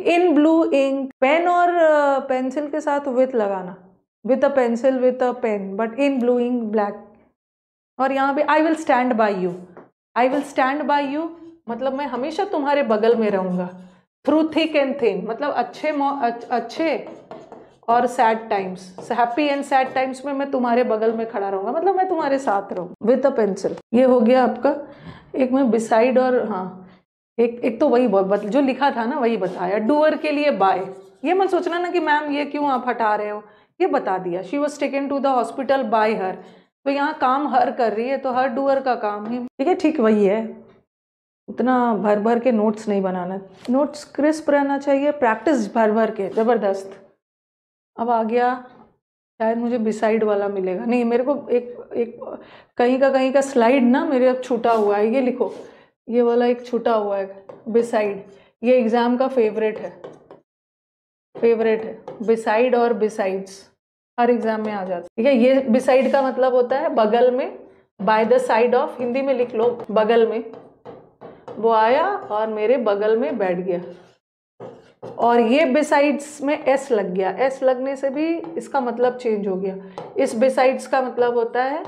in blue ink pen और पेंसिल के साथ विथ लगाना with a pencil with a pen but in blue ink black और यहाँ पे I will stand by you I will stand by you मतलब मैं हमेशा तुम्हारे बगल में रहूँगा थ्रू थिक एंड थिन मतलब अच्छे अच्छे और sad times happy and sad times में मैं तुम्हारे बगल में खड़ा रहूँगा मतलब मैं तुम्हारे साथ रहूँ विथ अ पेंसिल ये हो गया आपका एक मैं बिसाइड और हाँ एक एक तो वही जो लिखा था ना वही बताया डूअर के लिए बाय ये मत सोचना ना कि मैम ये क्यों आप हटा रहे हो ये बता दिया she was taken to the hospital by her तो यहाँ काम हर कर रही है तो हर डूअर का काम ही ठीक है ठीक वही है उतना भर भर के नोट्स नहीं बनाना नोट्स क्रिस्प रहना चाहिए प्रैक्टिस भर भर के ज़बरदस्त अब आ गया शायद मुझे बिसाइड वाला मिलेगा नहीं मेरे को एक एक कहीं का कहीं का स्लाइड ना मेरे अब छूटा हुआ है ये लिखो ये वाला एक छुटा हुआ है बिसाइड ये एग्ज़ाम का फेवरेट है फेवरेट है बिसाइड और बिसाइड्स हर एग्ज़ाम में आ जाता है ठीक है ये बिसाइड का मतलब होता है बगल में by the side of Hindi में लिख लो बगल में वो आया और मेरे बगल में बैठ गया और ये बिसाइड्स में एस लग गया एस लगने से भी इसका मतलब चेंज हो गया इस बिसाइड्स का मतलब होता है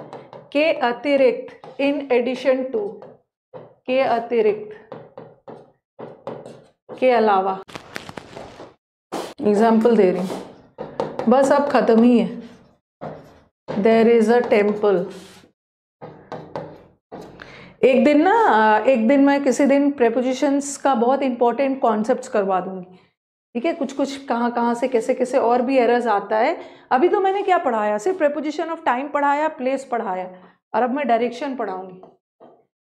के अतिरिक्त इन एडिशन टू के अतिरिक्त के अलावा एग्जाम्पल दे रही हूँ बस अब ख़त्म ही है देर इज़ अ टेम्पल एक दिन ना एक दिन मैं किसी दिन प्रेपोजिशंस का बहुत इंपॉर्टेंट कॉन्सेप्ट करवा दूंगी ठीक है कुछ कुछ कहाँ कहाँ से कैसे कैसे और भी एरर्स आता है अभी तो मैंने क्या पढ़ाया सिर्फ प्रेपोजिशन ऑफ टाइम पढ़ाया प्लेस पढ़ाया और अब मैं डायरेक्शन पढ़ाऊंगी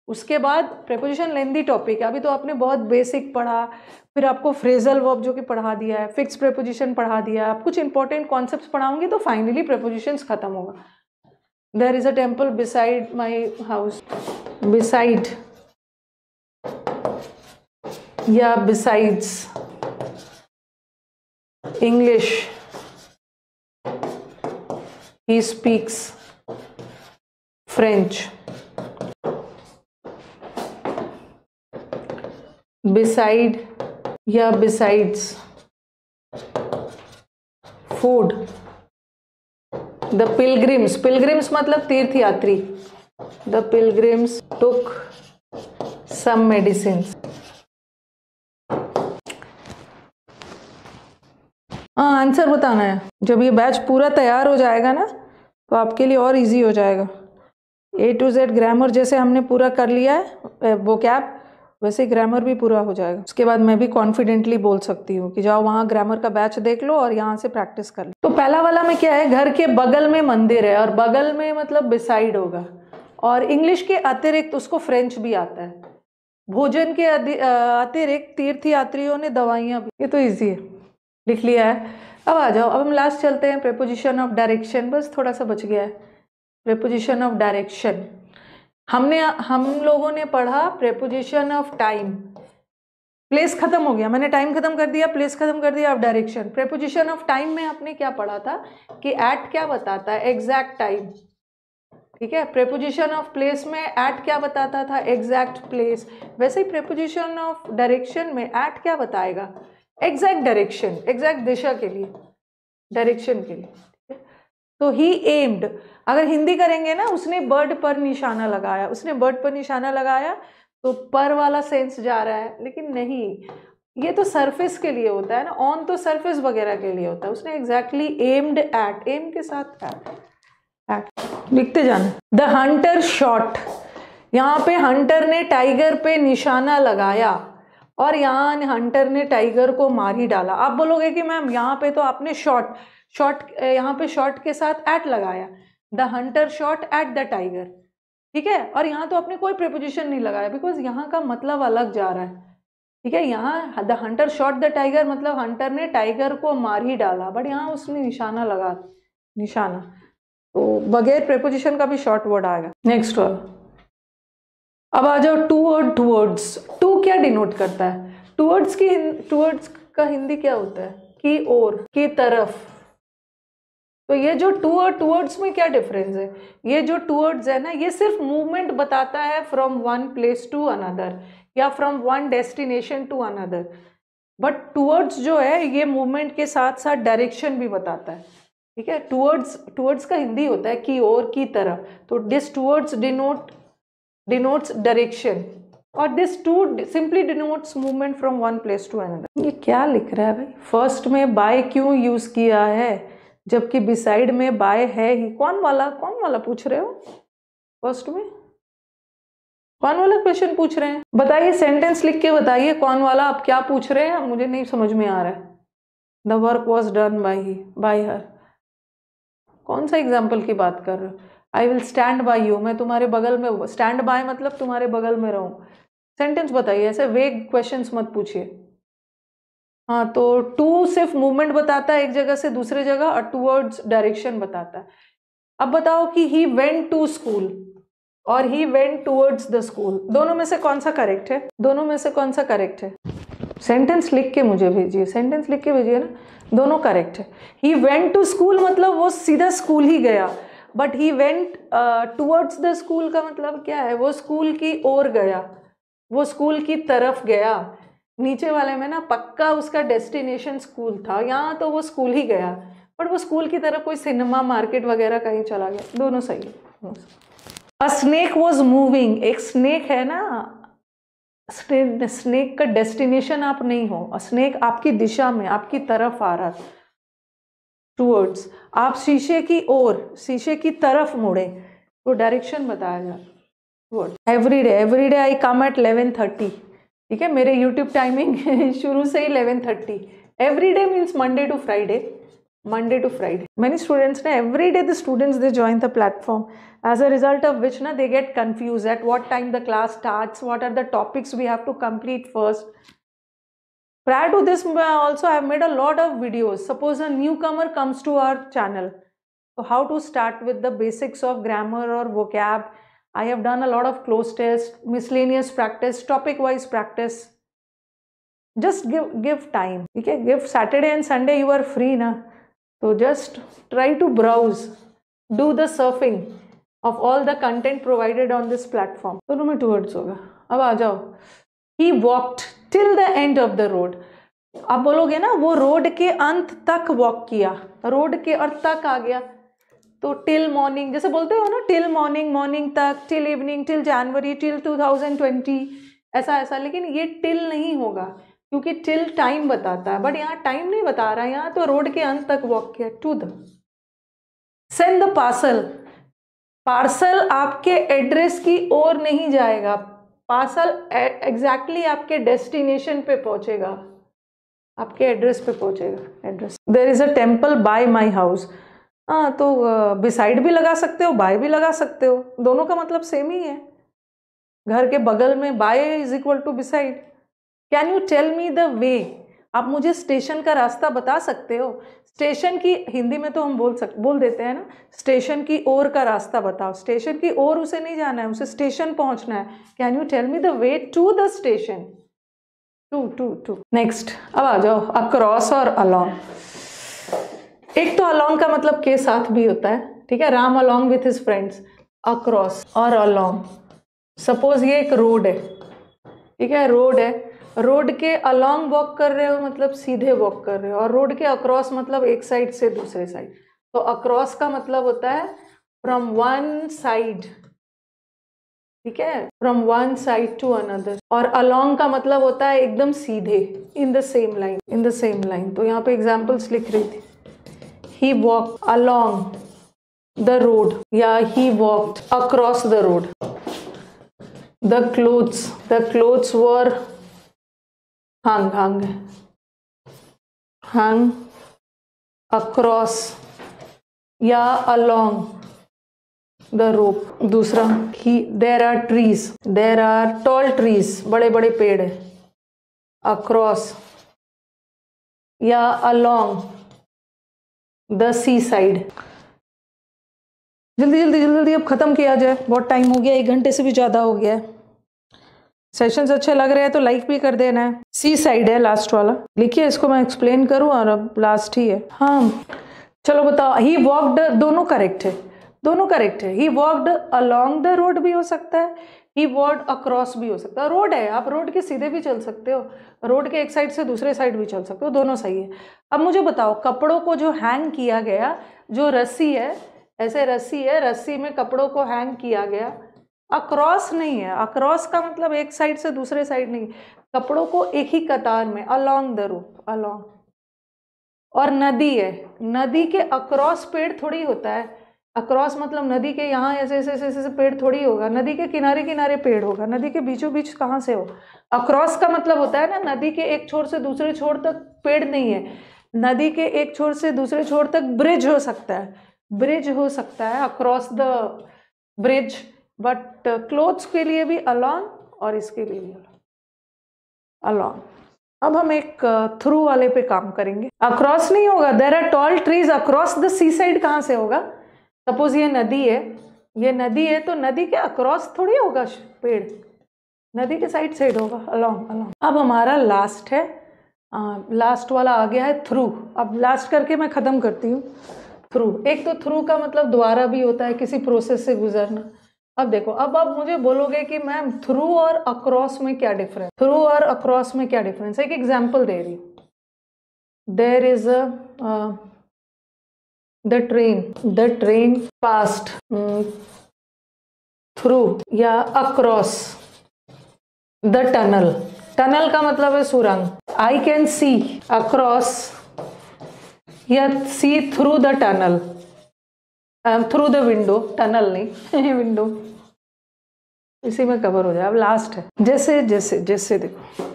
उसके बाद प्रेपोजिशन लेंदी टॉपिक है अभी तो आपने बहुत बेसिक पढ़ा फिर आपको फ्रेजल वर्ब जो कि पढ़ा दिया है फिक्स प्रेपोजिशन पढ़ा दिया है आप कुछ इंपॉर्टेंट कॉन्सेप्ट पढ़ाओगे तो फाइनली प्रेपोजिशंस खत्म होगा there is a temple beside my house beside या besides English he speaks French beside या besides food the pilgrims pilgrims मतलब तीर्थ यात्री the pilgrims took some medicine हाँ आंसर बताना है जब ये बैच पूरा तैयार हो जाएगा ना तो आपके लिए और इजी हो जाएगा ए टू जेड ग्रामर जैसे हमने पूरा कर लिया है वो कैप वैसे ग्रामर भी पूरा हो जाएगा उसके बाद मैं भी कॉन्फिडेंटली बोल सकती हूँ कि जाओ वहाँ ग्रामर का बैच देख लो और यहाँ से प्रैक्टिस कर लो तो पहला वाला में क्या है घर के बगल में मंदिर है और बगल में मतलब बिसाइड होगा और इंग्लिश के अतिरिक्त उसको फ्रेंच भी आता है भोजन के अतिरिक्त तीर्थ यात्रियों ने दवाइयाँ भी ये तो ईजी है लिख लिया है अब आ जाओ अब हम लास्ट चलते हैं प्रेपोजिशन ऑफ डायरेक्शन बस थोड़ा सा बच गया है प्रेपोजिशन ऑफ डायरेक्शन हमने हम लोगों ने पढ़ा प्रेपोजिशन ऑफ टाइम प्लेस खत्म हो गया मैंने टाइम खत्म कर दिया प्लेस खत्म कर दिया अब डायरेक्शन प्रेपोजिशन ऑफ टाइम में आपने क्या पढ़ा था कि एट क्या बताता है एग्जैक्ट टाइम ठीक है प्रेपोजिशन ऑफ प्लेस में एट क्या बताता था एग्जैक्ट प्लेस वैसे ही प्रेपोजिशन ऑफ डायरेक्शन में एट क्या बताएगा एग्जैक्ट डायरेक्शन एग्जैक्ट दिशा के लिए डायरेक्शन के लिए तो ही एम्ड अगर हिंदी करेंगे ना उसने बर्ड पर निशाना लगाया उसने बर्ड पर निशाना लगाया तो पर वाला सेंस जा रहा है लेकिन नहीं ये तो सरफेस के लिए होता है ना ऑन तो सरफेस वगैरह के लिए होता है उसने एग्जैक्टली एम्ड एट एम के साथ एट एट लिखते जाना द हंटर शॉट यहाँ पे हंटर ने टाइगर पे निशाना लगाया और यहाँ हंटर ने टाइगर को मार ही डाला आप बोलोगे कि मैम यहाँ पे तो आपने शॉट शॉट यहाँ पे शॉट के साथ एट लगाया the hunter shot at the tiger ठीक है और यहाँ तो आपने कोई प्रिपोजिशन नहीं लगाया बिकॉज यहाँ का मतलब अलग जा रहा है ठीक है यहाँ the hunter shot the tiger मतलब हंटर ने टाइगर को मार ही डाला बट यहाँ उसने निशाना लगा निशाना तो बगैर प्रेपोजिशन का भी शॉर्ट वर्ड आएगा नेक्स्ट वर्ड अब आ जाओ टू और टूवर्ड्स टू क्या डिनोट करता है टूवर्ड्स की टूवर्ड्स का हिंदी क्या होता है की ओर की तरफ तो ये जो टू और टूअर्ड्स में क्या डिफरेंस है ये जो टूअर्ड्स है ना ये सिर्फ मूवमेंट बताता है from one place to another या from one destination to another but towards जो है ये मूवमेंट के साथ साथ डायरेक्शन भी बताता है ठीक है टूअर्ड्स टूअर्ड्स का हिंदी होता है की ओर की तरफ तो this towards denote denotes direction और this to simply denotes movement from one place to another ये क्या लिख रहा है भाई फर्स्ट में बाय क्यों यूज़ किया है जबकि बिसाइड में बाय है ही कौन वाला कौन वाला पूछ रहे हो फर्स्ट में कौन वाला क्वेश्चन पूछ रहे हैं बताइए सेंटेंस लिख के बताइए कौन वाला आप क्या पूछ रहे हैं मुझे नहीं समझ में आ रहा है the work was done by he by her कौन सा एग्जाम्पल की बात कर रहे हो I will stand by you मैं तुम्हारे बगल में स्टैंड बाय मतलब तुम्हारे बगल में रहूँ सेंटेंस बताइए ऐसे वेग क्वेश्चंस मत पूछिए हाँ तो टू सिर्फ मूवमेंट बताता है एक जगह से दूसरे जगह और टूवर्ड्स डायरेक्शन बताता है अब बताओ कि ही वेंट टू स्कूल और he went towards the school दोनों में से कौन सा करेक्ट है दोनों में से कौन सा करेक्ट है सेंटेंस लिख के मुझे भेजिए सेंटेंस लिख के भेजिए ना दोनों करेक्ट है ही वेंट टू स्कूल मतलब वो सीधा स्कूल ही गया but he went towards the school का मतलब क्या है वो स्कूल की ओर गया वो स्कूल की तरफ गया नीचे वाले में ना पक्का उसका डेस्टिनेशन स्कूल था यहाँ तो वो स्कूल ही गया बट वो स्कूल की तरफ कोई सिनेमा मार्केट वगैरह कहीं चला गया दोनों सही है अ स्नेक वॉज मूविंग एक स्नेक है ना स्नेक का डेस्टिनेशन आप नहीं हो अ स्नेक आपकी दिशा में आपकी तरफ आ रहा टूवर्ड्स आप शीशे की ओर शीशे की तरफ मुड़े तो डायरेक्शन बताया जाए every day every day I come at eleven thirty ठीक है मेरे YouTube टाइमिंग शुरू से ही eleven thirty every day means Monday to Friday Monday to Friday many students ने every day the students they join the platform as a result of which ना they get confused at what time the class start what are the topics we have to complete first prior prior to this have made a lot of videos suppose a newcomer comes to our channel तो how to start with the basics of grammar और वो cab I have done a lot of close test, miscellaneous practice, topic wise practice. Just give give time. Okay, give Saturday and Sunday you are free na. So just try to browse, do the surfing of all the content provided on this platform. so दोनों में towards होगा अब आ जाओ He walked till the end of the road. आप बोलोगे ना वो रोड के अंत तक वॉक किया रोड के अंत तक आ गया तो टिल मॉर्निंग जैसे बोलते हो ना टिल मॉर्निंग मॉर्निंग तक till evening till January till 2020 ऐसा ऐसा लेकिन ये टिल नहीं होगा क्योंकि टिल टाइम बताता है बट यहाँ टाइम नहीं बता रहा है यहाँ तो रोड के अंत तक वॉक किया to the send the parcel parcel आपके एड्रेस की ओर नहीं जाएगा पार्सल एग्जैक्टली आपके डेस्टिनेशन पे पहुंचेगा आपके एड्रेस पे पहुंचेगा address there is a temple by my house हाँ तो बिसाइड भी लगा सकते हो बाय भी लगा सकते हो दोनों का मतलब सेम ही है घर के बगल में by is equal to beside can you tell me the way आप मुझे स्टेशन का रास्ता बता सकते हो स्टेशन की हिंदी में तो हम बोल सक बोल देते हैं ना स्टेशन की ओर का रास्ता बताओ स्टेशन की ओर उसे नहीं जाना है उसे स्टेशन पहुंचना है can you tell me the way to the station to to to next अब आ जाओ अक्रॉस और अलॉन्ग एक तो अलोंग का मतलब के साथ भी होता है ठीक है Ram along with his friends across और अलोंग सपोज ये एक रोड है ठीक है रोड है रोड के अलोंग वॉक कर रहे हो मतलब सीधे वॉक कर रहे हो और रोड के अक्रॉस मतलब एक साइड से दूसरे साइड तो अक्रॉस का मतलब होता है फ्रॉम वन साइड ठीक है from one side to another और अलोंग का मतलब होता है एकदम सीधे in the same line in the same line तो यहाँ पे एग्जाम्पल्स लिख रही थी he walked along the road yeah he walked across the road the clothes the clothes were hung hung hung across yeah along the rope दूसरा ही there are trees there are tall trees बड़े बड़े पेड़ है across या along the sea side जल्दी जल्दी जल्दी जल्दी अब ख़त्म किया जाए बहुत टाइम हो गया एक घंटे से भी ज़्यादा हो गया है सेशंस अच्छे लग रहे हैं तो लाइक भी कर देना है सी साइड है लास्ट वाला लिखिए इसको मैं एक्सप्लेन करूँ और अब लास्ट ही है हाँ चलो बताओ ही वॉकड दोनों करेक्ट है दोनों करेक्ट है he walked along the road भी हो सकता है ही वर्ड अक्रॉस भी हो सकता है रोड है आप रोड के सीधे भी चल सकते हो रोड के एक साइड से दूसरे साइड भी चल सकते हो दोनों सही है अब मुझे बताओ कपड़ों को जो हैंग किया गया जो रस्सी है ऐसे रस्सी है रस्सी में कपड़ों को हैंग किया गया अक्रॉस नहीं है अक्रॉस का मतलब एक साइड से दूसरे साइड नहीं कपड़ों को एक ही कतार में अलोंग द रूप अलोंग और नदी है नदी के अक्रॉस पेड़ थोड़ी होता है अक्रॉस मतलब नदी के यहाँ ऐसे ऐसे ऐसे ऐसे पेड़ थोड़ी होगा नदी के किनारे किनारे पेड़ होगा नदी के बीचों बीच कहाँ से हो अक्रॉस का मतलब होता है ना नदी के एक छोर से दूसरे छोर तक पेड़ नहीं है नदी के एक छोर से दूसरे छोर तक ब्रिज हो सकता है ब्रिज हो सकता है across the bridge but clothes के लिए भी अलॉन्ग और इसके लिए भी अलॉन्ग अब हम एक थ्रू uh, वाले पे काम करेंगे अक्रॉस नहीं होगा there are tall trees across the sea side कहाँ से होगा सपोज ये नदी है ये नदी है तो नदी के अक्रॉस थोड़ी होगा पेड़ नदी के साइड साइड होगा अलॉन्ग अलॉन्ग अब हमारा लास्ट है आ, लास्ट वाला आ गया है थ्रू अब लास्ट करके मैं ख़त्म करती हूँ थ्रू एक तो थ्रू का मतलब द्वारा भी होता है किसी प्रोसेस से गुजरना अब देखो अब आप मुझे बोलोगे कि मैम थ्रू और अक्रॉस में क्या डिफरेंस थ्रू और अक्रॉस में क्या डिफरेंस एक एग्जाम्पल दे रही हूँ there is the train the train passed through या अक्रॉस द टनल टनल का मतलब है सुरंग आई कैन सी अक्रॉस या see through the tunnel through the window tunnel नहीं विंडो इसी में कवर हो जाए अब लास्ट है जैसे जैसे जैसे देखो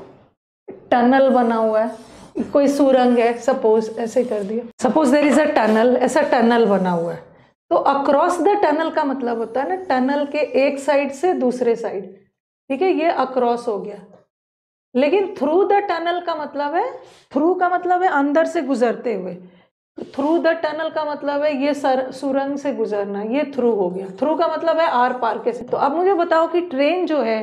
टनल बना हुआ है कोई सुरंग है सपोज ऐसे कर दिया suppose there is a tunnel ऐसा टनल बना हुआ है तो अक्रॉस द टनल का मतलब होता है ना टनल के एक साइड से दूसरे साइड ठीक है ये अक्रॉस हो गया लेकिन थ्रू द टनल का मतलब है थ्रू का मतलब है अंदर से गुजरते हुए थ्रू द टनल का मतलब है ये सर सुरंग से गुजरना ये थ्रू हो गया थ्रू का मतलब है आर पार के से तो अब मुझे बताओ कि ट्रेन जो है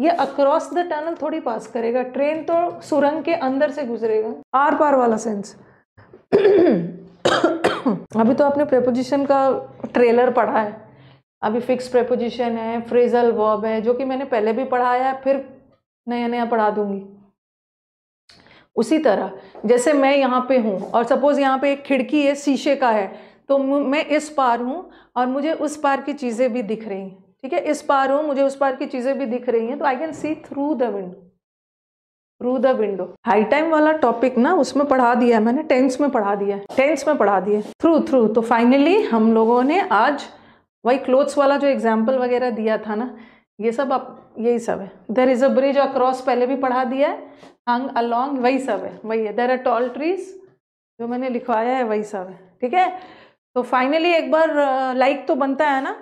ये अक्रॉस द टनल थोड़ी पास करेगा ट्रेन तो सुरंग के अंदर से गुजरेगा आर पार वाला सेंस अभी तो आपने प्रेपोजिशन का ट्रेलर पढ़ा है अभी फिक्स प्रेपोजिशन है फ्रेजल वर्ब है जो कि मैंने पहले भी पढ़ाया है फिर नया नया पढ़ा दूंगी उसी तरह जैसे मैं यहाँ पे हूँ और सपोज़ यहाँ पे एक खिड़की है शीशे का है तो मैं इस पार हूँ और मुझे उस पार की चीज़ें भी दिख रही हैं ठीक है इस पार हो मुझे उस पार की चीज़ें भी दिख रही हैं तो I can see through the window through the window high time वाला टॉपिक ना उसमें पढ़ा दिया है मैंने टेंस में पढ़ा दिया है टेंस में पढ़ा दिया थ्रू थ्रू तो फाइनली हम लोगों ने आज वही क्लोथ्स वाला जो एग्जाम्पल वगैरह दिया था ना ये सब आप यही सब है there is a bridge across पहले भी पढ़ा दिया है हंग अलॉन्ग वही सब है वही है देर आर टॉल ट्रीज जो मैंने लिखवाया है वही सब है ठीक है तो फाइनली एक बार लाइक तो बनता है ना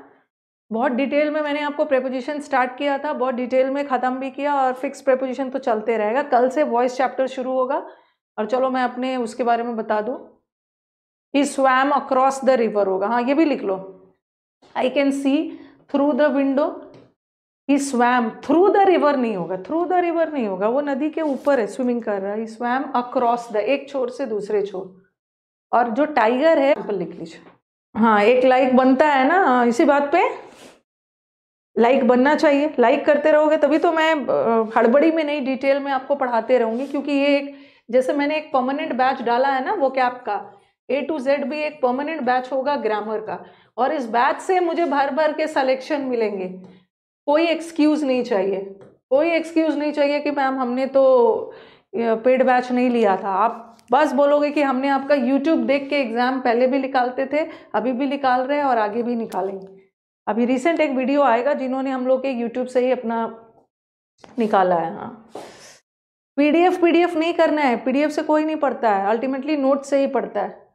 बहुत डिटेल में मैंने आपको प्रेपोजिशन स्टार्ट किया था बहुत डिटेल में ख़त्म भी किया और फिक्स प्रेपोजिशन तो चलते रहेगा कल से वॉइस चैप्टर शुरू होगा और चलो मैं अपने उसके बारे में बता दूँ he swam across the river होगा हाँ ये भी लिख लो I can see through the window he swam through the river नहीं होगा थ्रू द रिवर नहीं होगा वो नदी के ऊपर है स्विमिंग कर रहा है ही स्वैम अक्रॉस द एक छोर से दूसरे छोर और जो टाइगर है लिख लीजिए हाँ एक लाइक बनता है ना इसी बात पे लाइक बनना चाहिए लाइक करते रहोगे तभी तो मैं हड़बड़ी में नहीं डिटेल में आपको पढ़ाते रहूँगी क्योंकि ये एक जैसे मैंने एक परमानेंट बैच डाला है ना वो कैप का ए टू जेड भी एक परमानेंट बैच होगा ग्रामर का और इस बैच से मुझे भर भर के सलेक्शन मिलेंगे कोई एक्सक्यूज़ नहीं चाहिए कोई एक्सक्यूज़ नहीं चाहिए कि मैम हमने तो पेड बैच नहीं लिया था आप बस बोलोगे कि हमने आपका यूट्यूब देख के एग्ज़ाम पहले भी निकालते थे अभी भी निकाल रहे हैं और आगे भी निकालेंगे अभी रिसेंट एक वीडियो आएगा जिन्होंने हम लोग के यूट्यूब से ही अपना निकाला है हाँ पीडीएफ पीडीएफ नहीं करना है पीडीएफ से कोई नहीं पढ़ता है अल्टीमेटली नोट से ही पढ़ता है